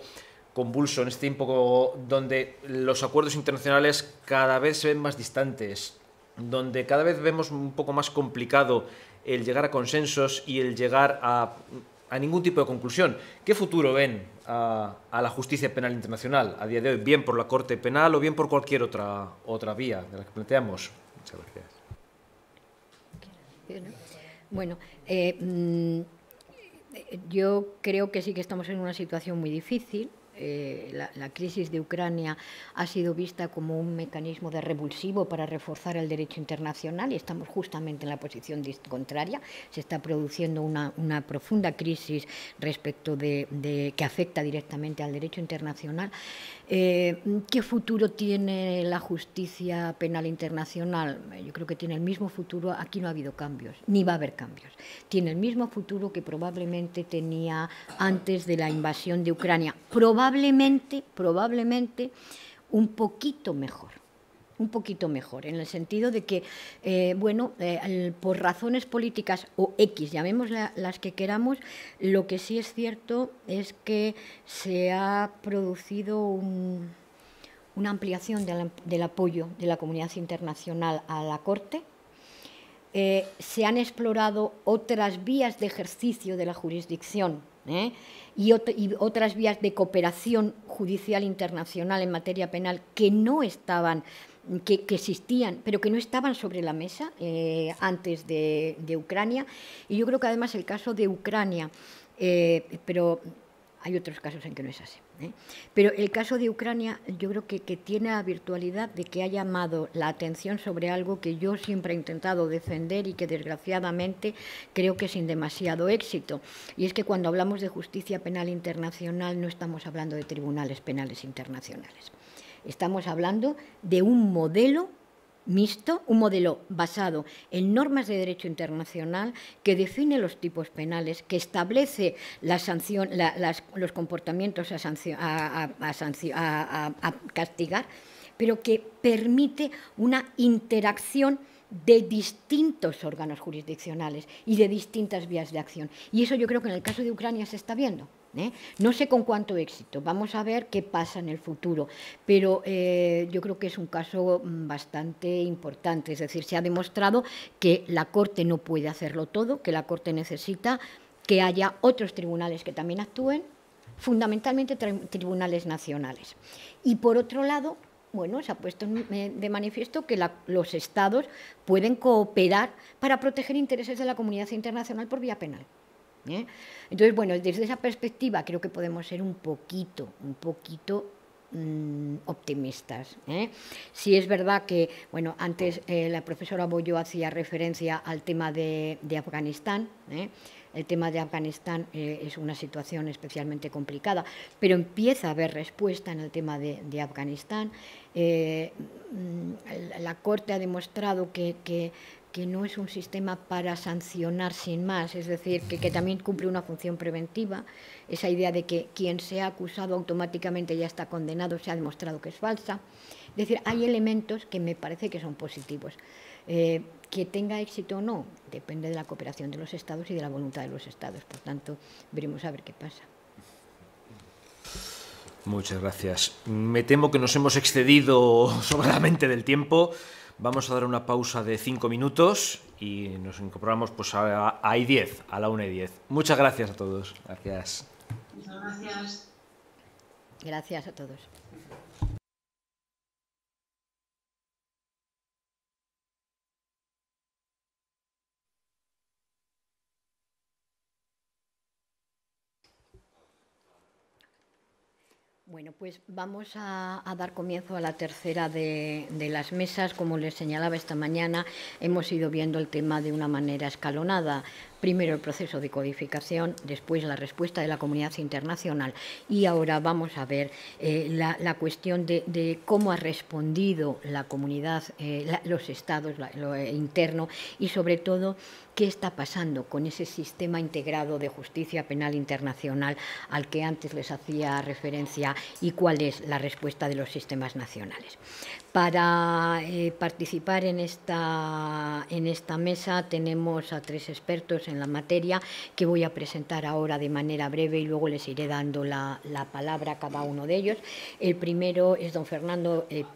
convulso, en este tiempo donde los acuerdos internacionales cada vez se ven más distantes, donde cada vez vemos un poco más complicado el llegar a consensos y el llegar a, ningún tipo de conclusión? ¿Qué futuro ven a, la justicia penal internacional a día de hoy, bien por la Corte Penal o bien por cualquier otra, otra vía de la que planteamos? Muchas gracias. Bueno, eh, mm, yo creo que sí que estamos en una situación muy difícil. Eh, la, crisis de Ucrania ha sido vista como un mecanismo de revulsivo para reforzar el derecho internacional y estamos justamente en la posición contraria. Se está produciendo una, profunda crisis respecto de, que afecta directamente al derecho internacional. Eh, ¿Qué futuro tiene la justicia penal internacional? Yo creo que tiene el mismo futuro, aquí no ha habido cambios, ni va a haber cambios. Tiene el mismo futuro que probablemente tenía antes de la invasión de Ucrania. Probablemente, probablemente un poquito mejor un poquito mejor, en el sentido de que, eh, bueno, eh, por razones políticas o X, llamémoslas las que queramos, lo que sí es cierto es que se ha producido una ampliación del, apoyo de la comunidad internacional a la Corte, eh, se han explorado otras vías de ejercicio de la jurisdicción y, otras vías de cooperación judicial internacional en materia penal que no estaban que, existían, pero que no estaban sobre la mesa eh, antes de, Ucrania. Y yo creo que además el caso de Ucrania, eh, pero hay otros casos en que no es así. ¿eh? Pero el caso de Ucrania yo creo que, que, tiene la virtualidad de que ha llamado la atención sobre algo que yo siempre he intentado defender y que desgraciadamente creo que sin demasiado éxito. Y es que cuando hablamos de justicia penal internacional no estamos hablando de tribunales penales internacionales. Estamos hablando de un modelo mixto, un modelo basado en normas de derecho internacional que define los tipos penales, que establece los comportamientos a castigar, pero que permite una interacción de distintos órganos jurisdiccionales y de distintas vías de acción. Y eso yo creo que en el caso de Ucrania se está viendo. ¿eh? No sé con cuánto éxito, vamos a ver qué pasa en el futuro, pero eh, yo creo que es un caso mm, bastante importante, es decir, se ha demostrado que la Corte no puede hacerlo todo, que la Corte necesita que haya otros tribunales que también actúen, fundamentalmente tribunales nacionales. Y por otro lado, bueno, se ha puesto mm, eh, de manifiesto que los estados pueden cooperar para proteger intereses de la comunidad internacional por vía penal. ¿eh? Entonces, bueno, desde esa perspectiva creo que podemos ser un poquito, un poquito mm, optimistas. ¿eh? Si es verdad que, bueno, antes eh, la profesora Boyo hacía referencia al tema de, Afganistán. El tema de Afganistán es una situación especialmente complicada, pero empieza a haber respuesta en el tema de, Afganistán. Mm, la Corte ha demostrado que que no es un sistema para sancionar sin más, es decir, que, también cumple una función preventiva, esa idea de que quien se ha acusado automáticamente ya está condenado, se ha demostrado que es falsa. Es decir, hay elementos que me parece que son positivos. Eh, que tenga éxito o no, depende de la cooperación de los estados y de la voluntad de los estados. Por tanto, veremos a ver qué pasa. Muchas gracias. Me temo que nos hemos excedido sobradamente del tiempo. Vamos a dar una pausa de 5 minutos y nos incorporamos pues, a, a 10 a la 1 y 10. Muchas gracias a todos. Gracias. Muchas gracias. Gracias a todos. Bueno, pues vamos a, dar comienzo a la tercera de, de, las mesas. Como les señalaba esta mañana, hemos ido viendo el tema de una manera escalonada primero el proceso de codificación, después la respuesta de la comunidad internacional y ahora vamos a ver eh, la, cuestión de, cómo ha respondido la comunidad, eh, los estados, lo eh, interno y sobre todo qué está pasando con ese sistema integrado de justicia penal internacional al que antes les hacía referencia y cuál es la respuesta de los sistemas nacionales. Para eh, participar en esta, mesa tenemos a tres expertos en la materia que voy a presentar ahora de manera breve y luego les iré dando la, palabra a cada uno de ellos. El primero es don Fernando eh,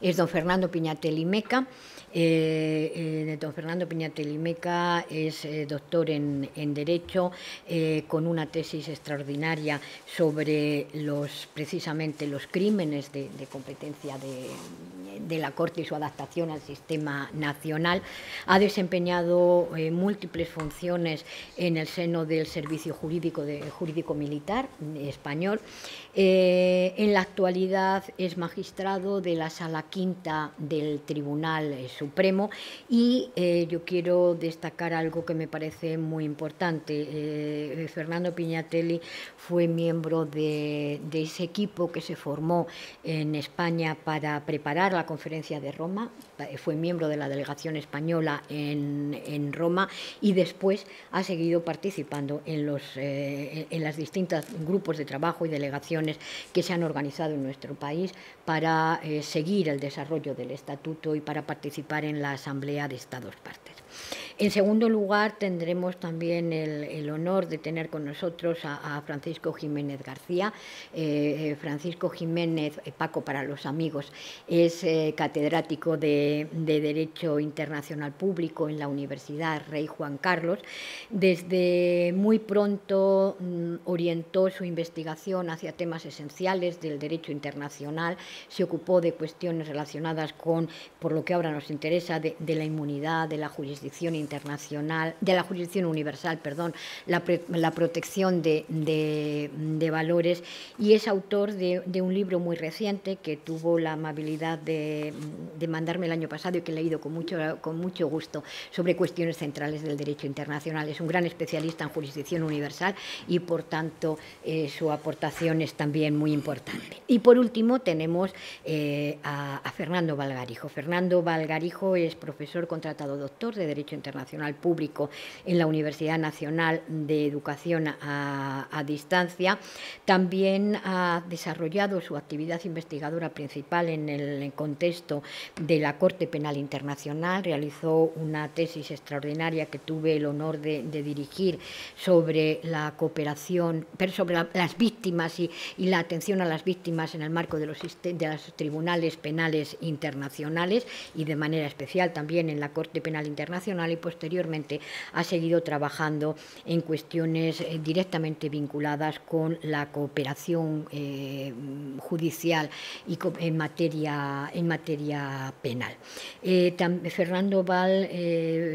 Es don Fernando Piñatelli Meca. Eh, eh don Fernando Piñatelimeca es eh, doctor en, Derecho eh, con una tesis extraordinaria sobre los precisamente los crímenes de, competencia de, la Corte y su adaptación al sistema nacional. Ha desempeñado múltiples funciones en el seno del Servicio Jurídico, de, Jurídico Militar español. Eh, en la actualidad es magistrado de la Sala Quinta del Tribunal eh, Supremo y eh, yo quiero destacar algo que me parece muy importante. Fernando Piñatelli fue miembro de ese equipo que se formó en España para preparar la Conferencia de Roma, eh, fue miembro de la delegación española en, Roma y después ha seguido participando en los eh, distintos grupos de trabajo y delegaciones que se han organizado en nuestro país para eh, seguir el desarrollo del estatuto y para participar en la Asamblea de Estados Partes. En segundo lugar, tendremos también el, honor de tener con nosotros a, Francisco Jiménez García. Eh, eh, Francisco Jiménez, eh, Paco para los amigos, es catedrático de, Derecho Internacional Público en la Universidad Rey Juan Carlos. Desde muy pronto mm, orientó su investigación hacia temas esenciales del derecho internacional, se ocupó de cuestiones relacionadas con, por lo que ahora nos interesa, de, de la inmunidad, de la jurisdicción internacional internacional, de la jurisdicción universal, perdón, la, protección de, valores, y es autor de, un libro muy reciente que tuvo la amabilidad de, mandarme el año pasado y que he leído con mucho, con mucho gusto sobre cuestiones centrales del derecho internacional. Es un gran especialista en jurisdicción universal y, por tanto, eh, su aportación es también muy importante. Y, por último, tenemos eh, a, a Fernando Valgarijo. Fernando Valgarijo es profesor contratado doctor de Derecho Internacional nacional Público en la Universidad Nacional de Educación a, Distancia. También ha desarrollado su actividad investigadora principal en el contexto de la Corte Penal Internacional. Realizó una tesis extraordinaria que tuve el honor de, dirigir sobre la cooperación, pero sobre las víctimas y, la atención a las víctimas en el marco de los, de los tribunales penales internacionales y de manera especial también en la Corte Penal Internacional pues, posteriormente ha seguido trabajando en cuestiones eh, directamente vinculadas con la cooperación eh, judicial y en materia, en materia penal. Eh, Fernando Val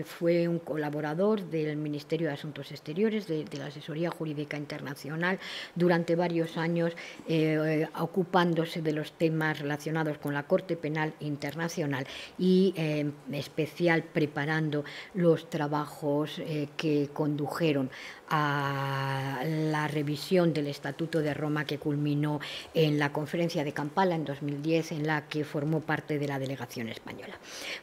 fue un colaborador del Ministerio de Asuntos Exteriores, de, de la Asesoría Jurídica Internacional, durante varios años ocupándose de los temas relacionados con la Corte Penal Internacional y en especial preparando los trabajos eh, que condujeron a la revisión del Estatuto de Roma que culminó en la conferencia de Kampala en 2010, en la que formó parte de la delegación española.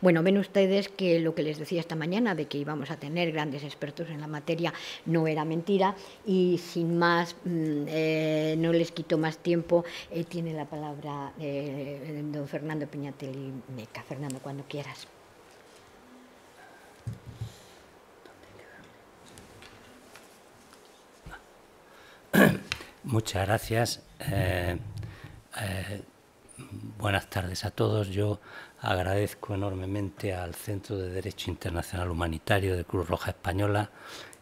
Bueno, ven ustedes que lo que les decía esta mañana de que íbamos a tener grandes expertos en la materia no era mentira y sin más, mm, eh, no les quito más tiempo, eh, tiene la palabra don Fernando Piñatelli Meca. Fernando, cuando quieras. Muchas gracias. Eh, eh, buenas tardes a todos. Yo agradezco enormemente al Centro de Derecho Internacional Humanitario de Cruz Roja Española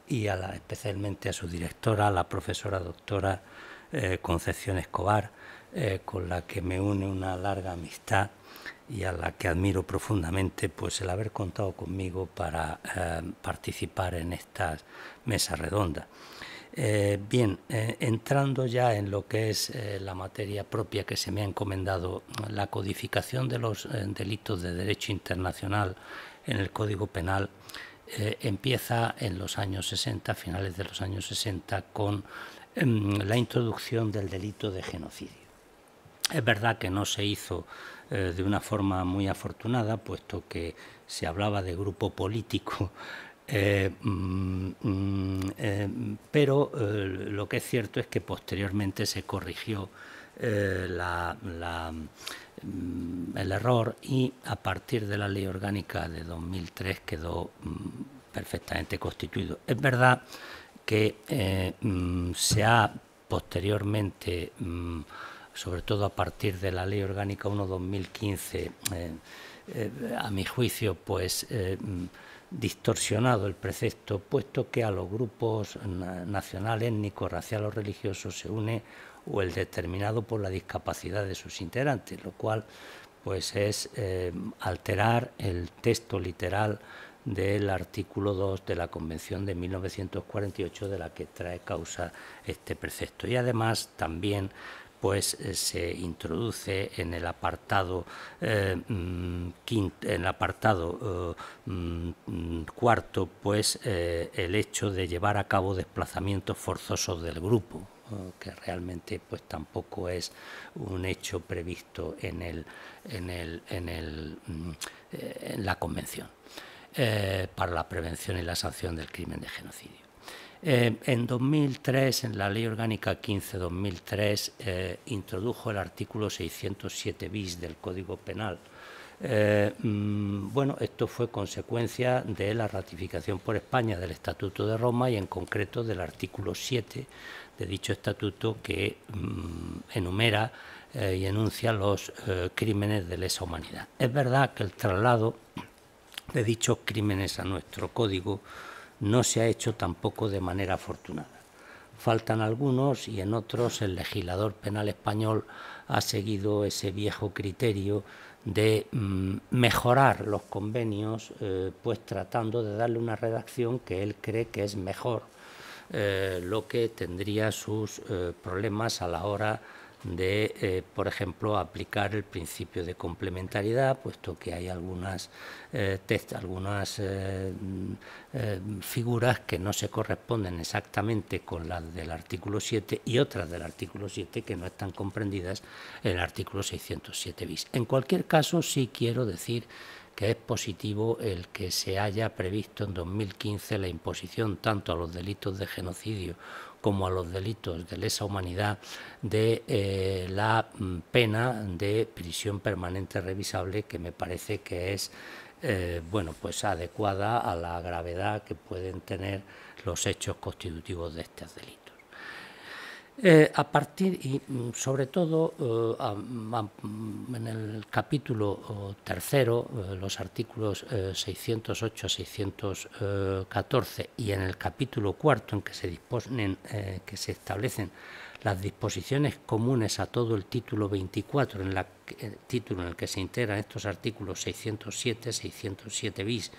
y a la, especialmente a su directora, la profesora doctora eh, Concepción Escobar, con la que me une una larga amistad y a la que admiro profundamente pues el haber contado conmigo para participar en esta mesa redonda. Eh, bien, eh, entrando ya en lo que es eh, la materia propia que se me ha encomendado, la codificación de los delitos de derecho internacional en el Código Penal empieza en los años 60, finales de los años 60, con em, la introducción del delito de genocidio. Es verdad que no se hizo de una forma muy afortunada, puesto que se hablaba de grupo político eh, mm, mm, eh, pero eh, lo que es cierto es que posteriormente se corrigió mm, el error y a partir de la ley orgánica de 2003 quedó perfectamente constituido. Es verdad que se ha posteriormente sobre todo a partir de la Ley Orgánica 1-2015, a mi juicio, pues distorsionado el precepto, puesto que a los grupos nacional, étnico, racial o religioso se une o el determinado por la discapacidad de sus integrantes, lo cual pues es eh, alterar el texto literal del artículo 2 de la Convención de 1948 de la que trae causa este precepto. Y además también pues eh, se introduce en el apartado, eh, mm, en el apartado eh, mm, cuarto pues, el hecho de llevar a cabo desplazamientos forzosos del grupo que realmente pues tampoco es un hecho previsto en el el en, mm, en la convención para la prevención y la sanción del crimen de genocidio eh, en 2003, en la Ley Orgánica 15-2003, eh, introdujo el artículo 607 bis del Código Penal. Eh, mm, bueno, esto fue consecuencia de la ratificación por España del Estatuto de Roma y en concreto del artículo 7 de dicho estatuto que mm, enumera y enuncia los crímenes de lesa humanidad. Es verdad que el traslado de dichos crímenes a nuestro código no se ha hecho tampoco de manera afortunada. Faltan algunos y en otros el legislador penal español ha seguido ese viejo criterio de mm, mejorar los convenios, eh, pues tratando de darle una redacción que él cree que es mejor, eh, lo que tendría sus eh, problemas a la hora de, eh, por ejemplo, aplicar el principio de complementariedad, puesto que hay algunas, eh, algunas eh, mm, figuras que no se corresponden exactamente con las del artículo 7 y otras del artículo 7 que no están comprendidas en el artículo 607 bis. En cualquier caso, sí quiero decir que es positivo el que se haya previsto en 2015 la imposición tanto a los delitos de genocidio como a los delitos de lesa humanidad de eh, la mm, pena de prisión permanente revisable que me parece que es eh, bueno pues adecuada a la gravedad que pueden tener los hechos constitutivos de este delito. Eh, a partir, y mm, sobre todo eh, mm, en el capítulo tercero, eh, los artículos 608 a 614, y en el capítulo cuarto, en que se, disponen, que se establecen las disposiciones comunes a todo el título 24, en el título en el que se integran estos artículos 607, 607 bis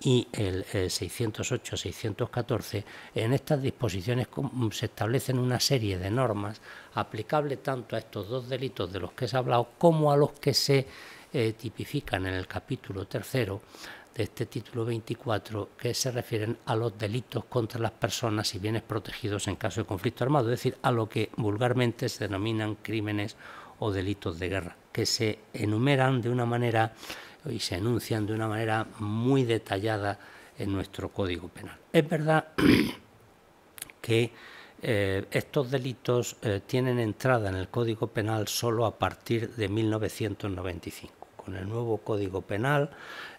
y el, 608-614, eh, en estas disposiciones mm, se establecen una serie de normas aplicables tanto a estos dos delitos de los que se ha hablado como a los que se eh, tipifican en el capítulo tercero de este título 24 que se refieren a los delitos contra las personas y bienes protegidos en caso de conflicto armado, es decir, a lo que vulgarmente se denominan crímenes o delitos de guerra, que se enumeran de una manera y se enuncian de una manera muy detallada en nuestro Código Penal. Es verdad que eh, estos delitos eh, tienen entrada en el Código Penal solo a partir de 1995. Con el nuevo Código Penal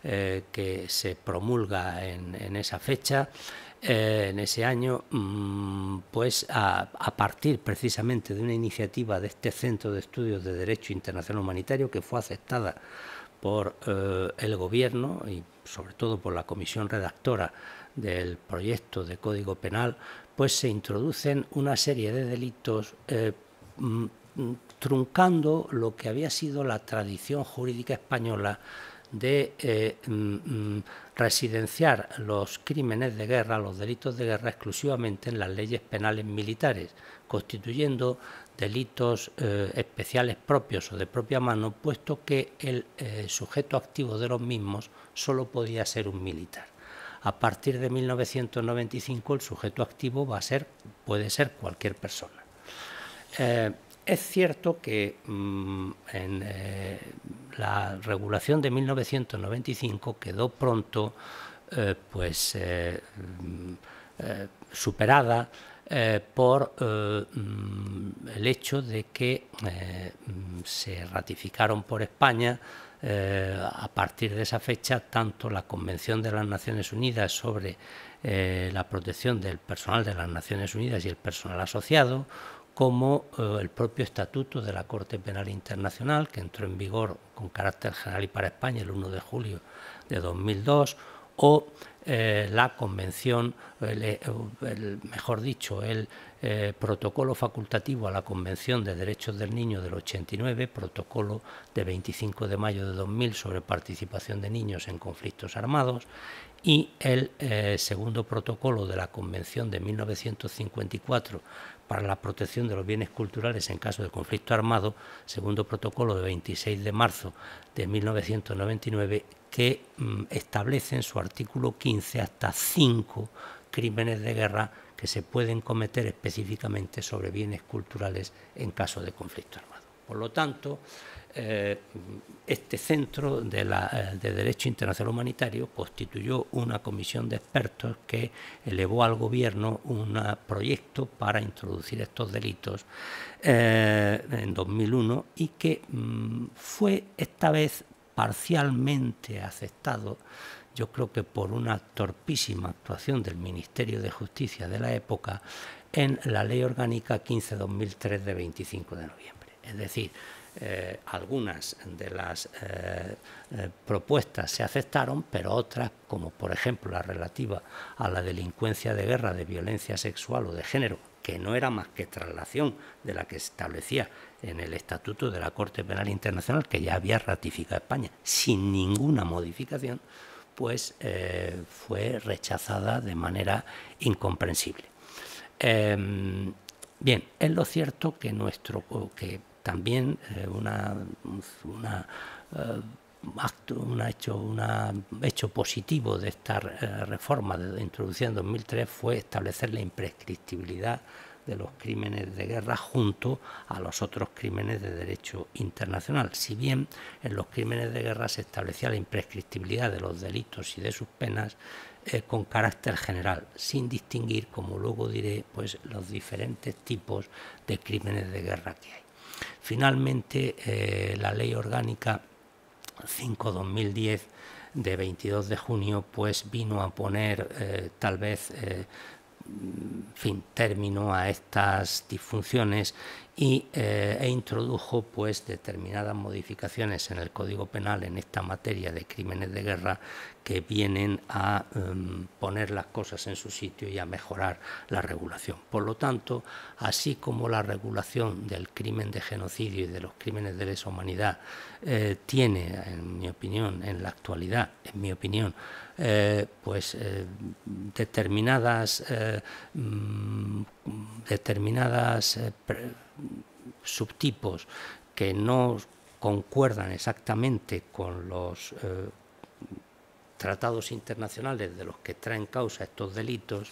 eh, que se promulga en, esa fecha, en ese año, mm, pues a, a, partir precisamente de una iniciativa de este Centro de Estudios de Derecho Internacional Humanitario que fue aceptada por eh, el Gobierno y sobre todo por la comisión redactora del proyecto de Código Penal, pues se introducen una serie de delitos eh, mm, mm, truncando lo que había sido la tradición jurídica española de eh, mm, residenciar los crímenes de guerra, los delitos de guerra exclusivamente en las leyes penales militares, constituyendo delitos eh, especiales propios o de propia mano, puesto que el eh, sujeto activo de los mismos solo podía ser un militar. A partir de 1995 el sujeto activo va a ser, puede ser cualquier persona. Eh, es cierto que mm, en la regulación de 1995 quedó pronto pues, mm, superada eh, por eh, mm, el hecho de que eh, mm, se ratificaron por España a partir de esa fecha tanto la Convención de las Naciones Unidas sobre la protección del personal de las Naciones Unidas y el personal asociado, como el propio Estatuto de la Corte Penal Internacional, que entró en vigor con carácter general y para España el 1 de julio de 2002, o eh, la convención, eh, el, mejor dicho, el eh, protocolo facultativo a la Convención de Derechos del Niño del 89, protocolo de 25 de mayo de 2000 sobre participación de niños en conflictos armados, y el segundo protocolo de la Convención de 1954 para la protección de los bienes culturales en caso de conflicto armado, segundo protocolo de 26 de marzo de 1999, que mm, establece en su artículo 15 hasta cinco crímenes de guerra que se pueden cometer específicamente sobre bienes culturales en caso de conflicto armado. Por lo tanto, eh, este centro eh, de, Derecho Internacional Humanitario constituyó una comisión de expertos que elevó al gobierno un proyecto para introducir estos delitos eh, en 2001 y que mm, fue esta vez parcialmente aceptado yo creo que por una torpísima actuación del Ministerio de Justicia de la época en la Ley Orgánica 15-2003 de 25 de noviembre. Es decir, eh, algunas de las eh, eh, propuestas se aceptaron, pero otras, como por ejemplo la relativa a la delincuencia de guerra, de violencia sexual o de género, que no era más que traslación de la que se establecía en el Estatuto de la Corte Penal Internacional, que ya había ratificado España, sin ninguna modificación, pues fue rechazada de manera incomprensible. Em, bien, es lo cierto que, nuestro, que también eh, un eh, hecho, positivo de esta eh, reforma de, introducida en 2003 fue establecer la imprescriptibilidad de los crímenes de guerra junto a los otros crímenes de derecho internacional. Si bien en los crímenes de guerra se establecía la imprescriptibilidad de los delitos y de sus penas con carácter general, sin distinguir, como luego diré, pues los diferentes tipos de crímenes de guerra que hay. Finalmente, eh, la Ley Orgánica 5-2010 de 22 de junio pues vino a poner eh, tal vez eh, mm, fin, término a estas disfunciones y, eh, e introdujo pues, determinadas modificaciones en el Código Penal en esta materia de crímenes de guerra que vienen a em, poner las cosas en su sitio y a mejorar la regulación. Por lo tanto, así como la regulación del crimen de genocidio y de los crímenes de lesa humanidad eh, tiene, en mi opinión, en la actualidad, en mi opinión, eh, pues eh, determinadas, mm, determinadas subtipos que no concuerdan exactamente con los tratados internacionales de los que traen causa estos delitos,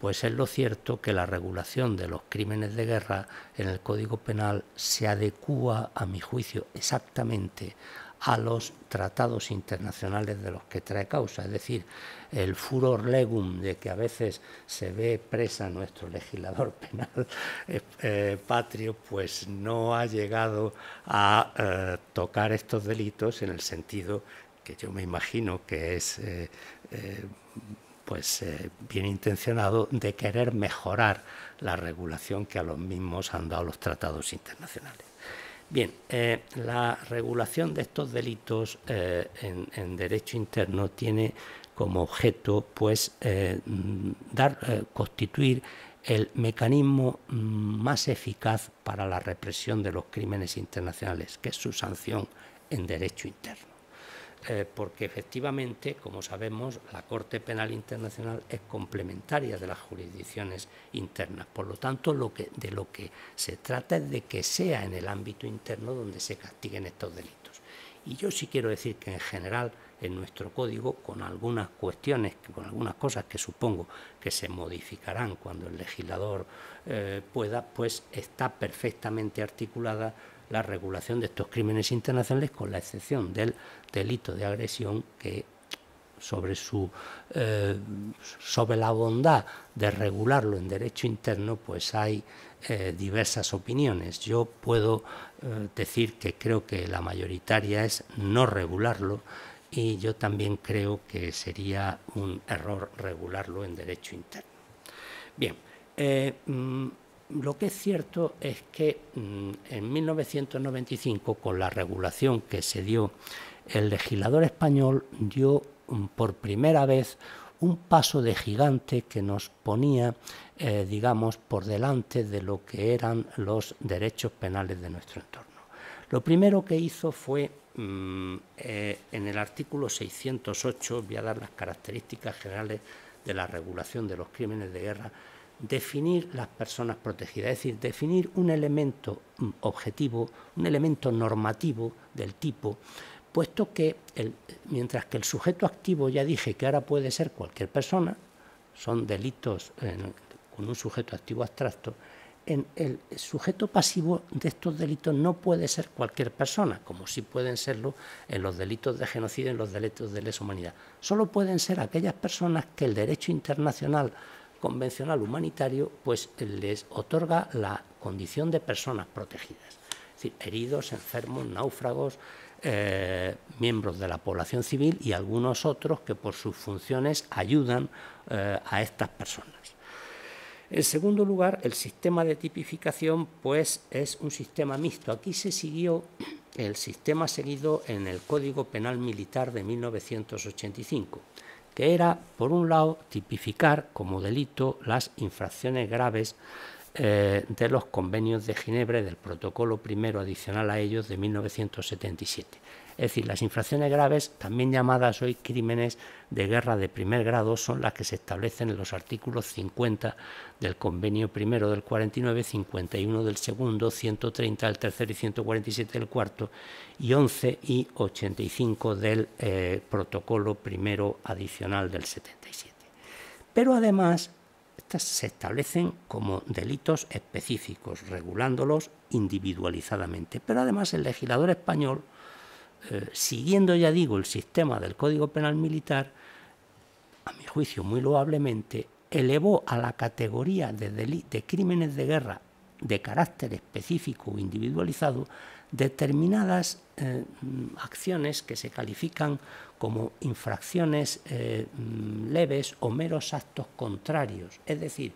pues es lo cierto que la regulación de los crímenes de guerra en el Código Penal se adecúa, a mi juicio, exactamente a los tratados internacionales de los que trae causa. Es decir, el furor legum de que a veces se ve presa nuestro legislador penal eh, eh, patrio, pues no ha llegado a eh, tocar estos delitos en el sentido que yo me imagino que es pues eh, bien intencionado de querer mejorar la regulación que a los mismos han dado los tratados internacionales. Bien, eh, la regulación de estos delitos eh, en, en, derecho interno tiene como objeto, pues, dar, constituir el mecanismo mm, más eficaz para la represión de los crímenes internacionales, que es su sanción en derecho interno. Eh, porque efectivamente, como sabemos, la Corte Penal Internacional es complementaria de las jurisdicciones internas. Por lo tanto, de lo que se trata es de que sea en el ámbito interno donde se castiguen estos delitos. Y yo sí quiero decir que en general en nuestro código, con algunas cuestiones, con algunas cosas que supongo que se modificarán cuando el legislador eh, pueda, pues está perfectamente articulada la regulación de estos crímenes internacionales, con la excepción del delito de agresión que sobre su eh, sobre la bondad de regularlo en derecho interno, pues hay eh, diversas opiniones. Yo puedo eh, decir que creo que la mayoritaria es no regularlo y yo también creo que sería un error regularlo en derecho interno. Bien, mm, lo que es cierto es que mm, en 1995, con la regulación que se dio, el legislador español dio mm, por primera vez un paso de gigante que nos ponía, eh, digamos, por delante de lo que eran los derechos penales de nuestro entorno. Lo primero que hizo fue, mm, eh, en el artículo 608, voy a dar las características generales de la regulación de los crímenes de guerra, definir las personas protegidas, es decir, definir un elemento mm, objetivo, un elemento normativo del tipo, puesto que mientras que el sujeto activo ya dije que ahora puede ser cualquier persona, son delitos con un sujeto activo abstracto, en el sujeto pasivo de estos delitos no puede ser cualquier persona, como sí pueden serlo en los delitos de genocidio, en los delitos de lesa humanidad. Solo pueden ser aquellas personas que el derecho internacional convencional humanitario, pues les otorga la condición de personas protegidas. Es decir, heridos, enfermos, náufragos, eh, miembros de la población civil y algunos otros que por sus funciones ayudan eh, a estas personas. En segundo lugar, el sistema de tipificación pues, es un sistema mixto. Aquí se siguió el sistema seguido en el Código Penal Militar de 1985 que era, por un lado, tipificar como delito las infracciones graves eh, de los convenios de Ginebra y del protocolo primero adicional a ellos de 1977 es decir, las infracciones graves, también llamadas hoy crímenes de guerra de primer grado, son las que se establecen en los artículos 50 del Convenio primero del 49, 51 del segundo, 130 del tercero y 147 del cuarto, y 11 y 85 del eh, Protocolo primero adicional del 77. Pero además estas se establecen como delitos específicos, regulándolos individualizadamente. Pero además el legislador español eh, siguiendo, ya digo, el sistema del Código Penal Militar, a mi juicio muy loablemente, elevó a la categoría de, crímenes de guerra de carácter específico o individualizado determinadas eh, mm, acciones que se califican como infracciones eh, mm, leves o meros actos contrarios. Es decir,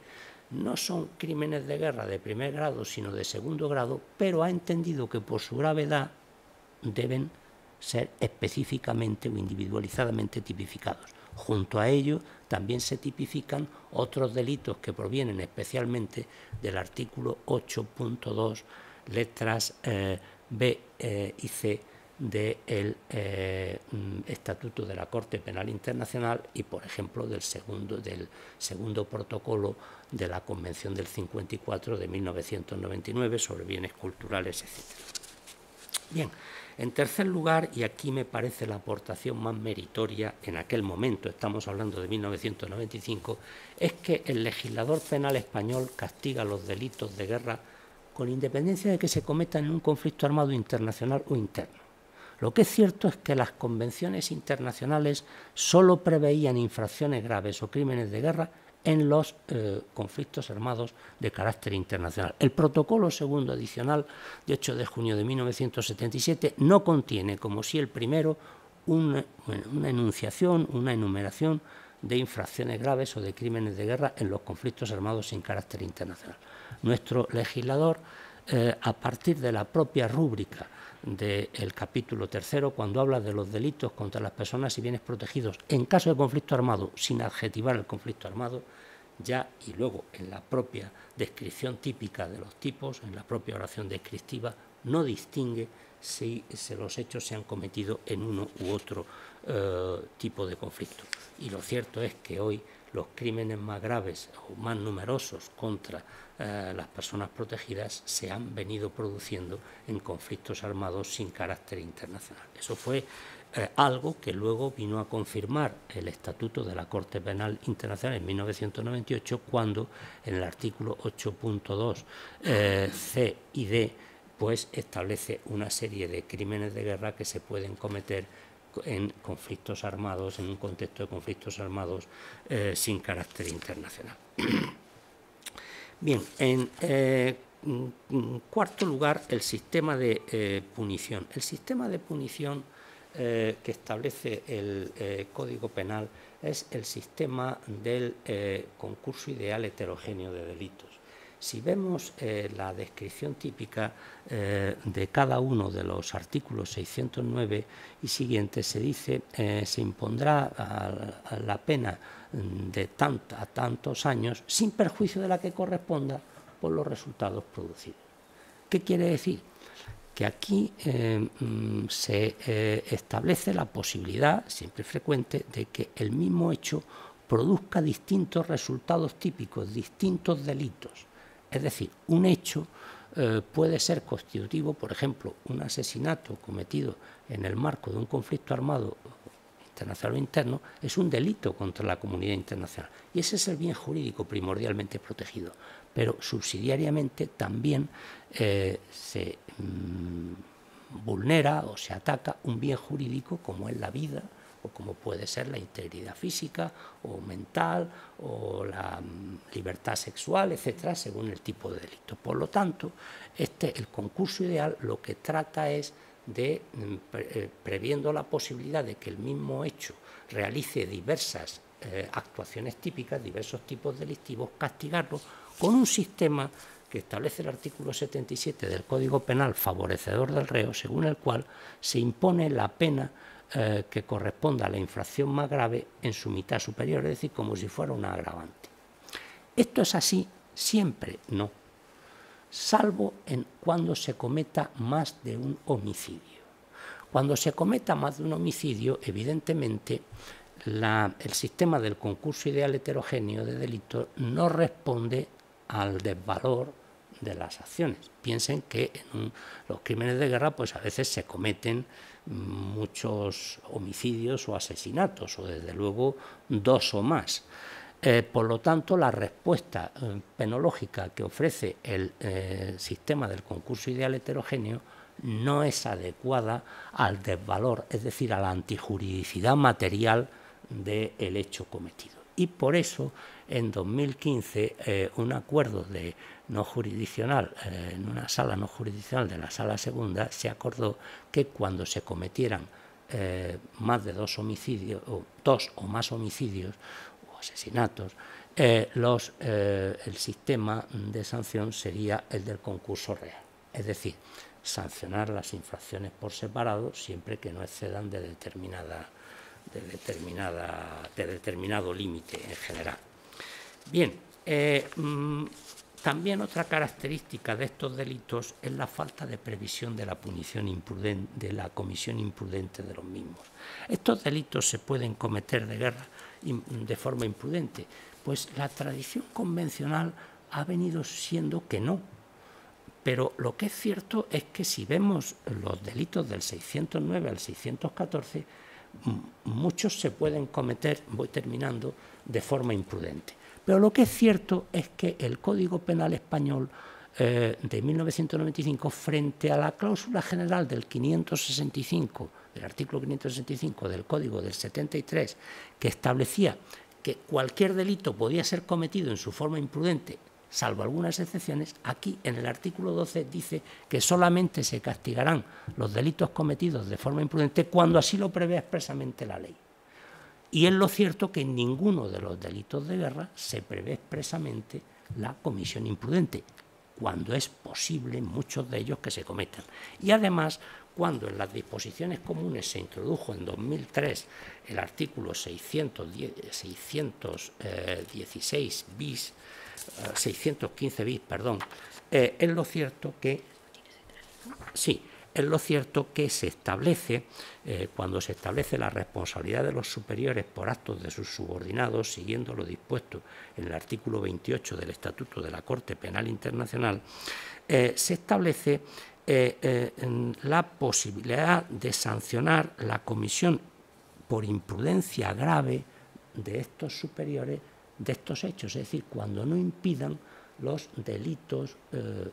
no son crímenes de guerra de primer grado, sino de segundo grado, pero ha entendido que por su gravedad deben ser específicamente o individualizadamente tipificados. Junto a ello, también se tipifican otros delitos que provienen especialmente del artículo 8.2, letras eh, B eh, y C del eh, mm, Estatuto de la Corte Penal Internacional y, por ejemplo, del segundo, del segundo protocolo de la Convención del 54 de 1999 sobre bienes culturales, etc. Bien, en tercer lugar, y aquí me parece la aportación más meritoria en aquel momento, estamos hablando de 1995, es que el legislador penal español castiga los delitos de guerra con independencia de que se cometan en un conflicto armado internacional o interno. Lo que es cierto es que las convenciones internacionales solo preveían infracciones graves o crímenes de guerra en los eh, conflictos armados de carácter internacional. El protocolo segundo adicional de 8 de junio de 1977 no contiene, como si el primero, una, enunciación, una enumeración de infracciones graves o de crímenes de guerra en los conflictos armados sin carácter internacional. Nuestro legislador, eh, a partir de la propia rúbrica del capítulo tercero cuando habla de los delitos contra las personas y bienes protegidos en caso de conflicto armado, sin adjetivar el conflicto armado, ya y luego en la propia descripción típica de los tipos, en la propia oración descriptiva, no distingue si los hechos se han cometido en uno u otro eh, tipo de conflicto. Y lo cierto es que hoy los crímenes más graves o más numerosos contra eh, las personas protegidas se han venido produciendo en conflictos armados sin carácter internacional. Eso fue eh, algo que luego vino a confirmar el Estatuto de la Corte Penal Internacional en 1998, cuando en el artículo 8.2 eh, C y D pues establece una serie de crímenes de guerra que se pueden cometer en conflictos armados, en un contexto de conflictos armados sin carácter internacional. Bien, en eh, cuarto lugar, el sistema de eh, punición. El sistema de punición eh, que establece el Código Penal es el sistema del concurso ideal heterogéneo de delitos. Si vemos la descripción típica de cada uno de los artículos 609 y siguientes, se dice se impondrá la pena de a tantos años sin perjuicio de la que corresponda por los resultados producidos. ¿Qué quiere decir? Que aquí eh, mm, se eh, establece la posibilidad, siempre frecuente, de que el mismo hecho produzca distintos resultados típicos, distintos delitos. Es decir, un hecho eh, puede ser constitutivo, por ejemplo, un asesinato cometido en el marco de un conflicto armado internacional o interno, es un delito contra la comunidad internacional. Y ese es el bien jurídico primordialmente protegido. Pero subsidiariamente también eh, se mm, vulnera o se ataca un bien jurídico como es la vida o como puede ser la integridad física o mental o la mm, libertad sexual, etcétera, según el tipo de delito. Por lo tanto, este el concurso ideal lo que trata es de mm, eh, previendo la posibilidad de que el mismo hecho realice diversas eh, actuaciones típicas, diversos tipos delictivos, castigarlo con un sistema que establece el artículo 77 del Código Penal favorecedor del reo, según el cual se impone la pena eh, que corresponda a la infracción más grave en su mitad superior, es decir, como si fuera un agravante. Esto es así siempre, no salvo en cuando se cometa más de un homicidio. Cuando se cometa más de un homicidio, evidentemente, el sistema del concurso ideal heterogéneo de delitos no responde al desvalor de las acciones. Piensen que en los crímenes de guerra pues a veces se cometen muchos homicidios o asesinatos, o desde luego dos o más. Eh, por lo tanto, la respuesta eh, penológica que ofrece el eh, sistema del concurso ideal heterogéneo no es adecuada al desvalor, es decir, a la antijuridicidad material del hecho cometido. Y por eso, en 2015, un acuerdo de no jurisdiccional, en una sala no jurisdiccional de la sala segunda, se acordó que cuando se cometieran más de dos homicidios, o dos o más homicidios, asesinatos, eh, eh, el sistema de sanción sería el del concurso real. Es decir, sancionar las infracciones por separado siempre que no excedan de, determinada, de, determinada, de determinado límite en general. Bien, eh, mm, también otra característica de estos delitos es la falta de previsión de la punición imprudente, de la comisión imprudente de los mismos. Estos delitos se pueden cometer de guerra de forma imprudente. Pues la tradición convencional ha venido siendo que no. Pero lo que es cierto es que si vemos los delitos del 609 al 614, muchos se pueden cometer, voy terminando, de forma imprudente. Pero lo que es cierto es que el Código Penal Español eh, de 1995, frente a la cláusula general del 565, el artículo 565 del Código del 73, que establecía que cualquier delito podía ser cometido en su forma imprudente, salvo algunas excepciones, aquí en el artículo 12 dice que solamente se castigarán los delitos cometidos de forma imprudente cuando así lo prevé expresamente la ley. Y es lo cierto que en ninguno de los delitos de guerra se prevé expresamente la comisión imprudente, cuando es posible muchos de ellos que se cometan. Y además, cuando en las disposiciones comunes se introdujo en 2003 el artículo 616 eh, bis, 615 eh, bis, perdón, eh, es lo cierto que sí, es lo cierto que se establece, cuando se establece la responsabilidad de los superiores por actos de sus subordinados, siguiendo lo dispuesto en el artículo 28 del Estatuto de la Corte Penal Internacional, se establece eh, eh, la posibilidad de sancionar la comisión por imprudencia grave de estos superiores de estos hechos, es decir, cuando no impidan los delitos, eh,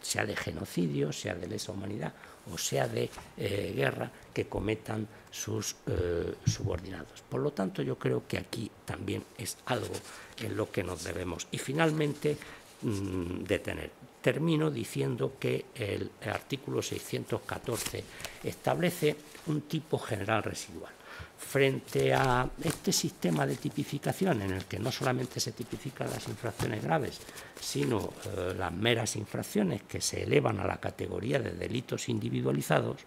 sea de genocidio, sea de lesa humanidad o sea de guerra, que cometan sus subordinados. Por lo tanto, yo creo que aquí también es algo en lo que nos debemos. Y finalmente, mm, detener termino diciendo que el artículo 614 establece un tipo general residual. Frente a este sistema de tipificación en el que no solamente se tipifican las infracciones graves, sino eh, las meras infracciones que se elevan a la categoría de delitos individualizados,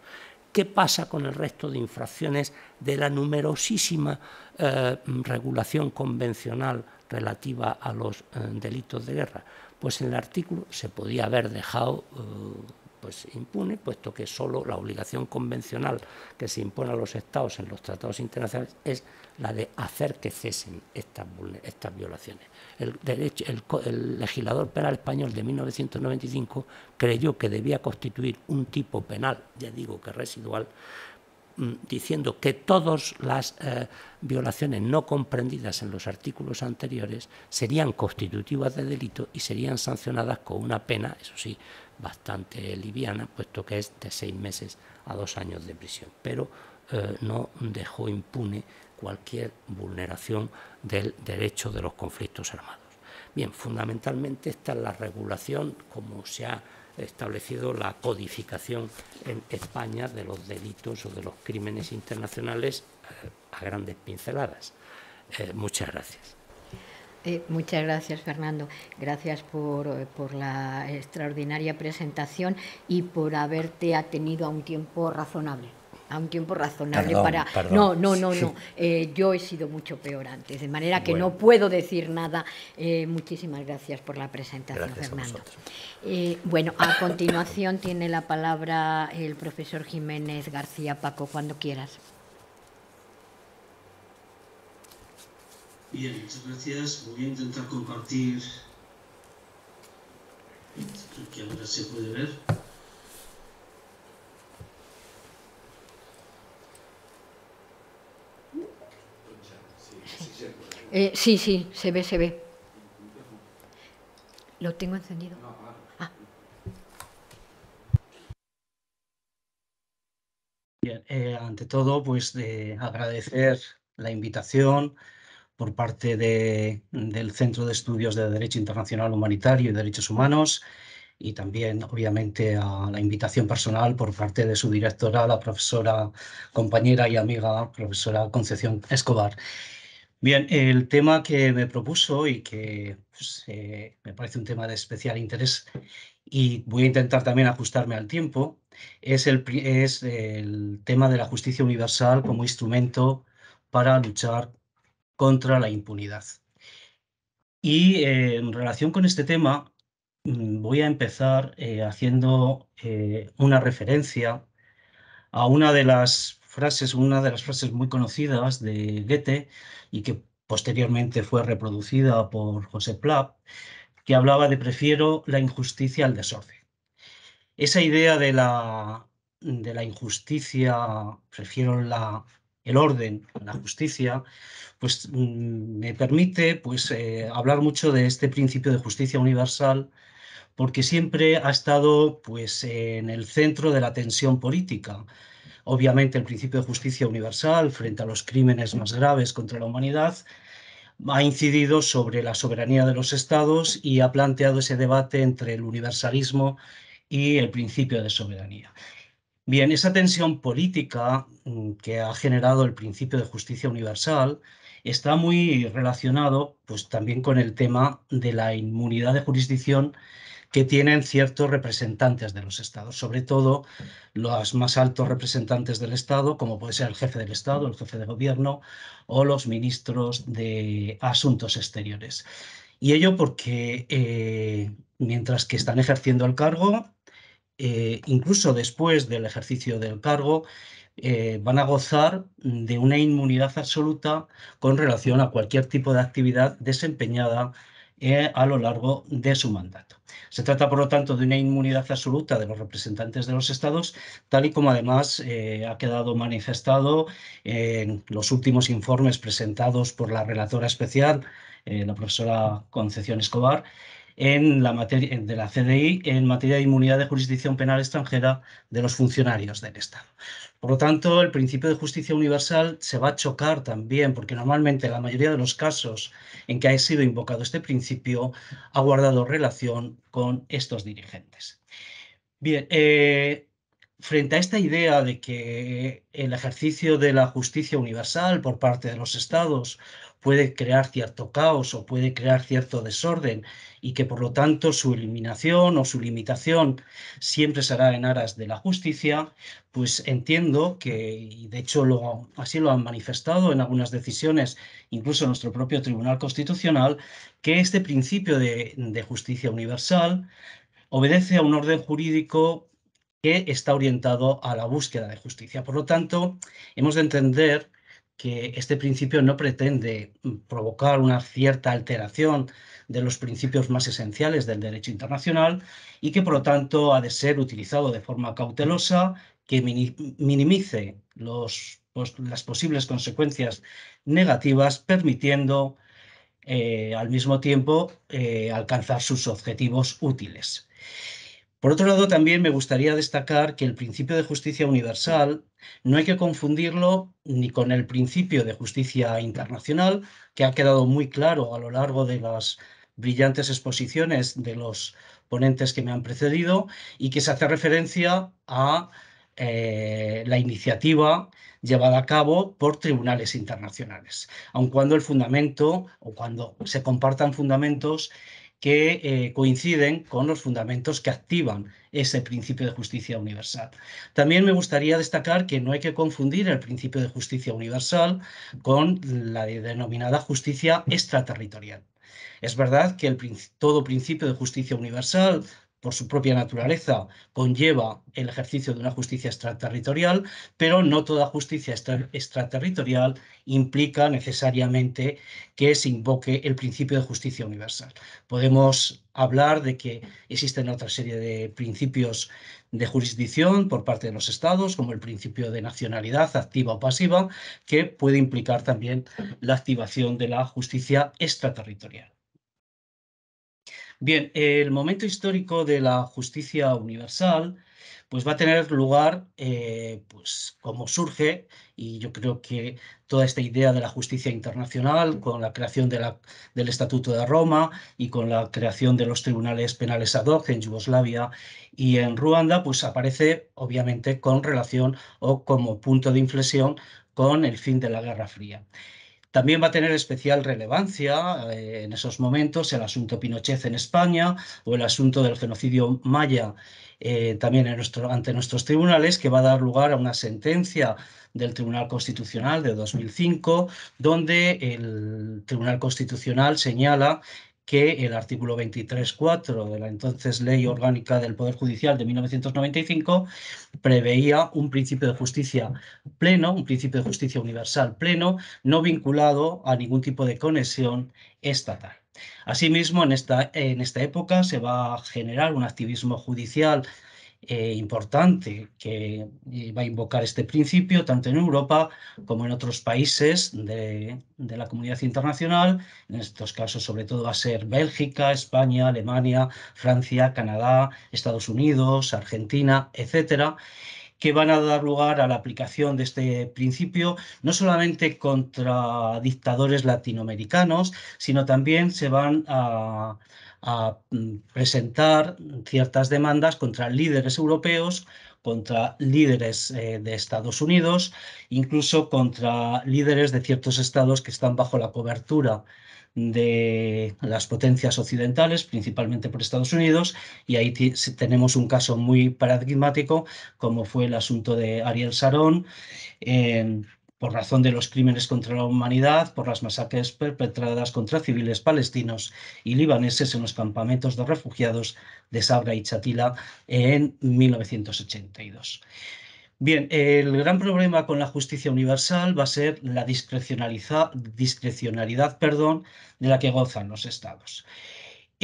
¿Qué pasa con el resto de infracciones de la numerosísima eh, regulación convencional relativa a los eh, delitos de guerra? pues el artículo se podía haber dejado eh, pues impune, puesto que solo la obligación convencional que se impone a los Estados en los tratados internacionales es la de hacer que cesen estas, estas violaciones. el, legislador penal español de 1995 creyó que debía constituir un tipo penal, ya digo que residual, Mm, diciendo que todas las eh, violaciones no comprendidas en los artículos anteriores serían constitutivas de delito y serían sancionadas con una pena, eso sí, bastante liviana, puesto que es de seis meses a dos años de prisión. Pero eh, no dejó impune cualquier vulneración del derecho de los conflictos armados. Bien, fundamentalmente esta es la regulación, como se ha establecido la codificación en España de los delitos o de los crímenes internacionales eh, a grandes pinceladas. Eh, muchas gracias. Eh, muchas gracias, Fernando. Gracias por, por, la extraordinaria presentación y por haberte atenido a un tiempo razonable a un tiempo razonable para... No, no, no, no. Eh, yo he sido mucho peor antes, de manera que no puedo decir nada. Eh, muchísimas gracias por la presentación, Fernando. Eh, bueno, a continuación tiene la palabra el profesor Jiménez García Paco, cuando quieras. Bien, muchas gracias. Voy a intentar compartir, que ahora se puede ver. Eh, sí, sí, se ve, se ve. ¿Lo tengo encendido? Ah. Bien, eh, ante todo, pues agradecer la invitación por parte del Centro de Estudios de Derecho Internacional Humanitario y Derechos Humanos y también, obviamente, a la invitación personal por parte de su directora, la profesora, compañera y amiga, profesora Concepción Escobar. Bien, el tema que me propuso y que pues, eh, me parece un tema de especial interés y voy a intentar también ajustarme al tiempo, es el, es el tema de la justicia universal como instrumento para luchar contra la impunidad. Y eh, en relación con este tema, mm, voy a empezar eh, haciendo una referencia a una de las frases, una de las frases muy conocidas de Goethe y que posteriormente fue reproducida por José Plapp, que hablaba de prefiero la injusticia al desorden. Esa idea de la, injusticia, prefiero la, el orden, la justicia, pues mm, me permite pues, eh, hablar mucho de este principio de justicia universal, porque siempre ha estado pues, en el centro de la tensión política, obviamente el principio de justicia universal frente a los crímenes más graves contra la humanidad, ha incidido sobre la soberanía de los estados y ha planteado ese debate entre el universalismo y el principio de soberanía. Bien, esa tensión política mm, que ha generado el principio de justicia universal está muy relacionado pues, también con el tema de la inmunidad de jurisdicción que tienen ciertos representantes de los estados, sobre todo los más altos representantes del estado, como puede ser el jefe del estado, el jefe de gobierno o los ministros de asuntos exteriores. Y ello porque eh, mientras que están ejerciendo el cargo, eh, incluso después del ejercicio del cargo, eh, van a gozar de una inmunidad absoluta con relación a cualquier tipo de actividad desempeñada eh, a lo largo de su mandato. Se trata, por lo tanto, de una inmunidad absoluta de los representantes de los estados, tal y como además eh, ha quedado manifestado en los últimos informes presentados por la relatora especial, eh, la profesora Concepción Escobar, en la materia, de la CDI en materia de inmunidad de jurisdicción penal extranjera de los funcionarios del Estado. Por lo tanto, el principio de justicia universal se va a chocar también, porque normalmente la mayoría de los casos en que ha sido invocado este principio ha guardado relación con estos dirigentes. Bien, eh, frente a esta idea de que el ejercicio de la justicia universal por parte de los estados puede crear cierto caos o puede crear cierto desorden y que por lo tanto su eliminación o su limitación siempre será en aras de la justicia, pues entiendo que, y de hecho lo, así lo han manifestado en algunas decisiones, incluso nuestro propio Tribunal Constitucional, que este principio de justicia universal obedece a un orden jurídico que está orientado a la búsqueda de justicia. Por lo tanto, hemos de entender que este principio no pretende provocar una cierta alteración de los principios más esenciales del derecho internacional y que por lo tanto ha de ser utilizado de forma cautelosa, que minimice los, pues, las posibles consecuencias negativas, permitiendo eh, al mismo tiempo eh, alcanzar sus objetivos útiles. Por otro lado, también me gustaría destacar que el principio de justicia universal no hay que confundirlo ni con el principio de justicia internacional, que ha quedado muy claro a lo largo de las brillantes exposiciones de los ponentes que me han precedido y que se hace referencia a eh, la iniciativa llevada a cabo por tribunales internacionales, aun cuando el fundamento o cuando se compartan fundamentos que eh, coinciden con los fundamentos que activan ese principio de justicia universal. También me gustaría destacar que no hay que confundir el principio de justicia universal con la denominada justicia extraterritorial. Es verdad que todo principio de justicia universal por su propia naturaleza, conlleva el ejercicio de una justicia extraterritorial, pero no toda justicia extraterritorial implica necesariamente que se invoque el principio de justicia universal. Podemos hablar de que existen otra serie de principios de jurisdicción por parte de los estados, como el principio de nacionalidad activa o pasiva, que puede implicar también la activación de la justicia extraterritorial. Bien, el momento histórico de la justicia universal pues va a tener lugar eh, pues como surge y yo creo que toda esta idea de la justicia internacional con la creación del Estatuto de Roma y con la creación de los tribunales penales ad hoc en Yugoslavia y en Ruanda pues aparece obviamente con relación o como punto de inflexión con el fin de la Guerra Fría. También va a tener especial relevancia eh, en esos momentos el asunto Pinochet en España o el asunto del genocidio maya eh, también ante nuestros tribunales, que va a dar lugar a una sentencia del Tribunal Constitucional de 2005, donde el Tribunal Constitucional señala que el artículo 23.4 de la entonces Ley Orgánica del Poder Judicial de 1995 preveía un principio de justicia pleno, un principio de justicia universal pleno, no vinculado a ningún tipo de conexión estatal. Asimismo, en esta, en esta época se va a generar un activismo judicial eh, importante que eh, va a invocar este principio tanto en Europa como en otros países de, la comunidad internacional. En estos casos, sobre todo, va a ser Bélgica, España, Alemania, Francia, Canadá, Estados Unidos, Argentina, etcétera que van a dar lugar a la aplicación de este principio, no solamente contra dictadores latinoamericanos, sino también se van a, a mm, presentar ciertas demandas contra líderes europeos, contra líderes eh, de Estados Unidos, incluso contra líderes de ciertos estados que están bajo la cobertura de las potencias occidentales, principalmente por Estados Unidos, y ahí tenemos un caso muy paradigmático, como fue el asunto de Ariel Sharon. Eh, por razón de los crímenes contra la humanidad, por las masacres perpetradas contra civiles palestinos y libaneses en los campamentos de refugiados de Sabra y Chatila en 1982. Bien, el gran problema con la justicia universal va a ser la discrecionalidad perdón, de la que gozan los estados.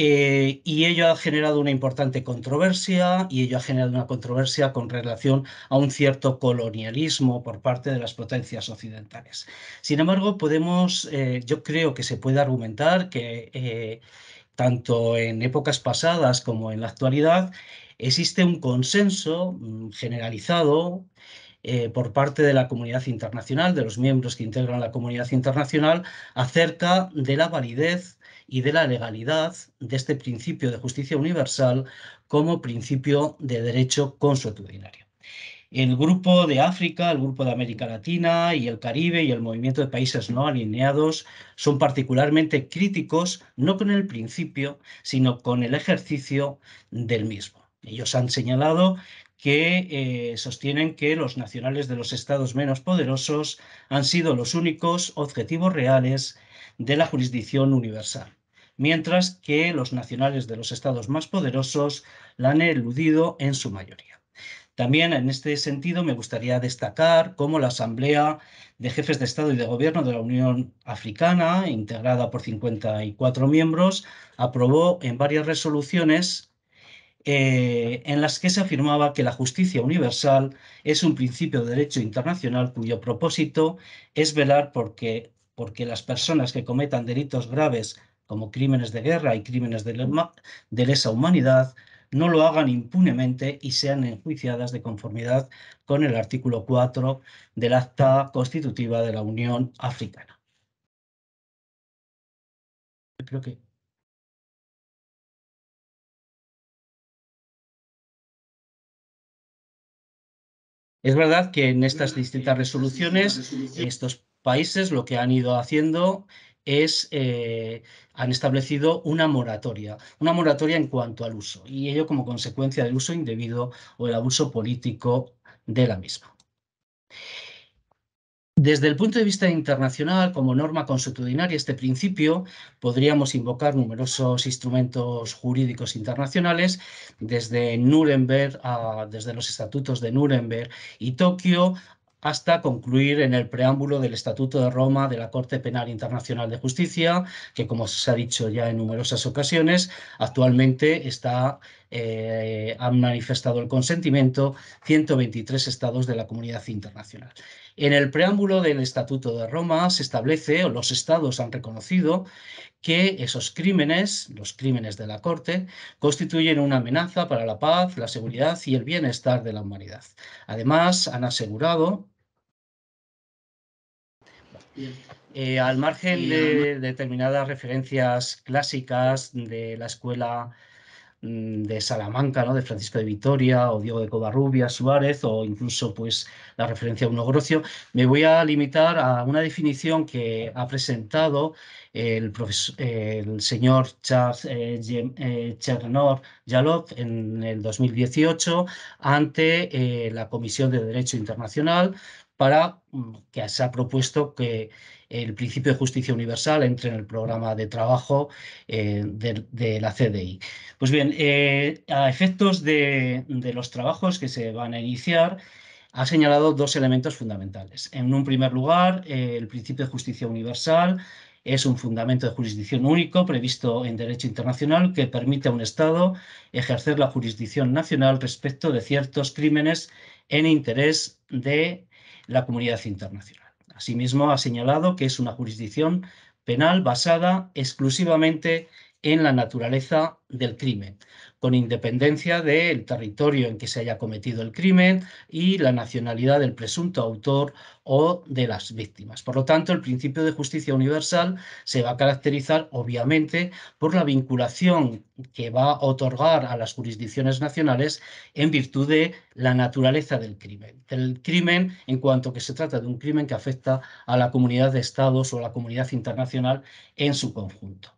Eh, y ello ha generado una importante controversia y ello ha generado una controversia con relación a un cierto colonialismo por parte de las potencias occidentales. Sin embargo, podemos, eh, yo creo que se puede argumentar que eh, tanto en épocas pasadas como en la actualidad existe un consenso mm, generalizado por parte de la comunidad internacional, de los miembros que integran la comunidad internacional, acerca de la validez y de la legalidad de este principio de justicia universal como principio de derecho consuetudinario. El grupo de África, el grupo de América Latina y el Caribe y el movimiento de países no alineados son particularmente críticos no con el principio, sino con el ejercicio del mismo. Ellos han señalado que eh, sostienen que los nacionales de los estados menos poderosos han sido los únicos objetivos reales de la jurisdicción universal mientras que los nacionales de los estados más poderosos la han eludido en su mayoría. También en este sentido me gustaría destacar cómo la Asamblea de Jefes de Estado y de Gobierno de la Unión Africana, integrada por 54 miembros, aprobó en varias resoluciones eh, en las que se afirmaba que la justicia universal es un principio de derecho internacional cuyo propósito es velar porque, porque las personas que cometan delitos graves como crímenes de guerra y crímenes de lesa humanidad, no lo hagan impunemente y sean enjuiciadas de conformidad con el artículo 4 del Acta Constitutiva de la Unión Africana. Es verdad que en estas distintas resoluciones, estos países lo que han ido haciendo eh, han establecido una moratoria, una moratoria en cuanto al uso, y ello como consecuencia del uso indebido o el abuso político de la misma. Desde el punto de vista internacional, como norma consuetudinaria, este principio podríamos invocar numerosos instrumentos jurídicos internacionales, desde Nuremberg, desde los estatutos de Nuremberg y Tokio, hasta concluir en el preámbulo del Estatuto de Roma de la Corte Penal Internacional de Justicia, que como se ha dicho ya en numerosas ocasiones, actualmente está, eh, han manifestado el consentimiento 123 estados de la comunidad internacional. En el preámbulo del Estatuto de Roma se establece, o los estados han reconocido, que esos crímenes, los crímenes de la Corte, constituyen una amenaza para la paz, la seguridad y el bienestar de la humanidad. Además, han asegurado... Eh, al margen de determinadas referencias clásicas de la escuela Mm, de Salamanca, ¿no? de Francisco de Vitoria o Diego de Covarrubias, Suárez o incluso pues la referencia a un Ogrocio, me voy a limitar a una definición que ha presentado el, el señor Charles eh, eh, Chernor en el 2018 ante eh, la Comisión de Derecho Internacional para mm, que se ha propuesto que el principio de justicia universal entre en el programa de trabajo eh, de, la CDI. Pues bien, eh, a efectos de, los trabajos que se van a iniciar, ha señalado dos elementos fundamentales. En un primer lugar, eh, el principio de justicia universal es un fundamento de jurisdicción único previsto en derecho internacional que permite a un Estado ejercer la jurisdicción nacional respecto de ciertos crímenes en interés de la comunidad internacional. Asimismo, ha señalado que es una jurisdicción penal basada exclusivamente en la naturaleza del crimen, con independencia del territorio en que se haya cometido el crimen y la nacionalidad del presunto autor o de las víctimas. Por lo tanto, el principio de justicia universal se va a caracterizar obviamente por la vinculación que va a otorgar a las jurisdicciones nacionales en virtud de la naturaleza del crimen. El crimen en cuanto que se trata de un crimen que afecta a la comunidad de estados o a la comunidad internacional en su conjunto.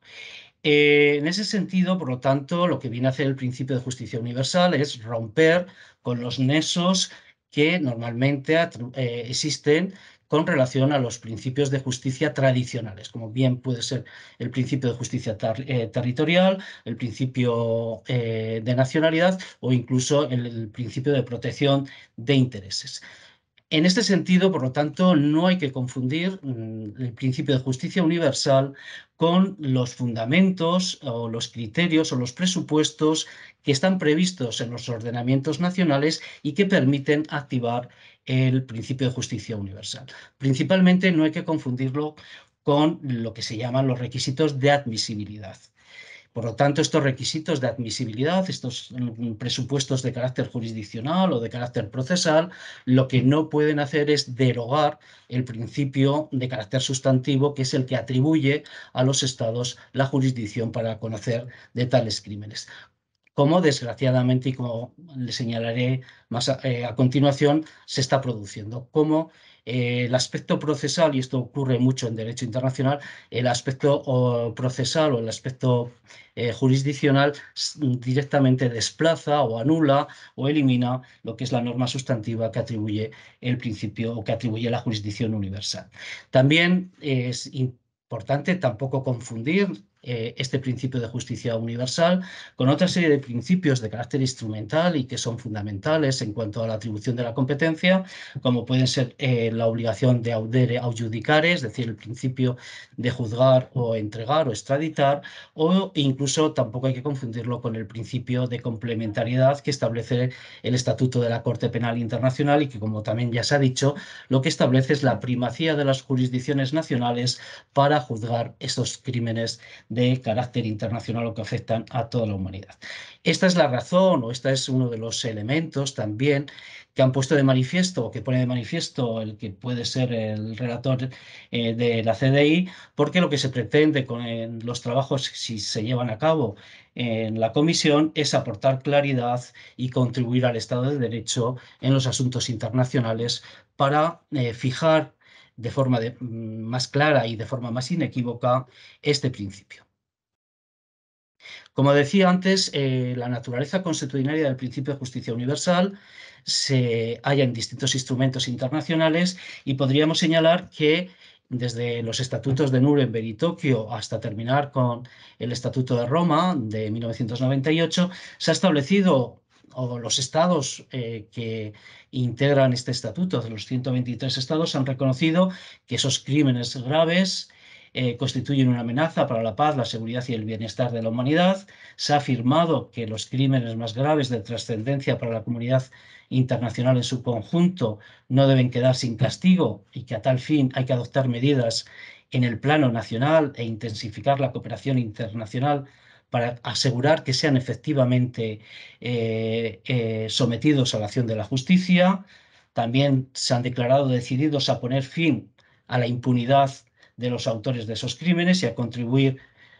Eh, en ese sentido, por lo tanto, lo que viene a hacer el principio de justicia universal es romper con los nexos que normalmente eh, existen con relación a los principios de justicia tradicionales, como bien puede ser el principio de justicia eh, territorial, el principio de nacionalidad o incluso el, principio de protección de intereses. En este sentido, por lo tanto, no hay que confundir mm, el principio de justicia universal con los fundamentos o los criterios o los presupuestos que están previstos en los ordenamientos nacionales y que permiten activar el principio de justicia universal. Principalmente no hay que confundirlo con lo que se llaman los requisitos de admisibilidad. Por lo tanto, estos requisitos de admisibilidad, estos mm, presupuestos de carácter jurisdiccional o de carácter procesal, lo que no pueden hacer es derogar el principio de carácter sustantivo, que es el que atribuye a los estados la jurisdicción para conocer de tales crímenes como desgraciadamente y como le señalaré más a, eh, continuación se está produciendo, como eh, el aspecto procesal, y esto ocurre mucho en derecho internacional, el aspecto procesal o el aspecto eh, jurisdiccional directamente desplaza o anula o elimina lo que es la norma sustantiva que atribuye el principio o que atribuye la jurisdicción universal. También es importante tampoco confundir eh, este principio de justicia universal con otra serie de principios de carácter instrumental y que son fundamentales en cuanto a la atribución de la competencia, como pueden ser eh, la obligación de audere es decir, el principio de juzgar o entregar o extraditar, o incluso tampoco hay que confundirlo con el principio de complementariedad que establece el Estatuto de la Corte Penal Internacional y que, como también ya se ha dicho, lo que establece es la primacía de las jurisdicciones nacionales para juzgar esos crímenes de carácter internacional o que afectan a toda la humanidad. Esta es la razón o este es uno de los elementos también que han puesto de manifiesto o que pone de manifiesto el que puede ser el relator eh, de la CDI, porque lo que se pretende con los trabajos, si se llevan a cabo en la comisión, es aportar claridad y contribuir al Estado de Derecho en los asuntos internacionales para eh, fijar de forma mm, más clara y de forma más inequívoca este principio. Como decía antes, eh, la naturaleza constitucional del principio de justicia universal se halla en distintos instrumentos internacionales y podríamos señalar que desde los estatutos de Nuremberg y Tokio hasta terminar con el Estatuto de Roma de 1998, se ha establecido o los estados eh, que integran este estatuto, de los 123 estados, han reconocido que esos crímenes graves eh, constituyen una amenaza para la paz, la seguridad y el bienestar de la humanidad. Se ha afirmado que los crímenes más graves de trascendencia para la comunidad internacional en su conjunto no deben quedar sin castigo y que a tal fin hay que adoptar medidas en el plano nacional e intensificar la cooperación internacional para asegurar que sean efectivamente eh, eh, sometidos a la acción de la justicia. También se han declarado decididos a poner fin a la impunidad de los autores de esos crímenes y a contribuir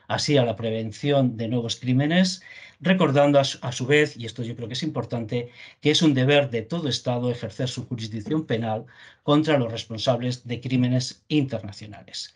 así a la prevención de nuevos crímenes, recordando a su, vez, y esto yo creo que es importante, que es un deber de todo Estado ejercer su jurisdicción penal contra los responsables de crímenes internacionales.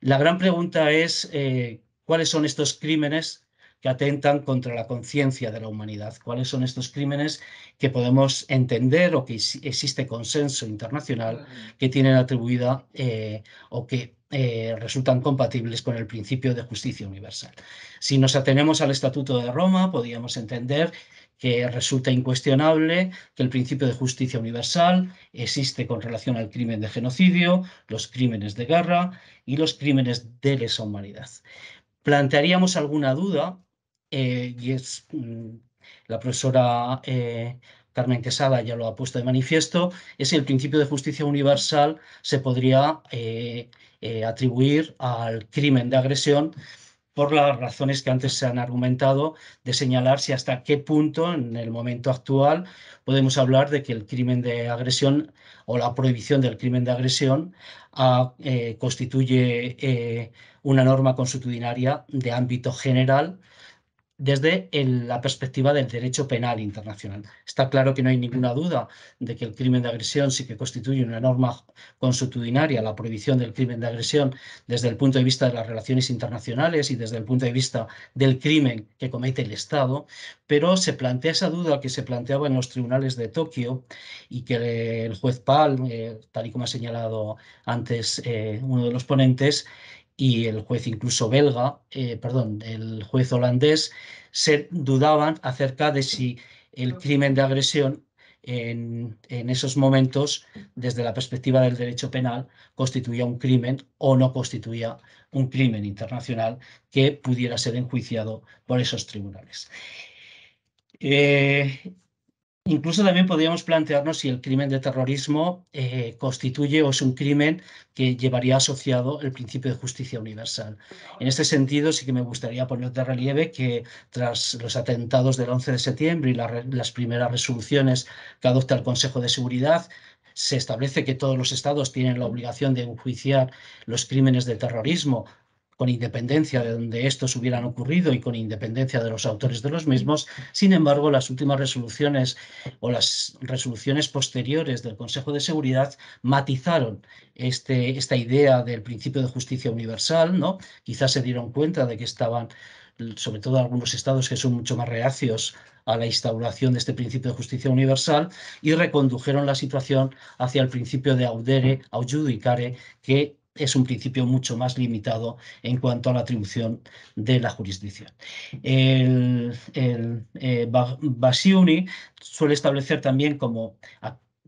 La gran pregunta es eh, cuáles son estos crímenes que atentan contra la conciencia de la humanidad. ¿Cuáles son estos crímenes que podemos entender o que existe consenso internacional que tienen atribuida eh, o que eh, resultan compatibles con el principio de justicia universal? Si nos atenemos al Estatuto de Roma, podríamos entender que resulta incuestionable que el principio de justicia universal existe con relación al crimen de genocidio, los crímenes de guerra y los crímenes de lesa humanidad. Plantearíamos alguna duda eh, y es mm, la profesora eh, Carmen Quesada ya lo ha puesto de manifiesto, es el principio de justicia universal se podría eh, atribuir al crimen de agresión por las razones que antes se han argumentado de señalar si hasta qué punto en el momento actual podemos hablar de que el crimen de agresión o la prohibición del crimen de agresión ah, constituye una norma constitucionaria de ámbito general desde la perspectiva del derecho penal internacional. Está claro que no hay ninguna mm. duda de que el crimen de agresión sí que constituye una norma consuetudinaria, la prohibición del crimen de agresión desde el punto de vista de las relaciones internacionales y desde el punto de vista del crimen que comete el Estado, pero se plantea esa duda que se planteaba en los tribunales de Tokio y que el juez Pal, eh, tal y como ha señalado antes eh, uno de los ponentes, y el juez incluso belga, eh, perdón, el juez holandés, se dudaban acerca de si el crimen de agresión en, esos momentos, desde la perspectiva del derecho penal, constituía un crimen o no constituía un crimen internacional que pudiera ser enjuiciado por esos tribunales. Eh, Incluso también podríamos plantearnos si el crimen de terrorismo eh, constituye o es un crimen que llevaría asociado el principio de justicia universal. En este sentido, sí que me gustaría poner de relieve que tras los atentados del 11 de septiembre y las primeras resoluciones que adopta el Consejo de Seguridad, se establece que todos los estados tienen la obligación de enjuiciar los crímenes de terrorismo con independencia de donde estos hubieran ocurrido y con independencia de los autores de los mismos. Sin embargo, las últimas resoluciones o las resoluciones posteriores del Consejo de Seguridad matizaron este, esta idea del principio de justicia universal, ¿no? Quizás se dieron cuenta de que estaban sobre todo algunos estados que son mucho más reacios a la instauración de este principio de justicia universal y recondujeron la situación hacia el principio de audere, audiudicare, que es un principio mucho más limitado en cuanto a la atribución de la jurisdicción. El, el eh, suele establecer también como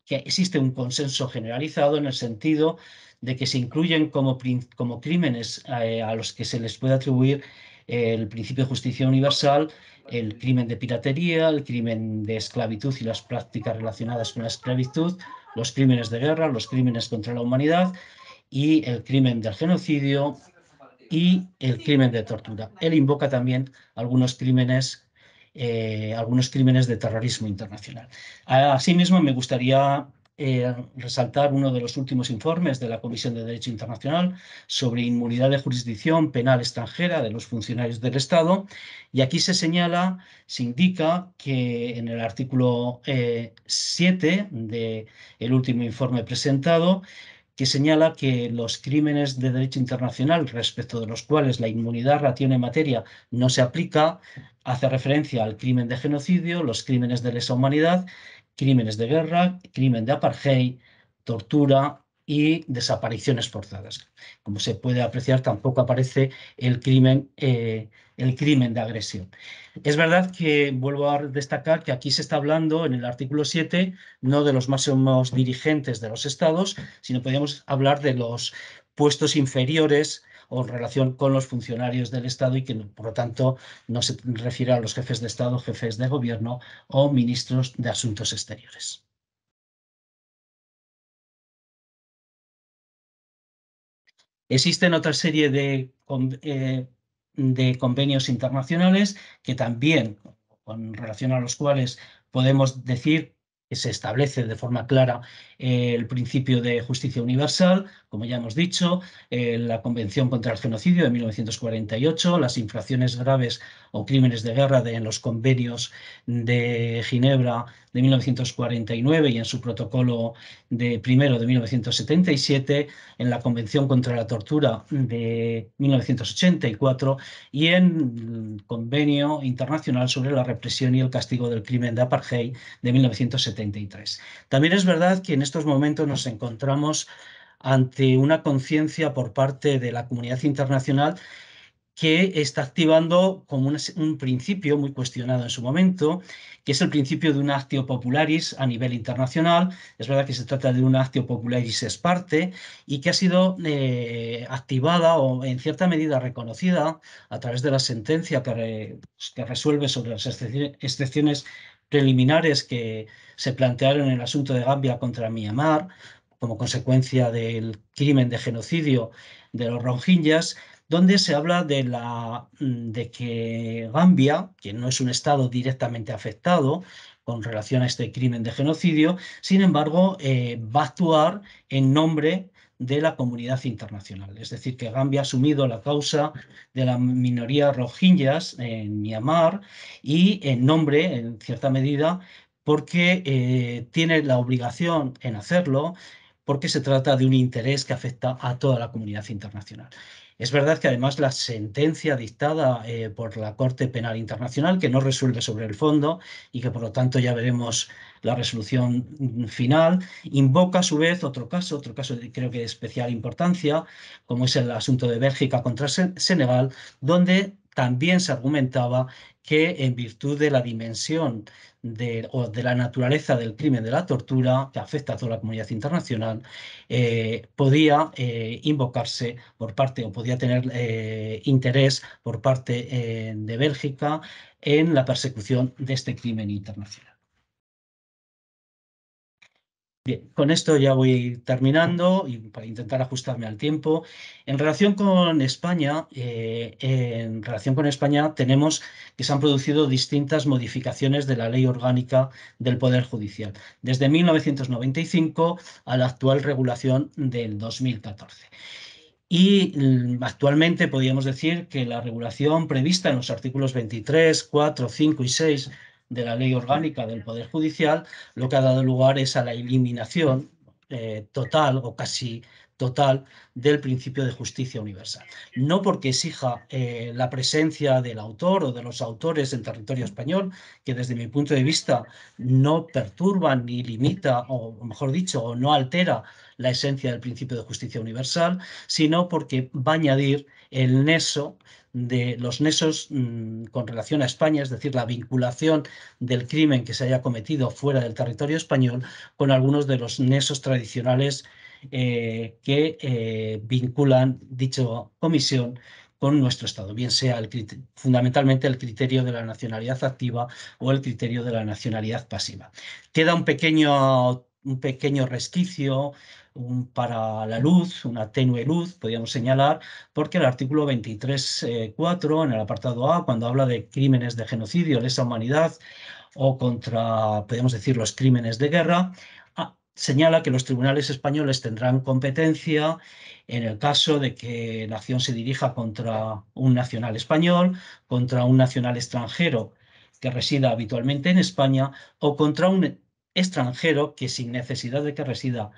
que existe un consenso generalizado en el sentido de que se incluyen como, como crímenes eh, a los que se les puede atribuir el principio de justicia universal, el crimen de piratería, el crimen de esclavitud y las prácticas relacionadas con la esclavitud, los crímenes de guerra, los crímenes contra la humanidad, y el crimen del genocidio y el crimen de tortura. Él invoca también algunos crímenes, eh, algunos crímenes de terrorismo internacional. Asimismo, me gustaría eh, resaltar uno de los últimos informes de la Comisión de Derecho Internacional sobre inmunidad de jurisdicción penal extranjera de los funcionarios del Estado. Y aquí se señala, se indica que en el artículo 7 eh, del último informe presentado, que señala que los crímenes de derecho internacional respecto de los cuales la inmunidad en materia no se aplica, hace referencia al crimen de genocidio, los crímenes de lesa humanidad, crímenes de guerra, crimen de apartheid, tortura y desapariciones forzadas. Como se puede apreciar, tampoco aparece el crimen eh, el crimen de agresión. Es verdad que, vuelvo a destacar, que aquí se está hablando en el artículo 7 no de los máximos dirigentes de los estados, sino podríamos hablar de los puestos inferiores o en relación con los funcionarios del Estado y que, por lo tanto, no se refiere a los jefes de Estado, jefes de gobierno o ministros de Asuntos Exteriores. Existen otra serie de eh, de convenios internacionales que también, con relación a los cuales podemos decir que se establece de forma clara eh, el principio de justicia universal, como ya hemos dicho, en eh, la Convención contra el Genocidio de 1948, las infracciones graves o crímenes de guerra en los convenios de Ginebra de 1949 y en su protocolo de primero de 1977, en la Convención contra la Tortura de 1984 y en el Convenio Internacional sobre la Represión y el Castigo del Crimen de Apartheid de 1973. También es verdad que en estos momentos nos encontramos ante una conciencia por parte de la comunidad internacional que está activando como un, principio muy cuestionado en su momento, que es el principio de un actio popularis a nivel internacional. Es verdad que se trata de un actio popularis es parte y que ha sido eh, activada o en cierta medida reconocida a través de la sentencia que, que resuelve sobre las excepciones preliminares que se plantearon en el asunto de Gambia contra Myanmar, como consecuencia del crimen de genocidio de los Rohingyas, donde se habla de, la, mm, de que Gambia, que no es un estado directamente afectado, con relación a este crimen de genocidio, sin embargo, eh, va a actuar en nombre de la comunidad internacional. Es decir, que Gambia ha asumido la causa de la minoría rohingyas en Myanmar y en nombre, en cierta medida, porque eh, tiene la obligación en hacerlo porque se trata de un interés que afecta a toda la comunidad internacional. Es verdad que además la sentencia dictada eh, por la Corte Penal Internacional, que no resuelve sobre el fondo y que por lo tanto ya veremos la resolución final, invoca a su vez otro caso, otro caso de, creo que de especial importancia, como es el asunto de Bélgica contra Senegal, donde también se argumentaba que en virtud de la dimensión de, o de la naturaleza del crimen de la tortura, que afecta a toda la comunidad internacional, eh, podía eh, invocarse por parte o podía tener eh, interés por parte de Bélgica en la persecución de este crimen internacional. Bien, con esto ya voy terminando y para intentar ajustarme al tiempo. En relación con España, eh, en relación con España tenemos que se han producido distintas modificaciones de la ley orgánica del Poder Judicial, desde 1995 a la actual regulación del 2014. Y actualmente podríamos decir que la regulación prevista en los artículos 23, 4, 5 y 6 de la ley orgánica del Poder Judicial, lo que ha dado lugar es a la eliminación eh, total o casi total del principio de justicia universal. No porque exija eh, la presencia del autor o de los autores en territorio español, que desde mi punto de vista no perturba ni limita, o mejor dicho, no altera la esencia del principio de justicia universal, sino porque va a añadir el nexo de los nexos mm, con relación a España, es decir, la vinculación del crimen que se haya cometido fuera del territorio español con algunos de los nexos tradicionales eh, que eh, vinculan dicha comisión con nuestro Estado, bien sea fundamentalmente el criterio de la nacionalidad activa o el criterio de la nacionalidad pasiva. Queda un pequeño, un pequeño resquicio un para la luz, una tenue luz, podríamos señalar, porque el artículo 23.4, eh, en el apartado A, cuando habla de crímenes de genocidio, lesa humanidad o contra, podríamos decir, los crímenes de guerra, ah, señala que los tribunales españoles tendrán competencia en el caso de que la acción se dirija contra un nacional español, contra un nacional extranjero que resida habitualmente en España o contra un extranjero que sin necesidad de que resida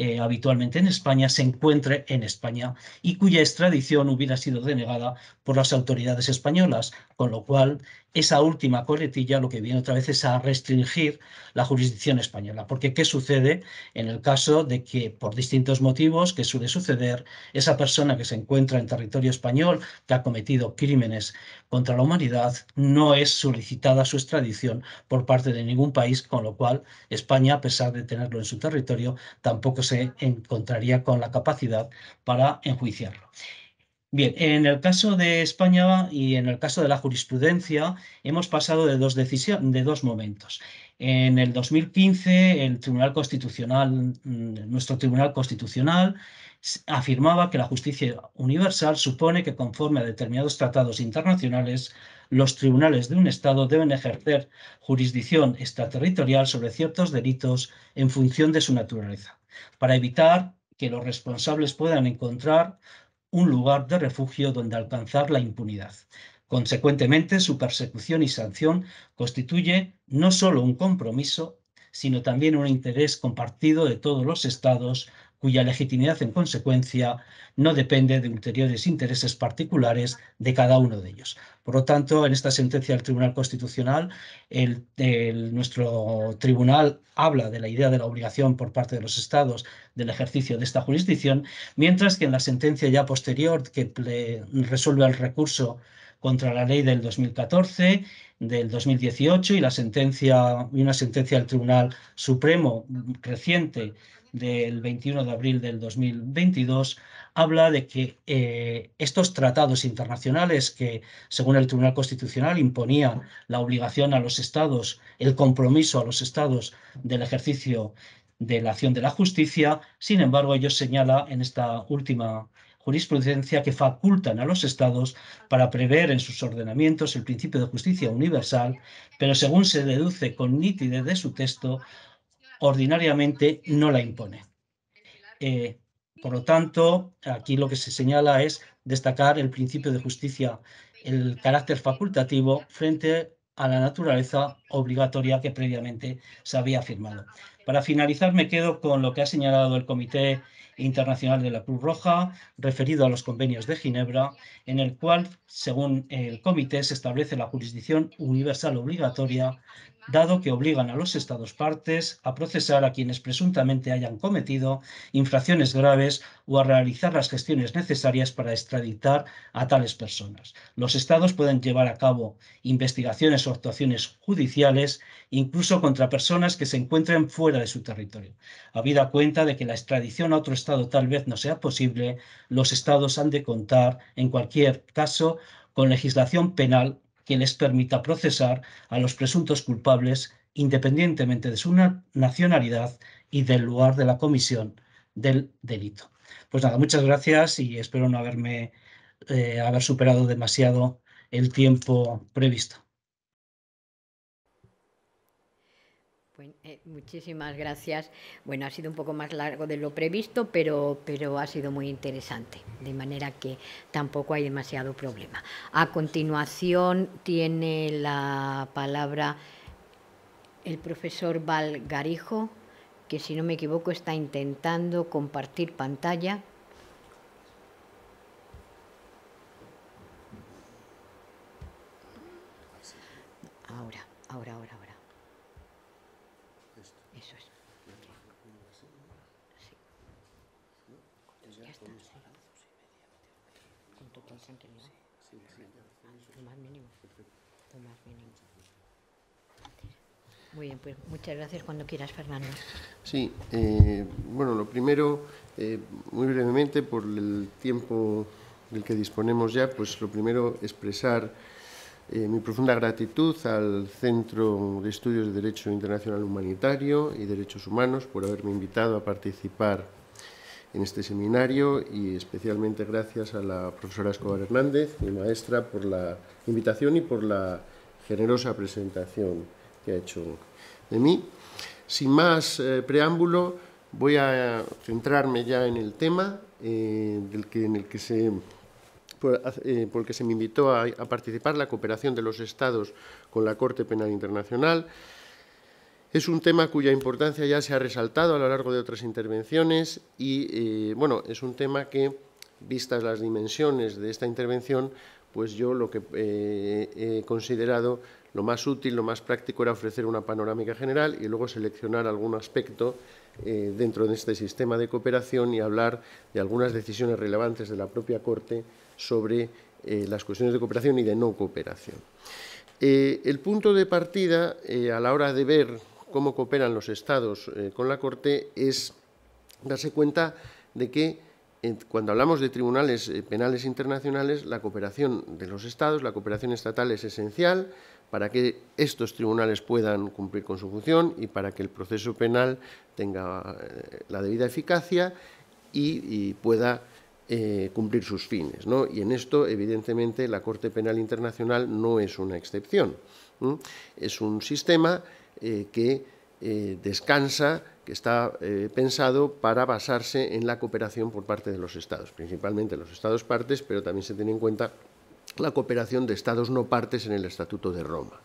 eh, habitualmente en España se encuentre en España y cuya extradición hubiera sido denegada por las autoridades españolas, con lo cual esa última coletilla lo que viene otra vez es a restringir la jurisdicción española. Porque ¿qué sucede en el caso de que por distintos motivos que suele suceder, esa persona que se encuentra en territorio español, que ha cometido crímenes contra la humanidad, no es solicitada su extradición por parte de ningún país, con lo cual España, a pesar de tenerlo en su territorio, tampoco se se encontraría con la capacidad para enjuiciarlo. Bien, en el caso de España y en el caso de la jurisprudencia hemos pasado de dos, de dos momentos. En el 2015 el Tribunal Constitucional, mm, nuestro Tribunal Constitucional, afirmaba que la justicia universal supone que conforme a determinados tratados internacionales, los tribunales de un Estado deben ejercer jurisdicción extraterritorial sobre ciertos delitos en función de su naturaleza, para evitar que los responsables puedan encontrar un lugar de refugio donde alcanzar la impunidad. Consecuentemente, su persecución y sanción constituye no solo un compromiso, sino también un interés compartido de todos los estados cuya legitimidad en consecuencia no depende de ulteriores intereses particulares de cada uno de ellos. Por lo tanto, en esta sentencia del Tribunal Constitucional, el, nuestro tribunal habla de la idea de la obligación por parte de los estados del ejercicio de esta jurisdicción, mientras que en la sentencia ya posterior que resuelve el recurso contra la ley del 2014, del 2018 y la sentencia y una sentencia del Tribunal Supremo reciente del 21 de abril del 2022 habla de que eh, estos tratados internacionales que, según el Tribunal Constitucional, imponían la obligación a los estados, el compromiso a los estados del ejercicio de la acción de la justicia, sin embargo, ellos señala en esta última jurisprudencia que facultan a los estados para prever en sus ordenamientos el principio de justicia universal, pero según se deduce con nítide de su texto, ordinariamente no la impone. Eh, por lo tanto, aquí lo que se señala es destacar el principio de justicia, el carácter facultativo frente a la naturaleza obligatoria que previamente se había afirmado. Para finalizar, me quedo con lo que ha señalado el Comité Internacional de la Cruz Roja, referido a los convenios de Ginebra, en el cual, según el comité, se establece la jurisdicción universal obligatoria dado que obligan a los Estados partes a procesar a quienes presuntamente hayan cometido infracciones graves o a realizar las gestiones necesarias para extraditar a tales personas. Los Estados pueden llevar a cabo investigaciones o actuaciones judiciales, incluso contra personas que se encuentren fuera de su territorio. Habida cuenta de que la extradición a otro Estado tal vez no sea posible, los Estados han de contar, en cualquier caso, con legislación penal quienes les permita procesar a los presuntos culpables independientemente de su nacionalidad y del lugar de la comisión del delito. Pues nada, muchas gracias y espero no haberme eh, haber superado demasiado el tiempo previsto. Pues, eh, muchísimas gracias. Bueno, ha sido un poco más largo de lo previsto, pero, pero ha sido muy interesante, de manera que tampoco hay demasiado problema. A continuación tiene la palabra el profesor Valgarijo, que si no me equivoco está intentando compartir pantalla. Pues, muchas gracias cuando quieras, Fernando. Sí, eh, bueno, lo primero, eh, muy brevemente, por el tiempo del que disponemos ya, pues lo primero, expresar eh, mi profunda gratitud al Centro de Estudios de Derecho Internacional Humanitario y Derechos Humanos por haberme invitado a participar en este seminario y especialmente gracias a la profesora Escobar Hernández, mi maestra, por la invitación y por la generosa presentación que ha hecho de mí. Sin más eh, preámbulo, voy a centrarme ya en el tema eh, del que, en el que se, eh, por, el que se me invitó a, a, participar, la cooperación de los Estados con la Corte Penal Internacional. Es un tema cuya importancia ya se ha resaltado a lo largo de otras intervenciones y, bueno, es un tema que, vistas las dimensiones de esta intervención, pues yo lo que he considerado lo más útil, lo más práctico era ofrecer una panorámica general y luego seleccionar algún aspecto eh, dentro de este sistema de cooperación y hablar de algunas decisiones relevantes de la propia Corte sobre eh, las cuestiones de cooperación y de no cooperación. Eh, el punto de partida a la hora de ver cómo cooperan los Estados con la Corte es darse cuenta de que cuando hablamos de tribunales penales internacionales, la cooperación de los Estados, la cooperación estatal es esencial, para que estos tribunales puedan cumplir con su función y para que el proceso penal tenga eh, la debida eficacia y, pueda eh, cumplir sus fines. ¿no? Y en esto, evidentemente, la Corte Penal Internacional no es una excepción. Es un sistema eh, que descansa, que está pensado para basarse en la cooperación por parte de los Estados, principalmente los Estados partes, pero también se tiene en cuenta la cooperación de Estados no partes en el Estatuto de Roma.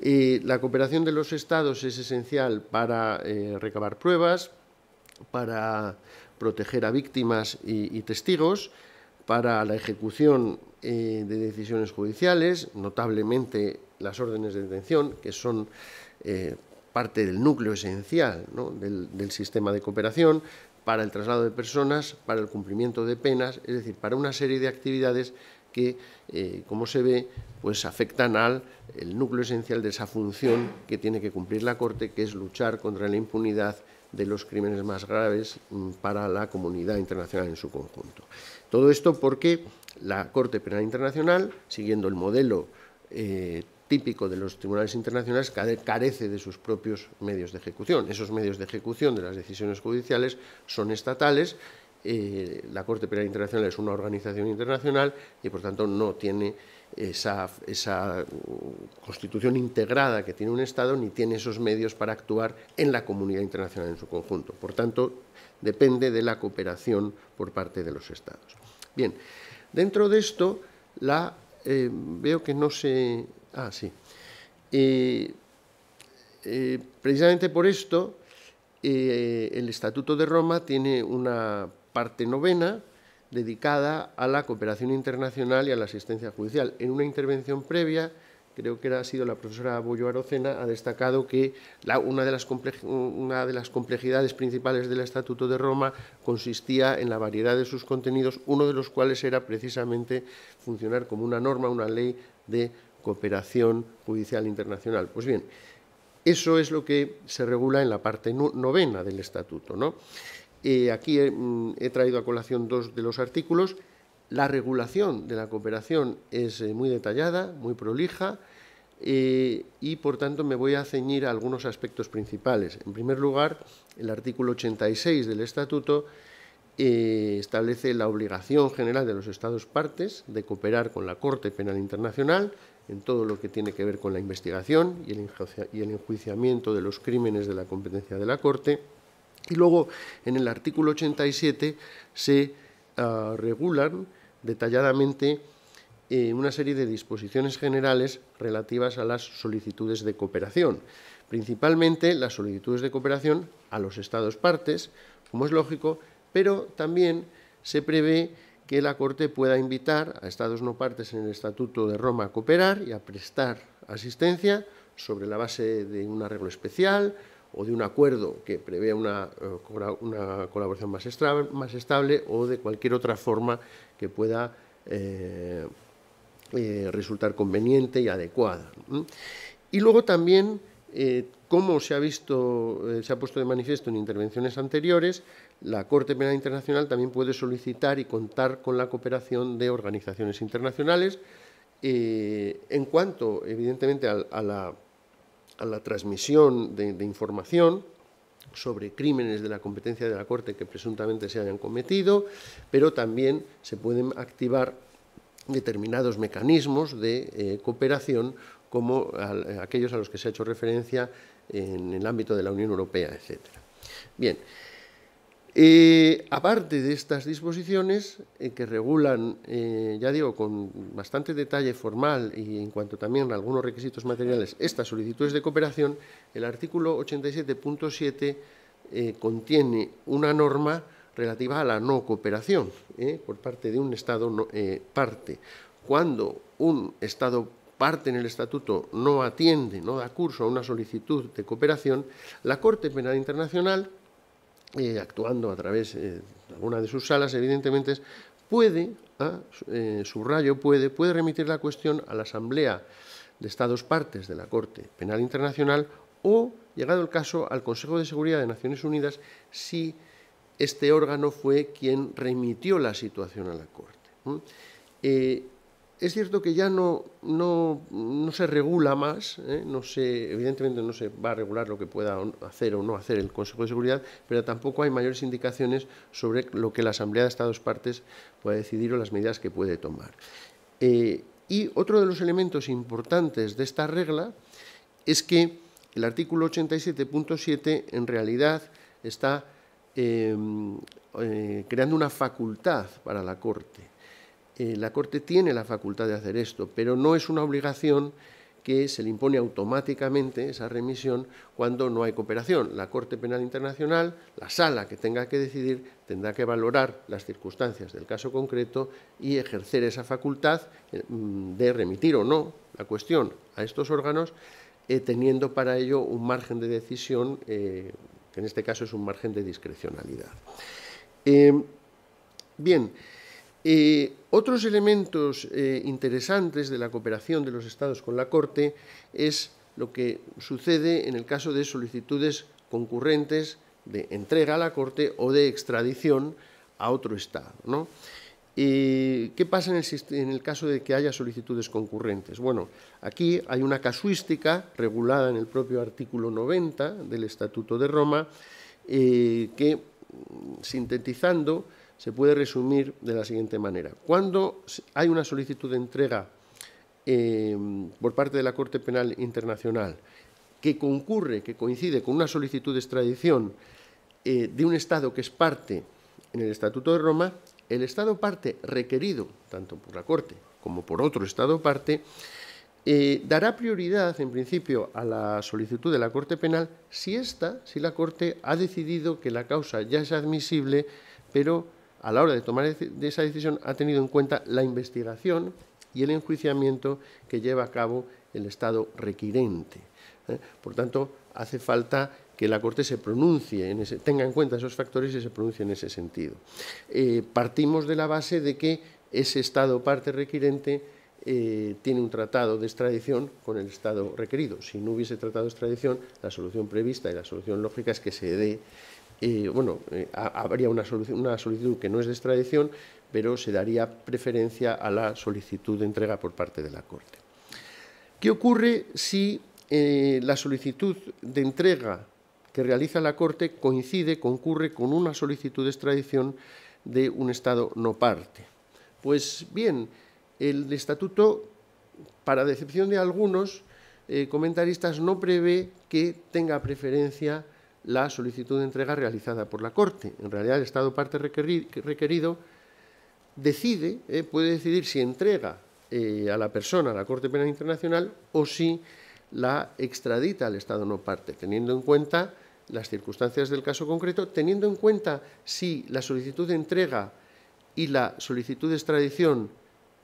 la cooperación de los Estados es esencial para eh, recabar pruebas, para proteger a víctimas y, testigos, para la ejecución eh, de decisiones judiciales, notablemente las órdenes de detención, que son eh, parte del núcleo esencial del, del sistema de cooperación, para el traslado de personas, para el cumplimiento de penas, es decir, para una serie de actividades que, eh, como se ve, pues afectan al el núcleo esencial de esa función que tiene que cumplir la Corte, que es luchar contra la impunidad de los crímenes más graves mm, para la comunidad internacional en su conjunto. Todo esto porque la Corte Penal Internacional, siguiendo el modelo eh, típico de los tribunales internacionales, carece de sus propios medios de ejecución. Esos medios de ejecución de las decisiones judiciales son estatales eh, la Corte Penal Internacional es una organización internacional y por tanto no tiene esa, mm, constitución integrada que tiene un Estado ni tiene esos medios para actuar en la comunidad internacional en su conjunto. Por tanto, depende de la cooperación por parte de los Estados. Bien, dentro de esto, la, eh, veo que no se... Ah, sí. Eh, precisamente por esto, el Estatuto de Roma tiene una parte novena dedicada a la cooperación internacional y a la asistencia judicial. En una intervención previa, creo que ha sido la profesora Bollo Arocena, ha destacado que la, una, de las una de las complejidades principales del Estatuto de Roma consistía en la variedad de sus contenidos, uno de los cuales era precisamente funcionar como una norma, una ley de cooperación judicial internacional. Pues bien, eso es lo que se regula en la parte novena del Estatuto. ¿no? Eh, aquí mm, he, traído a colación dos de los artículos. La regulación de la cooperación es eh, muy detallada, muy prolija eh, y, por tanto, me voy a ceñir a algunos aspectos principales. En primer lugar, el artículo 86 del Estatuto establece la obligación general de los Estados partes de cooperar con la Corte Penal Internacional en todo lo que tiene que ver con la investigación y el enjuiciamiento de los crímenes de la competencia de la Corte y luego en el artículo 87 se ah, regulan detalladamente eh, una serie de disposiciones generales relativas a las solicitudes de cooperación, principalmente las solicitudes de cooperación a los Estados partes, como es lógico, pero también se prevé que la Corte pueda invitar a Estados no partes en el Estatuto de Roma a cooperar y a prestar asistencia sobre la base de un arreglo especial, o de un acuerdo que prevea eh, una, colaboración más, más, estable o de cualquier otra forma que pueda eh, eh, resultar conveniente y adecuada. Y luego también, como se ha visto, se ha puesto de manifiesto en intervenciones anteriores, la Corte Penal Internacional también puede solicitar y contar con la cooperación de organizaciones internacionales en cuanto, evidentemente, a la a la transmisión de, información sobre crímenes de la competencia de la Corte que presuntamente se hayan cometido, pero también se pueden activar determinados mecanismos de eh, cooperación como eh, aquellos a los que se ha hecho referencia en el ámbito de la Unión Europea, etc. Bien, aparte de estas disposiciones eh, que regulan, eh, ya digo, con bastante detalle formal y en cuanto también a algunos requisitos materiales, estas solicitudes de cooperación, el artículo 87.7 eh, contiene una norma relativa a la no cooperación por parte de un Estado parte. Cuando un Estado parte en el estatuto no atiende, no da curso a una solicitud de cooperación, la Corte Penal Internacional eh, actuando a través eh, de alguna de sus salas, evidentemente, puede, ah, eh, subrayo, puede, puede remitir la cuestión a la Asamblea de Estados Partes de la Corte Penal Internacional o, llegado el caso, al Consejo de Seguridad de Naciones Unidas si este órgano fue quien remitió la situación a la Corte es cierto que ya no, se regula más, ¿eh? no evidentemente no se va a regular lo que pueda hacer o no hacer el Consejo de Seguridad, pero tampoco hay mayores indicaciones sobre lo que la Asamblea de Estados Partes pueda decidir o las medidas que puede tomar. Eh, y otro de los elementos importantes de esta regla es que el artículo 87.7 en realidad está em, eh, creando una facultad para la Corte eh, la Corte tiene la facultad de hacer esto, pero no es una obligación que se le impone automáticamente esa remisión cuando no hay cooperación. La Corte Penal Internacional, la sala que tenga que decidir, tendrá que valorar las circunstancias del caso concreto y ejercer esa facultad eh, mm, de remitir o no la cuestión a estos órganos, eh, teniendo para ello un margen de decisión, que en este caso es un margen de discrecionalidad. bien. Eh, otros elementos eh, interesantes de la cooperación de los Estados con la Corte es lo que sucede en el caso de solicitudes concurrentes de entrega a la Corte o de extradición a otro Estado. Eh, ¿Qué pasa en el, caso de que haya solicitudes concurrentes? Bueno, aquí hay una casuística regulada en el propio artículo 90 del Estatuto de Roma que, mm, sintetizando, se puede resumir de la siguiente manera. Cuando hay una solicitud de entrega em, por parte de la Corte Penal Internacional que concurre, que coincide con una solicitud de extradición eh, de un Estado que es parte en el Estatuto de Roma, el Estado parte requerido, tanto por la Corte como por otro Estado parte, eh, dará prioridad, en principio, a la solicitud de la Corte Penal si esta, si la Corte ha decidido que la causa ya es admisible, pero a la hora de tomar esa decisión ha tenido en cuenta la investigación y el enjuiciamiento que lleva a cabo el Estado requirente. ¿eh? Por tanto, hace falta que la Corte se pronuncie, en tenga en cuenta esos factores y se pronuncie en ese sentido. Eh, partimos de la base de que ese Estado parte requirente eh, tiene un tratado de extradición con el Estado requerido. Si no hubiese tratado de extradición, la solución prevista y la solución lógica es que se dé bueno, eh, habría una, solicitud que no es de extradición, pero se daría preferencia a la solicitud de entrega por parte de la Corte. ¿Qué ocurre si eh, la solicitud de entrega que realiza la Corte coincide, concurre con una solicitud de extradición de un Estado no parte? Pues bien, el estatuto, para decepción de algunos eh, comentaristas, no prevé que tenga preferencia la solicitud de entrega realizada por la Corte. En realidad, el Estado parte requerido decide, eh, puede decidir si entrega eh, a la persona a la Corte Penal Internacional o si la extradita al Estado no parte, teniendo en cuenta las circunstancias del caso concreto, teniendo en cuenta si la solicitud de entrega y la solicitud de extradición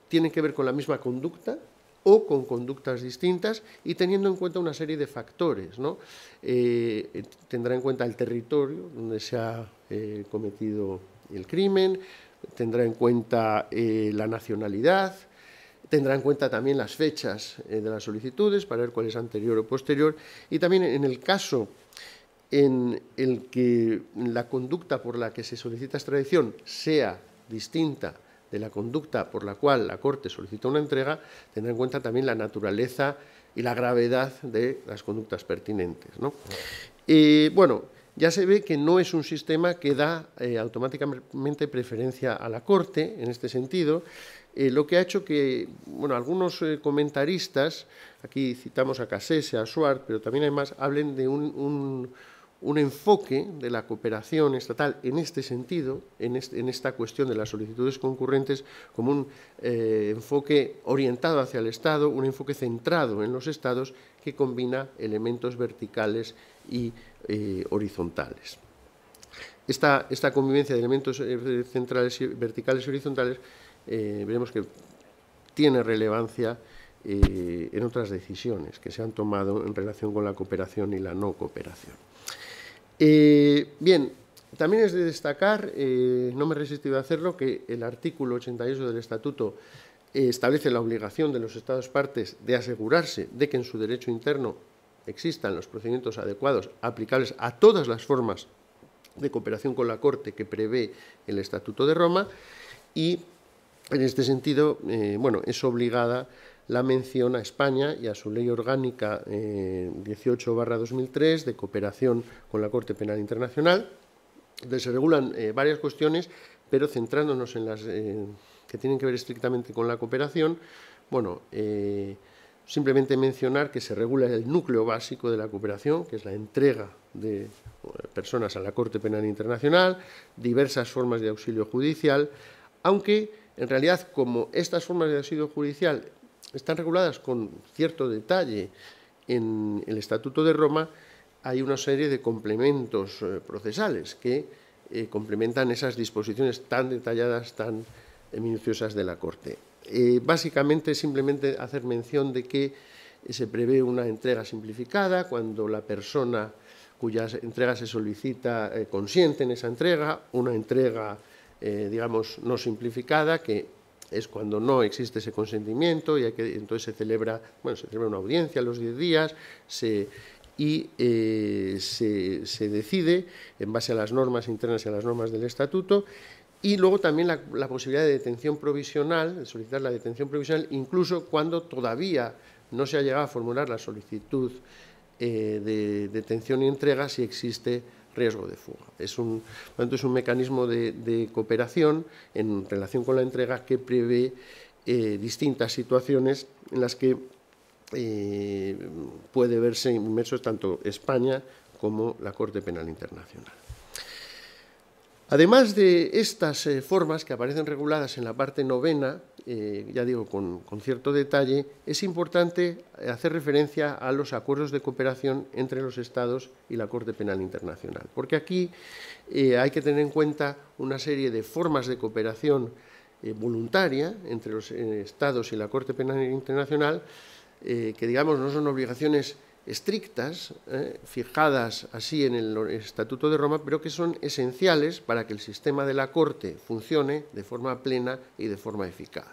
tienen que ver con la misma conducta, o con conductas distintas y teniendo en cuenta una serie de factores. Eh, tendrá en cuenta el territorio donde se ha eh, cometido el crimen, tendrá en cuenta eh, la nacionalidad, tendrá en cuenta también las fechas de las solicitudes para ver cuál es anterior o posterior y también en el caso en el que la conducta por la que se solicita extradición sea distinta de la conducta por la cual la Corte solicita una entrega, tendrá en cuenta también la naturaleza y la gravedad de las conductas pertinentes. ¿no? bueno, ya se ve que no es un sistema que da eh, automáticamente preferencia a la Corte en este sentido, eh, lo que ha hecho que bueno, algunos eh, comentaristas, aquí citamos a Cassese a Suárez, pero también hay más, hablen de un un enfoque de la cooperación estatal en este sentido, en, esta cuestión de las solicitudes concurrentes, como un eh, enfoque orientado hacia el Estado, un enfoque centrado en los Estados que combina elementos verticales y eh, horizontales. Esta, convivencia de elementos eh, centrales, y verticales y horizontales veremos que tiene relevancia en otras decisiones que se han tomado en relación con la cooperación y la no cooperación. Eh, bien, también es de destacar, eh, no me he resistido a hacerlo, que el artículo 88 del Estatuto eh, establece la obligación de los Estados partes de asegurarse de que en su derecho interno existan los procedimientos adecuados aplicables a todas las formas de cooperación con la Corte que prevé el Estatuto de Roma y en este sentido, bueno, es obligada la mención a España y a su Ley Orgánica 18-2003 eh, de cooperación con la Corte Penal Internacional, donde se regulan eh, varias cuestiones, pero centrándonos en las eh, que tienen que ver estrictamente con la cooperación, bueno, simplemente mencionar que se regula el núcleo básico de la cooperación, que es la entrega de personas a la Corte Penal Internacional, diversas formas de auxilio judicial, aunque en realidad como estas formas de auxilio judicial están reguladas con cierto detalle en el Estatuto de Roma, hay una serie de complementos eh, procesales que eh, complementan esas disposiciones tan detalladas, tan eh, minuciosas de la Corte. básicamente, simplemente hacer mención de que se prevé una entrega simplificada cuando la persona cuya entrega se solicita consiente en esa entrega, una entrega, digamos, no simplificada que es cuando no existe ese consentimiento y que, entonces se celebra, bueno, se celebra una audiencia a los 10 días y eh, se, decide en base a las normas internas y a las normas del estatuto y luego también la, posibilidad de detención provisional, de solicitar la detención provisional, incluso cuando todavía no se ha llegado a formular la solicitud eh, de detención y entrega si existe riesgo de fuga. Es un, un mecanismo de, cooperación en relación con la entrega que prevé eh, distintas situaciones en las que eh, puede verse inmersos tanto España como la Corte Penal Internacional. Además de estas eh, formas que aparecen reguladas en la parte novena, eh, ya digo con, cierto detalle, es importante hacer referencia a los acuerdos de cooperación entre los Estados y la Corte Penal Internacional, porque aquí eh, hay que tener en cuenta una serie de formas de cooperación voluntaria entre los Estados y la Corte Penal Internacional, que digamos no son obligaciones estrictas, eh, fijadas así en el Estatuto de Roma, pero que son esenciales para que el sistema de la Corte funcione de forma plena y de forma eficaz.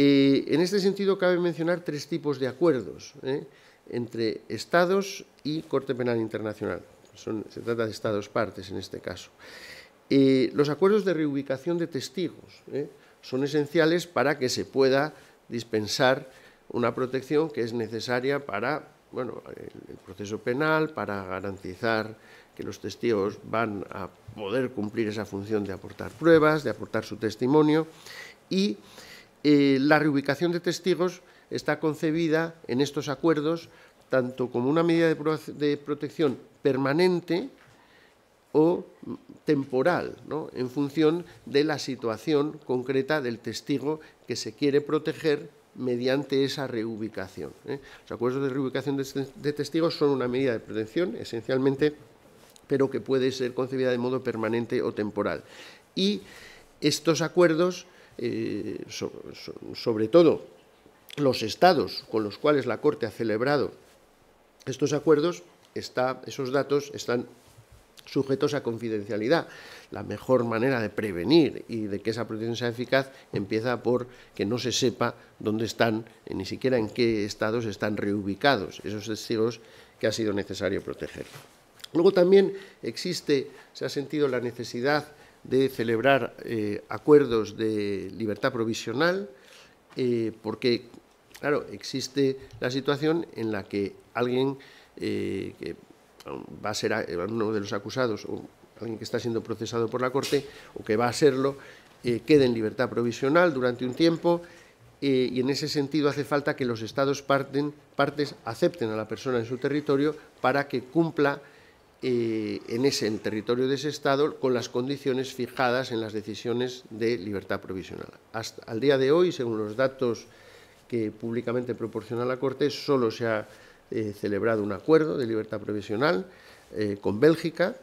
en este sentido, cabe mencionar tres tipos de acuerdos ¿eh? entre Estados y Corte Penal Internacional. se trata de Estados partes en este caso. los acuerdos de reubicación de testigos ¿eh? son esenciales para que se pueda dispensar una protección que es necesaria para bueno, el, proceso penal para garantizar que los testigos van a poder cumplir esa función de aportar pruebas, de aportar su testimonio y eh, la reubicación de testigos está concebida en estos acuerdos tanto como una medida de, protección permanente o temporal, ¿no? en función de la situación concreta del testigo que se quiere proteger mediante esa reubicación. ¿eh? Los acuerdos de reubicación este, de, testigos son una medida de prevención, esencialmente, pero que puede ser concebida de modo permanente o temporal. Y estos acuerdos, eh, sobre todo los estados con los cuales la Corte ha celebrado estos acuerdos, está, esos datos están sujetos a confidencialidad. La mejor manera de prevenir y de que esa protección sea eficaz empieza por que no se sepa dónde están, eh, ni siquiera en qué estados están reubicados esos testigos que ha sido necesario proteger. Luego también existe, se ha sentido la necesidad de celebrar eh, acuerdos de libertad provisional, eh, porque, claro, existe la situación en la que alguien que va a ser eh, uno de los acusados o alguien que está siendo procesado por la Corte o que va a serlo, eh, quede en libertad provisional durante un tiempo eh, y en ese sentido hace falta que los Estados partes acepten a la persona en su territorio para que cumpla en ese territorio de ese Estado con las condiciones fijadas en las decisiones de libertad provisional. Hasta al día de hoy, según los datos que públicamente proporciona la Corte, solo se ha eh, celebrado un acuerdo de libertad provisional eh, con Bélgica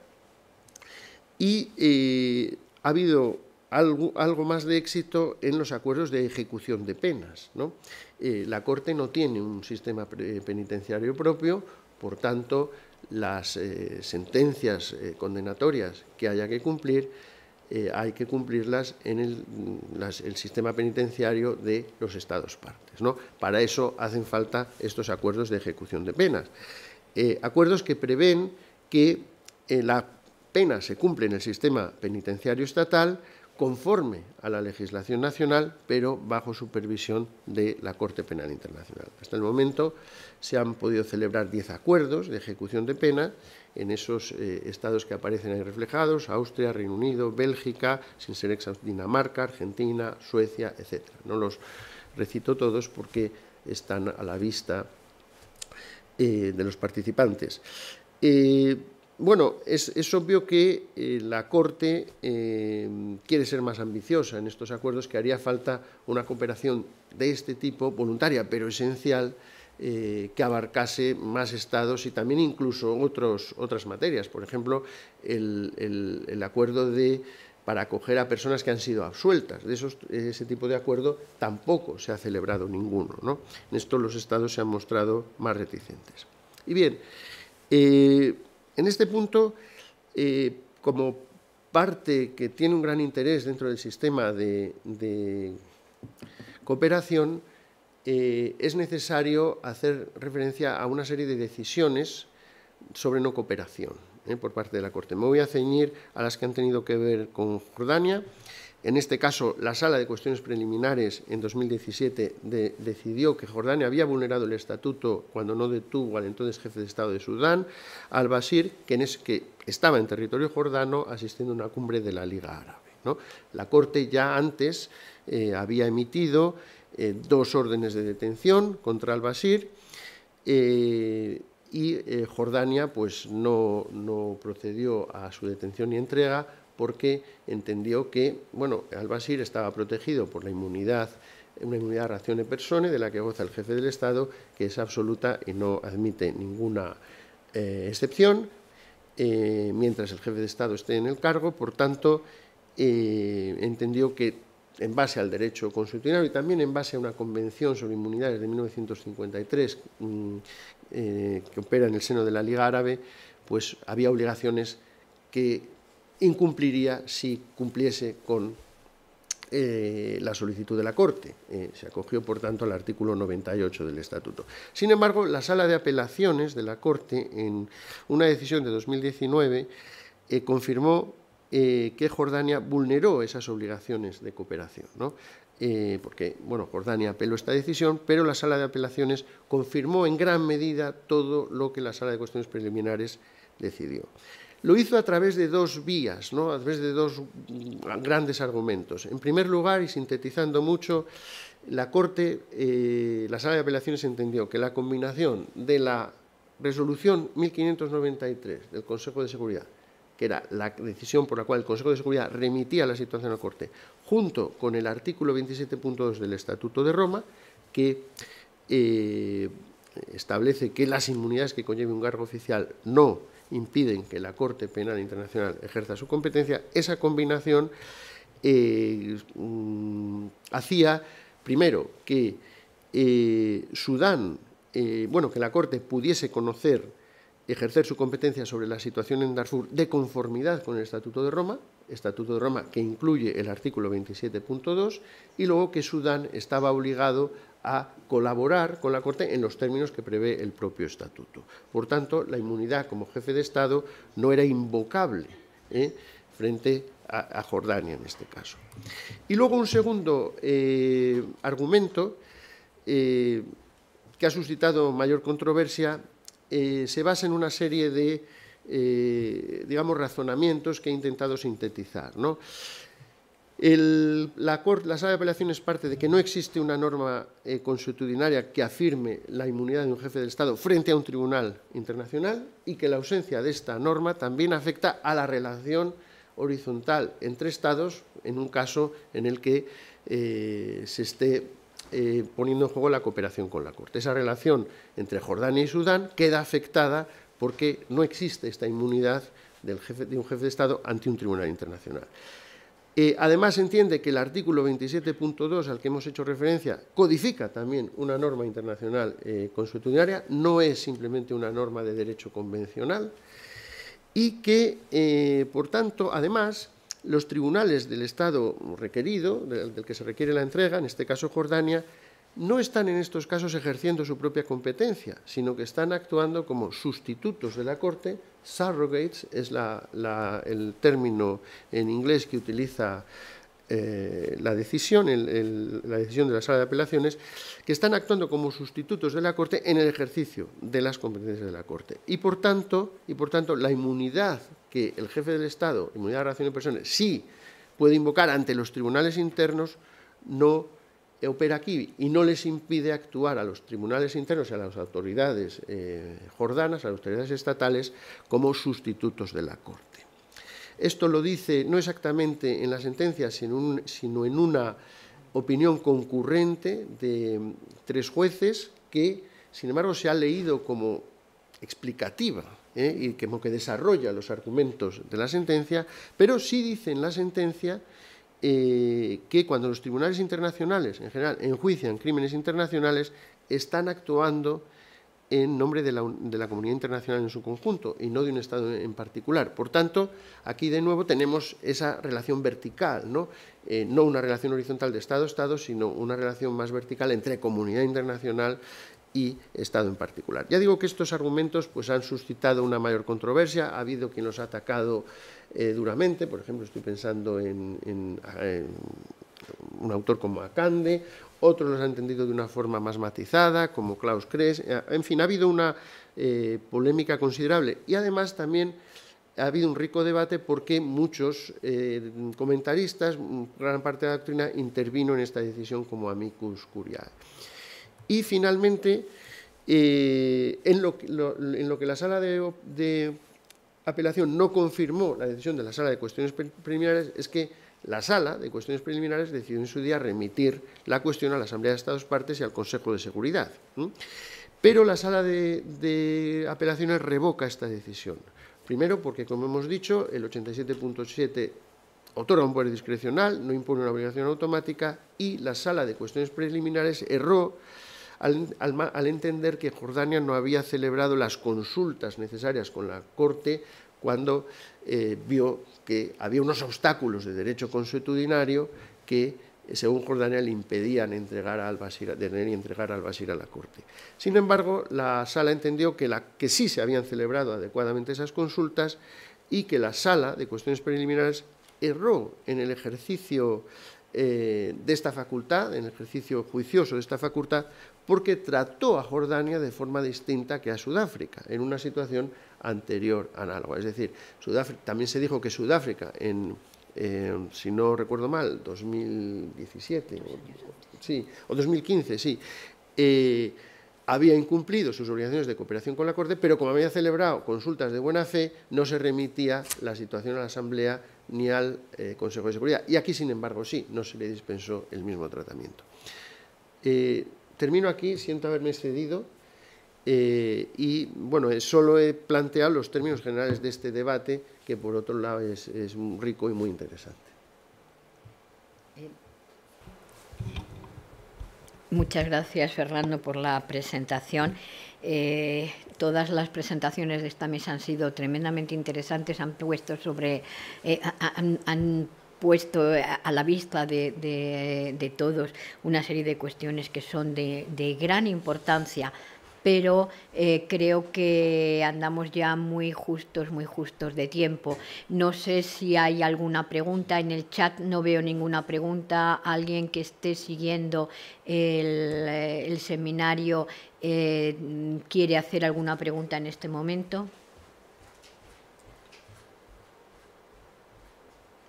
y eh, ha habido algo, más de éxito en los acuerdos de ejecución de penas. la Corte no tiene un sistema penitenciario propio, por tanto, las sentencias condenatorias que haya que cumplir eh, hay que cumplirlas en mm, el, sistema penitenciario de los Estados partes. ¿no? Para eso hacen falta estos acuerdos de ejecución de penas. Eh, acuerdos que prevén que eh, la pena se cumple en el sistema penitenciario estatal conforme a la legislación nacional, pero bajo supervisión de la Corte Penal Internacional. Hasta el momento se han podido celebrar 10 acuerdos de ejecución de pena en esos eh, estados que aparecen ahí reflejados, Austria, Reino Unido, Bélgica, sin ser ex Dinamarca, Argentina, Suecia, etc. No los recito todos porque están a la vista eh, de los participantes. Eh, bueno, es, obvio que la Corte quiere ser más ambiciosa en estos acuerdos, que haría falta una cooperación de este tipo, voluntaria pero esencial, eh, que abarcase más estados y también incluso otros, otras materias. Por ejemplo, el, acuerdo de, para acoger a personas que han sido absueltas. De ese tipo de acuerdo tampoco se ha celebrado ninguno. En esto los estados se han mostrado más reticentes. Y bien, eh, en este punto, eh, como parte que tiene un gran interés dentro del sistema de, de cooperación, eh, es necesario hacer referencia a una serie de decisiones sobre no cooperación eh, por parte de la Corte. Me voy a ceñir a las que han tenido que ver con Jordania. En este caso, la Sala de Cuestiones Preliminares en 2017 decidió que Jordania había vulnerado el estatuto cuando no detuvo al entonces jefe de Estado de Sudán, al-Bashir, que, es, que estaba en territorio jordano asistiendo a una cumbre de la Liga Árabe. La Corte ya antes eh, había emitido eh, dos órdenes de detención contra al basir eh, y eh, Jordania pues, no, procedió a su detención y entrega porque entendió que bueno, al basir estaba protegido por la inmunidad, una inmunidad ración de persone de la que goza el jefe del Estado, que es absoluta y no admite ninguna excepción, mientras el jefe de Estado esté en el cargo, por tanto, entendió que en base al derecho constitucional y también en base a una convención sobre inmunidades de 1953 mm, eh, que opera en el seno de la Liga Árabe, pues había obligaciones que incumpliría si cumpliese con eh, la solicitud de la Corte. Eh, se acogió, por tanto, al artículo 98 del Estatuto. Sin embargo, la Sala de Apelaciones de la Corte, en una decisión de 2019, confirmó eh, que Jordania vulneró esas obligaciones de cooperación, eh, porque bueno, Jordania apeló esta decisión, pero la sala de apelaciones confirmó en gran medida todo lo que la sala de cuestiones preliminares decidió. Lo hizo a través de dos vías, ¿no? a través de dos mm, grandes argumentos. En primer lugar, y sintetizando mucho, la Corte, eh, la Sala de Apelaciones entendió que la combinación de la resolución 1593 del Consejo de Seguridad que era la decisión por la cual el Consejo de Seguridad remitía la situación a la Corte, junto con el artículo 27.2 del Estatuto de Roma, que eh, establece que las inmunidades que conlleve un cargo oficial no impiden que la Corte Penal Internacional ejerza su competencia, esa combinación eh, mm, hacía, primero, que eh, Sudán, bueno, que la Corte pudiese conocer ejercer su competencia sobre la situación en Darfur de conformidad con el Estatuto de Roma, Estatuto de Roma que incluye el artículo 27.2, y luego que Sudán estaba obligado a colaborar con la Corte en los términos que prevé el propio Estatuto. Por tanto, la inmunidad como jefe de Estado no era invocable ¿eh? frente a, Jordania en este caso. Y luego un segundo eh, argumento eh, que ha suscitado mayor controversia eh, se basa en una serie de, eh, digamos, razonamientos que he intentado sintetizar. ¿no? la, la, sala de apelaciones parte de que no existe una norma eh, que afirme la inmunidad de un jefe del Estado frente a un tribunal internacional y que la ausencia de esta norma también afecta a la relación horizontal entre Estados en un caso en el que eh, se esté eh, poniendo en juego la cooperación con la Corte. Esa relación entre Jordania y Sudán queda afectada porque no existe esta inmunidad del jefe, de un jefe de Estado ante un tribunal internacional. Eh, además, además, entiende que el artículo 27.2 al que hemos hecho referencia codifica también una norma internacional eh, consuetudinaria, no es simplemente una norma de derecho convencional, y que, por tanto, además, los tribunales del Estado requerido, del, que se requiere la entrega, en este caso Jordania, no están en estos casos ejerciendo su propia competencia, sino que están actuando como sustitutos de la Corte. Surrogates es el término en inglés que utiliza eh, la, decisión, la decisión de la Sala de Apelaciones, que están actuando como sustitutos de la Corte en el ejercicio de las competencias de la Corte. Y por tanto, y por tanto la inmunidad que el jefe del Estado, inmunidad de relación de personas, sí puede invocar ante los tribunales internos, no opera aquí y no les impide actuar a los tribunales internos y a las autoridades eh, jordanas, a las autoridades estatales, como sustitutos de la Corte. Esto lo dice no exactamente en la sentencia, sino en una opinión concurrente de tres jueces que, sin embargo, se ha leído como explicativa ¿eh? y que, desarrolla los argumentos de la sentencia, pero sí dice en la sentencia eh, que cuando los tribunales internacionales en general enjuician crímenes internacionales, están actuando en nombre de la, comunidad internacional en su conjunto y no de un Estado en particular. Por tanto, aquí de nuevo tenemos esa relación vertical, no, eh, no una relación horizontal de Estado-Estado, sino una relación más vertical entre comunidad internacional y Estado en particular. Ya digo que estos argumentos pues, han suscitado una mayor controversia, ha habido quien los ha atacado eh, duramente, por ejemplo, estoy pensando en, un autor como Acande, otros los han entendido de una forma más matizada, como Klaus Kress, eh, en fin, ha habido una eh, polémica considerable y además también ha habido un rico debate porque muchos comentaristas, gran parte de la doctrina, intervino en esta decisión como amicus curiae. Y finalmente, eh, en, lo, en, lo, que la sala de, apelación no confirmó la decisión de la sala de cuestiones preliminares es que la sala de cuestiones preliminares decidió en su día remitir la cuestión a la Asamblea de Estados Partes y al Consejo de Seguridad. Pero la sala de, de apelaciones revoca esta decisión. Primero, porque, como hemos dicho, el 87.7 otorga un poder discrecional, no impone una obligación automática y la sala de cuestiones preliminares erró al, entender que Jordania no había celebrado las consultas necesarias con la Corte cuando eh, vio que había unos obstáculos de derecho consuetudinario que, eh, según Jordania, le impedían entregar al Basir, tener y entregar al Basir a la corte. Sin embargo, la sala entendió que, la, que sí se habían celebrado adecuadamente esas consultas y que la sala de cuestiones preliminares erró en el ejercicio eh, de esta facultad, en el ejercicio juicioso de esta facultad, porque trató a Jordania de forma distinta que a Sudáfrica, en una situación anterior análoga. Es decir, también se dijo que Sudáfrica, en, em, si no recuerdo mal, 2017 o, 2015, sí, eh, había incumplido sus obligaciones de cooperación con la Corte, pero como había celebrado consultas de buena fe, no se remitía la situación a la Asamblea ni al eh, Consejo de Seguridad. Y aquí, sin embargo, sí, no se le dispensó el mismo tratamiento. Eh, termino aquí, siento haberme cedido eh, y bueno, eh, solo he planteado los términos generales de este debate, que por otro lado es, rico y muy interesante. Muchas gracias, Fernando, por la presentación. Eh, todas las presentaciones de esta mesa han sido tremendamente interesantes, han puesto sobre, han puesto eh, a la vista de, todos una serie de cuestiones que son de, gran importancia pero eh, creo que andamos ya muy justos, muy justos de tiempo. No sé si hay alguna pregunta en el chat, no veo ninguna pregunta. Alguien que esté siguiendo el, eh, seminario quiere hacer alguna pregunta en este momento.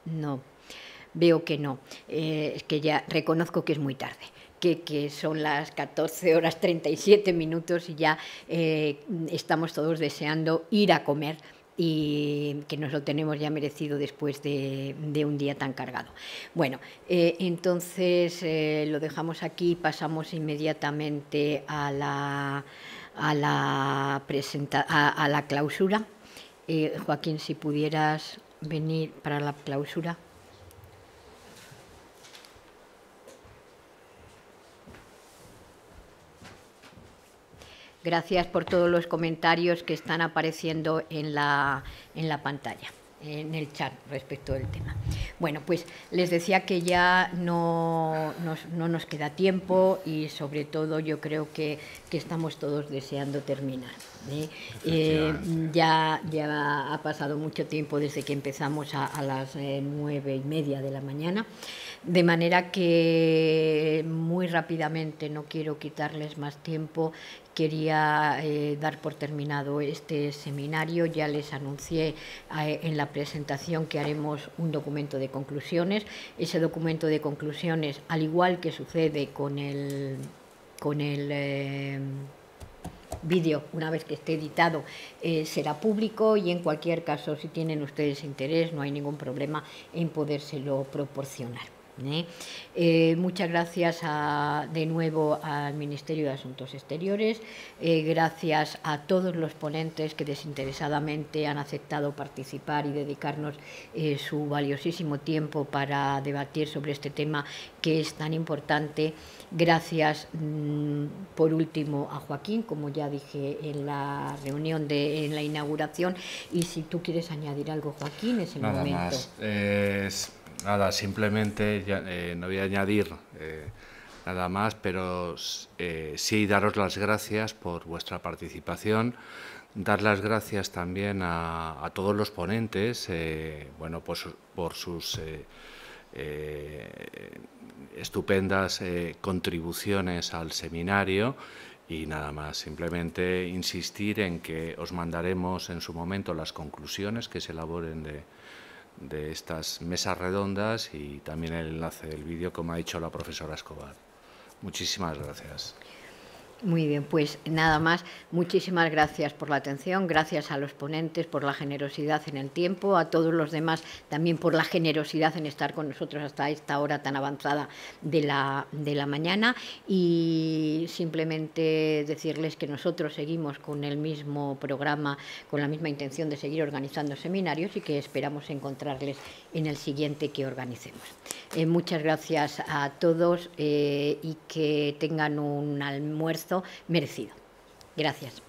No veo que no, es eh, que ya reconozco que es muy tarde. Que, son las 14 horas 37 minutos y ya eh, estamos todos deseando ir a comer y que nos lo tenemos ya merecido después de, un día tan cargado. Bueno, eh, entonces lo dejamos aquí pasamos inmediatamente a la, a la, presenta a, la clausura. Joaquín, si pudieras venir para la clausura. Gracias por todos los comentarios que están apareciendo en la, en la pantalla en el chat respecto del tema. Bueno, pues les decía que ya no nos, queda tiempo y sobre todo yo creo que estamos todos deseando terminar. ¿eh? Eh, ya, ya ha pasado mucho tiempo desde que empezamos a, las eh, nueve y media de la mañana, de manera que muy rápidamente, no quiero quitarles más tiempo, quería dar por terminado este seminario. Ya les anuncié en la presentación que haremos un documento de conclusiones. Ese documento de conclusiones, al igual que sucede con el... Con el vídeo, una vez que esté editado, eh, será público y en cualquier caso, si tienen ustedes interés, no hay ningún problema en podérselo proporcionar. ¿eh? Eh, muchas gracias de nuevo al Ministerio de Asuntos Exteriores, gracias a todos los ponentes que desinteresadamente han aceptado participar y dedicarnos su valiosísimo tiempo para debatir sobre este tema que es tan importante. Gracias, mm, por último, a Joaquín, como ya dije en la reunión, de, en la inauguración. Y si tú quieres añadir algo, Joaquín, es el momento. nada, simplemente eh, no voy a añadir eh, nada más, pero eh, sí daros las gracias por vuestra participación dar las gracias también a, todos los ponentes, bueno, pues, por sus estupendas eh, contribuciones al seminario y nada más, simplemente insistir en que os mandaremos en su momento las conclusiones que se elaboren de, de estas mesas redondas y también el enlace del vídeo, como ha dicho la profesora Escobar. Muchísimas gracias. Muy bien, pues nada más. Muchísimas gracias por la atención, gracias a los ponentes por la generosidad en el tiempo, a todos los demás también por la generosidad en estar con nosotros hasta esta hora tan avanzada de la, de la mañana y simplemente decirles que nosotros seguimos con el mismo programa, con la misma intención de seguir organizando seminarios y que esperamos encontrarles en el siguiente que organicemos. Eh, muchas gracias a todos eh, y que tengan un almuerzo merecido. Gracias.